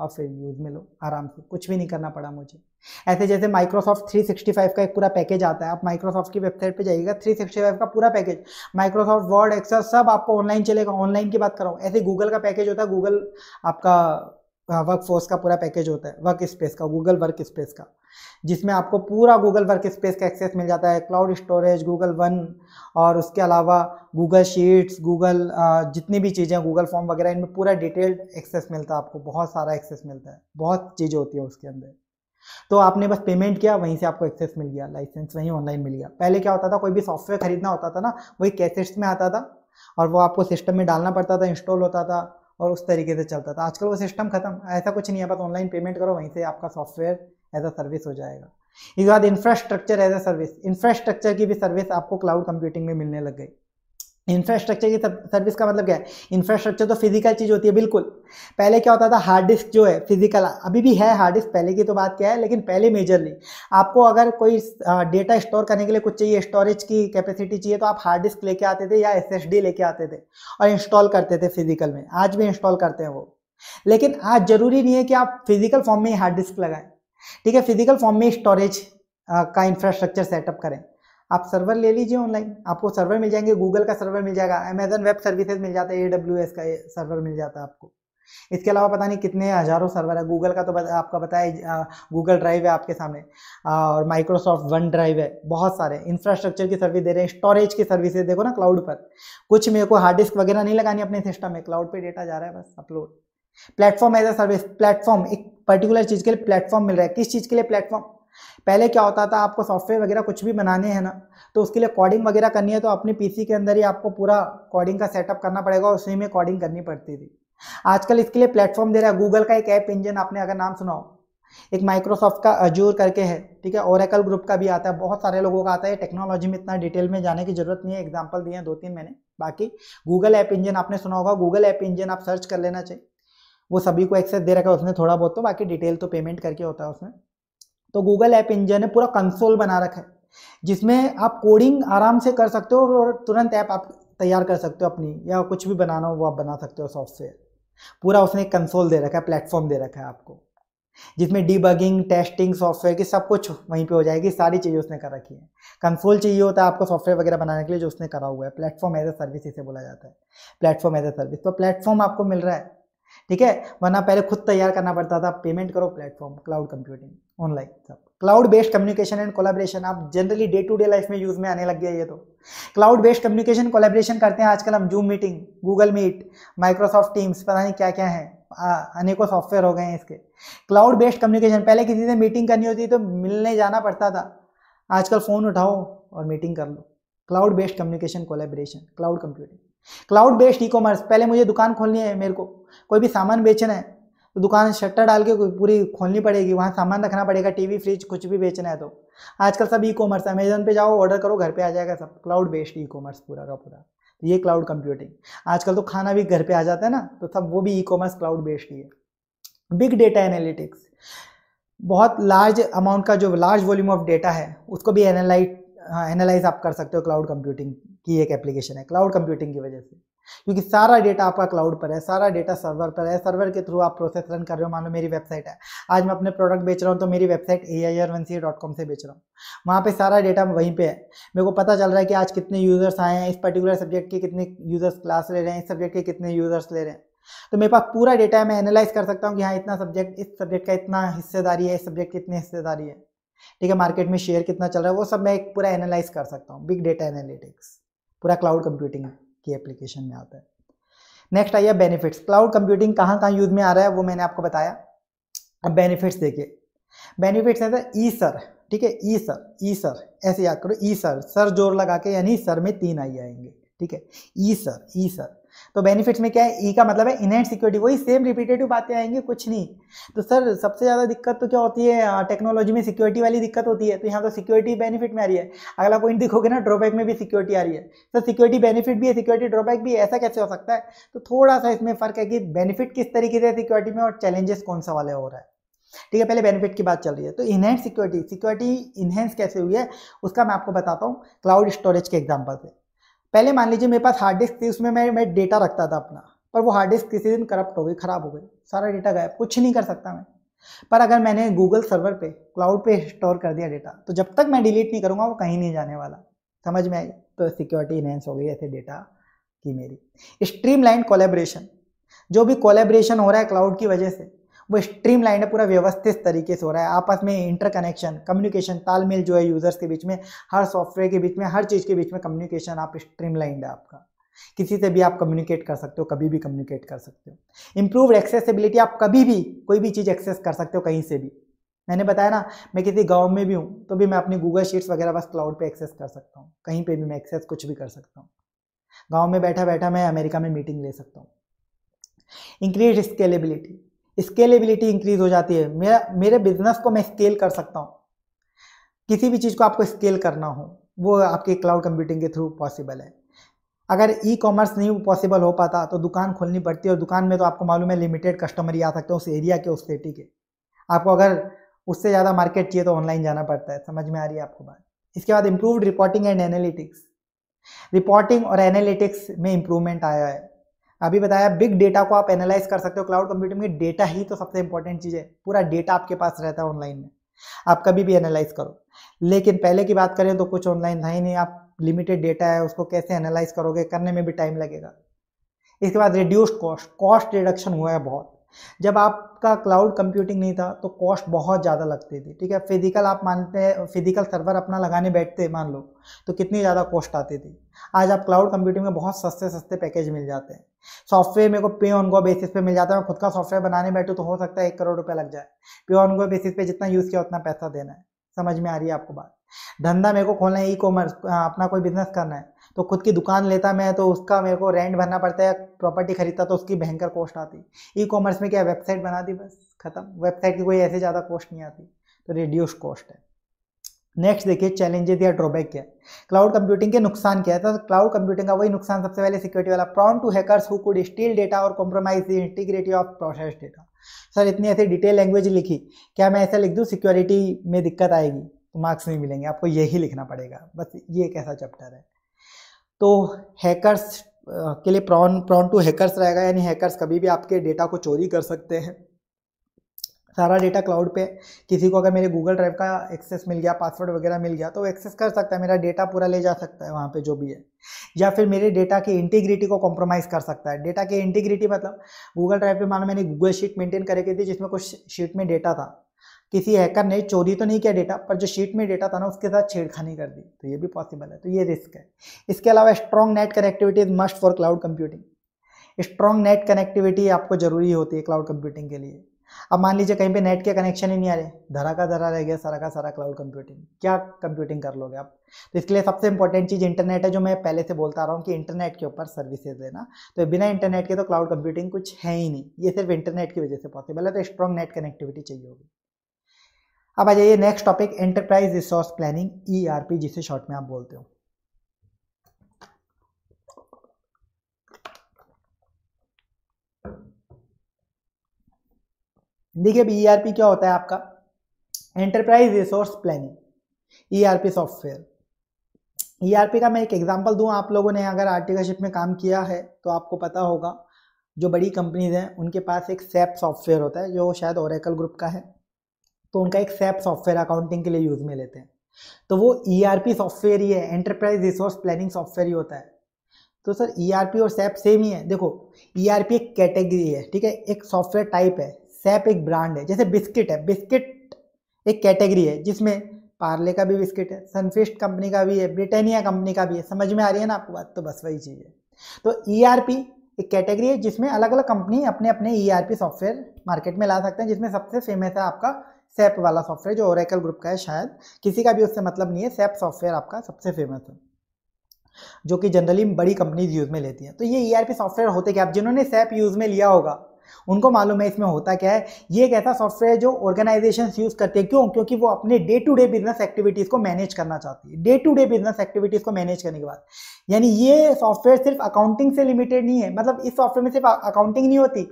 और फिर यूज़ में लो आराम से कुछ भी नहीं करना पड़ा मुझे ऐसे जैसे माइक्रोसॉफ्ट 365 का एक पूरा पैकेज आता है आप माइक्रोसॉफ्ट की वेबसाइट पे जाइएगा 365 का पूरा पैकेज माइक्रोसॉफ्ट वर्ड एक्सेल सब आपको ऑनलाइन चलेगा ऑनलाइन की बात कर रहा हूँ ऐसे गूगल का पैकेज होता है गूगल आपका वर्क हाँ, फोर्स का पूरा पैकेज होता है वर्क स्पेस का गूगल वर्क स्पेस का जिसमें आपको पूरा गूगल वर्क स्पेस का एक्सेस मिल जाता है क्लाउड स्टोरेज गूगल वन और उसके अलावा गूगल शीट्स गूगल जितनी भी चीज़ें गूगल फॉर्म वगैरह इनमें पूरा डिटेल्ड एक्सेस मिलता है आपको बहुत सारा एक्सेस मिलता है बहुत चीज़ें होती है उसके अंदर तो आपने बस पेमेंट किया वहीं से आपको एक्सेस मिल गया लाइसेंस वहीं ऑनलाइन मिल गया पहले क्या होता था कोई भी सॉफ्टवेयर खरीदना होता था ना वही कैसेट्स में आता था और वो आपको सिस्टम में डालना पड़ता था इंस्टॉल होता था और उस तरीके से चलता था आजकल वो सिस्टम खत्म ऐसा कुछ नहीं है बस ऑनलाइन पेमेंट करो वहीं से आपका सॉफ्टवेयर एज अ सर्विस हो जाएगा इसके बाद infrastructure as a service infrastructure की भी सर्विस आपको क्लाउड कंप्यूटिंग में मिलने लग गई इंफ्रास्ट्रक्चर की सर्विस का मतलब क्या है इंफ्रास्ट्रक्चर तो फिजिकल चीज़ होती है बिल्कुल पहले क्या होता था हार्ड डिस्क जो है फिजिकल अभी भी है हार्ड डिस्क पहले की तो बात क्या है लेकिन पहले मेजरली आपको अगर कोई डेटा स्टोर करने के लिए कुछ चाहिए स्टोरेज की कैपेसिटी चाहिए तो आप हार्ड डिस्क लेके आते थे या एस लेके आते थे और इंस्टॉल करते थे फिजिकल में आज भी इंस्टॉल करते हैं वो लेकिन आज जरूरी नहीं है कि आप फिजिकल फॉर्म में ही हार्ड डिस्क लगाएं ठीक है फिजिकल फॉर्म में स्टोरेज का इंफ्रास्ट्रक्चर सेटअप करें आप सर्वर ले लीजिए ऑनलाइन आपको सर्वर मिल जाएंगे गूगल का सर्वर मिल जाएगा अमेजन वेब सर्विसेज मिल जाता है ए डब्ल्यू एस का सर्वर मिल जाता है आपको इसके अलावा पता नहीं कितने हज़ारों सर्वर है गूगल का तो बत, आपका बताया गूगल ड्राइव है आपके सामने और माइक्रोसॉफ्ट वन ड्राइव है बहुत सारे इंफ्रास्ट्रक्चर की सर्विस दे रहे हैं स्टोरेज की सर्विसेज देखो ना क्लाउड पर कुछ मेरे को हार्ड डिस्क वगैरह नहीं लगानी अपने सिस्टम में क्लाउड पे डेटा जा रहा है बस upload platform as a service platform एक पर्टिकुलर चीज़ के लिए प्लेटफॉर्म मिल रहा है किस चीज़ के लिए प्लेटफॉर्म पहले क्या होता था आपको सॉफ्टवेयर वगैरह कुछ भी बनाने हैं ना तो उसके लिए कोडिंग वगैरह करनी है तो अपने पीसी के अंदर ही आपको पूरा कोडिंग का सेटअप करना पड़ेगा और उसी में कोडिंग करनी पड़ती थी आजकल इसके लिए प्लेटफॉर्म दे रहा है गूगल का एक ऐप इंजन आपने अगर नाम सुना हो एक माइक्रोसॉफ्ट का अजूर करके है ठीक है ओरेकल ग्रुप का भी आता है बहुत सारे लोगों का आता है टेक्नोलॉजी में इतना डिटेल में जाने की जरूरत नहीं है एग्जाम्पल दिए हैं दो तीन मैंने बाकी गूगल ऐप इंजन आपने सुना होगा गूगल ऐप इंजन आप सर्च कर लेना चाहिए वो सभी को एक्सेस दे रखा है उसमें थोड़ा बहुत तो बाकी डिटेल तो पेमेंट करके होता है उसमें तो गूगल ऐप इंजन ने पूरा कंसोल बना रखा है जिसमें आप कोडिंग आराम से कर सकते हो और तुरंत ऐप आप तैयार कर सकते हो अपनी या कुछ भी बनाना हो वो आप बना सकते हो सॉफ्टवेयर पूरा उसने कंसोल दे रखा है प्लेटफॉर्म दे रखा है आपको जिसमें डीबगिंग टेस्टिंग सॉफ्टवेयर की सब कुछ वहीं पे हो जाएगी सारी चीज़ें उसने कर रखी है कंसोल चाहिए होता है आपको सॉफ्टवेयर वगैरह बनाने के लिए जो उसने करा हुआ है प्लेटफॉर्म एज ए सर्विस इसे बोला जाता है प्लेटफॉर्म एज ए सर्विस तो प्लेटफॉर्म आपको मिल रहा है ठीक है वरना पहले खुद तैयार करना पड़ता था पेमेंट करो प्लेटफॉर्म क्लाउड कंप्यूटिंग ऑनलाइन सब cloud based communication and collaboration आप generally day to day life में यूज़ में आने लग गया ये तो क्लाउड बेस्ड कम्युनिकेशन कोलाब्रेशन करते हैं आजकल हम Zoom meeting Google Meet Microsoft Teams पता नहीं क्या क्या है अनेकों सॉफ्टवेयर हो गए हैं इसके क्लाउड बेस्ड कम्युनिकेशन पहले किसी से मीटिंग करनी होती तो मिलने जाना पड़ता था आजकल फ़ोन उठाओ और मीटिंग कर लो cloud based communication collaboration cloud computing cloud based e commerce पहले मुझे दुकान खोलनी है मेरे को कोई भी सामान बेचना है तो दुकान शटर डाल के पूरी खोलनी पड़ेगी वहाँ सामान रखना पड़ेगा टीवी फ्रिज कुछ भी बेचना है तो आजकल सब ई कॉमर्स अमेजन पे जाओ ऑर्डर करो घर पे आ जाएगा सब क्लाउड बेस्ड ई कॉमर्स पूरा का पूरा तो ये क्लाउड कंप्यूटिंग आजकल तो खाना भी घर पे आ जाता है ना तो सब वो भी ई कॉमर्स क्लाउड बेस्ड ही है बिग डेटा एनालिटिक्स बहुत लार्ज अमाउंट का जो लार्ज वॉल्यूम ऑफ डेटा है उसको भी एनालाइज एनालाइज आप कर सकते हो क्लाउड कंप्यूटिंग की एक एप्लीकेशन है क्लाउड कंप्यूटिंग की वजह से क्योंकि सारा डेटा आपका क्लाउड पर है सारा डेटा सर्वर पर है सर्वर के थ्रू आप प्रोसेस रन कर रहे हो मान लो मेरी वेबसाइट है आज मैं अपने प्रोडक्ट बेच रहा हूँ तो मेरी website A I R one C dot com से बेच रहा हूँ वहाँ पे सारा डेटा वहीं पे है मेरे को पता चल रहा है कि आज कितने यूज़र्स आए हैं इस पर्टिकुलर सब्जेक्ट के कितने यूज़र्स क्लास ले रहे हैं इस सब्जेक्ट के कितने यूज़र्स ले रहे हैं तो मेरे पास पूरा डेटा है मैं एनालाइज कर सकता हूँ कि हाँ इतना सब्जेक्ट इस सब्जेक्ट का इतना हिस्सेदारी है इस सब्जेक्ट की इतनी हिस्सेदारी है ठीक है मार्केट में शेयर कितना चल रहा है वो सब मैं एक पूरा एनालाइज कर सकता हूँ बिग डेटा एनालिटिक्स पूरा क्लाउड कंप्यूटिंग की एप्लीकेशन में आता है नेक्स्ट आइए बेनिफिट्स क्लाउड कंप्यूटिंग कहाँ कहाँ यूज में आ रहा है वो मैंने आपको बताया अब बेनिफिट्स देखिए बेनिफिट्स है ई सर ठीक है ई सर ई सर ऐसे याद करो ई सर सर जोर लगा के यानी सर में तीन आई आएंगे ठीक है ई सर ई सर तो बेनिफिट्स में क्या है ई e का मतलब है इनहेंट सिक्योरिटी वही सेम रिपीटेटिव बातें आएंगी कुछ नहीं तो सर सबसे ज़्यादा दिक्कत तो क्या होती है टेक्नोलॉजी में सिक्योरिटी वाली दिक्कत होती है तो यहाँ तो सिक्योरिटी बेनिफिट में आ रही है अगला पॉइंट देखोगे ना ड्रॉबैक में भी सिक्योरिटी आ रही है सर सिक्योरिटी बेनिफिट भी है सिक्योरिटी ड्रॉबैक भी ऐसा कैसे हो सकता है तो थोड़ा सा इसमें फ़र्क है कि बेनिफिट किस तरीके से सिक्योरिटी में और चैलेंजेस कौन सा वाले हो रहा है ठीक है पहले बेनिफिट की बात चल रही है तो इनहेंस सिक्योरिटी सिक्योरिटी इनहेंस कैसे हुई है उसका मैं आपको बताता हूँ क्लाउड स्टोरेज के एग्जाम्पल से पहले मान लीजिए मेरे पास हार्ड डिस्क थी उसमें मैं मैं डेटा रखता था अपना पर वो हार्ड डिस्क किसी दिन करप्ट हो गई ख़राब हो गई सारा डेटा गायब कुछ नहीं कर सकता मैं पर अगर मैंने गूगल सर्वर पे क्लाउड पे स्टोर कर दिया डेटा तो जब तक मैं डिलीट नहीं करूँगा वो कहीं नहीं जाने वाला समझ में आई तो सिक्योरिटी इनहेंस हो गई ऐसे डेटा की मेरी स्ट्रीम लाइन कोलेब्रेशन जो भी कोलेब्रेशन हो रहा है क्लाउड की वजह से वो स्ट्रीम लाइन है पूरा व्यवस्थित तरीके से हो रहा है आपस में इंटरकनेक्शन कम्युनिकेशन तालमेल जो है यूज़र्स के बीच में हर सॉफ्टवेयर के बीच में हर चीज़ के बीच में कम्युनिकेशन आप स्ट्रीम लाइंड है आपका किसी से भी आप कम्युनिकेट कर सकते हो कभी भी कम्युनिकेट कर सकते हो इम्प्रूव एक्सेसिबिलिटी आप कभी भी कोई भी चीज़ एक्सेस कर सकते हो कहीं से भी मैंने बताया ना मैं किसी गांव में भी हूँ तो भी मैं अपनी गूगल शीट्स वगैरह बस क्लाउड पे एक्सेस कर सकता हूँ कहीं पे भी मैं एक्सेस कुछ भी कर सकता हूँ गांव में बैठा बैठा मैं अमेरिका में मीटिंग ले सकता हूँ इंक्रीज स्केलेबिलिटी स्केलेबिलिटी इंक्रीज हो जाती है मेरा मेरे बिजनेस को मैं स्केल कर सकता हूँ किसी भी चीज़ को आपको स्केल करना हो वो आपके क्लाउड कंप्यूटिंग के थ्रू पॉसिबल है अगर ई कॉमर्स नहीं पॉसिबल हो पाता तो दुकान खोलनी पड़ती है और दुकान में तो आपको मालूम है लिमिटेड कस्टमर ही आ सकते हैं उस एरिया के उस सिटी के आपको अगर उससे ज़्यादा मार्केट चाहिए तो ऑनलाइन जाना पड़ता है समझ में आ रही है आपको बात इसके बाद improved reporting and analytics reporting और एनालिटिक्स में इम्प्रूवमेंट आया है अभी बताया बिग डेटा को आप एनालाइज कर सकते हो क्लाउड कंप्यूटिंग में डेटा ही तो सबसे इंपॉर्टेंट चीज़ है पूरा डेटा आपके पास रहता है ऑनलाइन में आप कभी भी एनालाइज करो लेकिन पहले की बात करें तो कुछ ऑनलाइन था ही नहीं आप लिमिटेड डेटा है उसको कैसे एनालाइज करोगे करने में भी टाइम लगेगा इसके बाद रिड्यूस्ड कॉस्ट कॉस्ट रिडक्शन हुआ है बहुत जब आप आपका क्लाउड कंप्यूटिंग नहीं था तो कॉस्ट बहुत ज़्यादा लगती थी ठीक है फिजिकल आप मानते हैं फिजिकल सर्वर अपना लगाने बैठते मान लो तो कितनी ज़्यादा कॉस्ट आती थी आज आप क्लाउड कंप्यूटिंग में बहुत सस्ते सस्ते पैकेज मिल जाते हैं सॉफ्टवेयर मेरे को पे ऑन गो बेसिस पे मिल जाता है मैं खुद का सॉफ्टवेयर बनाने बैठूँ तो हो सकता है एक करोड़ रुपया लग जाए पे ऑन गो बेसिस पे जितना यूज़ किया उतना पैसा देना है समझ में आ रही है आपको बात धंधा मेरे को खोलना है ई कॉमर्स अपना कोई बिजनेस करना है तो खुद की दुकान लेता मैं तो उसका मेरे को रेंट भरना पड़ता है प्रॉपर्टी खरीदता तो उसकी भयंकर कॉस्ट आती ई कॉमर्स में क्या वेबसाइट बना दी बस खत्म वेबसाइट की कोई ऐसे ज़्यादा कॉस्ट नहीं आती तो रिड्यूस कॉस्ट है नेक्स्ट देखिए चैलेंजेस या ड्रॉबैक क्या है क्लाउड कंप्यूटिंग के नुकसान क्या है तो क्लाउड कंप्यूटिंग का वही नुकसान सबसे पहले सिक्योरिटी वाला prone to hackers who could steal data और compromise the integrity of process data sir इतनी ऐसी डिटेल लैंग्वेज लिखी क्या मैं ऐसा लिख दूँ सिक्योरिटी में दिक्कत आएगी तो मार्क्स नहीं मिलेंगे आपको यही लिखना पड़ेगा बस ये एक ऐसा चैप्टर है तो हैकर्स के लिए प्रॉन प्रॉन टू हैकर्स रहेगा यानी हैकर्स कभी भी आपके डेटा को चोरी कर सकते हैं सारा डेटा क्लाउड पे किसी को अगर मेरे गूगल ड्राइव का एक्सेस मिल गया पासवर्ड वगैरह मिल गया तो वो एक्सेस कर सकता है मेरा डेटा पूरा ले जा सकता है वहाँ पे जो भी है या फिर मेरे डेटा की इंटीग्रिटी को कॉम्प्रोमाइज़ कर सकता है डेटा की इंटीग्रिटी मतलब गूगल ड्राइव पे मानो मैंने गूगल शीट मेंटेन करके दी जिसमें कुछ शीट में डेटा था किसी हैकर ने चोरी तो नहीं किया डेटा पर जो शीट में डेटा था ना उसके साथ छेड़खानी कर दी तो ये भी पॉसिबल है तो ये रिस्क है इसके अलावा strong net connectivity is must for cloud computing strong net connectivity आपको जरूरी होती है क्लाउड कंप्यूटिंग के लिए अब मान लीजिए कहीं पे नेट के कनेक्शन ही नहीं आ रहे धरा का धरा रह गया सारा का सारा क्लाउड कंप्यूटिंग क्या कंप्यूटिंग कर लोगे आप तो इसके लिए सबसे इंपॉर्टेंट चीज़ इंटरनेट है जो मैं पहले से बोलता रहा हूँ कि इंटरनेट के ऊपर सर्विसेज देना तो बिना इंटरनेट के तो क्लाउड कंप्यूटिंग कुछ है ही नहीं ये सिर्फ इंटरनेट की वजह से पॉसिबल है तो स्ट्रॉन्ग नेट कनेक्टिविटी चाहिए होगी अब आ जाइए next topic enterprise resource planning ERP जिसे शॉर्ट में आप बोलते हो देखिए अब ईआरपी e क्या होता है आपका enterprise resource planning ERP software ERP का मैं एक एग्जांपल दूं आप लोगों ने अगर आर्टिकलशिप में काम किया है तो आपको पता होगा जो बड़ी कंपनीज हैं उनके पास एक सेप सॉफ्टवेयर होता है जो शायद ओरेकल ग्रुप का है तो उनका एक सैप सॉफ्टवेयर अकाउंटिंग के लिए यूज़ में लेते हैं तो वो ई e सॉफ्टवेयर ही है एंटरप्राइज रिसोर्स प्लानिंग सॉफ्टवेयर ही होता है तो सर ई e और सैप सेम ही है देखो ई e एक कैटेगरी है ठीक है एक सॉफ्टवेयर टाइप है सैप एक ब्रांड है जैसे बिस्किट है बिस्किट एक कैटेगरी है जिसमें पार्ले का भी बिस्किट है सनफिस्ट कंपनी का भी है ब्रिटानिया कंपनी का भी है समझ में आ रही है ना आपको बात तो बस वही चीज़ है तो ई एक कैटेगरी है जिसमें अलग अलग कंपनी अपने अपने ई सॉफ्टवेयर मार्केट में ला सकते हैं जिसमें सबसे फेमस है आपका सेप वाला सॉफ्टवेयर जो ओरेकल ग्रुप का है शायद किसी का भी उससे मतलब नहीं है सैप सॉफ्टवेयर आपका सबसे फेमस है जो कि जनरली बड़ी कंपनीज यूज़ में लेती हैं तो ये ई e सॉफ्टवेयर होते क्या आप जिन्होंने सेप यूज़ में लिया होगा उनको मालूम है इसमें होता क्या है ये एक ऐसा सॉफ्टवेयर जो ऑर्गेनाइजेशन यूज़ करते हैं क्यों क्योंकि वो अपने day to day business activities को मैनेज करना चाहती है day to day business activities को मैनेज करने के बाद यानी ये सॉफ्टवेयर सिर्फ अकाउंटिंग से लिमिटेड नहीं है मतलब इस सॉफ्टवेयर में सिर्फ अकाउंटिंग नहीं होती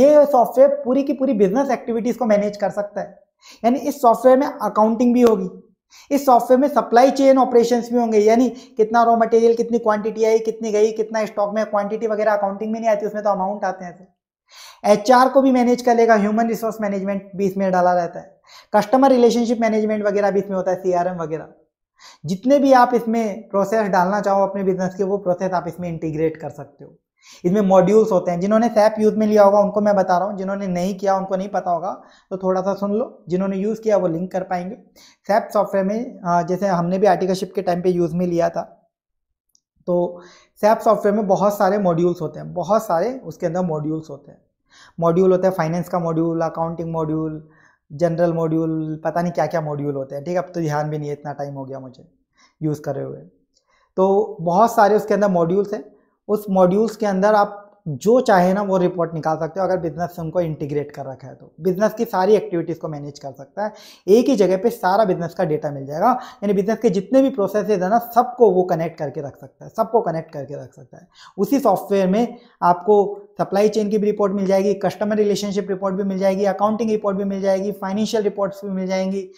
ये सॉफ्टवेयर पूरी की पूरी बिजनेस एक्टिविटीज़ को मैनेज कर सकता है यानी इस सॉफ्टवेयर में अकाउंटिंग भी होगी इस सॉफ्टवेयर में सप्लाई चेन ऑपरेशंस भी होंगे यानी कितना रॉ मटेरियल कितनी क्वांटिटी आई कितनी गई कितना स्टॉक में क्वांटिटी वगैरह अकाउंटिंग में नहीं आती उसमें तो अमाउंट आते हैं एच को भी मैनेज कर लेगा ह्यूमन रिसोर्स मैनेजमेंट भी इसमें डाला रहता है कस्टमर रिलेशनशिप मैनेजमेंट वगैरह भी इसमें होता है सीआरएम वगैरह जितने भी आप इसमें प्रोसेस डालना चाहो अपने बिजनेस के वो प्रोसेस आप इसमें इंटीग्रेट कर सकते हो इसमें मॉड्यूल्स होते हैं जिन्होंने सैप यूज़ में लिया होगा उनको मैं बता रहा हूँ जिन्होंने नहीं किया उनको नहीं पता होगा तो थोड़ा सा सुन लो जिन्होंने यूज़ किया वो लिंक कर पाएंगे सैप सॉफ्टवेयर में हाँ, जैसे हमने भी आर्टिकलशिप के टाइम पे यूज़ में लिया था तो सैप सॉफ्टवेयर में बहुत सारे मॉड्यूल्स होते हैं बहुत सारे उसके अंदर मॉड्यूल्स होते हैं मॉड्यूल होता है फाइनेंस का module accounting module general module पता नहीं क्या क्या मॉड्यूल होते हैं ठीक है अब तो ध्यान भी नहीं है इतना टाइम हो गया मुझे यूज़ करे हुए तो बहुत सारे उसके अंदर मॉड्यूल्स हैं उस मॉड्यूल्स के अंदर आप जो चाहे ना वो रिपोर्ट निकाल सकते हो अगर बिजनेस से उनको इंटीग्रेट कर रखा है तो बिजनेस की सारी एक्टिविटीज़ को मैनेज कर सकता है एक ही जगह पे सारा बिजनेस का डेटा मिल जाएगा यानी बिजनेस के जितने भी प्रोसेस है ना सबको वो कनेक्ट करके रख सकता है सबको कनेक्ट करके रख सकता है उसी सॉफ्टवेयर में आपको सप्लाई चेन की भी रिपोर्ट मिल जाएगी कस्टमर रिलेशनशिप रिपोर्ट भी मिल जाएगी अकाउंटिंग रिपोर्ट भी मिल जाएगी फाइनेंशियल रिपोर्ट्स भी मिल जाएंगी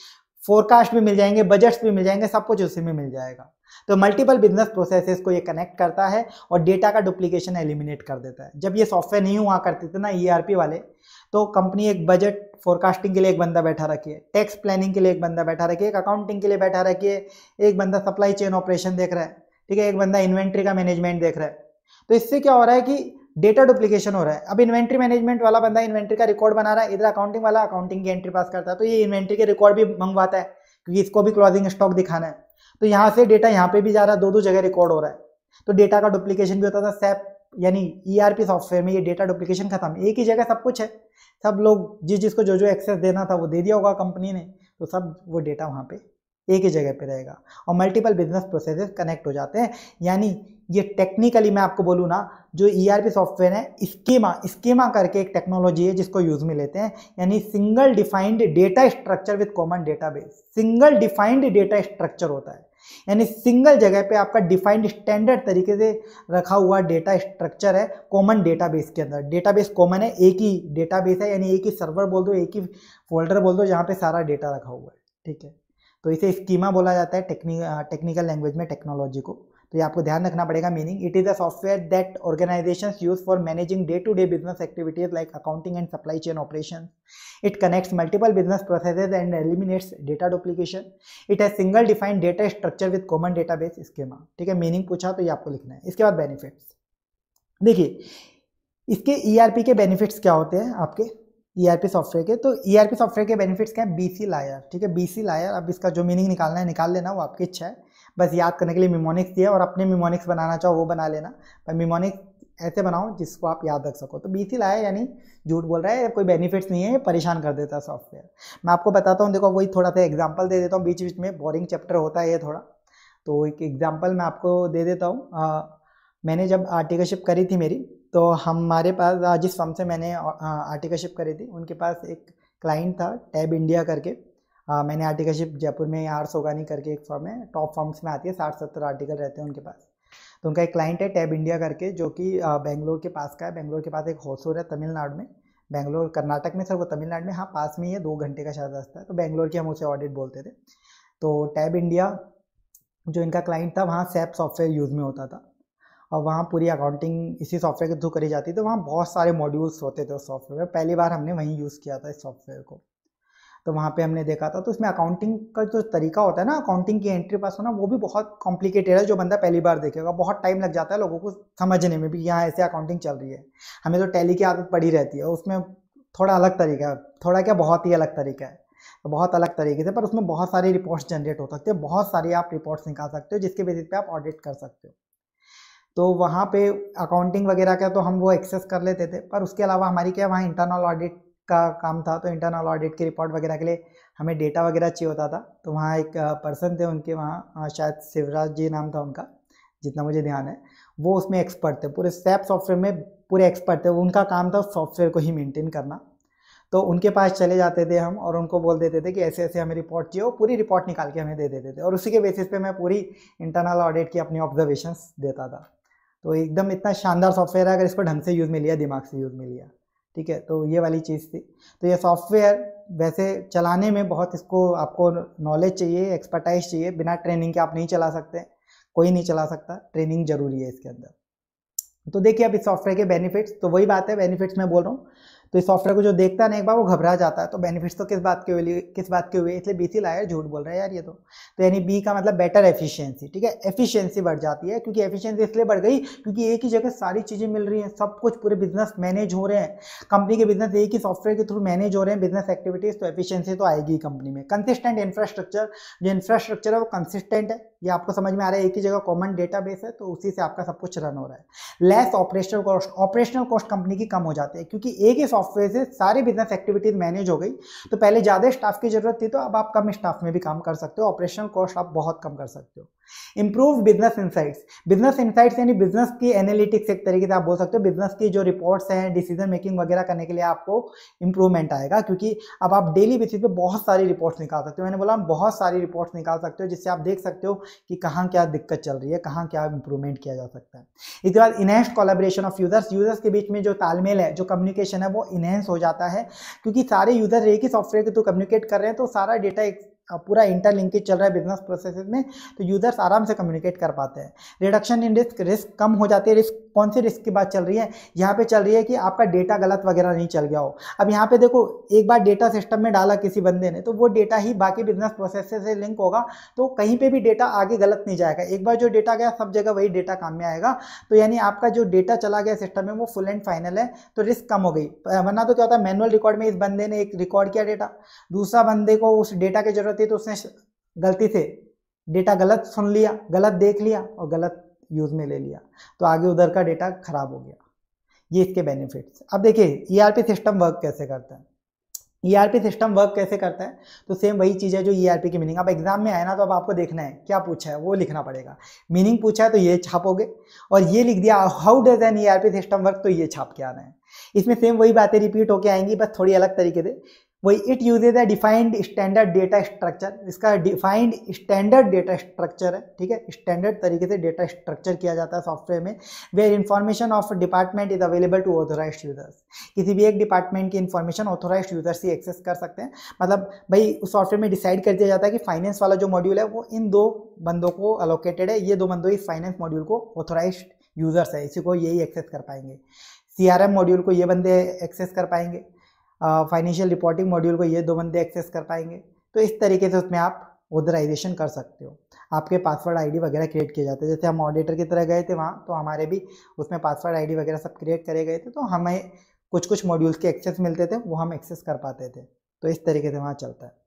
फोरकास्ट भी मिल जाएंगे बजट्स भी मिल जाएंगे सब कुछ उसी में मिल जाएगा तो मल्टीपल बिजनेस प्रोसेसेस को ये कनेक्ट करता है और डेटा का डुप्लीकेशन एलिमिनेट कर देता है जब ये सॉफ्टवेयर नहीं हुआ करते थे ना ई e वाले तो कंपनी एक बजट फोरकास्टिंग के लिए एक बंदा बैठा रखिए टैक्स प्लानिंग के लिए एक बंदा बैठा रखिए एक अकाउंटिंग के लिए बैठा रखिए एक बंदा सप्लाई चेन ऑपरेशन देख रहा है ठीक है एक बंदा इन्वेंट्री का मैनेजमेंट देख रहा है तो इससे क्या हो रहा है कि डेटा डुप्लीकेशन हो रहा है अब इन्वेंट्री मैनेजमेंट वाला बंदा इन्वेंट्री का रिकॉर्ड बना रहा है इधर अकाउंटिंग वाला अकाउंटिंग की एंट्री पास करता है तो ये इन्वेंट्री के रिकॉर्ड भी मंगवाता है क्योंकि इसको भी क्लोजिंग स्टॉक दिखाना है तो यहाँ से डेटा यहाँ पे भी जा रहा है दो दो जगह रिकॉर्ड हो रहा है तो डेटा का डुप्लीकेशन भी होता था सैप यानी ईआरपी e सॉफ्टवेयर में ये डेटा डुप्लीकेशन खत्म एक ही जगह सब कुछ है सब लोग जिस जिसको जो जो एक्सेस देना था वो दे दिया होगा कंपनी ने तो सब वो डेटा वहाँ पे एक ही जगह पे रहेगा और मल्टीपल बिजनेस प्रोसेसेस कनेक्ट हो जाते हैं यानी ये टेक्निकली मैं आपको बोलूँ ना जो ई e सॉफ्टवेयर है स्कीमा स्कीमा करके एक टेक्नोलॉजी है जिसको यूज़ में लेते हैं यानी single defined data structure with common base single defined data structure होता है यानी सिंगल जगह पे आपका डिफाइंड स्टैंडर्ड तरीके से रखा हुआ डेटा स्ट्रक्चर है कॉमन डेटाबेस के अंदर डेटाबेस कॉमन है एक ही डेटाबेस है यानी एक ही सर्वर बोल दो एक ही फोल्डर बोल दो जहाँ पे सारा डेटा रखा हुआ है ठीक है तो इसे स्कीमा बोला जाता है टेक्निकल लैंग्वेज में टेक्नोलॉजी को तो ये आपको ध्यान रखना पड़ेगा meaning it is a software that organisation use for managing day to day business activities like accounting and supply chain operation it connects multiple business processes and eliminates data duplication it has single defined data structure with common data base schema ठीक है meaning पूछा तो ये आपको लिखना है इसके बाद बेनिफिट्स देखिए इसके ई e के बेनिफिट्स क्या होते हैं आपके ईआरपी e सॉफ्टवेयर के तो ईआरपी e सॉफ्टवेयर के बेनिफिट्स क्या है बीसी लायर ठीक है बीसी लायर अब इसका जो मीनिंग निकालना है निकाल लेना वो आपकी इच्छा है बस याद करने के लिए मिमोनिक्स दिया और अपने मिमोनिक्स बनाना चाहो वो बना लेना पर मिमोनिक्स ऐसे बनाओ जिसको आप याद रख सको तो बी सी लायर यानी झूठ बोल रहा है कोई बेनिफिट्स नहीं है परेशान कर देता है सॉफ्टवेयर मैं आपको बताता हूँ देखो वही थोड़ा सा एग्जाम्पल दे देता हूँ बीच बीच में बोरिंग चैप्टर होता है ये थोड़ा तो एक एग्जाम्पल मैं आपको दे देता हूँ मैंने जब आर्टिकलशिप करी थी मेरी तो हमारे पास जिस फर्म से मैंने आर्टिकलशिप करी थी उनके पास एक क्लाइंट था टैब इंडिया करके आ, मैंने आर्टिकलशिप जयपुर में आर सोगानी करके एक फर्म है टॉप फर्म्स में आती है साठ सत्तर आर्टिकल रहते हैं उनके पास तो उनका एक क्लाइंट है टैब इंडिया करके जो कि बेंगलोर के पास का है बेंगलोर के पास एक होसूर है तमिलनाडु में बेंगलोर कर्नाटक में सर वो तमिलनाडु में हाँ पास में ही है दो घंटे का शायद रास्ता है तो बेंगलोर की हम उसे ऑडिट बोलते थे तो टैब इंडिया जो इनका क्लाइंट था वहाँ सैप सॉफ्टवेयर यूज़ में होता था और वहाँ पूरी अकाउंटिंग इसी सॉफ्टवेयर के थ्रू करी जाती थी तो वहाँ बहुत सारे मॉड्यूल्स होते थे उस सॉफ्टवेयर में पहली बार हमने वहीं यूज़ किया था इस सॉफ्टवेयर को तो वहाँ पे हमने देखा था तो इसमें अकाउंटिंग का जो तरीका होता है ना अकाउंटिंग की एंट्री पास होना वो भी बहुत कॉम्प्लिकेटेड है जो बंदा पहली बार देखेगा बहुत टाइम लग जाता है लोगों को समझने में भी यहाँ ऐसे अकाउंटिंग चल रही है हमें तो टैली की आदत पड़ी रहती है उसमें थोड़ा अलग तरीका है थोड़ा क्या बहुत ही अलग तरीका है तो बहुत अलग तरीके से पर उसमें बहुत सारी रिपोर्ट्स जनरेट हो सकते हैं बहुत सारी आप रिपोर्ट्स निकाल सकते हो जिसके बेसिस पे आप ऑडिट कर सकते हो तो वहाँ पे अकाउंटिंग वगैरह का तो हम वो एक्सेस कर लेते थे पर उसके अलावा हमारी क्या वहाँ इंटरनल ऑडिट का काम था तो इंटरनल ऑडिट की रिपोर्ट वगैरह के लिए हमें डेटा वगैरह चाहिए होता था तो वहाँ एक पर्सन थे उनके वहाँ शायद शिवराज जी नाम था उनका जितना मुझे ध्यान है वो उसमें एक्सपर्ट थे पूरे सैप सॉफ्टवेयर में पूरे एक्सपर्ट थे उनका काम था सॉफ्टवेयर को ही मेंटेन करना तो उनके पास चले जाते थे हम और उनको बोल देते थे कि ऐसे ऐसे हमें रिपोर्ट चाहिए और पूरी रिपोर्ट निकाल के हमें दे देते थे और उसी के बेसिस पे मैं पूरी इंटरनल ऑडिट की अपनी ऑब्जर्वेशंस देता था तो एकदम इतना शानदार सॉफ्टवेयर है अगर इसको ढंग से यूज़ में लिया दिमाग से यूज़ में लिया ठीक है तो ये वाली चीज़ थी तो ये सॉफ्टवेयर वैसे चलाने में बहुत इसको आपको नॉलेज चाहिए एक्सपर्टाइज चाहिए बिना ट्रेनिंग के आप नहीं चला सकते कोई नहीं चला सकता ट्रेनिंग ज़रूरी है इसके अंदर तो देखिए अब इस सॉफ्टवेयर के बेनिफिट्स तो वही बात है बेनिफिट्स मैं बोल रहा हूँ तो इस सॉफ्टवेयर को जो देखता है ना एक बार वो घबरा जाता है तो बेनिफिट्स तो किस बात के लिए किस बात के हुए इसलिए बी सी लाया झूठ बोल रहा है यार ये तो तो यानी बी का मतलब बेटर एफिशिएंसी ठीक है एफिशिएंसी बढ़ जाती है क्योंकि एफिशिएंसी इसलिए बढ़ गई क्योंकि एक ही जगह सारी चीज़ें मिल रही हैं सब कुछ पूरे बिजनेस मैनेज हो रहे हैं कंपनी के बिजनेस एक ही सॉफ्टवेयर के थ्रू मैनेज हो रहे हैं बिजनेस एक्टिविटीज़ तो एफिशियंसी तो आएगी कंपनी में कंसिस्टेंट इंफ्रास्ट्रक्चर जो इंफ्रास्ट्रक्चर है वो कंसिस्टेंट है ये आपको समझ में आ रहा है एक ही जगह कॉमन डेटा है तो उसी से आपका सब कुछ रन हो रहा है less operational cost operational cost company की कम हो जाती है क्योंकि एक ही सॉफ्ट सॉफ्टवेयर से सारी बिजनेस एक्टिविटीज़ मैनेज हो गई तो पहले ज़्यादा स्टाफ की ज़रूरत थी तो अब आप कम स्टाफ में भी काम कर सकते हो ऑपरेशन कॉस्ट आप बहुत कम कर सकते हो improve business insights business insights यानी बिजनेस की एनालिटिक्स एक तरीके से आप बोल सकते हो बिजनेस की जो रिपोर्ट्स हैं डिसीजन मेकिंग वगैरह करने के लिए आपको इंप्रूवमेंट आएगा क्योंकि अब आप डेली बेसिस पे बहुत सारी रिपोर्ट्स निकाल सकते हो मैंने बोला बहुत सारी रिपोर्ट्स निकाल सकते हो जिससे आप देख सकते हो कि कहाँ क्या दिक्कत चल रही है कहाँ क्या इंप्रूवमेंट किया जा सकता है इसके बाद enhance collaboration of users users के बीच में जो तालमेल है जो कम्युनिकेशन है वो इनहेंस हो जाता है क्योंकि सारे यूजर एक ही सॉफ्टवेयर के थ्रू कम्युनिकेट कर रहे हैं तो सारा डेटा एक पूरा इंटरलिंकेज चल रहा है बिजनेस प्रोसेसेस में तो यूज़र्स आराम से कम्युनिकेट कर पाते हैं रिडक्शन इन रिस्क रिस्क कम हो जाती है रिस्क कौन सी रिस्क की बात चल रही है यहाँ पे चल रही है कि आपका डेटा गलत वगैरह नहीं चल गया हो अब यहाँ पे देखो एक बार डेटा सिस्टम में डाला किसी बंदे ने तो वो डेटा ही बाकी बिजनेस प्रोसेस से लिंक होगा तो कहीं पर भी डेटा आगे गलत नहीं जाएगा एक बार जो डेटा गया सब जगह वही डेटा काम में आएगा तो यानी आपका जो डेटा चला गया सिस्टम में वो फुल एंड फाइनल है तो रिस्क कम हो गई वरना तो क्या होता है मैनुअल रिकॉर्ड में इस बंदे ने एक रिकॉर्ड किया डेटा दूसरा बंदे को उस डेटा की जरूरत करती तो उसने गलती से डेटा गलत सुन लिया गलत देख लिया और गलत यूज़ में ले लिया तो आगे उधर का डेटा खराब हो गया ये इसके बेनिफिट्स अब देखिए ईआरपी सिस्टम वर्क कैसे करता है ईआरपी सिस्टम वर्क कैसे करता है तो सेम वही चीज़ है जो ईआरपी e की मीनिंग अब एग्जाम में आया ना तो अब आपको देखना है क्या पूछा है वो लिखना पड़ेगा मीनिंग पूछा है तो ये छापोगे और ये लिख दिया how does an ERP system work तो ये छाप के आना है इसमें सेम वही बातें रिपीट होके आएंगी बस थोड़ी अलग तरीके से वही it uses a defined standard data structure इसका डिफाइंड स्टैंडर्ड डेटा स्ट्रक्चर है ठीक है स्टैंडर्ड तरीके से डेटा स्ट्रक्चर किया जाता है सॉफ्टवेयर में where information of department is available to authorised users किसी भी एक डिपार्टमेंट की इन्फॉर्मेशन ऑथोराइज यूजर्स ही एक्सेस कर सकते हैं मतलब भाई उस सॉफ्टवेयर में डिसाइड कर दिया जाता है कि फाइनेंस वाला जो मॉड्यूल है वो इन दो बंदों को अलोकेटेड है ये दो बंदों इस फाइनेंस मॉड्यूल को ऑथोराइज यूजर्स है इसी को यही एक्सेस कर पाएंगे सी आर एम मॉड्यूल को ये बंदे एक्सेस कर पाएंगे फाइनेंशियल रिपोर्टिंग मॉड्यूल को ये दो बंदे एक्सेस कर पाएंगे तो इस तरीके से उसमें आप ऑथराइजेशन कर सकते हो आपके पासवर्ड आईडी वगैरह क्रिएट किए जाते हैं जैसे हम ऑडिटर की तरह गए थे वहाँ तो हमारे भी उसमें पासवर्ड आईडी वगैरह सब क्रिएट करे गए थे तो हमें कुछ कुछ मॉड्यूल्स के एक्सेस मिलते थे वो हम एक्सेस कर पाते थे तो इस तरीके से वहाँ चलता है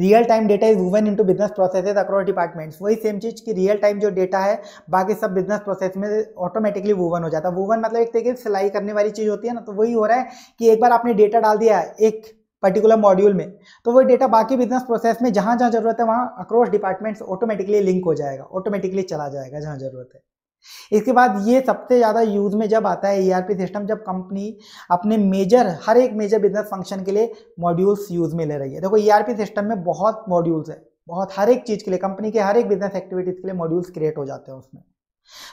real time data is woven into business processes across departments वही सेम चीज कि रियल टाइम जो डेटा है बाकी सब बिजनेस प्रोसेस में ऑटोमेटिकली वूवन हो जाता है वूवन मतलब एक तरीके से सिलाई करने वाली चीज़ होती है ना तो वही हो रहा है कि एक बार आपने डेटा डाल दिया एक पर्टिकुलर मॉड्यूल में तो वो डेटा बाकी बिजनेस प्रोसेस में जहां जहां जरूरत है वहाँ अक्रॉस डिपार्टमेंट्स ऑटोमेटिकली लिंक हो जाएगा ऑटोमेटिकली चला जाएगा जहां जरूरत है इसके बाद ये सबसे ज़्यादा यूज में जब आता है ईआरपी सिस्टम जब कंपनी अपने मेजर हर एक मेजर बिजनेस फंक्शन के लिए मॉड्यूल्स यूज में ले रही है देखो ईआरपी सिस्टम में बहुत मॉड्यूल्स है बहुत हर एक चीज़ के लिए कंपनी के हर एक बिजनेस एक्टिविटीज़ के लिए मॉड्यूल्स क्रिएट हो जाते हैं उसमें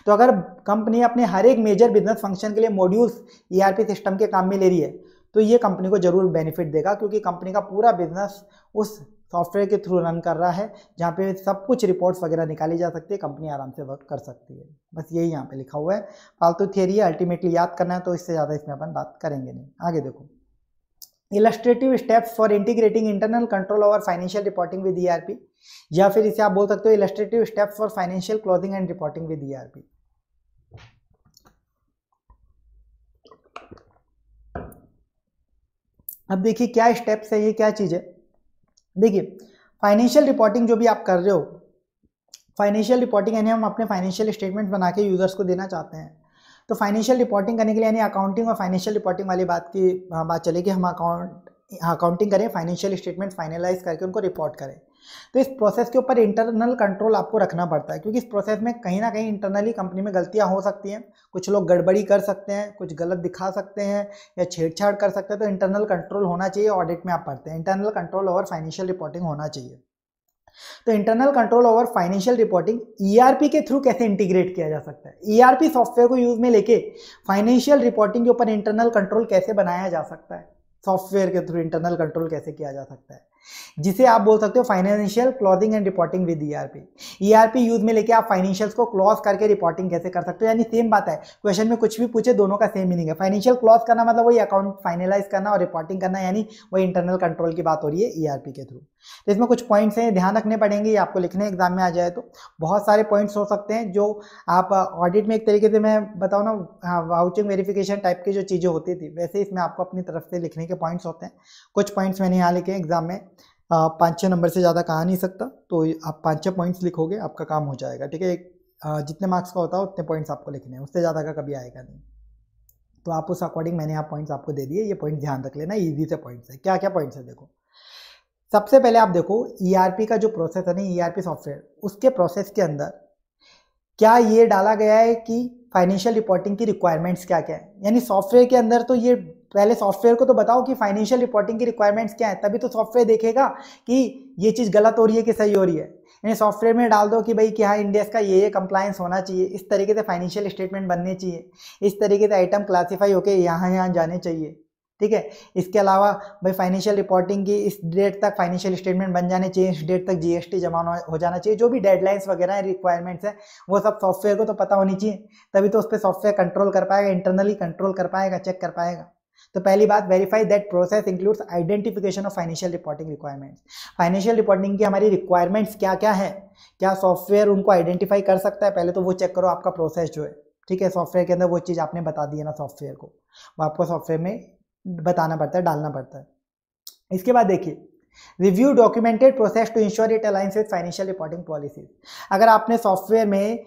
तो अगर कंपनी अपने हर एक मेजर बिजनेस फंक्शन के लिए मॉड्यूल्स ईआरपी सिस्टम के काम में ले रही है तो ये कंपनी को जरूर बेनिफिट देगा क्योंकि कंपनी का पूरा बिजनेस उस सॉफ्टवेयर के थ्रू रन कर रहा है जहाँ पे सब कुछ रिपोर्ट्स वगैरह निकाली जा सकती है कंपनी आराम से वर्क कर सकती है बस यही यहाँ पे लिखा हुआ है फालतू थियरी है अल्टीमेटली याद करना है तो इससे ज़्यादा इसमें अपन बात करेंगे नहीं आगे देखो illustrative steps for integrating internal control over financial reporting with E या फिर इसे आप बोल सकते हो illustrative steps for financial closing and reporting with E अब देखिए क्या स्टेप्स है ये क्या चीज़ है देखिए फाइनेंशियल रिपोर्टिंग जो भी आप कर रहे हो फाइनेंशियल रिपोर्टिंग यानी हम अपने फाइनेंशियल स्टेटमेंट बना के यूज़र्स को देना चाहते हैं तो फाइनेंशियल रिपोर्टिंग करने के लिए यानी अकाउंटिंग और फाइनेंशियल रिपोर्टिंग वाली बात की हाँ, बात चले कि हम अकाउंट हाँ, अकाउंटिंग करें फाइनेंशियल स्टेटमेंट फाइनलाइज करके उनको रिपोर्ट करें तो इस प्रोसेस के ऊपर इंटरनल कंट्रोल आपको रखना पड़ता है क्योंकि इस प्रोसेस में कहीं ना कहीं इंटरनली कंपनी में गलतियां हो सकती हैं कुछ लोग गड़बड़ी कर सकते हैं कुछ गलत दिखा सकते हैं या छेड़छाड़ कर सकते हैं तो इंटरनल कंट्रोल होना चाहिए ऑडिट में आप पढ़ते हैं internal control over financial reporting होना चाहिए तो internal control over financial reporting ERP के थ्रू कैसे इंटीग्रेट किया जा सकता है ईआरपी e सॉफ्टवेयर को यूज में लेके फाइनेंशियल रिपोर्टिंग के ऊपर इंटरनल कंट्रोल कैसे बनाया जा सकता है सॉफ्टवेयर के थ्रू इंटरनल कंट्रोल कैसे किया जा सकता है जिसे आप बोल सकते हो financial closing and reporting with ERP ERP use में लेके आप फाइनेंशियल्स को क्लॉज करके रिपोर्टिंग कैसे कर सकते हो यानी सेम बात है क्वेश्चन में कुछ भी पूछे दोनों का सेम मीनिंग है फाइनेंशियल क्लॉज करना मतलब वही अकाउंट फाइनलाइज करना और रिपोर्टिंग करना यानी वही इंटरनल कंट्रोल की बात हो रही है ईआरपी e के थ्रू तो इसमें कुछ पॉइंट्स हैं ध्यान रखने पड़ेंगे ये आपको लिखने एग्जाम में आ जाए तो बहुत सारे पॉइंट्स हो सकते हैं जो आप ऑडिट में एक तरीके से मैं बताऊँ ना वाउचिंग वेरिफिकेशन टाइप की जो चीज़ें होती थी वैसे इसमें आपको अपनी तरफ से लिखने के पॉइंट्स होते हैं कुछ पॉइंट्स मैंने यहाँ लिखे एग्जाम में पाँच छः नंबर से ज़्यादा कहा नहीं सकता तो आप पाँच छः पॉइंट्स लिखोगे आपका काम हो जाएगा ठीक है एक जितने मार्क्स का होता है उतने पॉइंट्स आपको लिखने हैं उससे ज़्यादा का कभी आएगा नहीं तो आप उस अकॉर्डिंग मैंने यहाँ पॉइंट्स आपको दे दिए ये पॉइंट ध्यान रख लेना ईजी से पॉइंट्स है क्या क्या पॉइंट्स है देखो सबसे पहले आप देखो ई e का जो प्रोसेस है ना ई e सॉफ्टवेयर उसके प्रोसेस के अंदर क्या ये डाला गया है कि फाइनेंशियल रिपोर्टिंग की रिक्वायरमेंट्स क्या क्या है यानी सॉफ्टवेयर के अंदर तो ये पहले सॉफ्टवेयर को तो बताओ कि फाइनेंशियल रिपोर्टिंग की रिक्वायरमेंट्स क्या है तभी तो सॉफ्टवेयर देखेगा कि ये चीज़ गलत हो रही है कि सही हो रही है यानी सॉफ्टवेयर में डाल दो कि भाई कि हाँ इंडियस का ये ये कंप्लायंस होना चाहिए इस तरीके से फाइनेंशियल स्टेटमेंट बनने चाहिए इस तरीके से आइटम क्लासीफाई होकर यहाँ यहाँ जाने चाहिए ठीक है इसके अलावा भाई फाइनेंशियल रिपोर्टिंग की इस डेट तक फाइनेंशियल स्टेटमेंट बन जाने चाहिए इस डेट तक जीएसटी जमा हो जाना चाहिए जो भी डेडलाइंस वगैरह रिक्वायरमेंट्स हैं वो सब सॉफ्टवेयर को तो पता होनी चाहिए तभी तो उस पर सॉफ्टवेयर कंट्रोल कर पाएगा इंटरनली कंट्रोल कर पाएगा चेक कर पाएगा तो पहली बात verify that process includes identification of financial reporting requirements financial reporting की हमारी रिक्वायरमेंट्स क्या क्या है क्या सॉफ्टवेयर उनको आइडेंटिफाई कर सकता है पहले तो वो चेक करो आपका प्रोसेस जो है ठीक है सॉफ्टवेयर के अंदर वो चीज़ आपने बता दी है ना सॉफ्टवेयर को वो आपको सॉफ्टवेयर में बताना पड़ता है डालना पड़ता है इसके बाद देखिए review documented process to ensure it aligns with financial reporting policies अगर आपने सॉफ्टवेयर में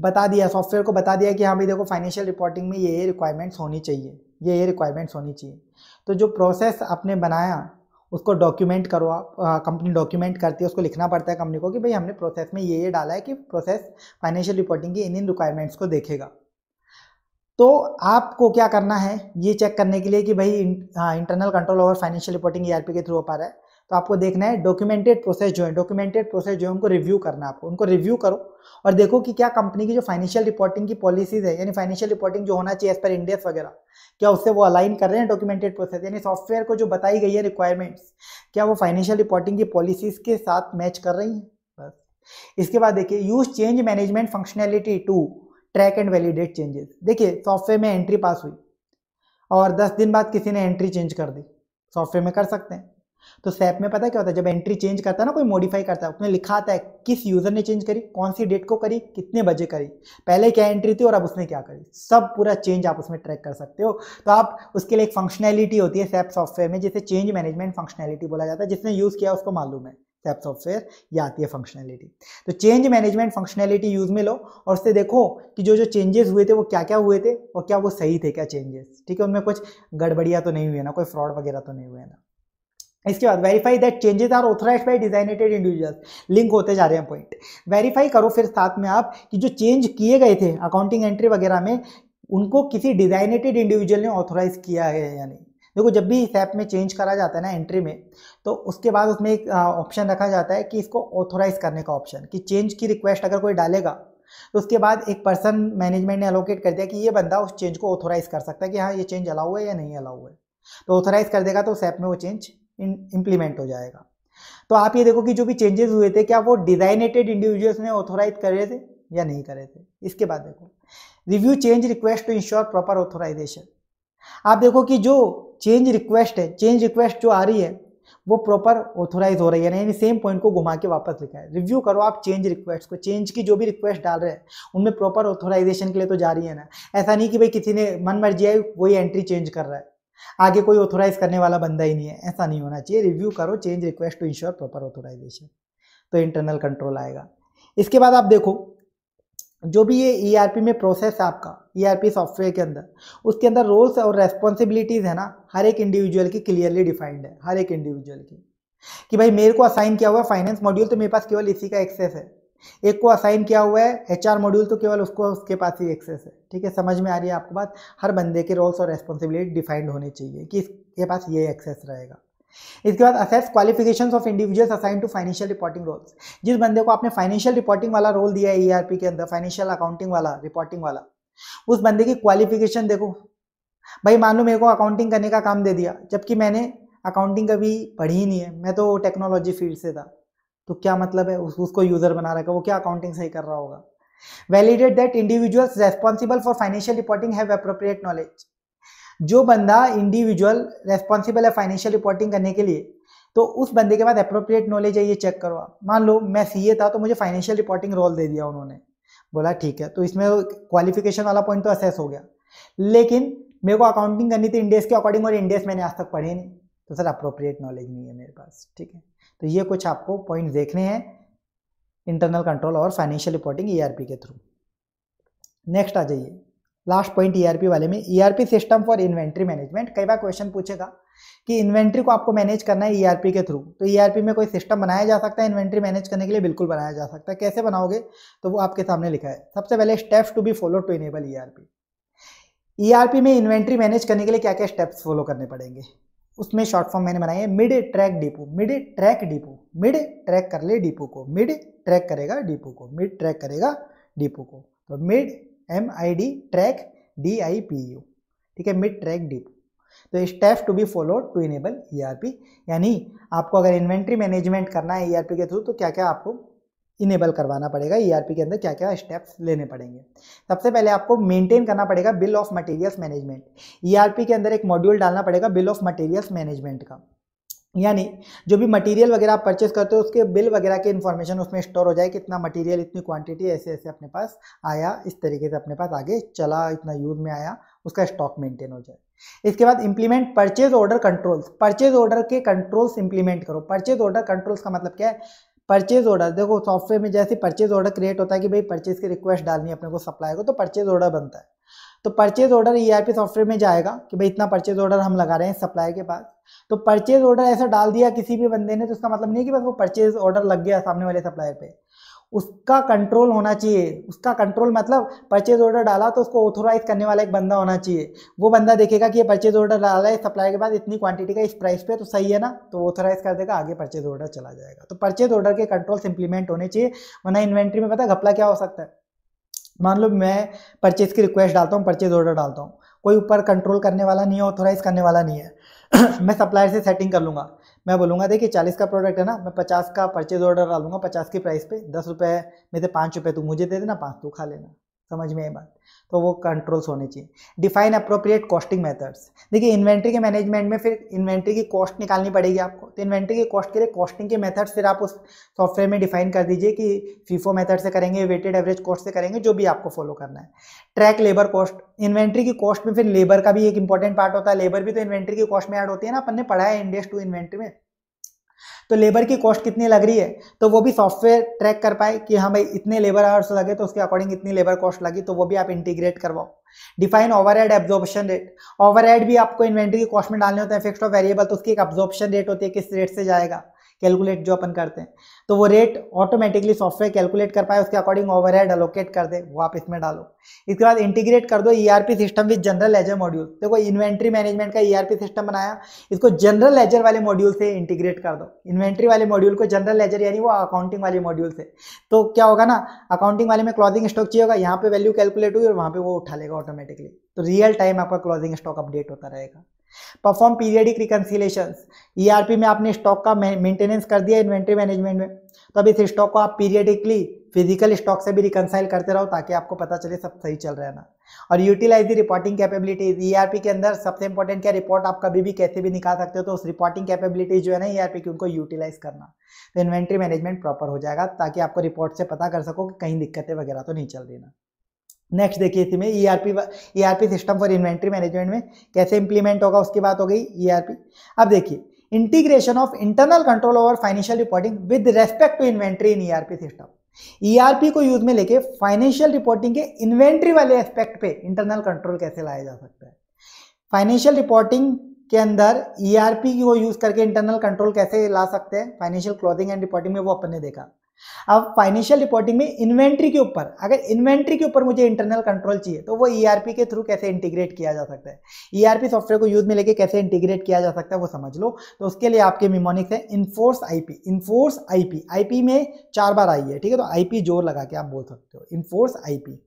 बता दिया सॉफ्टवेयर को बता दिया कि हाँ भाई देखो फाइनेंशियल रिपोर्टिंग में ये ये रिक्वायरमेंट्स होनी चाहिए ये ये रिक्वायरमेंट्स होनी चाहिए तो जो प्रोसेस आपने बनाया उसको डॉक्यूमेंट करो आप कंपनी डॉक्यूमेंट करती है उसको लिखना पड़ता है कंपनी को कि भाई हमने प्रोसेस में ये ये डाला है कि प्रोसेस फाइनेंशियल रिपोर्टिंग की इन इन रिक्वायरमेंट्स को देखेगा तो आपको क्या करना है ये चेक करने के लिए कि भाई internal control over financial reporting ERP के थ्रू हो पा रहा है तो आपको देखना है डॉक्यूमेंटेड प्रोसेस जो है डॉक्यूमेंटेड प्रोसेस जो है उनको रिव्यू करना है आपको उनको रिव्यू करो और देखो कि क्या कंपनी की जो फाइनेंशियल रिपोर्टिंग की पॉलिसीज है यानी फाइनेंशियल रिपोर्टिंग जो होना चाहिए एज पर इंडेक्स वगैरह क्या उससे वो अलाइन कर रहे हैं डॉक्यूमेंटेड प्रोसेस यानी सॉफ्टवेयर को जो बताई गई है रिक्वायरमेंट्स क्या वो फाइनेंशियल रिपोर्टिंग की पॉलिसीज के साथ मैच कर रही हैं बस इसके बाद देखिए use change management functionality to track and validate changes देखिए सॉफ्टवेयर में एंट्री पास हुई और 10 दिन बाद किसी ने एंट्री चेंज कर दी सॉफ्टवेयर में कर सकते हैं तो सैप में पता क्या होता है जब एंट्री चेंज करता है ना कोई मॉडिफाई करता है उसमें लिखा आता है किस यूज़र ने चेंज करी कौन सी डेट को करी कितने बजे करी पहले क्या एंट्री थी और अब उसने क्या करी सब पूरा चेंज आप उसमें ट्रैक कर सकते हो तो आप उसके लिए एक फंक्शनैलिटी होती है सैप सॉफ्टवेयर में जिसे चेंज मैनेजमेंट फंक्शनैलिटी बोला जाता है जिसने यूज़ किया उसको मालूम है टाइप्स ऑफ सॉफ्टवेयर या आती है फंक्शनैलिटी तो चेंज मैनेजमेंट फंक्शनैलिटी यूज़ में लो और उससे देखो कि जो जो चेंजेस हुए थे वो क्या क्या हुए थे और क्या वो सही थे क्या चेंजेस ठीक है उनमें कुछ गड़बड़िया तो नहीं हुई है ना कोई फ्रॉड वगैरह तो नहीं हुए ना इसके बाद verify that changes are authorised by designated individual link होते जा रहे हैं पॉइंट वेरीफाई करो फिर साथ में आप कि जो चेंज किए गए थे अकाउंटिंग एंट्री वगैरह में उनको किसी डिजाइनेटेड इंडिविजुअल ने ऑथोराइज किया है या नहीं देखो जब भी इस ऐप में चेंज करा जाता है ना एंट्री में तो उसके बाद उसमें एक ऑप्शन रखा जाता है कि इसको ऑथोराइज करने का ऑप्शन कि चेंज की रिक्वेस्ट अगर कोई डालेगा तो उसके बाद एक पर्सन मैनेजमेंट ने अलोकेट कर दिया कि ये बंदा उस चेंज को ऑथोराइज कर सकता है कि हाँ ये चेंज अलाउ है या नहीं अलाउ है तो ऑथोराइज कर देगा तो उस ऐप में वो चेंज इंप्लीमेंट हो जाएगा तो आप ये देखो कि जो भी चेंजेस हुए थे क्या वो डिजाइनेटेड इंडिविजुअल्स ने ऑथोराइज कर रहे थे या नहीं कर रहे थे इसके बाद देखो review change request to ensure proper authorisation आप देखो कि जो चेंज रिक्वेस्ट है चेंज रिक्वेस्ट जो आ रही है वो प्रॉपर ऑथोराइज हो रही है यानी सेम पॉइंट को घुमा के वापस लिखा है रिव्यू करो आप चेंज रिक्वेस्ट को चेंज की जो भी रिक्वेस्ट डाल रहे हैं उनमें प्रॉपर ऑथोराइजेशन के लिए तो जा रही है ना ऐसा नहीं कि भाई किसी ने मन मर्जी आई वही एंट्री चेंज कर रहा है आगे कोई ऑथोराइज करने वाला बंदा ही नहीं है ऐसा नहीं होना चाहिए रिव्यू करो change request to ensure proper authorisation तो इंटरनल कंट्रोल आएगा इसके बाद आप देखो जो भी ये ई e में प्रोसेस है आपका ईआरपी e सॉफ्टवेयर के अंदर उसके अंदर रोल्स और रेस्पॉन्सिबिलिटीज़ है ना हर एक इंडिविजुअल की क्लियरली डिफाइंड है हर एक इंडिविजुअल की कि भाई मेरे को असाइन किया हुआ है फाइनेंस मॉड्यूल तो मेरे पास केवल इसी का एक्सेस है एक को असाइन किया हुआ है एच मॉड्यूल तो केवल उसको उसके पास ही एक्सेस है ठीक है समझ में आ रही है आपको बात हर बंदे के रोल्स और रेस्पॉन्सिबिलिटी डिफाइंड होने चाहिए कि इसके पास ये एक्सेस रहेगा इसके बाद assess qualifications of individuals assign to financial reporting roles जिस बंदे को आपने फाइनेंशियल रिपोर्टिंग वाला रोल दिया है ईआरपी e के अंदर फाइनेंशियल अकाउंटिंग वाला रिपोर्टिंग वाला उस बंदे की क्वालिफिकेशन देखो भाई मान लो मेरे को अकाउंटिंग करने का काम दे दिया जबकि मैंने अकाउंटिंग कभी पढ़ी ही नहीं है मैं तो टेक्नोलॉजी फील्ड से था तो क्या मतलब है उस, उसको यूज़र बना रखा वो क्या अकाउंटिंग सही कर रहा होगा validate that individual responsible for financial reporting have appropriate knowledge जो बंदा इंडिविजुअल रेस्पॉन्सिबल है फाइनेंशियल रिपोर्टिंग करने के लिए तो उस बंदे के पास अप्रोप्रिएट नॉलेज है ये चेक करवा मान लो मैं सीए था तो मुझे फाइनेंशियल रिपोर्टिंग रोल दे दिया उन्होंने बोला ठीक है तो इसमें क्वालिफिकेशन वाला पॉइंट तो असेस हो गया लेकिन मेरे को अकाउंटिंग करनी थी इंडेस के अकॉर्डिंग और इंडेस मैंने आज तक पढ़े नहीं तो सर अप्रोप्रिएट नॉलेज नहीं है मेरे पास ठीक है तो ये कुछ आपको पॉइंट देखने हैं इंटरनल कंट्रोल और फाइनेंशियल रिपोर्टिंग ईआरपी के थ्रू नेक्स्ट आ जाइए लास्ट पॉइंट ईआरपी वाले में ERP system for inventory management कई बार क्वेश्चन पूछेगा कि इन्वेंट्री को आपको मैनेज करना है ईआरपी e के थ्रू तो ईआरपी e में कोई सिस्टम बनाया जा सकता है इन्वेंट्री मैनेज करने के लिए बिल्कुल बनाया जा सकता है कैसे बनाओगे तो वो आपके सामने लिखा है सबसे पहले steps to be follow to enable ERP ERP में इन्वेंट्री मैनेज करने के लिए क्या क्या स्टेप्स फॉलो करने पड़ेंगे उसमें शॉर्ट फॉर्म मैंने बनाया है mid track depot mid track depot mid track कर ले डिपो को मिड ट्रैक करेगा डिपो को मिड ट्रैक करेगा डिपो को तो mid M I D track D I P U ठीक है मिड ट्रैक डिपो तो step to be followed to enable ERP यानी आपको अगर इन्वेंट्री मैनेजमेंट करना है ईआरपी e के थ्रू तो क्या क्या आपको इनेबल करवाना पड़ेगा ईआरपी e के अंदर क्या क्या स्टेप्स लेने पड़ेंगे सबसे पहले आपको मेंटेन करना पड़ेगा bill of materials management ERP के अंदर एक मॉड्यूल डालना पड़ेगा बिल ऑफ मटेरियल्स मैनेजमेंट का यानी जो भी मटेरियल वगैरह आप परचेस करते हो उसके बिल वगैरह के इन्फॉर्मेशन उसमें स्टोर हो जाए कितना मटेरियल इतनी क्वांटिटी ऐसे ऐसे अपने पास आया इस तरीके से अपने पास आगे चला इतना यूज़ में आया उसका स्टॉक मेंटेन हो जाए इसके बाद implement purchase order controls purchase order के कंट्रोल्स इंप्लीमेंट करो परचेज ऑर्डर कंट्रोल्स का मतलब क्या है परचेज ऑर्डर देखो सॉफ्टवेयर में जैसे परचेज ऑर्डर क्रिएट होता है कि भाई परचेज की रिक्वेस्ट डालनी है अपने को सप्लाई को तो परचेज ऑर्डर बनता है तो परचेज ऑर्डर ई सॉफ्टवेयर में जाएगा कि भाई इतना परचेज ऑर्डर हम लगा रहे हैं सप्लाई के पास तो परचेज ऑर्डर ऐसा डाल दिया किसी भी बंदे ने तो उसका मतलब नहीं कि बस वो परचेज ऑर्डर लग गया सामने वाले सप्लायर पे उसका कंट्रोल होना चाहिए उसका कंट्रोल मतलब परचेज ऑर्डर डाला तो उसको ऑथोराइज करने वाला एक बंदा होना चाहिए वो बंदा देखेगा कि ये परचेज ऑर्डर डाला है सप्लाई के बाद इतनी क्वांटिटी का इस प्राइस पे तो सही है ना तो ऑथोराइज कर देगा आगे परचेज ऑर्डर चला जाएगा तो परचेज ऑर्डर के कंट्रोल्स इंप्लीमेंट होने चाहिए वरना इन्वेंट्री में पता घपला क्या हो सकता है मान लो मैं परचेज की रिक्वेस्ट डालता हूँ परचेज ऑर्डर डालता हूँ कोई ऊपर कंट्रोल करने वाला नहीं है ऑथोराइज करने वाला नहीं है मैं सप्लायर से सेटिंग कर लूँगा मैं बोलूँगा देखिए चालीस का प्रोडक्ट है ना मैं पचास का परचेज ऑर्डर डालूंगा पचास की प्राइस पे दस रुपये में से पाँच रुपये तू मुझे दे देना पाँच तू खा लेना समझ में ये बात तो वो कंट्रोल्स होने चाहिए डिफाइन अप्रोप्रिएट कॉस्टिंग मेथड्स देखिए इन्वेंट्री के मैनेजमेंट में फिर इन्वेंट्री की कॉस्ट निकालनी पड़ेगी आपको तो इन्वेंट्री की कॉस्ट के लिए कॉस्टिंग के मेथड्स फिर आप उस सॉफ्टवेयर में डिफाइन कर दीजिए कि फीफो मेथड से करेंगे वेटेड एवरेज कॉस्ट से करेंगे जो भी आपको फॉलो करना है ट्रैक लेबर कॉस्ट इन्वेंट्री की कॉस्ट में फिर लेबर का भी एक इंपॉर्टेंट पार्ट होता है लेबर भी तो इन्वेंट्री की कॉस्ट में ऐड होती है ना अपन ने पढ़ा है इंडेस टू इन्वेंट्री में तो लेबर की कॉस्ट कितनी लग रही है तो वो भी सॉफ्टवेयर ट्रैक कर पाए कि हाँ भाई इतने लेबर आवर्स लगे तो उसके अकॉर्डिंग इतनी लेबर कॉस्ट लगी तो वो भी आप इंटीग्रेट करवाओ डिफाइन एड एब्जॉर्बेशन रेट ओवर एड भी आपको इन्वेंट्री की कॉस्ट में डालने होते हैं फिक्स और वेरिएबल तो उसकी एक एब्जॉर्बेशन रेट होती है किस रेट से जाएगा कैलकुलेट जो अपन करते हैं तो वो रेट ऑटोमेटिकली सॉफ्टवेयर कैलकुलेट कर पाए उसके अकॉर्डिंग ओवरहेड अलोकेट कर दे वो आप इसमें डालो इसके बाद इंटीग्रेट कर दो ERP system with general ledger module देखो इन्वेंट्री मैनेजमेंट का ईआरपी e सिस्टम बनाया इसको जनरल लेजर वाले मॉड्यूल से इंटीग्रेट कर दो इन्वेंट्री वाले मॉड्यूल को जनरल लेजर यानी वो अकाउंटिंग वाले मॉड्यूल से तो क्या होगा ना अकाउंटिंग वाले में क्लोजिंग स्टॉक चाहिए होगा यहाँ पे वैल्यू कैलकुलेट हुई और वहाँ पे वो उठा लेगा ऑटोमेटिकली तो रियल टाइम आपका क्लोजिंग स्टॉक अपडेट होता रहेगा परफॉर्म पीरियडिक रिकन्सिलेशन ईआरपी में आपने स्टॉक का मेंटेनेंस कर दिया इन्वेंट्री मैनेजमेंट में तो अब इस स्टॉक को आप पीरियडिकली फिजिकल स्टॉक से भी रिकनसाइल करते रहो ताकि आपको पता चले सब सही चल रहा है ना और utilise the reporting capabilities ERP के अंदर सबसे इंपॉर्टेंट क्या रिपोर्ट आप कभी भी कैसे भी निकाल सकते हो तो उस रिपोर्टिंग कैपेबिलिटीज जो है ना ईआरपी e की उनको यूटिलाइज करना तो इन्वेंट्री मैनेजमेंट प्रॉपर हो जाएगा ताकि आपको रिपोर्ट से पता कर सको कि कहीं दिक्कतें वगैरह तो नहीं चल रही ना नेक्स्ट देखिए इसी E R P system for inventory management में कैसे इंप्लीमेंट होगा उसकी बात हो गई ई आर पी अब देखिए integration of internal control over financial reporting with respect to inventory in ERP system ERP को यूज में लेके फाइनेंशियल रिपोर्टिंग के इन्वेंट्री वाले एस्पेक्ट पे इंटरनल कंट्रोल कैसे लाया जा सकता है फाइनेंशियल रिपोर्टिंग के अंदर ईआरपी e को यूज करके इंटरनल कंट्रोल कैसे ला सकते हैं फाइनेंशियल क्लोजिंग एंड रिपोर्टिंग में वो अपन ने देखा अब फाइनेंशियल रिपोर्टिंग में इन्वेंट्री के ऊपर अगर इन्वेंट्री के ऊपर मुझे इंटरनल कंट्रोल चाहिए तो वो ईआरपी e के थ्रू कैसे इंटीग्रेट किया जा सकता है ईआरपी e सॉफ्टवेयर को यूज में लेके कैसे इंटीग्रेट किया जा सकता है वो समझ लो तो उसके लिए आपके मिमोनिक्स है enforce IP enforce IP IP में चार बार आई e है ठीक है तो आईपी जोर लगा के आप बोल सकते हो इन्फोर्स आईपी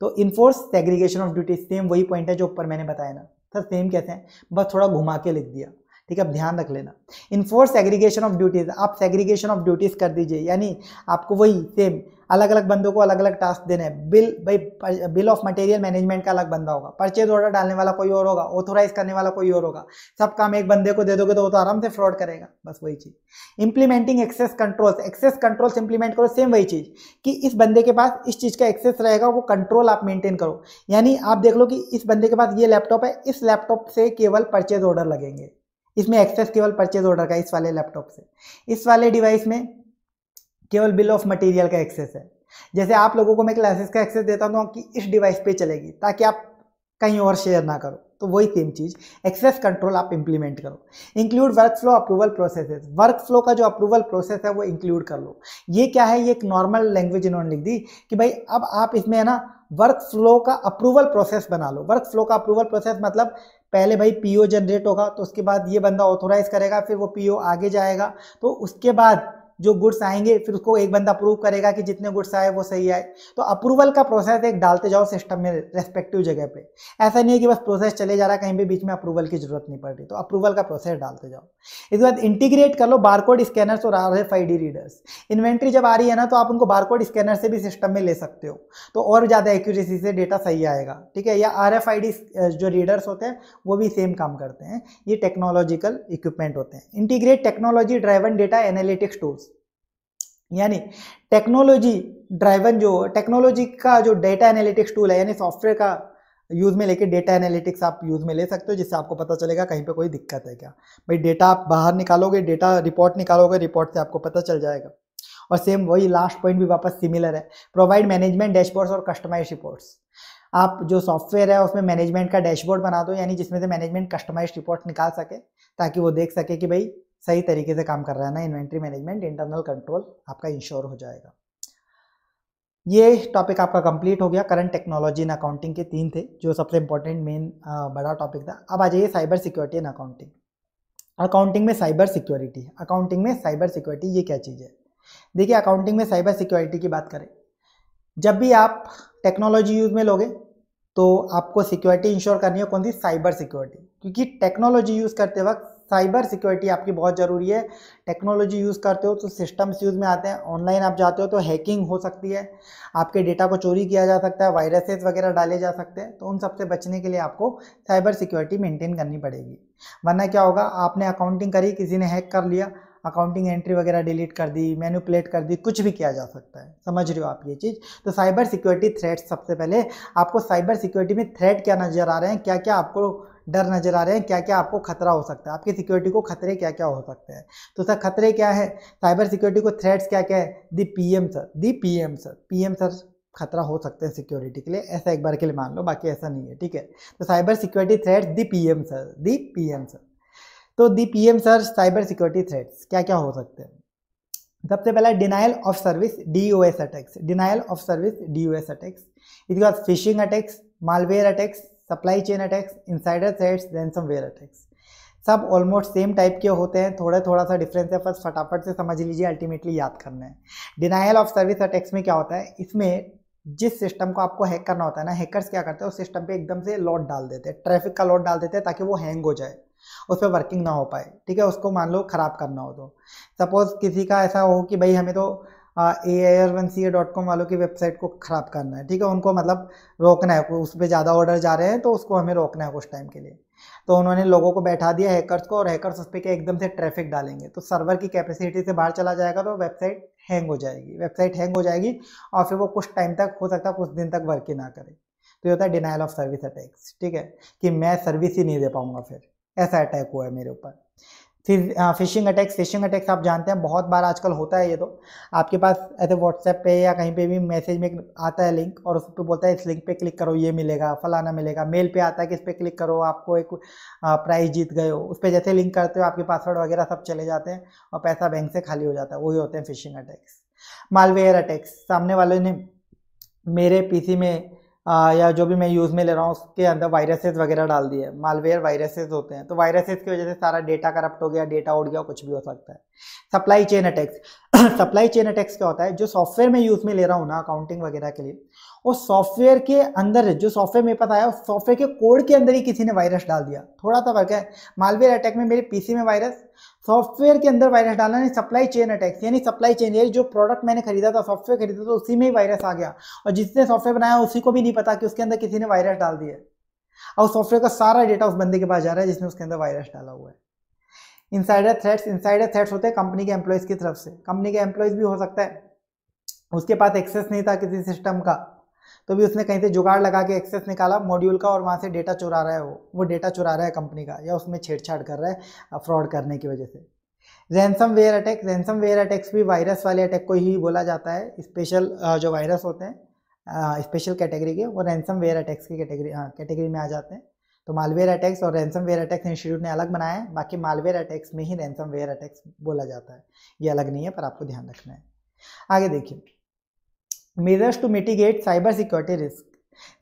तो enforce segregation of duty same वही पॉइंट है जो ऊपर मैंने बताया ना सर तो सेम कैसे हैं बस थोड़ा घुमा के लिख दिया ठीक है अब ध्यान रख लेना इन्फोर्स एग्रीगेशन ऑफ ड्यूटीज़ आप सेग्रीगेशन ऑफ ड्यूटीज़ कर दीजिए यानी आपको वही सेम अलग अलग बंदों को अलग अलग टास्क देने हैं बिल भाई बिल ऑफ मटेरियल मैनेजमेंट का अलग बंदा होगा परचेज ऑर्डर डालने वाला कोई और होगा ऑथोराइज करने वाला कोई और होगा सब काम एक बंदे को दे दोगे तो वो तो आराम से फ्रॉड करेगा बस वही चीज़ implementing access controls access controls implement करो सेम वही चीज़ कि इस बंदे के पास इस चीज़ का एक्सेस रहेगा वो कंट्रोल आप मेंटेन करो यानी आप देख लो कि इस बंदे के पास ये लैपटॉप है इस लैपटॉप से केवल परचेज ऑर्डर लगेंगे इसमें एक्सेस केवल परचेज ऑर्डर का इस वाले लैपटॉप से इस वाले डिवाइस में केवल बिल ऑफ मटेरियल का एक्सेस है जैसे आप लोगों को मैं क्लासेस का एक्सेस देता हूँ कि इस डिवाइस पे चलेगी ताकि आप कहीं और शेयर ना करो तो वही सेम चीज़ एक्सेस कंट्रोल आप इंप्लीमेंट करो include workflow approval processes workflow का जो अप्रूवल प्रोसेस है वो इंक्लूड कर लो ये क्या है ये एक नॉर्मल लैंग्वेज इन्होंने लिख दी कि भाई अब आप इसमें है ना वर्क फ्लो का अप्रूवल प्रोसेस बना लो वर्क फ्लो का अप्रूवल प्रोसेस मतलब पहले भाई पीओ जनरेट होगा तो उसके बाद ये बंदा ऑथोराइज करेगा फिर वो पीओ आगे जाएगा तो उसके बाद जो गुड्स आएंगे फिर उसको एक बंदा प्रूव करेगा कि जितने गुड्स आए वो सही आए तो अप्रूवल का प्रोसेस एक डालते जाओ सिस्टम में रेस्पेक्टिव जगह पे ऐसा नहीं है कि बस प्रोसेस चले जा रहा है कहीं भी बीच में अप्रूवल की जरूरत नहीं पड़ रही तो अप्रूवल का प्रोसेस डालते जाओ इसके बाद इंटीग्रेट कर लो बारकोड स्कैनर्स और आर एफ रीडर्स इन्वेंट्री जब आ रही है ना तो आप उनको बारकोड स्कैनर से भी सिस्टम में ले सकते हो तो और ज़्यादा एक्यूरेसी से डेटा सही आएगा ठीक है या आर एफ जो रीडर्स होते हैं वो भी सेम काम करते हैं ये टेक्नोलॉजिकल इक्विपमेंट होते हैं integrate technology driven data analytics tools यानी टेक्नोलॉजी ड्राइवन जो टेक्नोलॉजी का जो डेटा एनालिटिक्स टूल है यानी सॉफ्टवेयर का यूज़ में लेके डेटा एनालिटिक्स आप यूज़ में ले सकते हो जिससे आपको पता चलेगा कहीं पे कोई दिक्कत है क्या भाई डेटा आप बाहर निकालोगे डेटा रिपोर्ट निकालोगे रिपोर्ट से आपको पता चल जाएगा और सेम वही लास्ट पॉइंट भी वापस सिमिलर है प्रोवाइड मैनेजमेंट डैशबोर्ड्स और कस्टमाइज रिपोर्ट्स आप जो सॉफ्टवेयर है उसमें मैनेजमेंट का डैशबोर्ड बना दो यानी जिसमें से मैनेजमेंट कस्टमाइज रिपोर्ट निकाल सके ताकि वो देख सके कि भाई सही तरीके से काम कर रहा है ना इन्वेंट्री मैनेजमेंट इंटरनल कंट्रोल आपका इंश्योर हो जाएगा ये टॉपिक आपका कंप्लीट हो गया करंट टेक्नोलॉजी इन अकाउंटिंग के तीन थे जो सबसे इंपॉर्टेंट मेन बड़ा टॉपिक था अब आ जाइए cyber security in accounting accounting में साइबर सिक्योरिटी अकाउंटिंग में साइबर सिक्योरिटी ये क्या चीज़ है देखिए अकाउंटिंग में साइबर सिक्योरिटी की बात करें जब भी आप टेक्नोलॉजी यूज़ में लोगे तो आपको सिक्योरिटी इंश्योर करनी है कौन सी साइबर सिक्योरिटी क्योंकि टेक्नोलॉजी यूज़ करते वक्त साइबर सिक्योरिटी आपकी बहुत ज़रूरी है टेक्नोलॉजी यूज़ करते हो तो सिस्टम्स यूज़ में आते हैं ऑनलाइन आप जाते हो तो हैकिंग हो सकती है आपके डेटा को चोरी किया जा सकता है वायरसेस वगैरह डाले जा सकते हैं तो उन सबसे बचने के लिए आपको साइबर सिक्योरिटी मेंटेन करनी पड़ेगी वरना क्या होगा आपने अकाउंटिंग करी किसी ने हैक कर लिया अकाउंटिंग एंट्री वगैरह डिलीट कर दी मैनुपलेट कर दी कुछ भी किया जा सकता है समझ रहे हो आप ये चीज़ तो साइबर सिक्योरिटी थ्रेट्स सबसे पहले आपको साइबर सिक्योरिटी में थ्रेट क्या नज़र आ रहे हैं क्या क्या आपको डर नज़र आ रहे हैं क्या क्या आपको खतरा हो सकता है आपकी सिक्योरिटी को खतरे क्या क्या हो सकते हैं तो सर खतरे क्या है साइबर सिक्योरिटी को थ्रेट्स क्या क्या है D M sir D M sir M sir खतरा हो सकते हैं सिक्योरिटी के लिए ऐसा एक बार के लिए मान लो बाकी ऐसा नहीं है ठीक है तो cyber security threats D M sir D M sir तो D M sir cyber security threats क्या क्या हो सकते हैं सबसे पहला denial of service D O S attacks denial of service D O S attacks इसके बाद phishing attacks malware attacks supply chain attacks insider threats ransomware attacks सब ऑलमोस्ट सेम टाइप के होते हैं थोड़ा थोड़ा सा डिफरेंस है बस फटाफट से समझ लीजिए अल्टीमेटली याद करना है डिनाइल ऑफ सर्विस अटैक्स में क्या होता है इसमें जिस सिस्टम को आपको हैक करना होता है ना हैकर्स क्या करते हैं उस सिस्टम पे एकदम से लॉट डाल देते हैं ट्रैफिक का लॉट डाल देते हैं ताकि वो हैंग हो जाए उस पर वर्किंग ना हो पाए ठीक है उसको मान लो ख़राब करना हो तो सपोज़ किसी का ऐसा हो कि भाई हमें तो A I R one C A dot com वालों की वेबसाइट को ख़राब करना है ठीक है उनको मतलब रोकना है उस पर ज़्यादा ऑर्डर जा रहे हैं तो उसको हमें रोकना है कुछ टाइम के लिए तो उन्होंने लोगों को बैठा दिया हैकर्स को और हैकर्स उस पर क्या एकदम से ट्रैफिक डालेंगे तो सर्वर की कैपेसिटी से बाहर चला जाएगा तो वेबसाइट हैंग हो जाएगी वेबसाइट हैंग हो जाएगी और फिर वो कुछ टाइम तक हो सकता है कुछ दिन तक वर्क ही ना करे तो ये होता है डिनाइल ऑफ सर्विस अटैक्स ठीक है कि मैं सर्विस ही नहीं दे पाऊँगा फिर ऐसा अटैक हुआ है मेरे ऊपर फिर फिशिंग अटैक्स फिशिंग अटैक्स आप जानते हैं बहुत बार आजकल होता है ये तो आपके पास ऐसे व्हाट्सएप पे या कहीं पे भी मैसेज में आता है लिंक और उस पर बोलता है इस लिंक पे क्लिक करो ये मिलेगा फलाना मिलेगा मेल पे आता है कि इस पर क्लिक करो आपको एक प्राइज जीत गए हो उस पर जैसे लिंक करते हो आपके पासवर्ड वगैरह सब चले जाते हैं और पैसा बैंक से खाली हो जाता है वही होते हैं फिशिंग अटैक्स मालवेयर अटैक्स सामने वाले ने मेरे पीसी में आ, या जो भी मैं यूज़ में ले रहा हूँ उसके अंदर वायरसेस वगैरह डाल दिए मालवेयर वायरसेस होते हैं तो वायरसेस की वजह से सारा डेटा करप्ट हो गया डेटा उड़ गया कुछ भी हो सकता है supply chain attacks supply chain attacks क्या होता है जो सॉफ्टवेयर मैं यूज़ में ले रहा हूँ ना अकाउंटिंग वगैरह के लिए और सॉफ्टवेयर के अंदर जो सॉफ्टवेयर मेरे पास आया उस सॉफ्टवेयर के कोड के अंदर ही किसी ने वायरस डाल दिया थोड़ा सा फर्क है मालवेयर अटैक में मेरे पीसी में वायरस सॉफ्टवेयर के अंदर वायरस डालना नहीं सप्लाई चेन अटैक्स यानी सप्लाई चेन यानी जो प्रोडक्ट मैंने खरीदा था सॉफ्टवेयर खरीदा था तो उसी में ही वायरस आ गया और जिसने सॉफ्टवेयर बनाया उसी को भी नहीं पता कि उसके अंदर किसी ने वायरस डाल दिया और सॉफ्टवेयर का सारा डेटा उस बंदे के पास जा रहा है जिसने उसके अंदर वायरस डाला हुआ है इनसाइडर थ्रेट्स इनसाइडर थ्रेट्स होते हैं कंपनी के एम्प्लॉयज़ की तरफ से कंपनी के एम्प्लॉयज़ भी हो सकता है उसके पास एक्सेस नहीं था किसी सिस्टम का तो भी उसने कहीं से जुगाड़ लगा के एक्सेस निकाला मॉड्यूल का और वहाँ से डेटा चुरा रहा है वो वो डेटा चुरा रहा है कंपनी का या उसमें छेड़छाड़ कर रहा है फ्रॉड करने की वजह से ransomware attack ransomware attacks भी वायरस वाले अटैक को ही बोला जाता है स्पेशल जो वायरस होते हैं स्पेशल कैटेगरी के वो रैनसम वेयर अटैक्स की कैटेगरी कैटेगरी में आ जाते हैं तो मालवेयर अटैक्स और रैनसम वेयर अटैक्स इंस्टीट्यूट ने अलग बनाया है बाकी मालवेयर अटैक्स में ही रैनसम वेयर अटैक्स बोला जाता है ये अलग नहीं है पर आपको ध्यान रखना है आगे देखिए measures to mitigate cyber security risk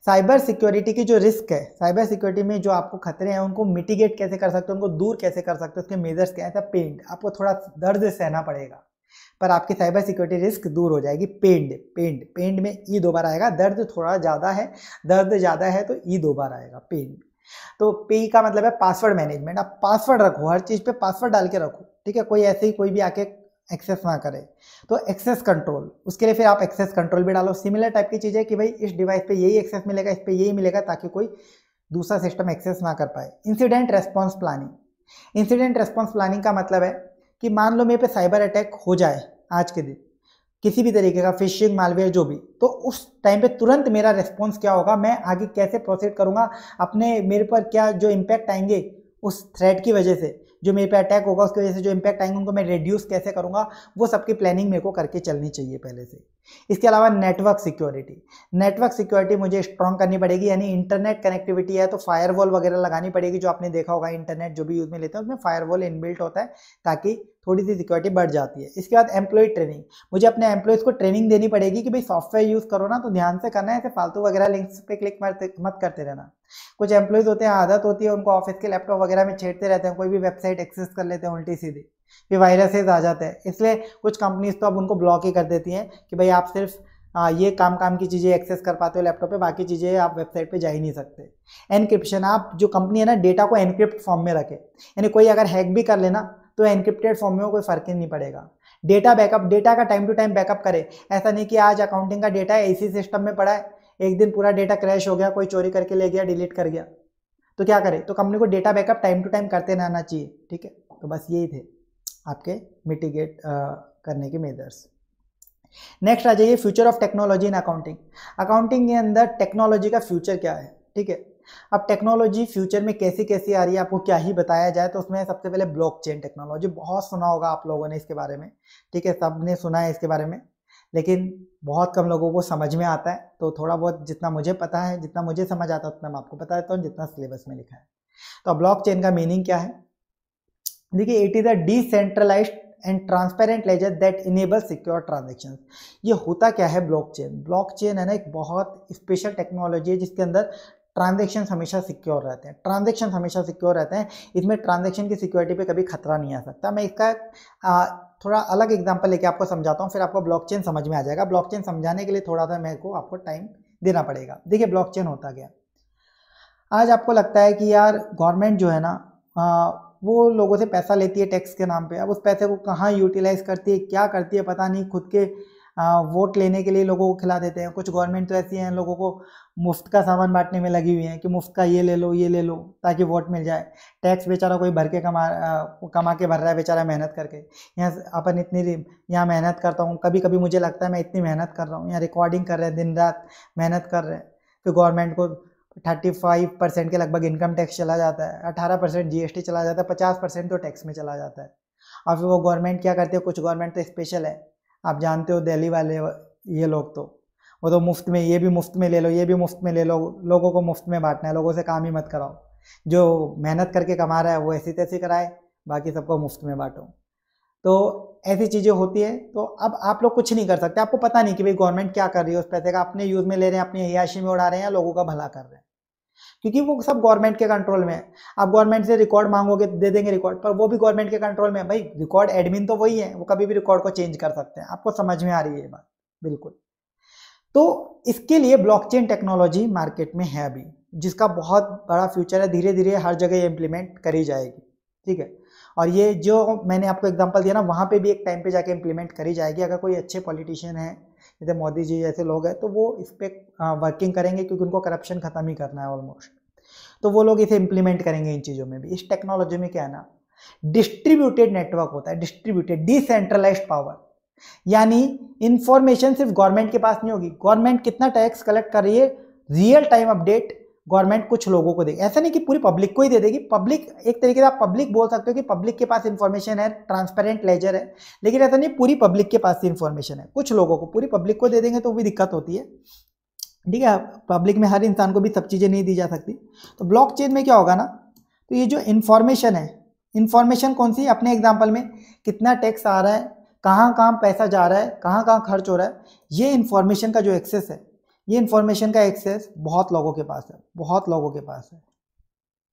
cyber security की जो रिस्क है साइबर सिक्योरिटी में जो आपको खतरे हैं उनको मिटिगेट कैसे कर सकते हो उनको दूर कैसे कर सकते हो उसके मेजर्स क्या है पेंड आपको थोड़ा दर्द सहना पड़ेगा पर आपकी साइबर सिक्योरिटी रिस्क दूर हो जाएगी पेंड पेंड पेंड में ई दो बार आएगा दर्द थोड़ा ज़्यादा है दर्द ज़्यादा है तो ई दो बार आएगा पेंड तो पे का मतलब है पासवर्ड मैनेजमेंट आप पासवर्ड रखो हर चीज़ पे पासवर्ड डाल के रखो ठीक है कोई ऐसे ही कोई भी आके एक्सेस ना करे तो एक्सेस कंट्रोल उसके लिए फिर आप एक्सेस कंट्रोल भी डालो सिमिलर टाइप की चीज़ है कि भाई इस डिवाइस पे यही एक्सेस मिलेगा इस पर यही मिलेगा ताकि कोई दूसरा सिस्टम एक्सेस ना कर पाए incident response planning incident response planning का मतलब है कि मान लो मेरे पे साइबर अटैक हो जाए आज के दिन किसी भी तरीके का फिशिंग मालवेयर जो भी तो उस टाइम पे तुरंत मेरा रेस्पॉन्स क्या होगा मैं आगे कैसे प्रोसीड करूँगा अपने मेरे पर क्या जो इम्पैक्ट आएंगे उस थ्रेड की वजह से जो मेरे पे अटैक होगा उसकी वजह से जो इम्पैक्ट आएंगे उनको मैं रिड्यूस कैसे करूँगा वो सबकी प्लानिंग मेरे को करके चलनी चाहिए पहले से इसके अलावा नेटवर्क सिक्योरिटी नेटवर्क सिक्योरिटी मुझे स्ट्रॉन्ग करनी पड़ेगी यानी इंटरनेट कनेक्टिविटी है तो फायरवॉल वगैरह लगानी पड़ेगी जो आपने देखा होगा इंटरनेट जो भी यूज़ में लेते हैं उसमें फायरवॉल इनबिल्ट होता है ताकि थोड़ी सी सिक्योरिटी बढ़ जाती है इसके बाद एम्प्लॉय ट्रेनिंग मुझे अपने एम्प्लॉयज़ को ट्रेनिंग देनी पड़ेगी कि भाई सॉफ्टवेयर यूज़ करो ना तो ध्यान से करना है ऐसे फालतू वगैरह लिंक्स पे क्लिक मत करते रहना कुछ एम्प्लॉयज़ होते हैं आदत होती है उनको ऑफिस के लैपटॉप वगैरह में छेड़ते रहते हैं कोई भी वेबसाइट एक्सेस कर लेते हैं उल्टी सीधी फिर वायरसेज आ जाते हैं इसलिए कुछ कंपनीज तो अब उनको ब्लॉक ही कर देती हैं कि भाई आप सिर्फ आ, ये काम काम की चीज़ें एक्सेस कर पाते हो लैपटॉप पे बाकी चीज़ें आप वेबसाइट पे जा ही नहीं सकते एनक्रिप्शन आप जो कंपनी है ना डेटा को एनक्रिप्ट फॉर्म में रखे यानी कोई अगर हैक भी कर लेना तो एनक्रिप्टेड फॉर्म में कोई फ़र्क ही नहीं पड़ेगा डेटा बैकअप डेटा का टाइम टू टाइम बैकअप करे ऐसा नहीं कि आज अकाउंटिंग का डेटा है इसी सिस्टम में पड़ा है एक दिन पूरा डेटा क्रैश हो गया कोई चोरी करके ले गया डिलीट कर गया तो क्या करे तो कंपनी को data backup time to time करते रहना चाहिए ठीक है तो बस यही थे आपके मिटिगेट करने के मेजर्स नेक्स्ट आ जाइए future of technology in accounting accounting के अंदर टेक्नोलॉजी का फ्यूचर क्या है ठीक है अब टेक्नोलॉजी फ्यूचर में कैसी कैसी आ रही है आपको क्या ही बताया जाए तो उसमें सबसे पहले ब्लॉकचेन टेक्नोलॉजी बहुत सुना होगा आप लोगों ने इसके बारे में ठीक है सब ने सुना है इसके बारे में लेकिन बहुत कम लोगों को समझ में आता है तो थोड़ा बहुत जितना मुझे पता है जितना मुझे समझ आता है उतना मैं आपको बता देता हूँ जितना सिलेबस में लिखा है तो ब्लॉक का मीनिंग क्या है देखिए it is a decentralised and transparent ledger that enable secure transaction ये होता क्या है ब्लॉक चेन ब्लॉक चेन है ना एक बहुत स्पेशल टेक्नोलॉजी है जिसके अंदर ट्रांजेक्शन हमेशा सिक्योर रहते हैं ट्रांजेक्शन हमेशा सिक्योर रहते हैं इसमें ट्रांजेक्शन की सिक्योरिटी पे कभी खतरा नहीं आ सकता मैं इसका आ, थोड़ा अलग एग्जांपल लेके आपको समझाता हूँ फिर आपको ब्लॉकचेन समझ में आ जाएगा ब्लॉकचेन समझाने के लिए थोड़ा सा मेरे को आपको टाइम देना पड़ेगा देखिए ब्लॉकचेन होता क्या आज आपको लगता है कि यार गवर्नमेंट जो है ना वो लोगों से पैसा लेती है टैक्स के नाम पे अब उस पैसे को कहाँ यूटिलाइज़ करती है क्या करती है पता नहीं खुद के वोट लेने के लिए लोगों को खिला देते हैं कुछ गवर्नमेंट तो ऐसी हैं लोगों को मुफ्त का सामान बांटने में लगी हुई हैं कि मुफ्त का ये ले लो ये ले लो ताकि वोट मिल जाए टैक्स बेचारा कोई भर के कमा आ, कमा के भर रहा है बेचारा मेहनत करके यहाँ अपन इतनी यहाँ मेहनत करता हूँ कभी कभी मुझे लगता है मैं इतनी मेहनत कर रहा हूँ यहाँ रिकॉर्डिंग कर रहे हैं दिन रात मेहनत कर रहे हैं फिर गवर्नमेंट को थर्टी फाइव परसेंट के लगभग इनकम टैक्स चला जाता है अठारह परसेंट जी चला जाता है पचास परसेंट तो टैक्स में चला जाता है और फिर वो गवर्नमेंट क्या करते है कुछ गवर्नमेंट तो स्पेशल है आप जानते हो दिल्ली वाले ये लोग तो वो तो मुफ्त में ये भी मुफ्त में ले लो ये भी मुफ्त में ले लो लोगों को मुफ्त में बांटना है लोगों से काम ही मत कराओ जो मेहनत करके कमा रहा है वो ऐसी तैसी कराए बाकी सबको मुफ्त में बांटो तो ऐसी चीज़ें होती है तो अब आप लोग कुछ नहीं कर सकते आपको पता नहीं कि भाई गवर्नमेंट क्या कर रही है उस पैसे का अपने यूज़ में ले रहे हैं अपनी हयाशी में उड़ा रहे हैं या लोगों का भला कर रहे हैं क्योंकि वो सब गवर्नमेंट के कंट्रोल में है आप गवर्नमेंट से रिकॉर्ड मांगोगे दे देंगे रिकॉर्ड पर वो भी गवर्नमेंट के कंट्रोल में है भाई रिकॉर्ड एडमिन तो वही है वो कभी भी रिकॉर्ड को चेंज कर सकते हैं आपको समझ में आ रही है बात बिल्कुल तो इसके लिए ब्लॉकचेन टेक्नोलॉजी मार्केट में है अभी जिसका बहुत बड़ा फ्यूचर है धीरे धीरे हर जगह ये इम्प्लीमेंट करी जाएगी ठीक है और ये जो मैंने आपको एग्जांपल दिया ना वहाँ पे भी एक टाइम पे जाके इम्प्लीमेंट करी जाएगी अगर कोई अच्छे पॉलिटिशियन है जैसे मोदी जी जैसे लोग हैं तो वो इस पर वर्किंग करेंगे क्योंकि उनको करप्शन ख़त्म ही करना है ऑलमोस्ट तो वो लोग इसे इम्प्लीमेंट करेंगे इन चीज़ों में भी इस टेक्नोलॉजी में क्या है ना डिस्ट्रीब्यूटेड नेटवर्क होता है डिस्ट्रीब्यूटेड डिसेंट्रलाइज पावर यानी इंफॉर्मेशन सिर्फ गवर्नमेंट के पास नहीं होगी गवर्नमेंट कितना टैक्स कलेक्ट कर रही है रियल टाइम अपडेट गवर्नमेंट कुछ लोगों को दे ऐसा नहीं कि पूरी पब्लिक को ही दे देगी पब्लिक एक तरीके से आप पब्लिक बोल सकते हो कि पब्लिक के पास इन्फॉर्मेशन है ट्रांसपेरेंट लेजर है लेकिन ऐसा नहीं पूरी पब्लिक के पास इन्फॉर्मेशन है कुछ लोगों को पूरी पब्लिक को दे देंगे तो भी दिक्कत होती है ठीक है पब्लिक में हर इंसान को भी सब चीज़ें नहीं दी जा सकती तो ब्लॉकचेन में क्या होगा ना तो ये जो इन्फॉर्मेशन है इन्फॉर्मेशन कौन सी अपने एग्जाम्पल में कितना टैक्स आ रहा है कहाँ कहाँ पैसा जा रहा है कहाँ कहाँ खर्च हो रहा है ये इन्फॉर्मेशन का जो एक्सेस है ये इन्फॉर्मेशन का एक्सेस बहुत लोगों के पास है बहुत लोगों के पास है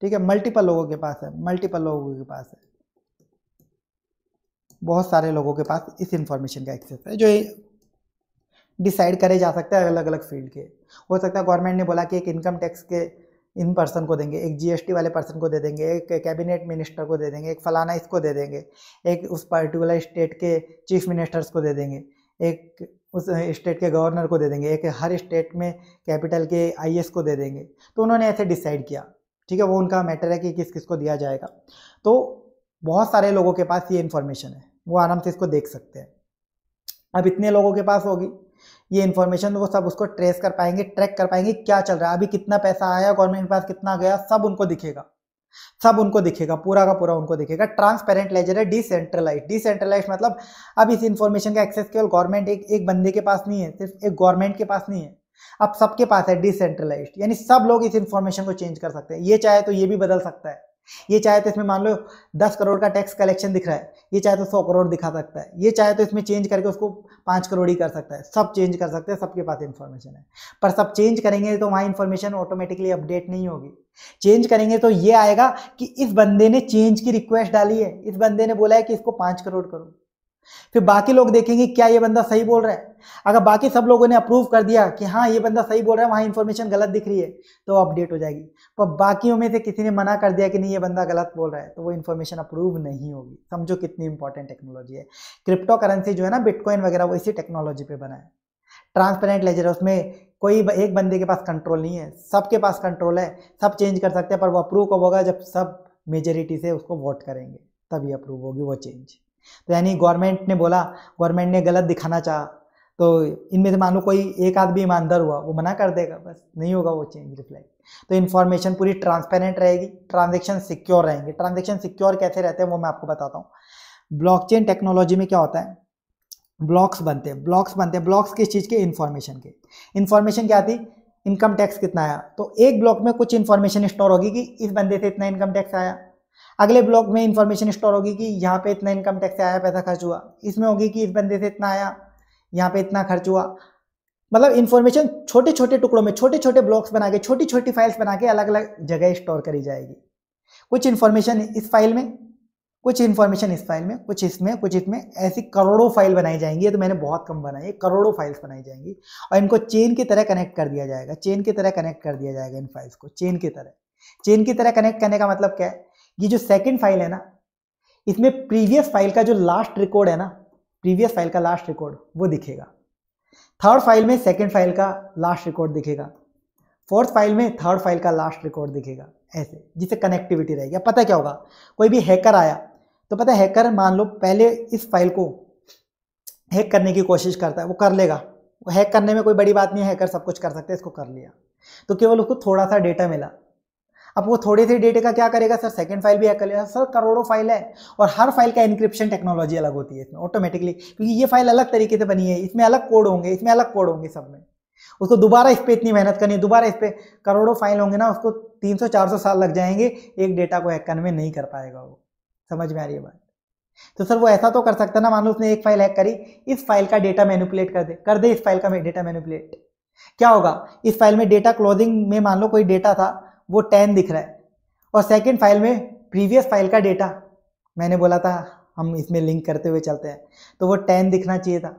ठीक है मल्टीपल लोगों के पास है मल्टीपल लोगों के पास है बहुत सारे लोगों के पास इस इंफॉर्मेशन का एक्सेस है जो डिसाइड करे जा सकते हैं अलग अलग फील्ड के हो सकता है गवर्नमेंट ने बोला कि एक इनकम टैक्स के इन पर्सन को देंगे एक जीएसटी वाले पर्सन को दे देंगे एक कैबिनेट मिनिस्टर को दे देंगे एक फलाना इसको दे देंगे एक उस पर्टिकुलर स्टेट के चीफ मिनिस्टर्स को दे देंगे एक उस स्टेट के गवर्नर को दे देंगे एक हर स्टेट में कैपिटल के आई को दे देंगे तो उन्होंने ऐसे डिसाइड किया ठीक है वो उनका मैटर है कि किस किस को दिया जाएगा तो बहुत सारे लोगों के पास ये इन्फॉर्मेशन है वो आराम से इसको देख सकते हैं अब इतने लोगों के पास होगी ये इन्फॉर्मेशन वो सब उसको ट्रेस कर पाएंगे ट्रैक कर पाएंगे क्या चल रहा है अभी कितना पैसा आया गवर्नमेंट के पास कितना गया सब उनको दिखेगा सब उनको दिखेगा पूरा का पूरा उनको दिखेगा ट्रांसपेरेंट लेजर है डिसेंट्रलाइज डिसेंट्रलाइज मतलब अब इस इन्फॉर्मेशन का एक्सेस केवल गवर्नमेंट एक एक बंदे के पास नहीं है सिर्फ एक गवर्नमेंट के पास नहीं है अब सबके पास है डिसेंट्रलाइज यानी सब लोग इस इन्फॉर्मेशन को चेंज कर सकते हैं ये चाहे तो ये भी बदल सकता है ये चाहे तो इसमें मान लो दस करोड़ का टैक्स कलेक्शन दिख रहा है ये चाहे तो सौ करोड़ दिखा सकता है ये चाहे तो इसमें चेंज करके उसको पाँच करोड़ ही कर सकता है सब चेंज कर सकते हैं सबके पास इन्फॉर्मेशन है पर सब चेंज करेंगे तो वहाँ इन्फॉर्मेशन ऑटोमेटिकली अपडेट नहीं होगी चेंज करेंगे तो ये आएगा कि इस बंदे ने चेंज की रिक्वेस्ट डाली है इस बंदे ने बोला है कि इसको पाँच करोड़ करो फिर बाकी लोग देखेंगे क्या ये बंदा सही बोल रहा है अगर बाकी सब लोगों ने अप्रूव कर दिया कि हाँ ये बंदा सही बोल रहा है वहाँ इन्फॉर्मेशन गलत दिख रही है तो अपडेट हो जाएगी पर बाकियों में से किसी ने मना कर दिया कि नहीं ये बंदा गलत बोल रहा है तो वो इन्फॉर्मेशन अप्रूव नहीं होगी समझो कितनी इंपॉर्टेंट टेक्नोलॉजी है क्रिप्टो करेंसी जो है ना बिटकॉइन वगैरह वो इसी टेक्नोलॉजी पर बना है ट्रांसपेरेंट लेजर है उसमें कोई एक बंदे के पास कंट्रोल नहीं है सबके पास कंट्रोल है सब चेंज कर सकते हैं पर वो अप्रूव कब होगा जब सब मेजोरिटी से उसको वोट करेंगे तभी अप्रूव होगी वो चेंज तो यानी गवर्नमेंट ने बोला गवर्नमेंट ने गलत दिखाना चाहा तो इनमें से मान लो कोई एक आदमी ईमानदार हुआ वो मना कर देगा बस नहीं होगा वो चेंज रिफ्लेक्ट तो इन्फॉर्मेशन पूरी ट्रांसपेरेंट रहेगी ट्रांजेक्शन सिक्योर रहेंगे ट्रांजेक्शन सिक्योर कैसे रहते हैं वो मैं आपको बताता हूँ ब्लॉकचेन टेक्नोलॉजी में क्या होता है ब्लॉक्स बनते हैं ब्लॉक्स बनते हैं ब्लॉक्स किस चीज़ के इन्फॉर्मेशन के इन्फॉर्मेशन क्या थी इनकम टैक्स कितना आया तो एक ब्लॉक में कुछ इन्फॉर्मेशन स्टोर होगी कि इस बंदे से इतना इनकम टैक्स आया अगले ब्लॉक में इंफॉर्मेशन स्टोर होगी कि यहाँ पे इतना इनकम टैक्स से आया पैसा खर्च हुआ इसमें होगी कि इस बंदे से इतना आया यहाँ पे इतना खर्च हुआ मतलब इन्फॉर्मेशन छोटे छोटे टुकड़ों में छोटे छोटे ब्लॉक्स बना के छोटी छोटी फाइल्स बना के अलग अलग जगह स्टोर करी जाएगी कुछ इन्फॉर्मेशन इस फाइल में कुछ इन्फॉर्मेशन इस फाइल में कुछ इसमें कुछ इसमें ऐसी करोड़ों फाइल बनाई जाएंगी ये तो मैंने बहुत कम बनाई है करोड़ों फाइल्स बनाई जाएंगी और इनको चेन की तरह कनेक्ट कर दिया जाएगा चेन की तरह कनेक्ट कर दिया जाएगा इन फाइल्स को चेन की तरह चेन की तरह कनेक्ट करने का मतलब क्या है ये जो सेकेंड फाइल है ना इसमें प्रीवियस फाइल का जो लास्ट रिकॉर्ड है ना प्रीवियस फाइल का लास्ट रिकॉर्ड वो दिखेगा थर्ड फाइल में सेकेंड फाइल का लास्ट रिकॉर्ड दिखेगा फोर्थ फाइल में थर्ड फाइल का लास्ट रिकॉर्ड दिखेगा ऐसे जिससे कनेक्टिविटी रहेगी अब पता क्या होगा कोई भी हैकर आया तो पता है हैकर मान लो पहले इस फाइल को हैक करने की कोशिश करता है वो कर लेगा वो हैक करने में कोई बड़ी बात नहीं है हैकर सब कुछ कर सकते हैं इसको कर लिया तो केवल उसको थोड़ा सा डेटा मिला अब वो थोड़े से डेटे का क्या करेगा सर सेकंड फाइल भी हैक कर लेगा सर करोड़ों फाइल है और हर फाइल का इंक्रिप्शन टेक्नोलॉजी अलग होती है इसमें ऑटोमेटिकली क्योंकि ये फाइल अलग तरीके से बनी है इसमें अलग कोड होंगे इसमें अलग कोड होंगे सब में उसको दोबारा इस पर इतनी मेहनत करनी है दोबारा इस पर करोड़ों फाइल होंगे ना उसको तीन सौ साल लग जाएंगे एक डेटा को हैक करने में नहीं कर पाएगा वो समझ में आ रही है बात तो सर वो ऐसा तो कर सकता ना मान लो उसने एक फाइल हैक करी इस फाइल का डेटा मैनिपुलेट कर दे कर दे इस फाइल का डेटा मैनिपुलेट क्या होगा इस फाइल में डेटा क्लोजिंग में मान लो कोई डेटा था वो टेन दिख रहा है और सेकेंड फाइल में प्रीवियस फाइल का डेटा मैंने बोला था हम इसमें लिंक करते हुए चलते हैं तो वो टेन दिखना चाहिए था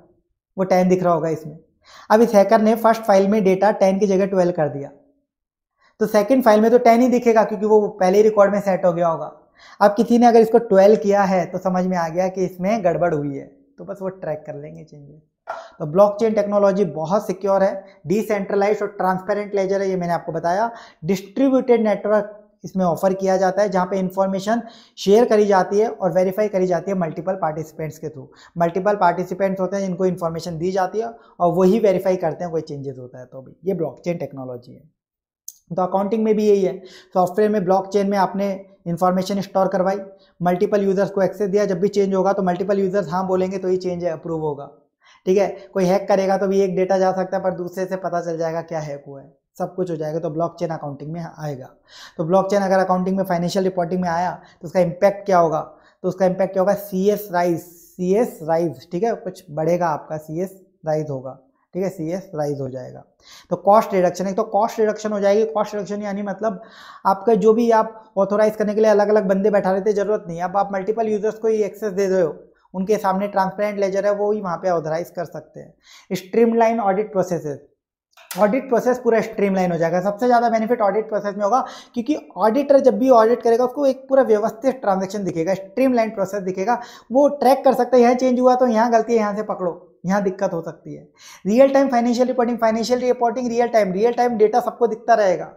वो टेन दिख रहा होगा इसमें अब इस हैकर ने फर्स्ट फाइल में डेटा टेन की जगह ट्वेल्व कर दिया तो सेकेंड फाइल में तो टेन ही दिखेगा क्योंकि वो पहले ही रिकॉर्ड में सेट हो गया होगा अब किसी ने अगर इसको ट्वेल्व किया है तो समझ में आ गया कि इसमें गड़बड़ हुई है तो बस वो ट्रैक कर लेंगे चेंजेस तो ब्लॉकचेन टेक्नोलॉजी बहुत सिक्योर है डिसेंट्रलाइज और ट्रांसपेरेंट लेजर है ये मैंने आपको बताया डिस्ट्रीब्यूटेड नेटवर्क इसमें ऑफर किया जाता है जहाँ पे इन्फॉर्मेशन शेयर करी जाती है और वेरीफाई करी जाती है मल्टीपल पार्टिसिपेंट्स के थ्रू मल्टीपल पार्टिसिपेंट्स होते हैं जिनको इन्फॉर्मेशन दी जाती है और वही वेरीफाई करते हैं कोई चेंजेस होता है तो भी ये ब्लॉकचेन टेक्नोलॉजी है तो अकाउंटिंग में भी यही है सॉफ्टवेयर में ब्लॉकचेन में आपने इन्फॉर्मेशन स्टोर करवाई मल्टीपल यूज़र्स को एक्सेस दिया जब भी चेंज होगा तो मल्टीपल यूज़र्स हाँ बोलेंगे तो ये चेंज अप्रूव होगा ठीक है कोई हैक करेगा तो भी एक डेटा जा सकता है पर दूसरे से पता चल जाएगा क्या हैक हुआ है सब कुछ हो जाएगा तो ब्लॉकचेन अकाउंटिंग में आएगा तो ब्लॉकचेन अगर अकाउंटिंग में फाइनेंशियल रिपोर्टिंग में आया तो उसका इम्पैक्ट क्या होगा तो उसका इम्पैक्ट क्या होगा C S rise C S rise ठीक है कुछ बढ़ेगा आपका सी एस राइज होगा ठीक है सी एस राइज हो जाएगा तो कॉस्ट रिडक्शन एक तो कॉस्ट रिडक्शन हो जाएगी कॉस्ट रिडक्शन यानी मतलब आपका जो भी आप ऑथोराइज करने के लिए अलग अलग बंदे बैठा रहे थे जरूरत नहीं अब आप मल्टीपल यूजर्स को ही एक्सेस दे रहे हो उनके सामने ट्रांसपेरेंट लेजर है वो ही वहाँ पे ऑथराइज कर सकते हैं streamline audit processes audit process पूरा स्ट्रीमलाइन हो जाएगा सबसे ज़्यादा बेनिफिट ऑडिट प्रोसेस में होगा क्योंकि ऑडिटर जब भी ऑडिट करेगा उसको एक पूरा व्यवस्थित ट्रांजेक्शन दिखेगा स्ट्रीमलाइन प्रोसेस दिखेगा वो ट्रैक कर सकता है यहाँ चेंज हुआ तो यहाँ गलती है यहाँ से पकड़ो यहाँ दिक्कत हो सकती है real time financial reporting financial reporting real time real time data सबको दिखता रहेगा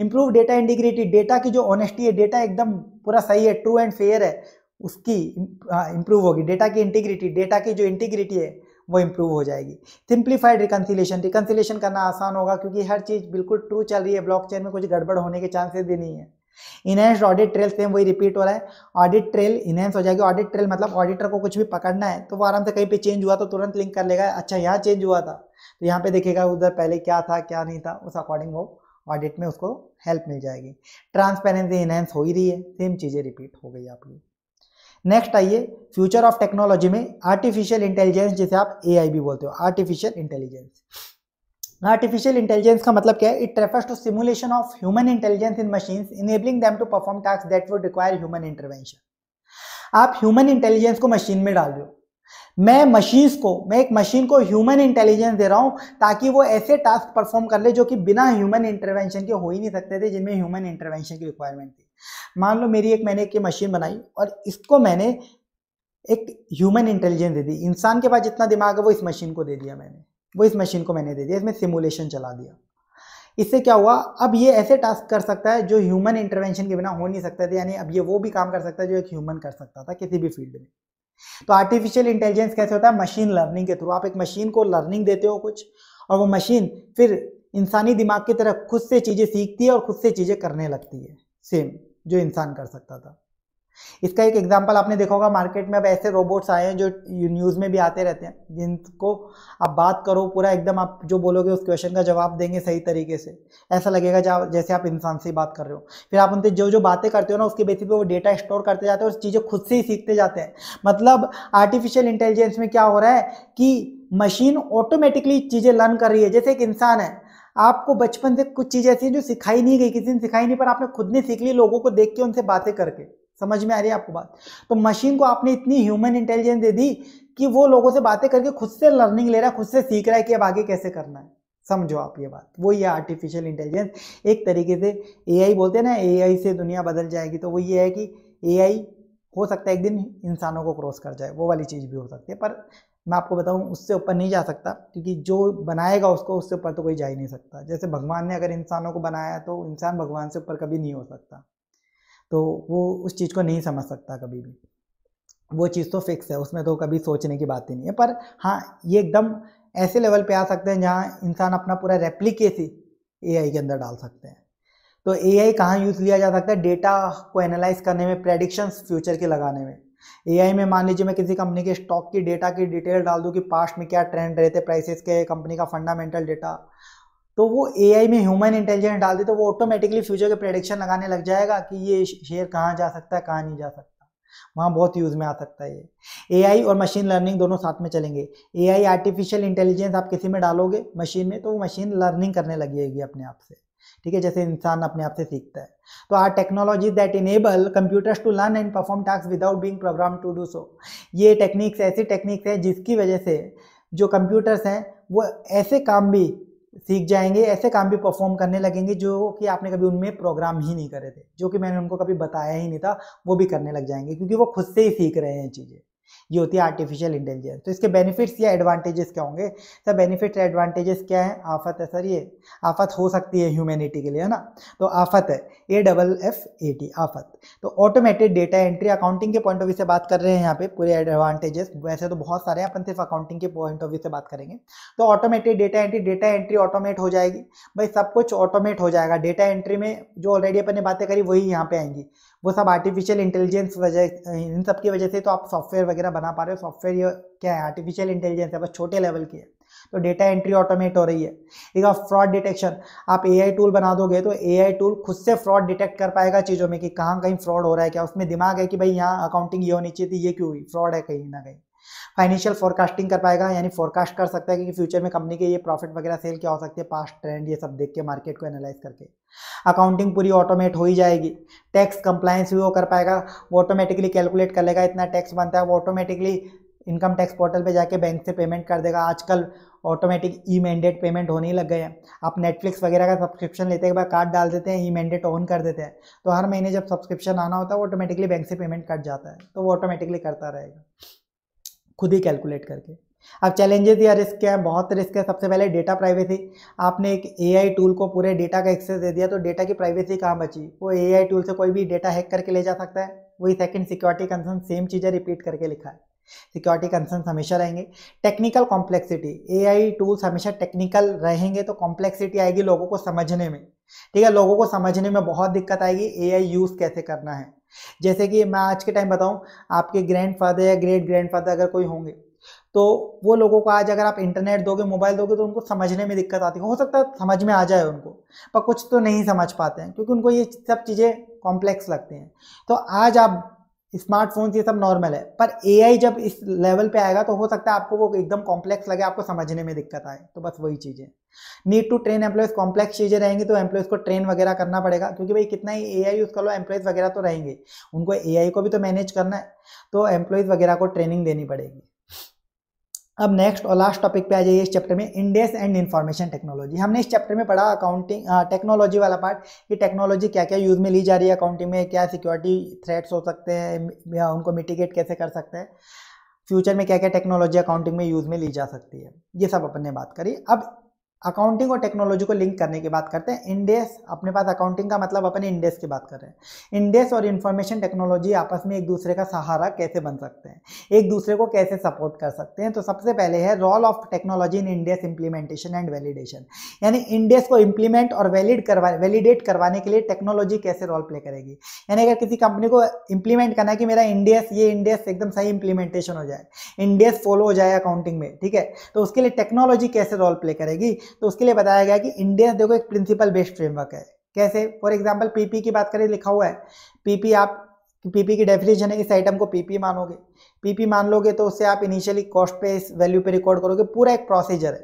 इंप्रूव डेटा इंटीग्रिटी डेटा की जो ऑनेस्टी है डेटा एकदम पूरा सही है ट्रू एंड फेयर है उसकी इम्प्रूव हाँ, होगी डेटा की इंटीग्रिटी डेटा की जो इंटीग्रिटी है वो इम्प्रूव हो जाएगी सिंप्लीफाइड रिकन्सिलेशन रिकन्सिलेशन करना आसान होगा क्योंकि हर चीज़ बिल्कुल ट्रू चल रही है ब्लॉकचेन में कुछ गड़बड़ होने के चांसेस भी नहीं है इनहेंस ऑडिट ट्रेल सेम वही रिपीट हो रहा है ऑडिट ट्रेल इनहेंस हो जाएगी ऑडिट ट्रेल मतलब ऑडिटर को कुछ भी पकड़ना है तो वो आराम से कहीं पे चेंज हुआ तो तुरंत लिंक कर लेगा अच्छा यहाँ चेंज हुआ था तो यहाँ पे देखेगा उधर पहले क्या था क्या नहीं था उस अकॉर्डिंग वो ऑडिट में उसको हेल्प मिल जाएगी ट्रांसपेरेंसी इनहेंस हो ही रही है सेम चीज़ें रिपीट हो गई आपकी नेक्स्ट आइए फ्यूचर ऑफ टेक्नोलॉजी में आर्टिफिशियल इंटेलिजेंस जिसे आप ए भी बोलते हो आर्टिफिशियल इंटेलिजेंस आर्टिफिशियल इंटेलिजेंस का मतलब क्या है it refers to simulation of human intelligence in machine enabling them to perform task that would require human intervention आप ह्यूमन इंटेलिजेंस को मशीन में डाल रहे हो मैं मशीन्स को मैं एक मशीन को ह्यूमन इंटेलिजेंस दे रहा हूँ ताकि वो ऐसे टास्क परफॉर्म कर ले जो कि बिना ह्यूमन इंटरवेंशन के हो ही नहीं सकते थे जिनमें ह्यूमन इंटरवेंशन की रिक्वायरमेंट थी मान लो मेरी एक मैंने एक मशीन बनाई और इसको मैंने एक ह्यूमन इंटेलिजेंस दे दी इंसान के पास जितना दिमाग है वो इस मशीन को दे दिया मैंने वो इस मशीन को मैंने दे दिया इसमें सिमुलेशन चला दिया इससे क्या हुआ अब ये ऐसे टास्क कर सकता है जो ह्यूमन इंटरवेंशन के बिना हो नहीं सकता थे यानी अब ये वो भी काम कर सकता है जो एक ह्यूमन कर सकता था किसी भी फील्ड में तो आर्टिफिशियल इंटेलिजेंस कैसे होता है मशीन लर्निंग के थ्रू आप एक मशीन को लर्निंग देते हो कुछ और वो मशीन फिर इंसानी दिमाग की तरह खुद से चीज़ें सीखती है और खुद से चीज़ें करने लगती है सेम जो इंसान कर सकता था इसका एक एग्जाम्पल आपने देखा होगा मार्केट में अब ऐसे रोबोट्स आए हैं जो न्यूज़ में भी आते रहते हैं जिनको आप बात करो पूरा एकदम आप जो बोलोगे उस क्वेश्चन का जवाब देंगे सही तरीके से ऐसा लगेगा जैसे आप इंसान से बात कर रहे हो फिर आप उनसे जो जो बातें करते हो ना उसके बेसिस पे वो डेटा स्टोर करते जाते हैं और चीज़ें खुद से ही सीखते जाते हैं मतलब आर्टिफिशियल इंटेलिजेंस में क्या हो रहा है कि मशीन ऑटोमेटिकली चीज़ें लर्न कर रही है जैसे एक इंसान है आपको बचपन से कुछ चीज़ ऐसी जो सिखाई नहीं गई किसी ने सिखाई नहीं पर आपने खुद ने सीख ली लोगों को देख के उनसे बातें करके समझ में आ रही है आपको बात तो मशीन को आपने इतनी ह्यूमन इंटेलिजेंस दे दी कि वो लोगों से बातें करके खुद से लर्निंग ले रहा है खुद से सीख रहा है कि अब आगे कैसे करना है समझो आप ये बात वो ये आर्टिफिशियल इंटेलिजेंस एक तरीके से ए बोलते हैं ना ए से दुनिया बदल जाएगी तो वो ये है कि ए हो सकता है एक दिन इंसानों को क्रॉस कर जाए वो वाली चीज़ भी हो सकती है पर मैं आपको बताऊं उससे ऊपर नहीं जा सकता क्योंकि जो बनाएगा उसको उससे ऊपर तो कोई जा ही नहीं सकता जैसे भगवान ने अगर इंसानों को बनाया तो इंसान भगवान से ऊपर कभी नहीं हो सकता तो वो उस चीज़ को नहीं समझ सकता कभी भी वो चीज़ तो फिक्स है उसमें तो कभी सोचने की बात ही नहीं है पर हाँ ये एकदम ऐसे लेवल पे आ सकते हैं जहाँ इंसान अपना पूरा रेप्लीकेसी ए के अंदर डाल सकते हैं तो आई कहाँ यूज़ लिया जा सकता है डेटा को एनालाइज करने में प्रेडिक्शंस फ्यूचर के लगाने में आई में मान लीजिए मैं किसी कंपनी के स्टॉक की डेटा की डिटेल डाल दूँ कि पास्ट में क्या ट्रेंड रहे थे प्राइसेस के कंपनी का फंडामेंटल डेटा तो वो आई में ह्यूमन इंटेलिजेंस डाल दी तो वो ऑटोमेटिकली फ्यूचर के प्रेडिक्शन लगाने लग जाएगा कि ये शेयर कहाँ जा सकता है कहाँ नहीं जा सकता वहाँ बहुत यूज़ में आ सकता है ए आई और मशीन लर्निंग दोनों साथ में चलेंगे ए आई आर्टिफिशियल इंटेलिजेंस आप किसी में डालोगे मशीन में तो वो मशीन लर्निंग करने लगेगी अपने आप से ठीक है जैसे इंसान अपने आप से सीखता है तो are technology that enable computers to learn and perform task without being program to do so ये टेक्निक्स ऐसी टेक्निक्स हैं जिसकी वजह से जो कंप्यूटर्स हैं वो ऐसे काम भी सीख जाएंगे ऐसे काम भी परफॉर्म करने लगेंगे जो कि आपने कभी उनमें प्रोग्राम ही नहीं करे थे जो कि मैंने उनको कभी बताया ही नहीं था वो भी करने लग जाएंगे क्योंकि वो खुद से ही सीख रहे हैं चीज़ें ये होती है आर्टिफिशियल इंटेलिजेंस तो इसके बेनिफिट्स या एडवांटेजेस क्या होंगे सर बेनिफिट्स एडवांटेजेस क्या है आफत है सर ये आफत हो सकती है ह्यूमैनिटी के लिए है ना तो आफत है A double F A T आफत तो ऑटोमेटेड डेटा एंट्री अकाउंटिंग के पॉइंट ऑफ व्यू से बात कर रहे हैं यहाँ पे पूरे एडवांटेजेस वैसे तो बहुत सारे हैं अपन सिर्फ अकाउंटिंग के पॉइंट ऑफ व्यू से बात करेंगे तो automated data entry data entry automate हो जाएगी भाई सब कुछ ऑटोमेट हो जाएगा डेटा एंट्री में जो ऑलरेडी अपन ने बातें करी वही यहाँ पे आएंगी वो सब आर्टिफिशियल इंटेलिजेंस वजह इन सब की वजह से तो आप सॉफ्टवेयर वगैरह बना पा रहे हो सॉफ्टवेयर ये क्या है आर्टिफिशियल इंटेलिजेंस है बस छोटे लेवल की है तो डेटा एंट्री ऑटोमेट हो रही है एक फ्रॉड डिटेक्शन आप ए टूल बना दोगे तो ए टूल खुद से फ्रॉड डिटेक्ट कर पाएगा चीज़ों में कि कहाँ कहीं फ्रॉड हो रहा है क्या उसमें दिमाग है कि भाई यहाँ अकाउंटिंग ये होनी चाहिए थी ये क्यों हुई फ्रॉड है कहीं ना कहीं फाइनेंशियल फोरकास्टिंग कर पाएगा यानी फोरकास्ट कर सकता है कि फ्यूचर में कंपनी के ये प्रॉफिट वगैरह सेल क्या हो सकती है पास्ट ट्रेंड ये सब देख के मार्केट को एनालाइज करके अकाउंटिंग पूरी ऑटोमेट हो ही जाएगी टैक्स कंप्लायंस भी वो कर पाएगा वो ऑटोमेटिकली कैलकुलेट कर लेगा इतना टैक्स बनता है वो ऑटोमेटिकली इनकम टैक्स पोर्टल पे जाके बैंक से पेमेंट कर देगा आजकल ऑटोमेटिक ई मैंडेट पेमेंट होने ही लग गए हैं आप नेटफ्लिक्स वगैरह का सब्सक्रिप्शन लेते हैं बाद कार्ड डाल देते हैं ई मैंडेट ऑन कर देते हैं तो हर महीने जब सब्सक्रिप्शन आना होता है वो ऑटोमेटिकली बैंक से पेमेंट कट जाता है तो वो ऑटोमेटिकली करता रहेगा खुद ही कैलकुलेट करके अब चैलेंजेस या रिस्क क्या है बहुत रिस्क है सबसे पहले डेटा प्राइवेसी आपने एक ए टूल को पूरे डेटा का एक्सेस दे दिया तो डेटा की प्राइवेसी कहाँ बची वो ए टूल से कोई भी डेटा हैक करके ले जा सकता है वही सेकंड सिक्योरिटी कंसर्न सेम चीज़ें रिपीट करके लिखा है सिक्योरिटी कंसर्न हमेशा रहेंगे टेक्निकल कॉम्प्लेक्सिटी ए टूल्स हमेशा टेक्निकल रहेंगे तो कॉम्प्लेक्सिटी आएगी लोगों को समझने में ठीक है लोगों को समझने में बहुत दिक्कत आएगी ए यूज़ कैसे करना है जैसे कि मैं आज के टाइम बताऊं आपके ग्रैंडफादर या ग्रेट ग्रैंडफादर अगर कोई होंगे तो वो लोगों को आज अगर आप इंटरनेट दोगे मोबाइल दोगे तो उनको समझने में दिक्कत आती है हो सकता है समझ में आ जाए उनको पर कुछ तो नहीं समझ पाते हैं क्योंकि उनको ये सब चीज़ें कॉम्प्लेक्स लगती हैं तो आज आप स्मार्टफोन ये सब नॉर्मल है पर ए जब इस लेवल पे आएगा तो हो सकता है आपको वो एकदम कॉम्प्लेक्स लगे आपको समझने में दिक्कत आए तो बस वही चीज़ें need to train employees complex चीज़ें रहेंगी तो एम्प्लॉयज़ को ट्रेन वगैरह करना पड़ेगा क्योंकि भाई कितना ही ए आई यूज़ कर लो एम्प्लॉयज़ वगैरह तो रहेंगे उनको ए आई को भी तो मैनेज करना है तो एम्प्लॉयज़ वगैरह को ट्रेनिंग देनी पड़ेगी अब नेक्स्ट और लास्ट टॉपिक पे आ जाइए इस चैप्टर में इंडेक्स एंड इन्फॉर्मेशन टेक्नोलॉजी हमने इस चैप्टर में पढ़ा अकाउंटिंग टेक्नोलॉजी वाला पार्ट कि टेक्नोलॉजी क्या क्या यूज़ में ली जा रही है अकाउंटिंग में क्या सिक्योरिटी थ्रेट्स हो सकते हैं या उनको मिटिगेट कैसे कर सकते हैं फ्यूचर में क्या क्या टेक्नोलॉजी अकाउंटिंग में यूज़ में ली जा सकती है ये सब अपन ने बात करी अब अकाउंटिंग और टेक्नोलॉजी को लिंक करने की बात करते हैं इंडेस अपने पास अकाउंटिंग का मतलब अपने इंडेस की बात कर रहे हैं इंडेस और इन्फॉर्मेशन टेक्नोलॉजी आपस में एक दूसरे का सहारा कैसे बन सकते हैं एक दूसरे को कैसे सपोर्ट कर सकते हैं तो सबसे पहले है role of technology in Ind AS implementation and validation यानी इंडेस को इम्प्लीमेंट और वैलिड करवा वैलिडेट करवाने के लिए टेक्नोलॉजी कैसे रोल प्ले करेगी यानी अगर किसी कंपनी को इंप्लीमेंट करना है कि मेरा इंडेस ये इंडेस एकदम सही इंप्लीमेंटेशन हो जाए इंडेस फॉलो हो जाए अकाउंटिंग में ठीक है तो उसके लिए टेक्नोलॉजी कैसे रोल प्ले करेगी तो उसके लिए बताया गया कि इंडियंस देखो एक प्रिंसिपल बेस्ड फ्रेमवर्क है कैसे फॉर एग्जाम्पल पीपी की बात करें लिखा हुआ है पीपी आप पीपी की डेफिनेशन है इस आइटम को पीपी मानोगे पीपी मान लोगे तो उससे आप इनिशियली कॉस्ट पे इस वैल्यू पे रिकॉर्ड करोगे पूरा एक प्रोसीजर है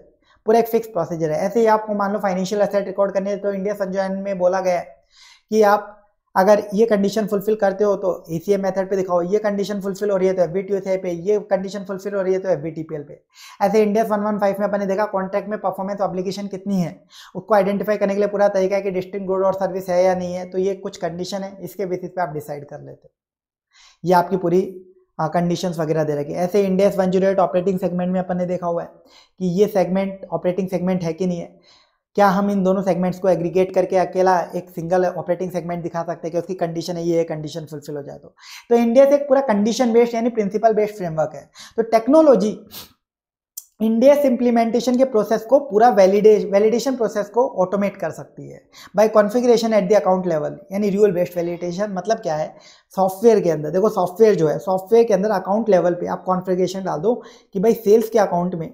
पूरा एक फिक्स प्रोसीजर है ऐसे ही आपको मान लो फाइनेंशियल एसेट रिकॉर्ड करने तो इंडिया संजॉइन में बोला गया है कि आप अगर ये कंडीशन फुलफिल करते हो तो ए सी मेथड पे दिखाओ ये कंडीशन फुलफिल हो रही है तो एफ टी पे ये कंडीशन फुलफिल हो रही है तो एफ टी पे ऐसे इंडियस फाइव में अपने देखा कॉन्ट्रैक्ट में परफॉर्मेंस ऑब्लिकेशन कितनी है उसको आइडेंटिफाई करने के लिए पूरा तरीका है कि डिस्ट्रिक्ट गुड और सर्विस है या नहीं है तो ये कुछ कंडीशन है इसके बेसिस पे आप डिसाइड कर लेते ये आपकी पूरी कंडीशन वगैरह दे रखी है ऐसे इंडियस वन ऑपरेटिंग सेगमेंट में अपन ने देखा हुआ है कि ये सेगमेंट ऑपरेटिंग सेगमेंट है कि नहीं है क्या हम इन दोनों सेगमेंट्स को एग्रीगेट करके अकेला एक सिंगल ऑपरेटिंग सेगमेंट दिखा सकते हैं कि उसकी कंडीशन है ये कंडीशन फुलफिल हो जाए तो तो इंडिया से एक पूरा कंडीशन बेस्ड यानी प्रिंसिपल बेस्ड फ्रेमवर्क है तो टेक्नोलॉजी इंडिया से इंप्लीमेंटेशन के प्रोसेस को पूरा वैलिडेश वैलिडेशन प्रोसेस को ऑटोमेट कर सकती है by configuration at the account level यानी रियल बेस्ड वैलिडेशन मतलब क्या है सॉफ्टवेयर के अंदर देखो सॉफ्टवेयर जो है सॉफ्टवेयर के अंदर अकाउंट लेवल पे आप कॉन्फ़िगरेशन डाल दो कि भाई सेल्स के अकाउंट में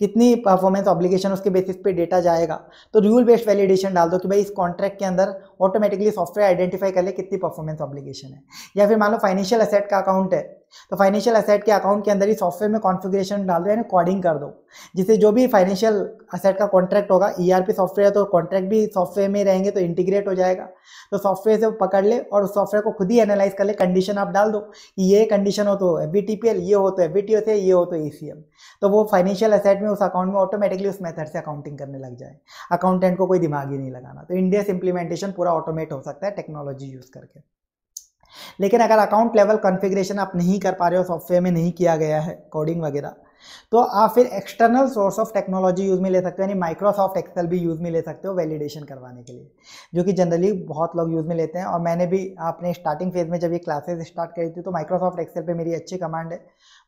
कितनी परफॉर्मेंस ऑब्लिगेशन उसके बेसिस पे डेटा जाएगा तो रूल बेस्ड वैलिडेशन डाल दो कि भाई इस कॉन्ट्रैक्ट के अंदर ऑटोमेटिकली सॉफ्टवेयर आइडेंटिफाई कर ले कितनी परफॉर्मेंस ऑब्लिगेशन है या फिर मान लो फाइनेंशियल असेट का अकाउंट है तो फाइनेंशियल असेट के अकाउंट के अंदर ही सॉफ्टवेयर में कॉन्फ़िगरेशन डाल दो यानी कोडिंग कर दो जिससे जो भी फाइनेंशियल असेट का कॉन्ट्रैक्ट होगा ईआरपी e सॉफ्टवेयर तो कॉन्ट्रैक्ट भी सॉफ्टवेयर में रहेंगे तो इंटीग्रेट हो जाएगा तो सॉफ्टवेयर से पकड़ ले और उस सॉफ्टवेयर को खुद ही एनालाइज कर ले कंडीशन आप डाल दो कि ये कंडीशन हो तो एफ ये हो तो एफ बी ये हो तो ई e तो वो फाइनेंशियल असेट में उस अकाउंट में ऑटोमेटिकली उस मेथड से अकाउंटिंग करने लग जाए अकाउंटेंट को कोई दिमाग ही नहीं लगाना तो इंडिया से इंप्लीमेंटेशन पूरा ऑटोमेट हो सकता है टेक्नोलॉजी यूज़ करके लेकिन अगर अकाउंट लेवल कॉन्फ़िगरेशन आप नहीं कर पा रहे हो सॉफ्टवेयर में नहीं किया गया है कोडिंग वगैरह तो आप फिर external source of technology use में ले सकते हो यानी माइक्रोसॉफ्ट एक्सेल भी यूज़ में ले सकते हो वैलिडेशन करवाने के लिए जो कि जनरली बहुत लोग यूज़ में लेते हैं और मैंने भी आपने स्टार्टिंग फेज में जब ये क्लासेस स्टार्ट करी थी तो माइक्रोसॉफ्ट एक्सेल पे मेरी अच्छी कमांड है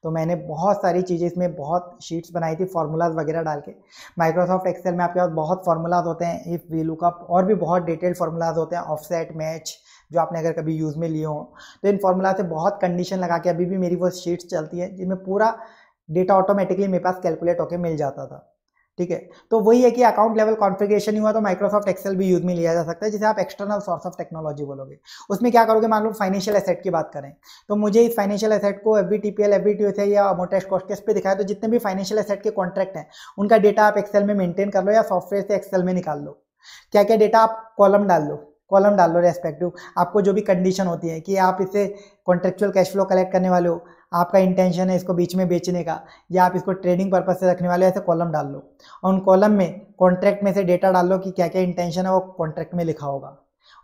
तो मैंने बहुत सारी चीज़ें इसमें बहुत शीट्स बनाई थी फार्मूलाज वगैरह डाल के माइक्रोसॉफ्ट एक्सेल में आपके पास बहुत फार्मूलाज होते हैं इफ़ वी लुकअप और भी बहुत डिटेल्ड फार्मूलाज होते हैं ऑफसेट मैच जो आपने अगर कभी यूज़ में लिए हों तो इन फॉर्मूला से बहुत कंडीशन लगा के अभी भी मेरी वो शीट्स चलती है जिनमें पूरा डेटा ऑटोमेटिकली मेरे पास कैलकुलेट होकर मिल जाता था ठीक है तो वही है कि अकाउंट लेवल कॉन्फ़िगरेशन हुआ तो माइक्रोसॉफ्ट एक्सेल भी यूज में लिया जा सकता है जिसे आप एक्सटर्नल सोर्स ऑफ टेक्नोलॉजी बोलोगे उसमें क्या करोगे मान लो फाइनेंशियल एसेट की बात करें तो मुझे इस फाइनेंशियल एसेट को F B T P L F B T S या मोटेस्ट कॉस्टेस पे दिखाया तो जितने भी फाइनेंशियल एसेट के कॉन्ट्रैक्ट हैं उनका डेटा आप एक्सेल में मेंटेन कर लो या सॉफ्टवेयर से एक्सेल में निकाल लो क्या क्या डेटा आप कॉलम डाल लो कॉलम डाल लो रेस्पेक्टिव आपको जो भी कंडीशन होती है कि आप इसे कॉन्ट्रेक्चुअल कैश फ्लो कलेक्ट करने वाले हो आपका इंटेंशन है इसको बीच में बेचने का या आप इसको ट्रेडिंग पर्पज से रखने वाले ऐसे कॉलम डाल लो और उन कॉलम में कॉन्ट्रैक्ट में से डेटा डाल लो कि क्या क्या इंटेंशन है वो कॉन्ट्रैक्ट में लिखा होगा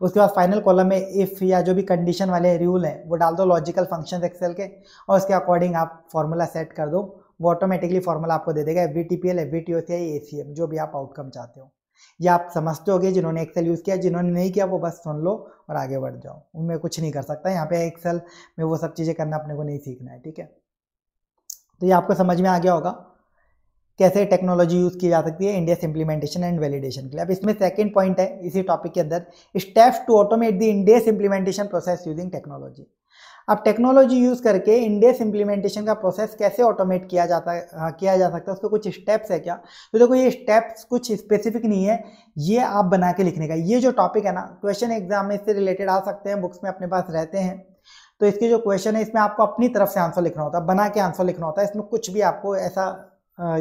उसके बाद फाइनल कॉलम में इफ़ या जो भी कंडीशन वाले रूल हैं वो डाल दो लॉजिकल फंक्शन एक्सेल के और उसके अकॉर्डिंग आप फॉर्मूला सेट कर दो वो ऑटोमेटिकली फार्मूला आपको दे देगा F V T P L F V T O C I A C M जो भी आप आउटकम चाहते हो या आप समझते हो जिन्होंने एक्सेल यूज़ किया जिन्होंने नहीं किया वो बस सुन लो और आगे बढ़ जाओ उनमें कुछ नहीं कर सकता यहाँ पे एक्सेल में वो सब चीज़ें करना अपने को नहीं सीखना है ठीक है तो ये आपको समझ में आ गया होगा कैसे टेक्नोलॉजी यूज़ की जा सकती है इंडियस इंप्लीमेंटेशन एंड वैलिडेशन के लिए अब इसमें सेकेंड पॉइंट है इसी टॉपिक के अंदर steps to automate the Ind AS implementation process using technology अब टेक्नोलॉजी यूज़ करके इंडेस इम्प्लीमेंटेशन का प्रोसेस कैसे ऑटोमेट किया जाता है हाँ, किया जा सकता है उसके कुछ स्टेप्स है क्या तो देखो ये स्टेप्स कुछ स्पेसिफिक नहीं है ये आप बना के लिखने का ये जो टॉपिक है ना क्वेश्चन एग्जाम में इससे रिलेटेड आ सकते हैं बुक्स में अपने पास रहते हैं तो इसके जो क्वेश्चन है इसमें आपको अपनी तरफ से आंसर लिखना होता है बना के आंसर लिखना होता है इसमें कुछ भी आपको ऐसा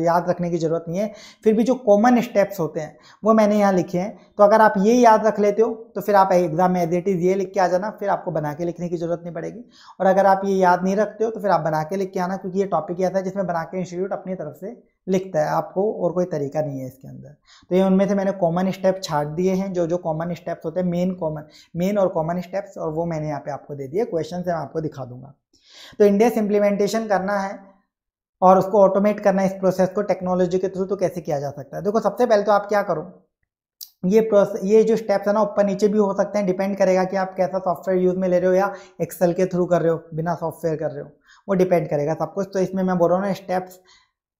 याद रखने की ज़रूरत नहीं है फिर भी जो कॉमन स्टेप्स होते हैं वो मैंने यहाँ लिखे हैं तो अगर आप ये याद रख लेते हो तो फिर आप एग्ज़ाम में एज इज़ ये लिख के आ जाना फिर आपको बना के लिखने की ज़रूरत नहीं पड़ेगी और अगर आप ये याद नहीं रखते हो तो फिर आप बना के लिख के आना क्योंकि ये टॉपिक ऐसा है जिसमें बना के इंस्टीट्यूट अपनी तरफ से लिखता है आपको और कोई तरीका नहीं है इसके अंदर तो ये उनमें से मैंने कॉमन स्टेप छाट दिए हैं जो जो कॉमन स्टेप्स होते हैं मेन कॉमन मेन और कॉमन स्टेप्स और वो मैंने यहाँ पे आपको दे दिए क्वेश्चन से मैं आपको दिखा दूंगा तो इंडेक्स इम्प्लीमेंटेशन करना है और उसको ऑटोमेट करना इस प्रोसेस को टेक्नोलॉजी के थ्रू तो कैसे किया जा सकता है देखो सबसे पहले तो आप क्या करो ये प्रोसेस ये जो स्टेप्स है ना ऊपर नीचे भी हो सकते हैं डिपेंड करेगा कि आप कैसा सॉफ्टवेयर यूज़ में ले रहे हो या एक्सेल के थ्रू कर रहे हो बिना सॉफ्टवेयर कर रहे हो वो डिपेंड करेगा सब कुछ तो इसमें मैं बोल रहा हूँ ना स्टेप्स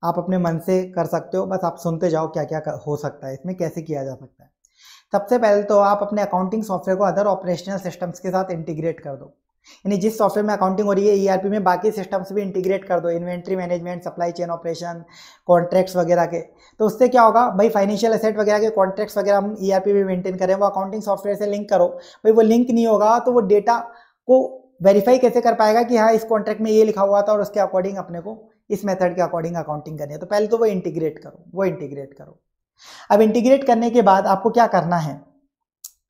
आप अपने मन से कर सकते हो बस आप सुनते जाओ क्या क्या हो सकता है इसमें कैसे किया जा सकता है सबसे पहले तो आप अपने अकाउंटिंग सॉफ्टवेयर को अदर ऑपरेशनल सिस्टम्स के साथ इंटीग्रेट कर दो यानी जिस सॉफ्टवेयर में अकाउंटिंग हो रही है ईआरपी e में बाकी सिस्टम्स भी इंटीग्रेट कर दो inventory management supply chain operation contracts वगैरह के तो उससे क्या होगा भाई फाइनेंशियल एसेट वगैरह के कॉन्ट्रैक्ट्स वगैरह हम ईआरपी e में मेंटेन करें वो अकाउंटिंग सॉफ्टवेयर से लिंक करो भाई वो लिंक नहीं होगा तो वो डेटा को वेरीफाई कैसे कर पाएगा कि हाँ इस कॉन्ट्रैक्ट में ये लिखा हुआ था और उसके अकॉर्डिंग अपने को इस मेथड के अकॉर्डिंग अकाउंटिंग करनी है तो पहले तो वो इंटीग्रेट करो वो इंटीग्रेट करो अब इंटीग्रेट करने के बाद आपको क्या करना है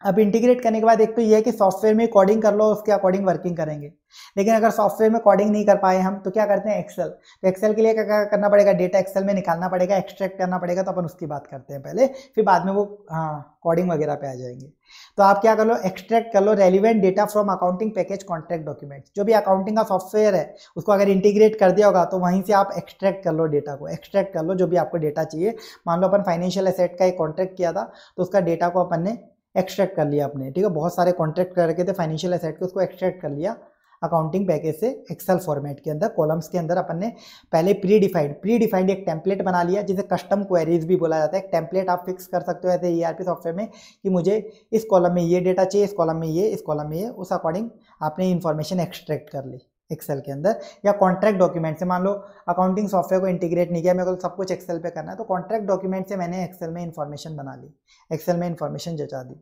अब इंटीग्रेट करने के बाद एक तो ये है कि सॉफ्टवेयर में कोडिंग कर लो उसके अकॉर्डिंग वर्किंग करेंगे लेकिन अगर सॉफ्टवेयर में कोडिंग नहीं कर पाए हम तो क्या करते हैं एक्सेल तो एक्सेल के लिए क्या करना पड़ेगा डेटा एक्सेल में निकालना पड़ेगा एक्सट्रैक्ट करना पड़ेगा तो अपन उसकी बात करते हैं पहले फिर बाद में वो हाँ कोडिंग वगैरह पे आ जाएंगे तो आप क्या कर लो एक्सट्रैक्ट कर लो relevant data from accounting package contract documents जो भी अकाउंटिंग का सॉफ्टवेयर है उसको अगर इंटीग्रेट कर दिया होगा तो वहीं से आप एक्सट्रैक्ट कर लो डेटा को एक्सट्रैक्ट कर लो जो भी आपको डेटा चाहिए मान लो अपन फाइनेंशियल एसेट का एक कॉन्ट्रैक्ट किया था तो उसका डेटा को अपन ने एक्सट्रैक्ट कर लिया आपने ठीक है बहुत सारे कॉन्ट्रैक्ट कर रखे थे फाइनेंशियल एसेट के उसको एक्सट्रैक्ट कर लिया अकाउंटिंग पैकेज से एक्सेल फॉर्मेट के अंदर कॉलम्स के अंदर अपन ने पहले प्री डिफाइंड प्री डिफाइंड एक टेम्पलेट बना लिया जिसे कस्टम क्वेरीज भी बोला जाता है एक टेम्पलेट आप फिक्स कर सकते हो ऐसे ई आर सॉफ्टवेयर में कि मुझे इस कॉलम में ये डेटा चाहिए इस कॉलम में ये इस कॉलम में ये उस अकॉर्डिंग आपने इन्फॉर्मेशन एक्सट्रैक्ट कर ली एक्सेल के अंदर या कॉन्ट्रैक्ट डॉक्यूमेंट से मान लो अकाउंटिंग सॉफ्टवेयर को इंटीग्रेट नहीं किया मेरे को तो सब कुछ एक्सेल पे करना है तो कॉन्ट्रैक्ट डॉक्यूमेंट से मैंने एक्सेल में इन्फॉर्मेशन बना ली एक्सेल में इन्फॉर्मेशन जचा दी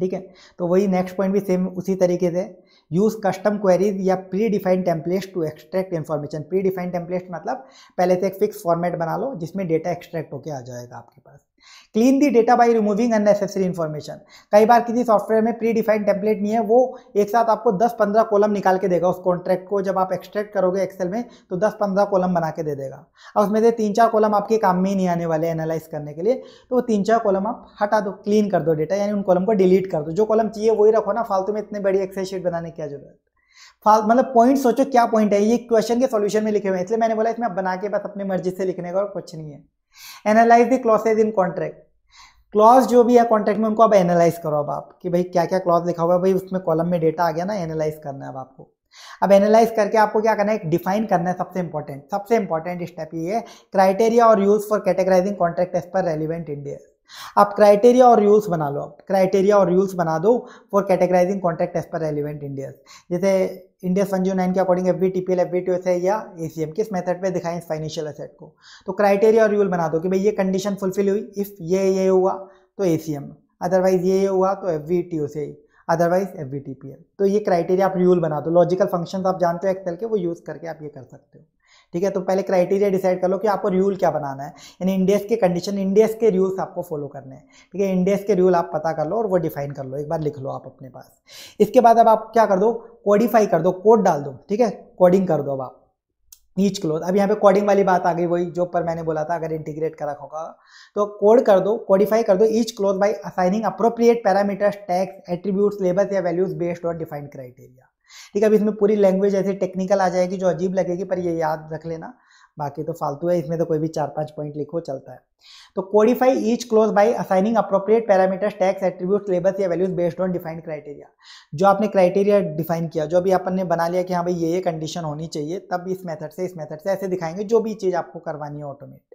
ठीक है तो वही नेक्स्ट पॉइंट भी सेम उसी तरीके से यूज़ कस्टम क्वेरीज या predefined templates to extract information predefined templates मतलब पहले से एक फिक्स फॉर्मेट बना लो जिसमें डेटा एक्सट्रैक्ट होकर आ जाएगा आपके पास clean the data by removing unnecessary information कई बार किसी सॉफ्टवेयर में प्री डिफाइंड टेम्पलेट नहीं है वो एक साथ आपको 10-15 कॉलम निकाल के देगा उस कॉन्ट्रैक्ट को जब आप एक्सट्रैक्ट करोगे एक्सेल में तो 10-15 कॉलम बना के दे देगा अब उसमें से तीन चार कॉलम आपके काम में ही नहीं आने वाले एनालाइज करने के लिए तो वो तीन चार कॉलम आप हटा दो क्लीन कर दो डेटा यानी उन कॉलम को डिलीट कर दो जो कॉलम चाहिए वही रखो ना फालतू में इतने बड़ी एक्सेल शीट बनाने की क्या जरूरत मतलब पॉइंट सोचो क्या पॉइंट है ये क्वेश्चन के सॉल्यूशन में लिखे हुए हैं इसलिए मैंने बोला इसमें आप बना के बस अपने मर्जी से लिखने का और कुछ नहीं है analyze the clauses in contract clause जो भी है कॉन्ट्रैक्ट में उनको अब एनालाइज करो अब आप कि भाई क्या क्या क्लॉज लिखा हुआ है भाई उसमें कॉलम में डेटा आ गया ना एनालाइज करना है अब आपको अब एनालाइज करके आपको क्या करना है डिफाइन करना है सबसे इंपॉर्टेंट सबसे इंपॉर्टेंट स्टेप ये है क्राइटेरिया और use for categorizing contract as per relevant India आप क्राइटेरिया और रूल्स बना लो आप क्राइटेरिया और रूल्स बना दो for categorizing contract as per relevant Ind AS जैसे इंडिया संजू नाइन के according F B T P L F B T S है या ए सी एम किस मेथड पे दिखाएं इस फाइनेंशियल असेट को तो क्राइटेरिया और रूल बना दो कि भाई ये कंडीशन फुलफिल हुई इफ़ ये ये हुआ तो ए सी एम अदरवाइज ये ये हुआ तो एफ वी टी ओ से otherwise F V T P L तो ये क्राइटेरिया आप रूल बना दो लॉजिकल फंक्शन आप जानते हो एक्सेल के वो यूज़ करके आप ये कर सकते हो ठीक है तो पहले क्राइटेरिया डिसाइड कर लो कि आपको रूल क्या बनाना है यानी इंडियस के कंडीशन इंडियस के रूल्स आपको फॉलो करने हैं ठीक है इंडियस के रूल आप पता कर लो और वो डिफाइन कर लो एक बार लिख लो आप अपने पास इसके बाद अब आप क्या कर दो कोडिफाई कर दो कोड डाल दो ठीक है कोडिंग कर दो अब आप ईच क्लोज अब यहाँ पे कोडिंग वाली बात आ गई वही जो पर मैंने बोला था अगर इंटीग्रेट रखा होगा तो कोड कर दो कोडिफाई कर दो each clause by assigning appropriate parameters tax attributes labels या values based on defined criteria ठीक है अब इसमें पूरी लैंग्वेज ऐसी टेक्निकल आ जाएगी जो अजीब लगेगी पर ये याद रख लेना बाकी तो फालतू है इसमें तो कोई भी चार पांच पॉइंट लिखो चलता है तो codify each clause by assigning appropriate parameters tags attribute labels या values based on defined criteria जो आपने क्राइटेरिया डिफाइन किया जो अभी अपन ने बना लिया कि हाँ भाई ये ये कंडीशन होनी चाहिए तब इस मेथड से इस मेथड से ऐसे दिखाएंगे जो भी चीज़ आपको करवानी है ऑटोमेट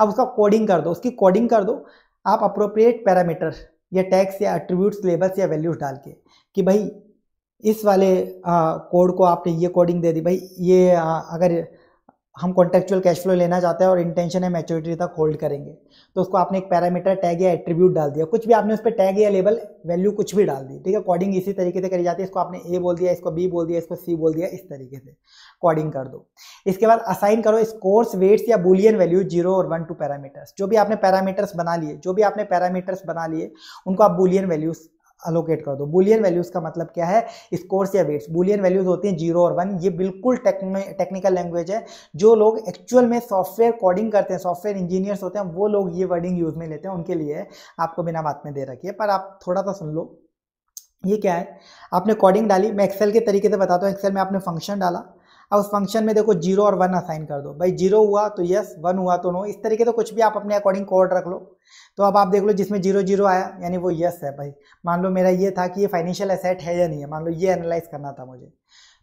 अब उसका कोडिंग कर दो उसकी कोडिंग कर दो आप अप्रोप्रिएट पैरामीटर या टैक्स या एट्रीब्यूट लेबस या वैल्यूज डाल के कि भाई इस वाले कोड को आपने ये कोडिंग दे दी भाई ये आ, अगर हम कॉन्टेक्चुअल कैश फ्लो लेना चाहते हैं और इंटेंशन है मेच्योरिटी तक होल्ड करेंगे तो उसको आपने एक पैरामीटर टैग या एट्रीब्यूट डाल दिया कुछ भी आपने उस पर टैग या लेबल वैल्यू कुछ भी डाल दी ठीक है कोडिंग इसी तरीके से करी जाती है इसको आपने ए बोल दिया इसको बी बोल दिया इसको सी बोल दिया इस तरीके से कोडिंग कर दो इसके बाद असाइन करो स्कोर्स वेट्स या बुलियन वैल्यू जीरो और वन टू पैरामीटर्स जो भी आपने पैरामीटर्स बना लिए जो भी आपने पैरामीटर्स बना लिए उनको आप बुलियन वैल्यूज अलोकेट कर दो बुलियन वैल्यूज़ का मतलब क्या है स्कोर्स या वेट्स बुलियन वैल्यूज़ होती हैं जीरो और वन ये बिल्कुल टेक्निकल लैंग्वेज है जो लोग एक्चुअल में सॉफ्टवेयर कोडिंग करते हैं सॉफ्टवेयर इंजीनियर्स होते हैं वो लोग ये वर्डिंग यूज़ में लेते हैं उनके लिए आपको बिना बात में दे रखी है पर आप थोड़ा सा सुन लो ये क्या है आपने कोडिंग डाली मैं एक्सेल के तरीके से बताता हूँ एक्सेल में आपने फंक्शन डाला अब उस फंक्शन में देखो जीरो और वन असाइन कर दो भाई जीरो हुआ तो यस वन हुआ तो नो इस तरीके से तो कुछ भी आप अपने अकॉर्डिंग कोड रख लो तो अब आप देख लो जिसमें जीरो जीरो आया यानी वो यस है भाई मान लो मेरा ये था कि ये फाइनेंशियल असेट है या नहीं है मान लो ये एनालाइज करना था मुझे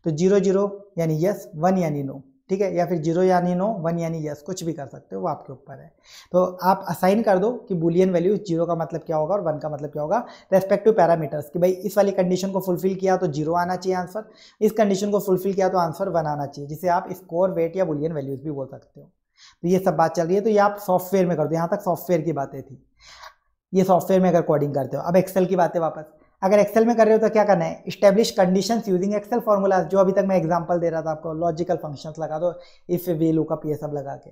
तो जीरो जीरो यानी यस वन यानी नो ठीक है या फिर जीरो यानी नो वन यानी यस कुछ भी कर सकते हो वो आपके ऊपर है तो आप असाइन कर दो कि बुलियन वैल्यू जीरो का मतलब क्या होगा और वन का मतलब क्या होगा रेस्पेक्टिव पैरामीटर्स कि भाई इस वाली कंडीशन को फुलफिल किया तो जीरो आना चाहिए आंसर इस कंडीशन को फुलफिल किया तो आंसर वन आना चाहिए जिसे आप स्कोर वेट या बुलियन वैल्यूज भी बोल सकते हो तो ये सब बात चल रही है तो ये आप सॉफ्टवेयर में कर दो यहाँ तक सॉफ्टवेयर की बातें थी ये सॉफ्टवेयर में अगर कोडिंग करते हो अब एक्सेल की बातें वापस अगर एक्सेल में कर रहे हो तो क्या करना है establish condition using Excel formulas जो अभी तक मैं एग्जाम्पल दे रहा था आपको लॉजिकल फंक्शंस लगा दो इफ वे लुकअप ये सब लगा के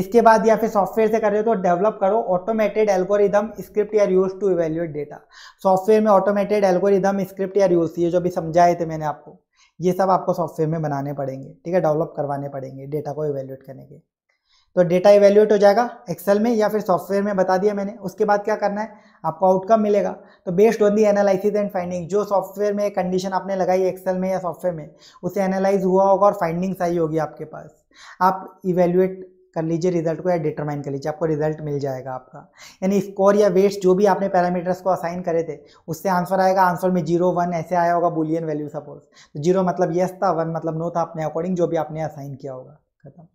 इसके बाद या फिर सॉफ्टवेयर से कर रहे हो तो डेवलप करो ऑटोमेटेड एल्गोरिदम स्क्रिप्ट या use to evaluate data software में ऑटोमेटेड एल्गोरिदम स्क्रिप्ट या यूज ये जो अभी समझाए थे मैंने आपको ये सब आपको सॉफ्टवेयर में बनाने पड़ेंगे ठीक है डेवलप करवाने पड़ेंगे डेटा को इवेल्युएट करने के तो डेटा इवेल्यूएट हो जाएगा एक्सेल में या फिर सॉफ्टवेयर में बता दिया मैंने उसके बाद क्या करना है आपको आउटकम मिलेगा तो based on the analysis and finding जो सॉफ्टवेयर में कंडीशन आपने लगाई एक्सेल में या सॉफ्टवेयर में उसे एनालाइज हुआ होगा और फाइंडिंग्स आई होगी आपके पास आप इवेल्यूएट कर लीजिए रिजल्ट को या डिटरमाइन कर लीजिए आपको रिजल्ट मिल जाएगा आपका यानी स्कोर या वेट्स जो भी आपने पैरामीटर्स को असाइन करे थे उससे आंसर आएगा आंसर में जीरो वन ऐसे आया होगा बुलियन वैल्यू सपोज तो जीरो मतलब यस था वन मतलब नो था अपने अकॉर्डिंग जो भी आपने असाइन किया होगा खत्म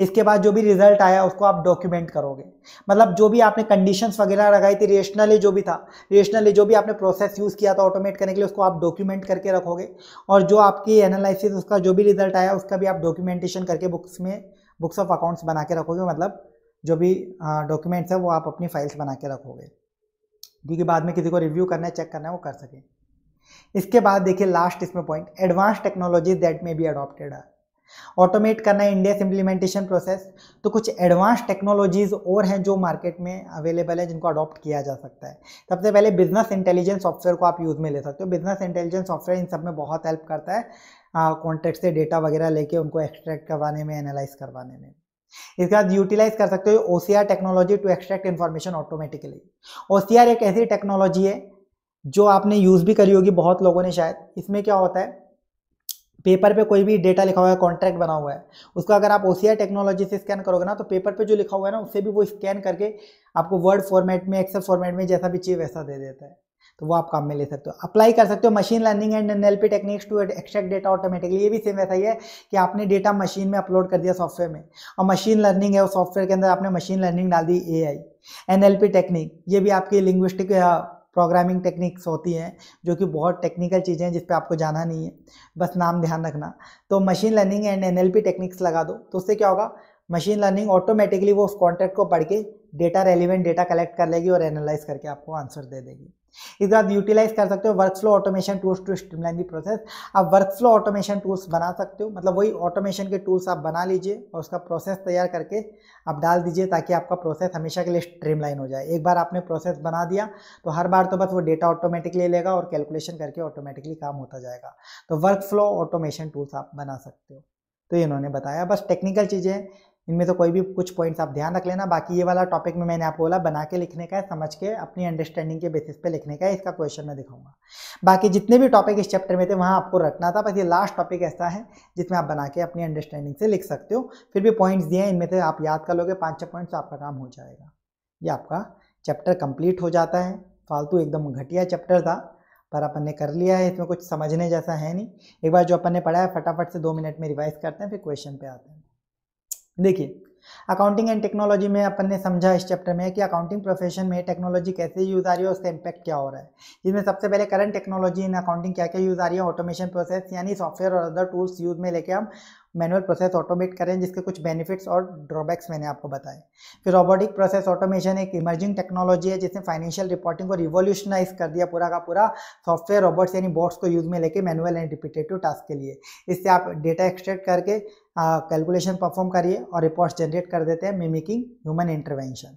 इसके बाद जो भी रिजल्ट आया उसको आप डॉक्यूमेंट करोगे मतलब जो भी आपने कंडीशंस वगैरह लगाई थी रेशनली जो भी था रेशनली जो भी आपने प्रोसेस यूज़ किया था ऑटोमेट करने के लिए उसको आप डॉक्यूमेंट करके रखोगे और जो आपकी एनालिसिस उसका जो भी रिजल्ट आया उसका भी आप डॉक्यूमेंटेशन करके बुक्स में बुक्स ऑफ अकाउंट्स बना के रखोगे मतलब जो भी डॉक्यूमेंट्स है वो आप अपनी फाइल्स बना के रखोगे क्योंकि बाद में किसी को रिव्यू करना है चेक करना है वो कर सके इसके बाद देखिए लास्ट इसमें point advance technology that may be adopted है ऑटोमेट करना है इंडिया इम्प्लीमेंटेशन प्रोसेस तो कुछ एडवांस टेक्नोलॉजीज़ और हैं जो मार्केट में अवेलेबल है जिनको अडॉप्ट किया जा सकता है सबसे पहले बिजनेस इंटेलिजेंस सॉफ्टवेयर को आप यूज़ में ले सकते हो बिजनेस इंटेलिजेंस सॉफ्टवेयर इन सब में बहुत हेल्प करता है कॉन्ट्रैक्ट से डेटा वगैरह लेके उनको एक्सट्रैक्ट करवाने में एनालाइज करवाने में इसके बाद यूटिलाइज कर सकते हो O technology to extract information automatically O एक ऐसी टेक्नोलॉजी है जो आपने यूज़ भी करी होगी बहुत लोगों ने शायद इसमें क्या होता है पेपर पे कोई भी डेटा लिखा हुआ है कॉन्ट्रैक्ट बना हुआ है उसका अगर आप ओ टेक्नोलॉजी से स्कैन करोगे ना तो पेपर पे जो लिखा हुआ है ना उससे भी वो स्कैन करके आपको वर्ड फॉर्मेट में एक्सेल फॉर्मेट में जैसा भी चाहिए वैसा दे देता है तो वो आप काम में ले सकते हो अप्लाई कर सकते हो machine learning and N techniques to extract data automatically ये भी सेम वैसा ही है कि आपने डेटा मशीन में अपलोड कर दिया सॉफ्टवेयर में और मशीन लर्निंग है वो सॉफ्टवेयर के अंदर आपने मशीन लर्निंग डाल दी ए आई एन टेक्निक ये भी आपकी लिंग्विस्टिक प्रोग्रामिंग टेक्निक्स होती हैं जो कि बहुत टेक्निकल चीज़ें हैं जिस पर आपको जाना नहीं है बस नाम ध्यान रखना तो machine learning and N techniques लगा दो तो उससे क्या होगा मशीन लर्निंग ऑटोमेटिकली वो उस कॉन्टैक्ट को पढ़ के डेटा रेलिवेंट डेटा कलेक्ट कर लेगी और एनालाइज करके आपको आंसर दे देगी इसके बाद यूटिलाइज कर सकते हो workflow automation tools to streamline the process आप वर्क फ्लो ऑटोमेशन टूल्स बना सकते हो मतलब वही ऑटोमेशन के टूल्स आप बना लीजिए और उसका प्रोसेस तैयार करके आप डाल दीजिए ताकि आपका प्रोसेस हमेशा के लिए स्ट्रीमलाइन हो जाए एक बार आपने प्रोसेस बना दिया तो हर बार तो बस वो डेटा ऑटोमेटिकली लेगा और कैलकुलेशन करके ऑटोमेटिकली काम होता जाएगा तो वर्क फ्लो ऑटोमेशन टूल्स आप बना सकते हो तो इन्होंने बताया बस टेक्निकल चीज़ें इनमें से तो कोई भी कुछ पॉइंट्स आप ध्यान रख लेना बाकी ये वाला टॉपिक में मैंने आपको बोला बना के लिखने का है समझ के अपनी अंडरस्टैंडिंग के बेसिस पे लिखने का है इसका क्वेश्चन मैं दिखाऊंगा बाकी जितने भी टॉपिक इस चैप्टर में थे वहाँ आपको रटना था बस ये लास्ट टॉपिक ऐसा है जिसमें आप बना के अपनी अंडरस्टैंडिंग से लिख सकते हो फिर भी पॉइंट्स दिए हैं इनमें से आप याद कर लोगे पाँच छः पॉइंट्स तो आपका काम हो जाएगा ये आपका चैप्टर कंप्लीट हो जाता है फालतू एकदम घटिया चैप्टर था पर अपन ने कर लिया है इसमें कुछ समझने जैसा है नहीं एक बार जो अपन ने पढ़ा है फटाफट से दो मिनट में रिवाइज करते हैं फिर क्वेश्चन पे आते हैं देखिए अकाउंटिंग एंड टेक्नोलॉजी में अपन ने समझा इस चैप्टर में कि अकाउंटिंग प्रोफेशन में टेक्नोलॉजी कैसे यूज़ आ रही है उसका इम्पैक्ट क्या हो रहा है इसमें सबसे पहले करंट टेक्नोलॉजी इन अकाउंटिंग क्या क्या यूज़ आ रही है ऑटोमेशन प्रोसेस यानी सॉफ्टवेयर और अदर टूल्स यूज़ में लेके हम मैनुअल प्रोसेस ऑटोमेट करें जिसके कुछ बेनिफिट्स और ड्रॉबैक्स मैंने आपको बताए फिर रोबोटिक प्रोसेस ऑटोमेशन एक इमर्जिंग टेक्नोलॉजी है जिसने फाइनेंशियल रिपोर्टिंग को रिवोल्यूशनाइज कर दिया पूरा का पूरा सॉफ्टवेयर रोबोट्स यानी बोर्ड्स को यूज़ में लेके मैनुअल एंड रिपीटेटिव टास्क के लिए इससे आप डेटा एक्सट्रैक्ट करके कैलकुलेशन परफॉर्म करिए और रिपोर्ट्स जनरेट कर देते हैं मिमिकिंग ह्यूमन इंटरवेंशन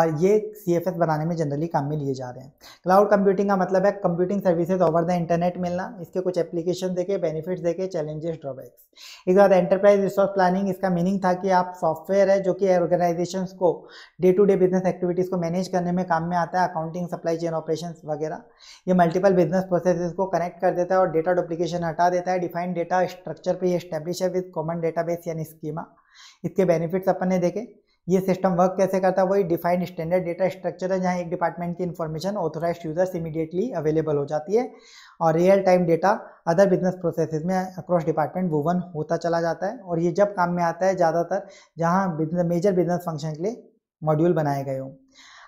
और ये सी बनाने में जनरली काम में लिए जा रहे हैं क्लाउड कंप्यूटिंग का मतलब है computing services over the internet मिलना इसके कुछ एप्लीकेशन देखे बेनिफिट्स देखे चैलेंजेस ड्रॉबैक्स इसके बाद एंटरप्राइज रिसोर्स प्लानिंग इसका मीनिंग था कि आप सॉफ्टवेयर है जो कि ऑर्गेनाइजेशन को day to day business activities को मैनेज करने में काम में आता है अकाउंटिंग सप्लाई चेन ऑपरेशन वगैरह ये मल्टीपल बिजनेस प्रोसेस को कनेक्ट कर देता है और डेटा डुप्लीकेशन हटा देता है डिफाइंड डेटा स्ट्रक्चर पर स्टैब्लिश है विद कॉमन डेटाबेस यानी स्कीमा इसके बेनिफिट्स अपन ने देखे ये सिस्टम वर्क कैसे करता है वही डिफाइंड स्टैंडर्ड डेटा स्ट्रक्चर है जहाँ एक डिपार्टमेंट की information authorised users immediately available हो जाती है और real time data other business process में अक्रॉस डिपार्टमेंट वोवन होता चला जाता है और ये जब काम में आता है ज़्यादातर जहाँ बिजनेस मेजर बिजनेस फंक्शन के लिए मॉड्यूल बनाए गए हों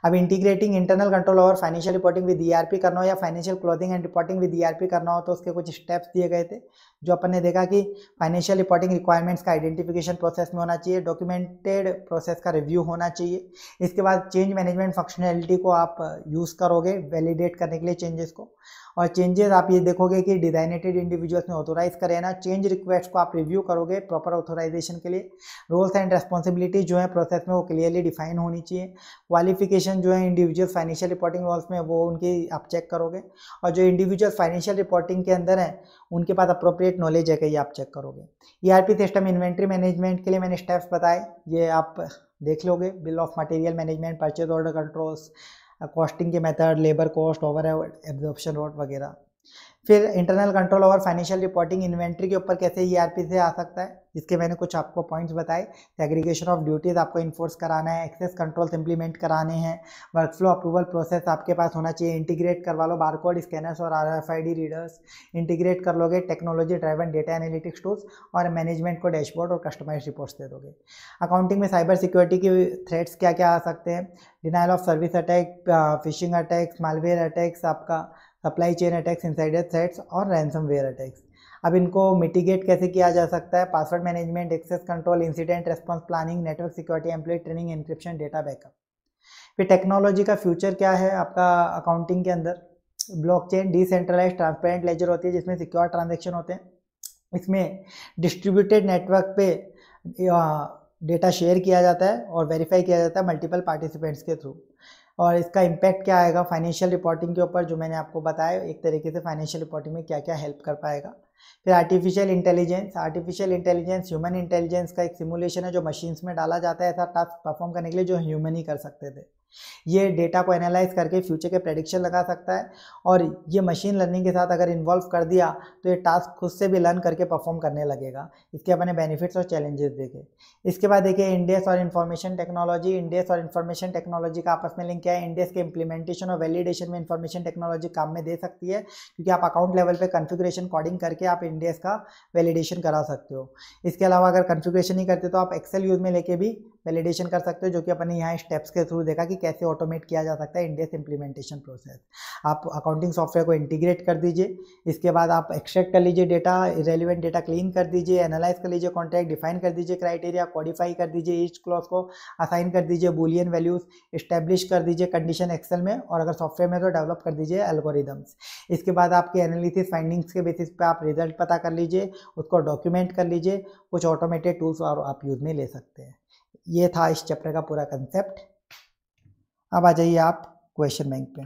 अब integrating internal control over financial reporting with ERP करना हो या financial closing and reporting with ERP करना हो तो उसके कुछ स्टेप्स दिए गए थे जो अपन ने देखा कि फाइनेंशियल रिपोर्टिंग रिक्वायरमेंट्स का आइडेंटिफिकेशन प्रोसेस में होना चाहिए डॉक्यूमेंटेड प्रोसेस का रिव्यू होना चाहिए इसके बाद चेंज मैनेजमेंट फंक्शनैलिटी को आप यूज़ करोगे वैलिडेट करने के लिए चेंजेस को और चेंजेस आप ये देखोगे कि डिजाइनेटेड इंडिविजुअल्स में ऑथोराइज करे ना चेंज रिक्वेस्ट को आप रिव्यू करोगे प्रॉपर ऑथोराइजेशन के लिए रोल्स एंड रेस्पॉन्सिबिलिटीज जो है प्रोसेस में वो क्लियरली डिफाइन होनी चाहिए क्वालिफिकेशन जो है इंडिविजुअल फाइनेंशियल रिपोर्टिंग रोल्स में वो उनकी आप चेक करोगे और जो इंडिविजुअल फाइनेंशियल रिपोर्टिंग के अंदर है उनके पास अप्रोप्रिएट नॉलेज है कि ये आप चेक करोगे ई सिस्टम इन्वेंट्री मैनेजमेंट के लिए मैंने स्टेप्स बताए ये आप देख लोगे bill of material management purchase order controls costing के method labour cost over absorption road वगैरह फिर internal control over financial reporting inventory के ऊपर कैसे ई से आ सकता है इसके मैंने कुछ आपको पॉइंट्स बताए एग्रीगेशन ऑफ ड्यूटीज़ आपको इन्फोर्स कराना है एक्सेस कंट्रोल्स इंप्लीमेंट कराने हैं वर्क फ्लो अप्रूवल प्रोसेस आपके पास होना चाहिए इंटीग्रेट करवा लो बारकोड स्कैनर्स और आर एफ रीडर्स इंटीग्रेट कर लोगे technology driven data analytics tools और मैनेजमेंट को डैशबोर्ड और कस्टमाइज रिपोर्ट्स दे दोगे अकाउंटिंग में साइबर सिक्योरिटी के थ्रेट्स क्या क्या आ सकते हैं denial of service attack phishing attacks malware attacks आपका supply chain attacks insider threats और रैनसम वेयर अटैक्स अब इनको मिटिगेट कैसे किया जा सकता है password management access control incident response planning network security employ training encryption data backup फिर टेक्नोलॉजी का फ्यूचर क्या है आपका अकाउंटिंग के अंदर ब्लॉकचेन डिसेंट्रलाइज ट्रांसपेरेंट लेजर होती है जिसमें सिक्योर ट्रांजेक्शन होते हैं इसमें डिस्ट्रीब्यूटेड नेटवर्क पे डेटा शेयर किया जाता है और वेरीफाई किया जाता है मल्टीपल पार्टिसिपेंट्स के थ्रू और इसका इम्पैक्ट क्या आएगा फाइनेंशियल रिपोर्टिंग के ऊपर जो मैंने आपको बताया एक तरीके से फाइनेंशियल रिपोर्टिंग में क्या क्या हेल्प कर पाएगा फिर artificial intelligence artificial intelligence human intelligence का एक सिमुलेशन है जो मशीन्स में डाला जाता है ऐसा टास्क परफॉर्म करने के लिए जो ह्यूमन ही कर सकते थे ये डेटा को एनालाइज करके फ्यूचर के प्रेडिक्शन लगा सकता है और ये मशीन लर्निंग के साथ अगर इन्वॉल्व कर दिया तो ये टास्क खुद से भी लर्न करके परफॉर्म करने लगेगा इसके अपने बेनिफिट्स और चैलेंजेस देखे इसके बाद देखिए इंडेस और इन्फॉर्मेशन टेक्नोलॉजी इंडेस और इन्फॉर्मेशन टेक्नोलॉजी का आपस में लिंक क्या है इंडेस के इंप्लीमेंटेशन और वैलिडेशन में इन्फॉर्मेशन टेक्नोलॉजी काम में दे सकती है क्योंकि आप अकाउंट लेवल पर कन्फिग्रेशन कॉडिंग करके आप इंडेस का वैलिडेशन करा सकते हो इसके अलावा अगर कन्फिग्रेशन नहीं करते तो आप एक्सेल यूज में लेके भी वैलिडेशन कर सकते हो जो कि अपने यहाँ स्टेप्स के थ्रू देखा कि कैसे ऑटोमेट किया जा सकता है इंडियस इम्प्लीमेंटेशन प्रोसेस आप अकाउंटिंग सॉफ्टवेयर को इंटीग्रेट कर दीजिए इसके बाद आप एक्सट्रैक्ट कर लीजिए डेटा रेलिवेंट डेटा क्लीन कर दीजिए एनालाइज कर लीजिए कॉन्ट्रैक्ट डिफाइन कर दीजिए क्राइटेरिया क्वालिफाई कर दीजिए ईच क्लॉज को असाइन कर दीजिए बुलियन वैल्यूज इस्टेब्लिश कर दीजिए कंडीशन एक्सेल में और अगर सॉफ्टवेयर में तो डेवलप कर दीजिए एल्गोरिदम्स इसके बाद आपके एनालिसिस फाइंडिंग्स के बेसिस पर आप रिजल्ट पता कर लीजिए उसको डॉक्यूमेंट कर लीजिए कुछ ऑटोमेटेड टूल्स और आप यूज़ में ले सकते हैं ये था इस चैप्टर का पूरा कंसेप्ट अब आ जाइए आप क्वेश्चन बैंक पे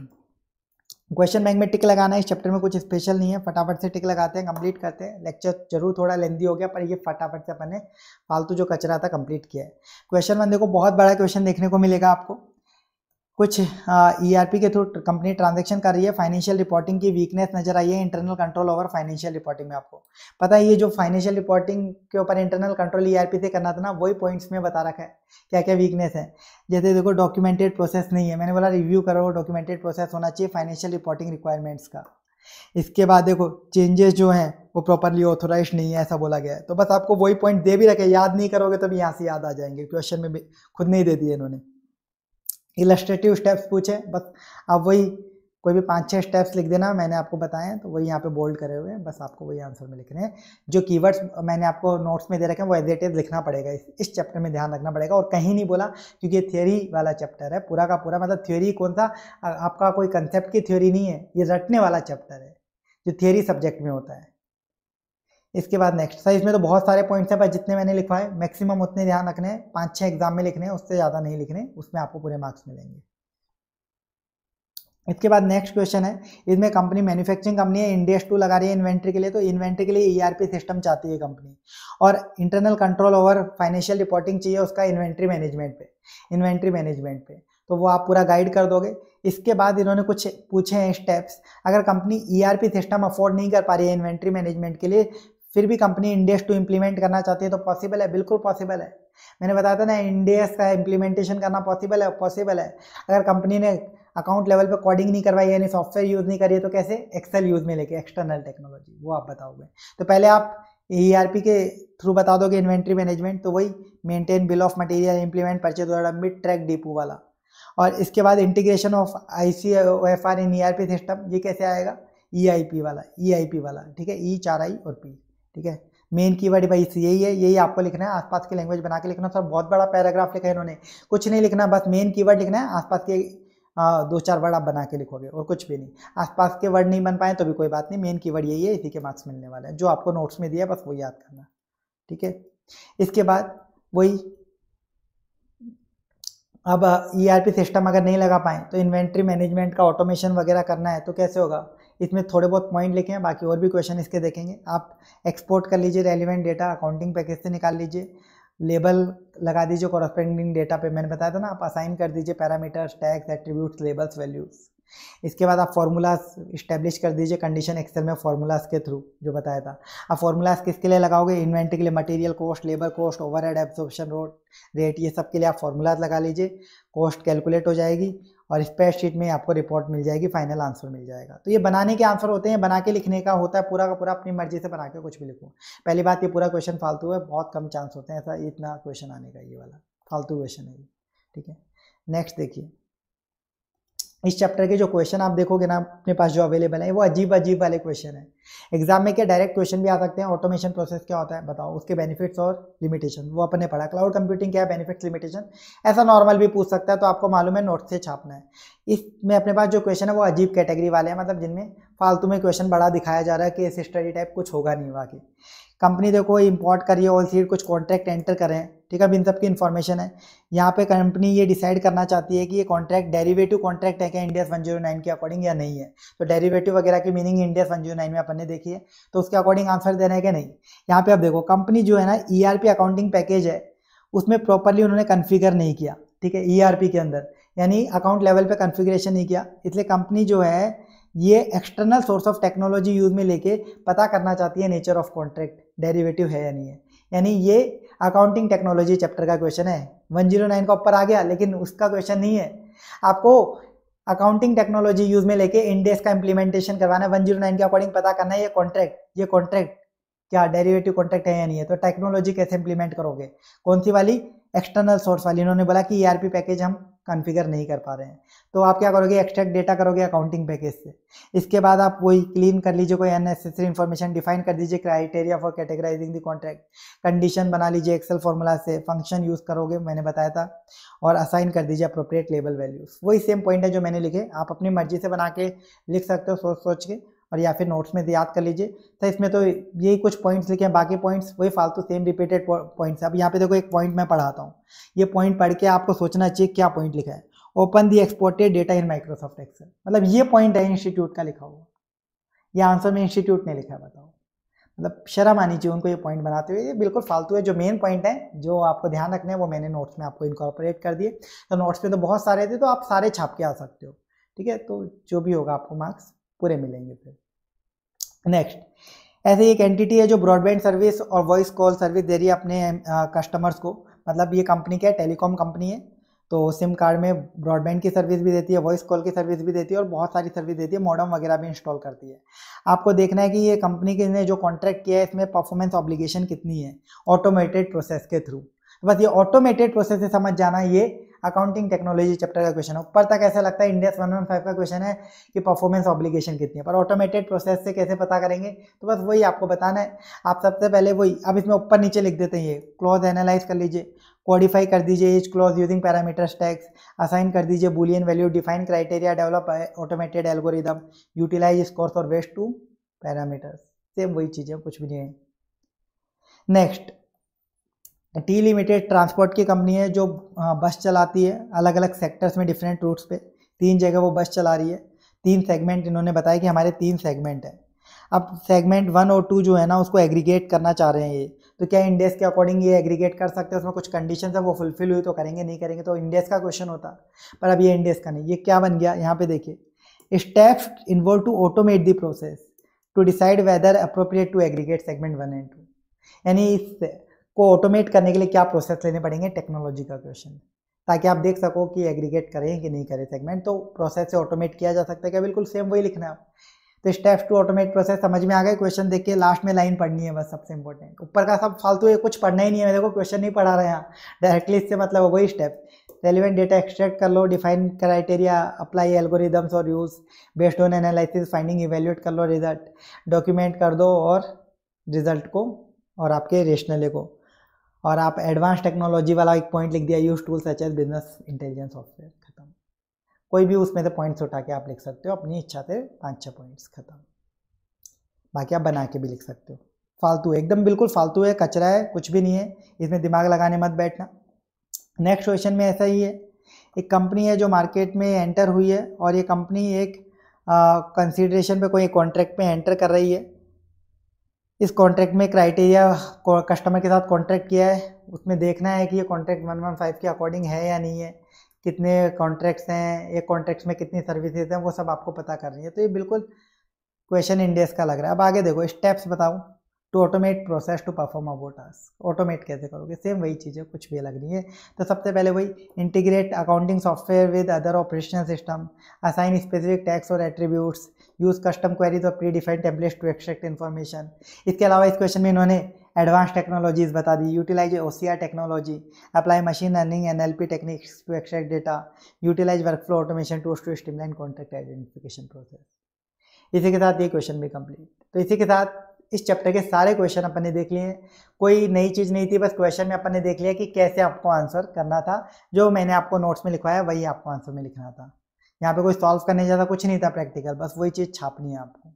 क्वेश्चन बैंक में टिक लगाना है इस चैप्टर में कुछ स्पेशल नहीं है फटाफट से टिक लगाते हैं कंप्लीट करते हैं लेक्चर जरूर थोड़ा लेंदी हो गया पर ये फटाफट से अपन ने फालतू जो कचरा था कंप्लीट किया है क्वेश्चन वन देखो बहुत बड़ा क्वेश्चन देखने को मिलेगा आपको कुछ ईआरपी e के थ्रू कंपनी ट्रांजैक्शन कर रही है फाइनेंशियल रिपोर्टिंग की वीकनेस नजर आई है internal control over financial reporting में आपको पता है ये जो फाइनेंशियल रिपोर्टिंग के ऊपर इंटरनल कंट्रोल ईआरपी से करना था ना वही पॉइंट्स में बता रखा है क्या क्या वीकनेस है जैसे देखो डॉक्यूमेंटेड प्रोसेस नहीं है मैंने बोला रिव्यू करो डॉक्यूमेंटेड प्रोसेस होना चाहिए फाइनेंशियल रिपोर्टिंग रिक्वायरमेंट्स का इसके बाद देखो चेंजेस जो हैं वो प्रॉपरली ऑथोराइज नहीं है ऐसा बोला गया है तो बस आपको वही पॉइंट दे भी रखे याद नहीं करोगे तो भी यहाँ से याद आ जाएंगे क्वेश्चन में भी खुद नहीं दे दिए इन्होंने इलस्ट्रेटिव स्टेप्स पूछे बस आप वही कोई भी पाँच छः स्टेप्स लिख देना मैंने आपको बताया तो वही यहाँ पे बोल्ड करे हुए हैं बस आपको वही आंसर में लिखने हैं जो कीवर्ड्स मैंने आपको नोट्स में दे रखे हैं वो एज इज लिखना पड़ेगा इस इस चैप्टर में ध्यान रखना पड़ेगा और कहीं नहीं बोला क्योंकि ये थ्योरी वाला चैप्टर है पूरा का पूरा मतलब थ्योरी कौन सा आपका कोई कंसेप्ट की थ्योरी नहीं है ये रटने वाला चैप्टर है जो थ्योरी सब्जेक्ट में होता है इसके बाद नेक्स्ट साइज में तो बहुत सारे पॉइंट्स हैं पर जितने मैंने लिखवाए मैक्सिमम उतने ध्यान रखने हैं पाँच छः एग्जाम में लिखने हैं उससे ज़्यादा नहीं लिखने उसमें आपको पूरे मार्क्स मिलेंगे इसके बाद नेक्स्ट क्वेश्चन है इसमें कंपनी मैन्युफैक्चरिंग कंपनी है इंडियस टू लगा रही है इन्वेंट्री के लिए तो इन्वेंट्री के लिए ई e सिस्टम चाहती है कंपनी और internal control over financial reporting चाहिए उसका इन्वेंट्री मैनेजमेंट पे इन्वेंट्री मैनेजमेंट पे तो वो आप पूरा गाइड कर दोगे इसके बाद इन्होंने कुछ पूछे हैं स्टेप्स अगर कंपनी ईआरपी सिस्टम अफोर्ड नहीं कर पा रही है इन्वेंट्री मैनेजमेंट के लिए फिर भी कंपनी इंडेस टू इम्प्लीमेंट करना चाहती है तो पॉसिबल है बिल्कुल पॉसिबल है मैंने बताया था ना इंडेस का इम्प्लीमेंटेशन करना पॉसिबल है पॉसिबल है अगर कंपनी ने अकाउंट लेवल पे कोडिंग नहीं करवाई यानी सॉफ्टवेयर यूज़ नहीं करिए तो कैसे एक्सेल यूज़ में लेके एक्सटर्नल टेक्नोलॉजी वो आप बताओगे तो पहले आप ई e के थ्रू बता दोगे इन्वेंट्री मैनेजमेंट तो वही maintain bill of material implement purchase order mid track depot वाला और इसके बाद integration of I C O F R in E R P system ये कैसे आएगा ई आई पी वाला ई आई पी वाला ठीक है ई e, चार आई और पी ठीक है मेन की वर्ड भाई यही है यही आपको लिखना है आसपास की लैंग्वेज बना के लिखना सर बहुत बड़ा पैराग्राफ लिखा है इन्होंने कुछ नहीं लिखना बस मेन कीवर्ड लिखना है आसपास के आ, दो चार वर्ड आप बना के लिखोगे और कुछ भी नहीं आसपास के वर्ड नहीं बन पाए तो भी कोई बात नहीं मेन कीवर्ड यही है इसी के मार्क्स मिलने वाले हैं जो आपको नोट्स में दिया बस वो याद करना ठीक है इसके बाद वही अब ई सिस्टम e अगर नहीं लगा पाए तो इन्वेंट्री मैनेजमेंट का ऑटोमेशन वगैरह करना है तो कैसे होगा इसमें थोड़े बहुत पॉइंट लिखे हैं बाकी और भी क्वेश्चन इसके देखेंगे आप एक्सपोर्ट कर लीजिए रेलिवेंट डेटा अकाउंटिंग पैकेज से निकाल लीजिए लेबल लगा दीजिए कॉरस्पेंडिंग डेटा पे मैंने बताया था ना आप असाइन कर दीजिए parameters tax attributes labels values इसके बाद आप फार्मूलाज इस्टेब्लिश कर दीजिए कंडीशन एक्सेल में फार्मूलाज के थ्रू जो बताया था आप फार्मूलाज किसके लिए लगाओगे इन्वेंट्री के लिए material cost labour cost overhead absorption road rate ये सब के लिए आप फार्मूलाज लगा लीजिए कॉस्ट कैलकुलेट हो जाएगी और स्प्रेडशीट में आपको रिपोर्ट मिल जाएगी फाइनल आंसर मिल जाएगा तो ये बनाने के आंसर होते हैं बना के लिखने का होता है पूरा का पूरा अपनी मर्जी से बना के कुछ भी लिखो पहली बात ये पूरा क्वेश्चन फालतू है बहुत कम चांस होते हैं ऐसा इतना क्वेश्चन आने का ये वाला फालतू क्वेश्चन है ये ठीक है नेक्स्ट देखिए इस चैप्टर के जो क्वेश्चन आप देखोगे ना अपने पास जो अवेलेबल है वो अजीब अजीब वाले क्वेश्चन है एग्जाम में क्या डायरेक्ट क्वेश्चन भी आ सकते हैं ऑटोमेशन प्रोसेस क्या होता है बताओ उसके बेनिफिट्स और लिमिटेशन वो अपने पढ़ा क्लाउड कंप्यूटिंग क्या है बेनिफिट्स लिमिटेशन ऐसा नॉर्मल भी पूछ सकता है तो आपको मालूम है नोट से छापना है इसमें अपने पास जो क्वेश्चन है वो अजीब कैटेगरी वाले हैं मतलब जिनमें फालतू में क्वेश्चन बड़ा दिखाया जा रहा है कि इस स्टडी टाइप कुछ होगा नहीं बाकी कंपनी देखो इंपोर्ट करिए ऑल सीड कुछ कॉन्ट्रैक्ट एंटर करें ठीक है अब इन सब की इन्फॉर्मेशन है यहाँ पे कंपनी ये डिसाइड करना चाहती है कि ये कॉन्ट्रैक्ट डेरिवेटिव कॉन्ट्रैक्ट है क्या इंडिया वन जीरो नाइन के अकॉर्डिंग या नहीं है तो डेरिवेटिव वगैरह की meaning India one zero nine में अपन ने देखी है तो उसके अकॉर्डिंग आंसर देना है कि नहीं यहाँ पे आप देखो कंपनी जो है ना ई अकाउंटिंग पैकेज है उसमें प्रॉपरली उन्होंने कन्फिगर नहीं किया ठीक है ई e के अंदर यानी अकाउंट लेवल पर कन्फिग्रेशन नहीं किया इसलिए कंपनी जो है ये external source of technology use में लेके पता करना चाहती है नेचर ऑफ कॉन्ट्रैक्ट डेरिवेटिव है या नहीं है यानी ये अकाउंटिंग टेक्नोलॉजी चैप्टर का क्वेश्चन है 109 का ऊपर आ गया लेकिन उसका क्वेश्चन नहीं है आपको अकाउंटिंग टेक्नोलॉजी यूज में लेके इंडेस का इंप्लीमेंटेशन करवाना है नाइन के अकॉर्डिंग पता करना है ये कॉन्ट्रैक्ट ये कॉन्ट्रैक्ट क्या डेरिवेटिव कॉन्ट्रैक्ट है या नहीं है तो टेक्नोलॉजी कैसे इंप्लीमेंट करोगे कौन सी वाली एक्सटर्नल सोर्स वाली इन्होंने बोला कि ई e पैकेज हम कॉन्फ़िगर नहीं कर पा रहे हैं तो आप क्या करोगे एक्सट्रैक्ट डेटा करोगे अकाउंटिंग पैकेज से इसके बाद आप वही क्लीन कर लीजिए कोई अननेसेसरी इन्फॉर्मेशन डिफाइन कर दीजिए criteria for categorising the contract condition बना लीजिए एक्सेल फॉर्मूला से फंक्शन यूज़ करोगे मैंने बताया था और असाइन कर दीजिए अप्रोप्रिएट लेबल वैल्यूज वही सेम पॉइंट है जो मैंने लिखे आप अपनी मर्जी से बना के लिख सकते हो सोच सोच के और या फिर नोट्स में याद कर लीजिए तो इसमें तो यही कुछ पॉइंट्स लिखे हैं बाकी पॉइंट्स वही फालतू सेम रिपीटेड पॉइंट्स अब यहाँ पे देखो एक पॉइंट मैं पढ़ाता हूँ ये पॉइंट पढ़ के आपको सोचना चाहिए क्या पॉइंट लिखा है open the exported data in Microsoft Excel मतलब ये पॉइंट है इंस्टीट्यूट का लिखा हुआ ये आंसर में इंस्टीट्यूट ने लिखा है बताओ मतलब शर्म आनी चाहिए उनको ये पॉइंट बनाते हुए ये बिल्कुल फालतू है जो मेन पॉइंट है जो आपको ध्यान रखना है वो मैंने नोट्स में आपको इनकॉर्पोरेट कर दिए तो नोट्स में तो बहुत सारे थे तो आप सारे छाप के आ सकते हो ठीक है तो जो भी होगा आपको मार्क्स पूरे मिलेंगे फिर नेक्स्ट ऐसे एक एंटिटी है जो ब्रॉडबैंड सर्विस और वॉइस कॉल सर्विस दे रही है अपने कस्टमर्स को मतलब ये कंपनी क्या है टेलीकॉम कंपनी है तो सिम कार्ड में ब्रॉडबैंड की सर्विस भी देती है वॉइस कॉल की सर्विस भी देती है और बहुत सारी सर्विस देती है मॉडम वगैरह भी इंस्टॉल करती है आपको देखना है कि ये कंपनी के ने जो कॉन्ट्रैक्ट किया है इसमें परफॉर्मेंस ऑब्लिगेशन कितनी है ऑटोमेटेड प्रोसेस के थ्रू बस ये ऑटोमेटेड प्रोसेस से समझ जाना ये अकाउंटिंग टेक्नोलॉजी चैप्टर का क्वेश्चन है ऊपर तक ऐसा लगता है इंडियस वन वन फाइव का क्वेश्चन है कि परफॉर्मेंस ऑब्लिगेशन कितनी है पर ऑटोमेटेड प्रोसेस से कैसे पता करेंगे तो बस वही आपको बताना है आप सबसे पहले वही अब इसमें ऊपर नीचे लिख देते हैं ये क्लॉज एनालाइज कर लीजिए क्वालिफाई कर दीजिए as clause using parameters tax assign कर दीजिए boolean value define criteria develop automated algorithm utilise scores और वेस्ट टू पैरामीटर्स सेम वही चीज़ें कुछ भी नहीं है नेक्स्ट टी लिमिटेड ट्रांसपोर्ट की कंपनी है जो बस चलाती है अलग अलग सेक्टर्स में डिफरेंट रूट्स पे तीन जगह वो बस चला रही है तीन सेगमेंट इन्होंने बताया कि हमारे तीन सेगमेंट हैं अब सेगमेंट वन और टू जो है ना उसको एग्रीगेट करना चाह रहे हैं ये तो क्या इंडेस के अकॉर्डिंग ये एग्रीगेट कर सकते हैं उसमें कुछ कंडीशन है वो फुलफिल हुई तो करेंगे नहीं करेंगे तो इंडेस का क्वेश्चन होता पर अब ये इंडेस का नहीं ये क्या बन गया यहाँ पे देखिए steps involve to automate the process to decide whether appropriate to aggregate segment one and two यानी इस को ऑटोमेट करने के लिए क्या प्रोसेस लेने पड़ेंगे टेक्नोलॉजी का क्वेश्चन ताकि आप देख सको कि एग्रीगेट करें कि नहीं करें सेगमेंट तो प्रोसेस से ऑटोमेट किया जा सकता है क्या बिल्कुल सेम वही लिखना है आप तो स्टेप टू ऑटोमेट प्रोसेस समझ में आ गए क्वेश्चन देख के लास्ट में लाइन पढ़नी है बस सबसे इंपॉर्टेंट ऊपर का सब फालतू है कुछ पढ़ना ही नहीं है मेरे को क्वेश्चन नहीं पढ़ा रहे हैं डायरेक्टली इससे मतलब हो वही स्टेप रेलिवेंट डेटा एक्सट्रैक्ट कर लो डिफाइन क्राइटेरिया अप्लाई एल्गोरिदम्स और use based on analysis finding evaluate कर लो रिजल्ट डॉक्यूमेंट कर दो और रिजल्ट को और आपके रेशनले को और आप एडवांस टेक्नोलॉजी वाला एक पॉइंट लिख दिया use tool such as business intelligence software खत्म कोई भी उसमें से पॉइंट्स उठा के आप लिख सकते हो अपनी इच्छा से पाँच छः पॉइंट्स खत्म बाकी आप बना के भी लिख सकते हो फालतू एकदम बिल्कुल फालतू है कचरा है कुछ भी नहीं है इसमें दिमाग लगाने मत बैठना नेक्स्ट क्वेश्चन में ऐसा ही है एक कंपनी है जो मार्केट में एंटर हुई है और ये कंपनी एक कंसिड्रेशन पे कोई कॉन्ट्रैक्ट पे एंटर कर रही है इस कॉन्ट्रैक्ट में क्राइटेरिया कस्टमर के साथ कॉन्ट्रैक्ट किया है उसमें देखना है कि ये कॉन्ट्रैक्ट वन वन फाइव के अकॉर्डिंग है या नहीं है कितने कॉन्ट्रैक्ट्स हैं एक कॉन्ट्रैक्ट में कितनी सर्विसेज हैं वो सब आपको पता करनी है तो ये बिल्कुल क्वेश्चन इंडेक्स का लग रहा है अब आगे देखो स्टेप्स बताऊँ to automate process to perform above task automate कैसे करोगे सेम वही चीज़ें कुछ भी अलग नहीं है तो सबसे पहले वही integrate accounting software with other operation system assign specific tax और एट्रीब्यूट्स यूज़ कस्टम क्वेरीज और predefined tablets to extract information इसके अलावा इस क्वेश्चन में इन्होंने एडवांस टेक्नोलॉजीज बता दी utilise O technology apply machine learning N L P techniques to extract data utilise workflow automation to to streamline contract identification process इसी के साथ ये क्वेश्चन भी कंप्लीट तो इसी के साथ इस चैप्टर के सारे क्वेश्चन अपन ने देख लिए कोई नई चीज़ नहीं थी बस क्वेश्चन में अपन ने देख लिया कि कैसे आपको आंसर करना था जो मैंने आपको नोट्स में लिखवाया वही आपको आंसर में लिखना था यहाँ पे कोई सॉल्व करने जैसा कुछ नहीं था प्रैक्टिकल बस वही चीज़ छापनी है आपको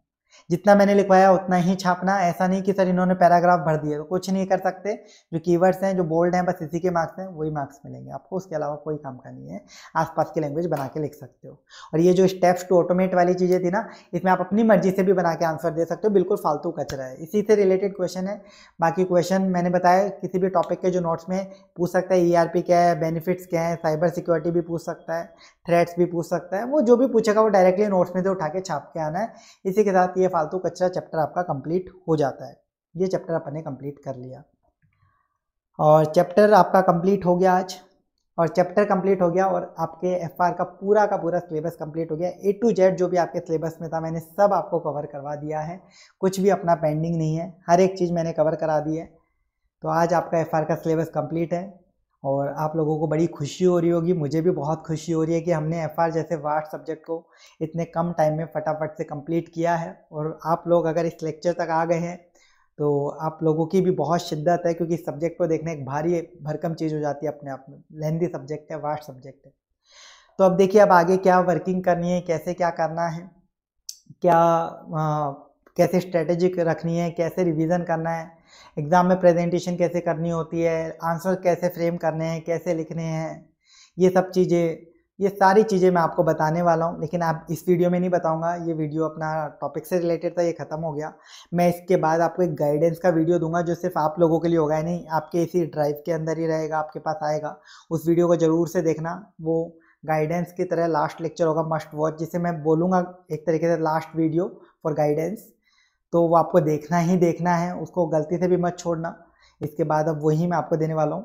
जितना मैंने लिखवाया उतना ही छापना ऐसा नहीं कि सर इन्होंने पैराग्राफ भर दिया तो कुछ नहीं कर सकते जो कीवर्ड्स हैं जो बोल्ड हैं बस इसी के मार्क्स हैं वही मार्क्स मिलेंगे आपको उसके अलावा कोई काम का नहीं है आसपास की लैंग्वेज बना के लिख सकते हो और ये जो स्टेप्स टू ऑटोमेट वाली चीज़ें थी ना इसमें आप अपनी मर्जी से भी बना के आंसर दे सकते हो बिल्कुल फालतू कचरा है इसी से रिलेटेड क्वेश्चन है बाकी क्वेश्चन मैंने बताया किसी भी टॉपिक के जो नोट्स में पूछ सकता है ई e क्या है बेनिफिट्स क्या है साइबर सिक्योरिटी भी पूछ सकता है थ्रेट्स भी पूछ सकता है वो जो भी पूछेगा वो डायरेक्टली नोट्स में से उठा के छाप के आना है इसी के साथ ये फालतू कचरा चैप्टर आपका कंप्लीट हो जाता है ये चैप्टर अपन ने कंप्लीट कर लिया और चैप्टर आपका कंप्लीट हो गया आज और चैप्टर कंप्लीट हो गया और आपके एफ का पूरा का पूरा सिलेबस कंप्लीट हो गया ए टू जेड जो भी आपके सिलेबस में था मैंने सब आपको कवर करवा दिया है कुछ भी अपना पेंडिंग नहीं है हर एक चीज़ मैंने कवर करा दी है तो आज आपका एफ का सिलेबस कंप्लीट है और आप लोगों को बड़ी खुशी हो रही होगी मुझे भी बहुत खुशी हो रही है कि हमने एफ जैसे वार्ड सब्जेक्ट को इतने कम टाइम में फटाफट से कंप्लीट किया है और आप लोग अगर इस लेक्चर तक आ गए हैं तो आप लोगों की भी बहुत शिद्दत है क्योंकि सब्जेक्ट को देखना एक भारी भरकम चीज़ हो जाती है अपने आप में लेंदी सब्जेक्ट है वास्ट सब्जेक्ट है तो अब देखिए अब आगे क्या वर्किंग करनी है कैसे क्या करना है क्या आ, कैसे स्ट्रेटेजी रखनी है कैसे रिवीजन करना है एग्ज़ाम में प्रेजेंटेशन कैसे करनी होती है आंसर कैसे फ्रेम करने हैं कैसे लिखने हैं ये सब चीज़ें ये सारी चीज़ें मैं आपको बताने वाला हूँ लेकिन आप इस वीडियो में नहीं बताऊँगा ये वीडियो अपना टॉपिक से रिलेटेड था ये ख़त्म हो गया मैं इसके बाद आपको एक गाइडेंस का वीडियो दूंगा जो सिर्फ आप लोगों के लिए होगा ही नहीं आपके इसी ड्राइव के अंदर ही रहेगा आपके पास आएगा उस वीडियो को ज़रूर से देखना वो गाइडेंस की तरह लास्ट लेक्चर होगा मस्ट वॉच जिसे मैं बोलूँगा एक तरीके से लास्ट वीडियो फॉर गाइडेंस तो वो आपको देखना ही देखना है उसको गलती से भी मत छोड़ना इसके बाद अब वही मैं आपको देने वाला हूँ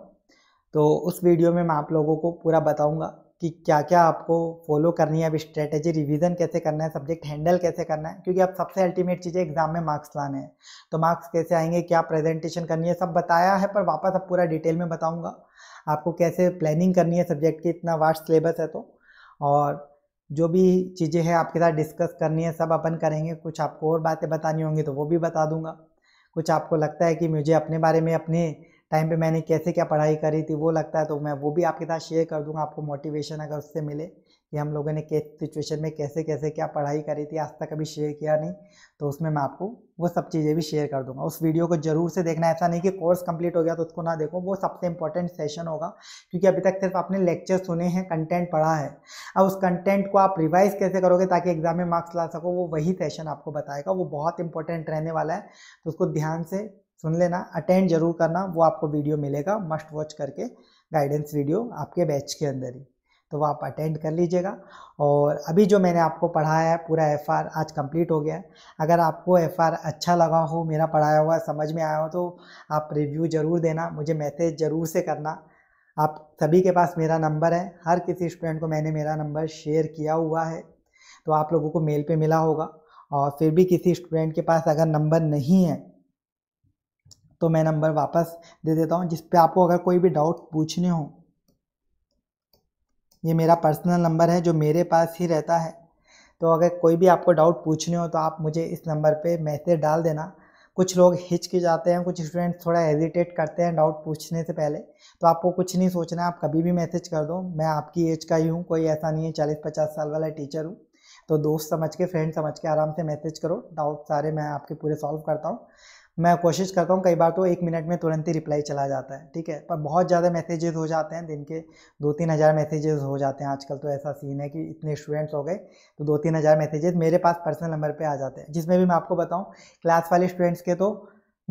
तो उस वीडियो में मैं आप लोगों को पूरा बताऊँगा कि क्या क्या आपको फॉलो करनी है अब स्ट्रेटेजी रिवीजन कैसे करना है सब्जेक्ट हैंडल कैसे करना है क्योंकि अब सबसे अल्टीमेट चीज़ें एग्जाम में मार्क्स लाने हैं तो मार्क्स कैसे आएंगे क्या प्रेजेंटेशन करनी है सब बताया है पर वापस अब पूरा डिटेल में बताऊँगा आपको कैसे प्लानिंग करनी है सब्जेक्ट की इतना वास्ट सिलेबस है तो और जो भी चीज़ें हैं आपके साथ डिस्कस करनी है सब अपन करेंगे कुछ आपको और बातें बतानी होंगी तो वो भी बता दूंगा कुछ आपको लगता है कि मुझे अपने बारे में अपने टाइम पे मैंने कैसे क्या पढ़ाई करी थी वो लगता है तो मैं वो भी आपके साथ शेयर कर दूंगा आपको मोटिवेशन अगर उससे मिले ये हम लोगों ने किस सिचुएशन में कैसे कैसे क्या पढ़ाई करी थी आज तक कभी शेयर किया नहीं तो उसमें मैं आपको वो सब चीज़ें भी शेयर कर दूंगा उस वीडियो को जरूर से देखना ऐसा नहीं कि कोर्स कंप्लीट हो गया तो उसको ना देखो वो सबसे इंपॉर्टेंट सेशन होगा क्योंकि अभी तक सिर्फ आपने लेक्चर सुने हैं कंटेंट पढ़ा है अब उस कंटेंट को आप रिवाइज कैसे करोगे ताकि एग्जाम में मार्क्स ला सको वो वही सेशन आपको बताएगा वो बहुत इंपॉर्टेंट रहने वाला है तो उसको ध्यान से सुन लेना अटेंड जरूर करना वो आपको वीडियो मिलेगा मस्ट वॉच करके गाइडेंस वीडियो आपके बैच के अंदर ही तो वह आप अटेंड कर लीजिएगा और अभी जो मैंने आपको पढ़ाया है पूरा एफ़ आज कंप्लीट हो गया है अगर आपको एफ़ अच्छा लगा हो मेरा पढ़ाया हुआ समझ में आया हो तो आप रिव्यू ज़रूर देना मुझे मैसेज ज़रूर से करना आप सभी के पास मेरा नंबर है हर किसी स्टूडेंट को मैंने मेरा नंबर शेयर किया हुआ है तो आप लोगों को मेल पे मिला होगा और फिर भी किसी स्टूडेंट के पास अगर नंबर नहीं है तो मैं नंबर वापस दे देता हूँ जिस पे आपको अगर कोई भी डाउट पूछने हों ये मेरा पर्सनल नंबर है जो मेरे पास ही रहता है तो अगर कोई भी आपको डाउट पूछने हो तो आप मुझे इस नंबर पे मैसेज डाल देना कुछ लोग हिचक जाते हैं कुछ स्टूडेंट्स थोड़ा हेजिटेट करते हैं डाउट पूछने से पहले तो आपको कुछ नहीं सोचना आप कभी भी मैसेज कर दो मैं आपकी एज का ही हूँ कोई ऐसा नहीं है चालीस पचास साल वाला टीचर हूँ तो दोस्त समझ के फ्रेंड समझ के आराम से मैसेज करो डाउट सारे मैं आपके पूरे सॉल्व करता हूँ मैं कोशिश करता हूँ कई बार तो एक मिनट में तुरंत ही रिप्लाई चला जाता है ठीक है पर बहुत ज़्यादा मैसेजेस हो जाते हैं दिन के दो तीन हज़ार मैसेजेस हो जाते हैं आजकल तो ऐसा सीन है कि इतने स्टूडेंट्स हो गए तो दो तीन हज़ार मैसेजेस मेरे पास पर्सनल नंबर पे आ जाते हैं जिसमें भी मैं आपको बताऊँ क्लास वाले स्टूडेंट्स के तो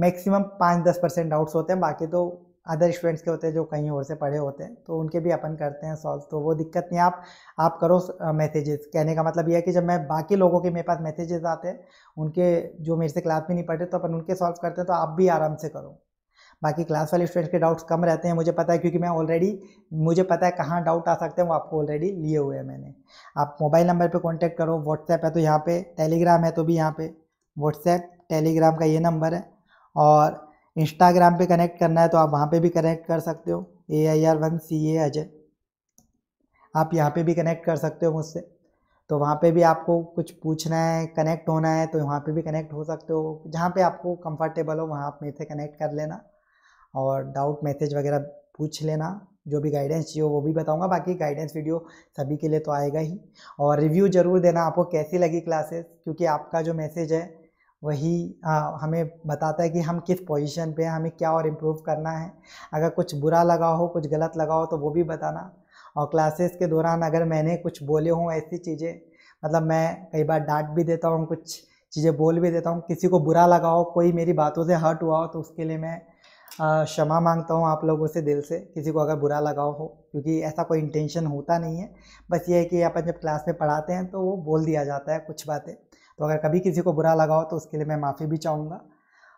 मैक्सिमम पाँच दस परसेंट डाउट्स होते हैं बाकी तो अदर स्टूडेंट्स के होते हैं जो कहीं और से पढ़े होते हैं तो उनके भी अपन करते हैं सॉल्व तो वो दिक्कत नहीं आप आप करो मैसेजेस कहने का मतलब ये है कि जब मैं बाकी लोगों के मेरे पास मैसेजेस आते हैं उनके जो मेरे से क्लास में नहीं पढ़ते तो अपन उनके सॉल्व करते हैं तो आप भी आराम से करो बाकी क्लास वाले स्टूडेंट्स के डाउट्स कम रहते हैं मुझे पता है क्योंकि मैं ऑलरेडी मुझे पता है कहाँ डाउट आ सकते हैं वो आपको ऑलरेडी लिए हुए हैं मैंने आप मोबाइल नंबर पर कॉन्टैक्ट करो व्हाट्सएप है तो यहाँ पे टेलीग्राम है तो भी यहाँ पे व्हाट्सएप टेलीग्राम का ये नंबर है और इंस्टाग्राम पे कनेक्ट करना है तो आप वहाँ पे भी कनेक्ट कर सकते हो A I R one C A Ajay आप यहाँ पे भी कनेक्ट कर सकते हो मुझसे तो वहाँ पे भी आपको कुछ पूछना है कनेक्ट होना है तो वहाँ पे भी कनेक्ट हो सकते हो जहाँ पे आपको कंफर्टेबल हो वहाँ आप मेरे से कनेक्ट कर लेना और डाउट मैसेज वगैरह पूछ लेना जो भी गाइडेंस चाहिए वो भी बताऊँगा बाकी गाइडेंस वीडियो सभी के लिए तो आएगा ही और रिव्यू ज़रूर देना आपको कैसी लगी क्लासेस क्योंकि आपका जो मैसेज है वही आ, हमें बताता है कि हम किस पोजीशन पे हैं हमें क्या और इम्प्रूव करना है अगर कुछ बुरा लगा हो कुछ गलत लगा हो तो वो भी बताना और क्लासेस के दौरान अगर मैंने कुछ बोले हों ऐसी चीज़ें मतलब मैं कई बार डांट भी देता हूँ कुछ चीज़ें बोल भी देता हूँ किसी को बुरा लगा हो कोई मेरी बातों से हर्ट हुआ हो तो उसके लिए मैं क्षमा मांगता हूँ आप लोगों से दिल से किसी को अगर बुरा लगा हो क्योंकि ऐसा कोई इंटेंशन होता नहीं है बस ये है कि अपन जब क्लास में पढ़ाते हैं तो वो बोल दिया जाता है कुछ बातें तो अगर कभी किसी को बुरा लगा हो तो उसके लिए मैं माफ़ी भी चाहूँगा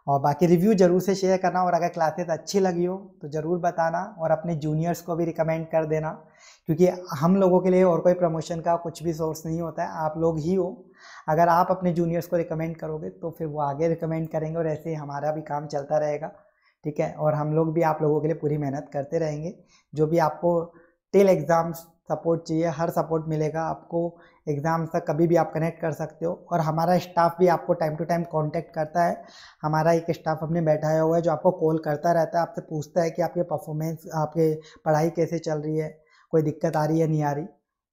और बाकी रिव्यू ज़रूर से शेयर करना और अगर क्लासेस अच्छी लगी हो तो ज़रूर बताना और अपने जूनियर्स को भी रिकमेंड कर देना क्योंकि हम लोगों के लिए और कोई प्रमोशन का कुछ भी सोर्स नहीं होता है आप लोग ही हो अगर आप अपने जूनियर्स को रिकमेंड करोगे तो फिर वो आगे रिकमेंड करेंगे और ऐसे ही हमारा भी काम चलता रहेगा ठीक है और हम लोग भी आप लोगों के लिए पूरी मेहनत करते रहेंगे जो भी आपको टिल एग्ज़ाम्स सपोर्ट चाहिए हर सपोर्ट मिलेगा आपको एग्ज़ाम तक कभी भी आप कनेक्ट कर सकते हो और हमारा स्टाफ भी आपको टाइम टू टाइम कांटेक्ट करता है हमारा एक स्टाफ हमने बैठाया हुआ है जो आपको कॉल करता रहता है आपसे पूछता है कि आपके परफॉर्मेंस आपके पढ़ाई कैसे चल रही है कोई दिक्कत आ रही है नहीं आ रही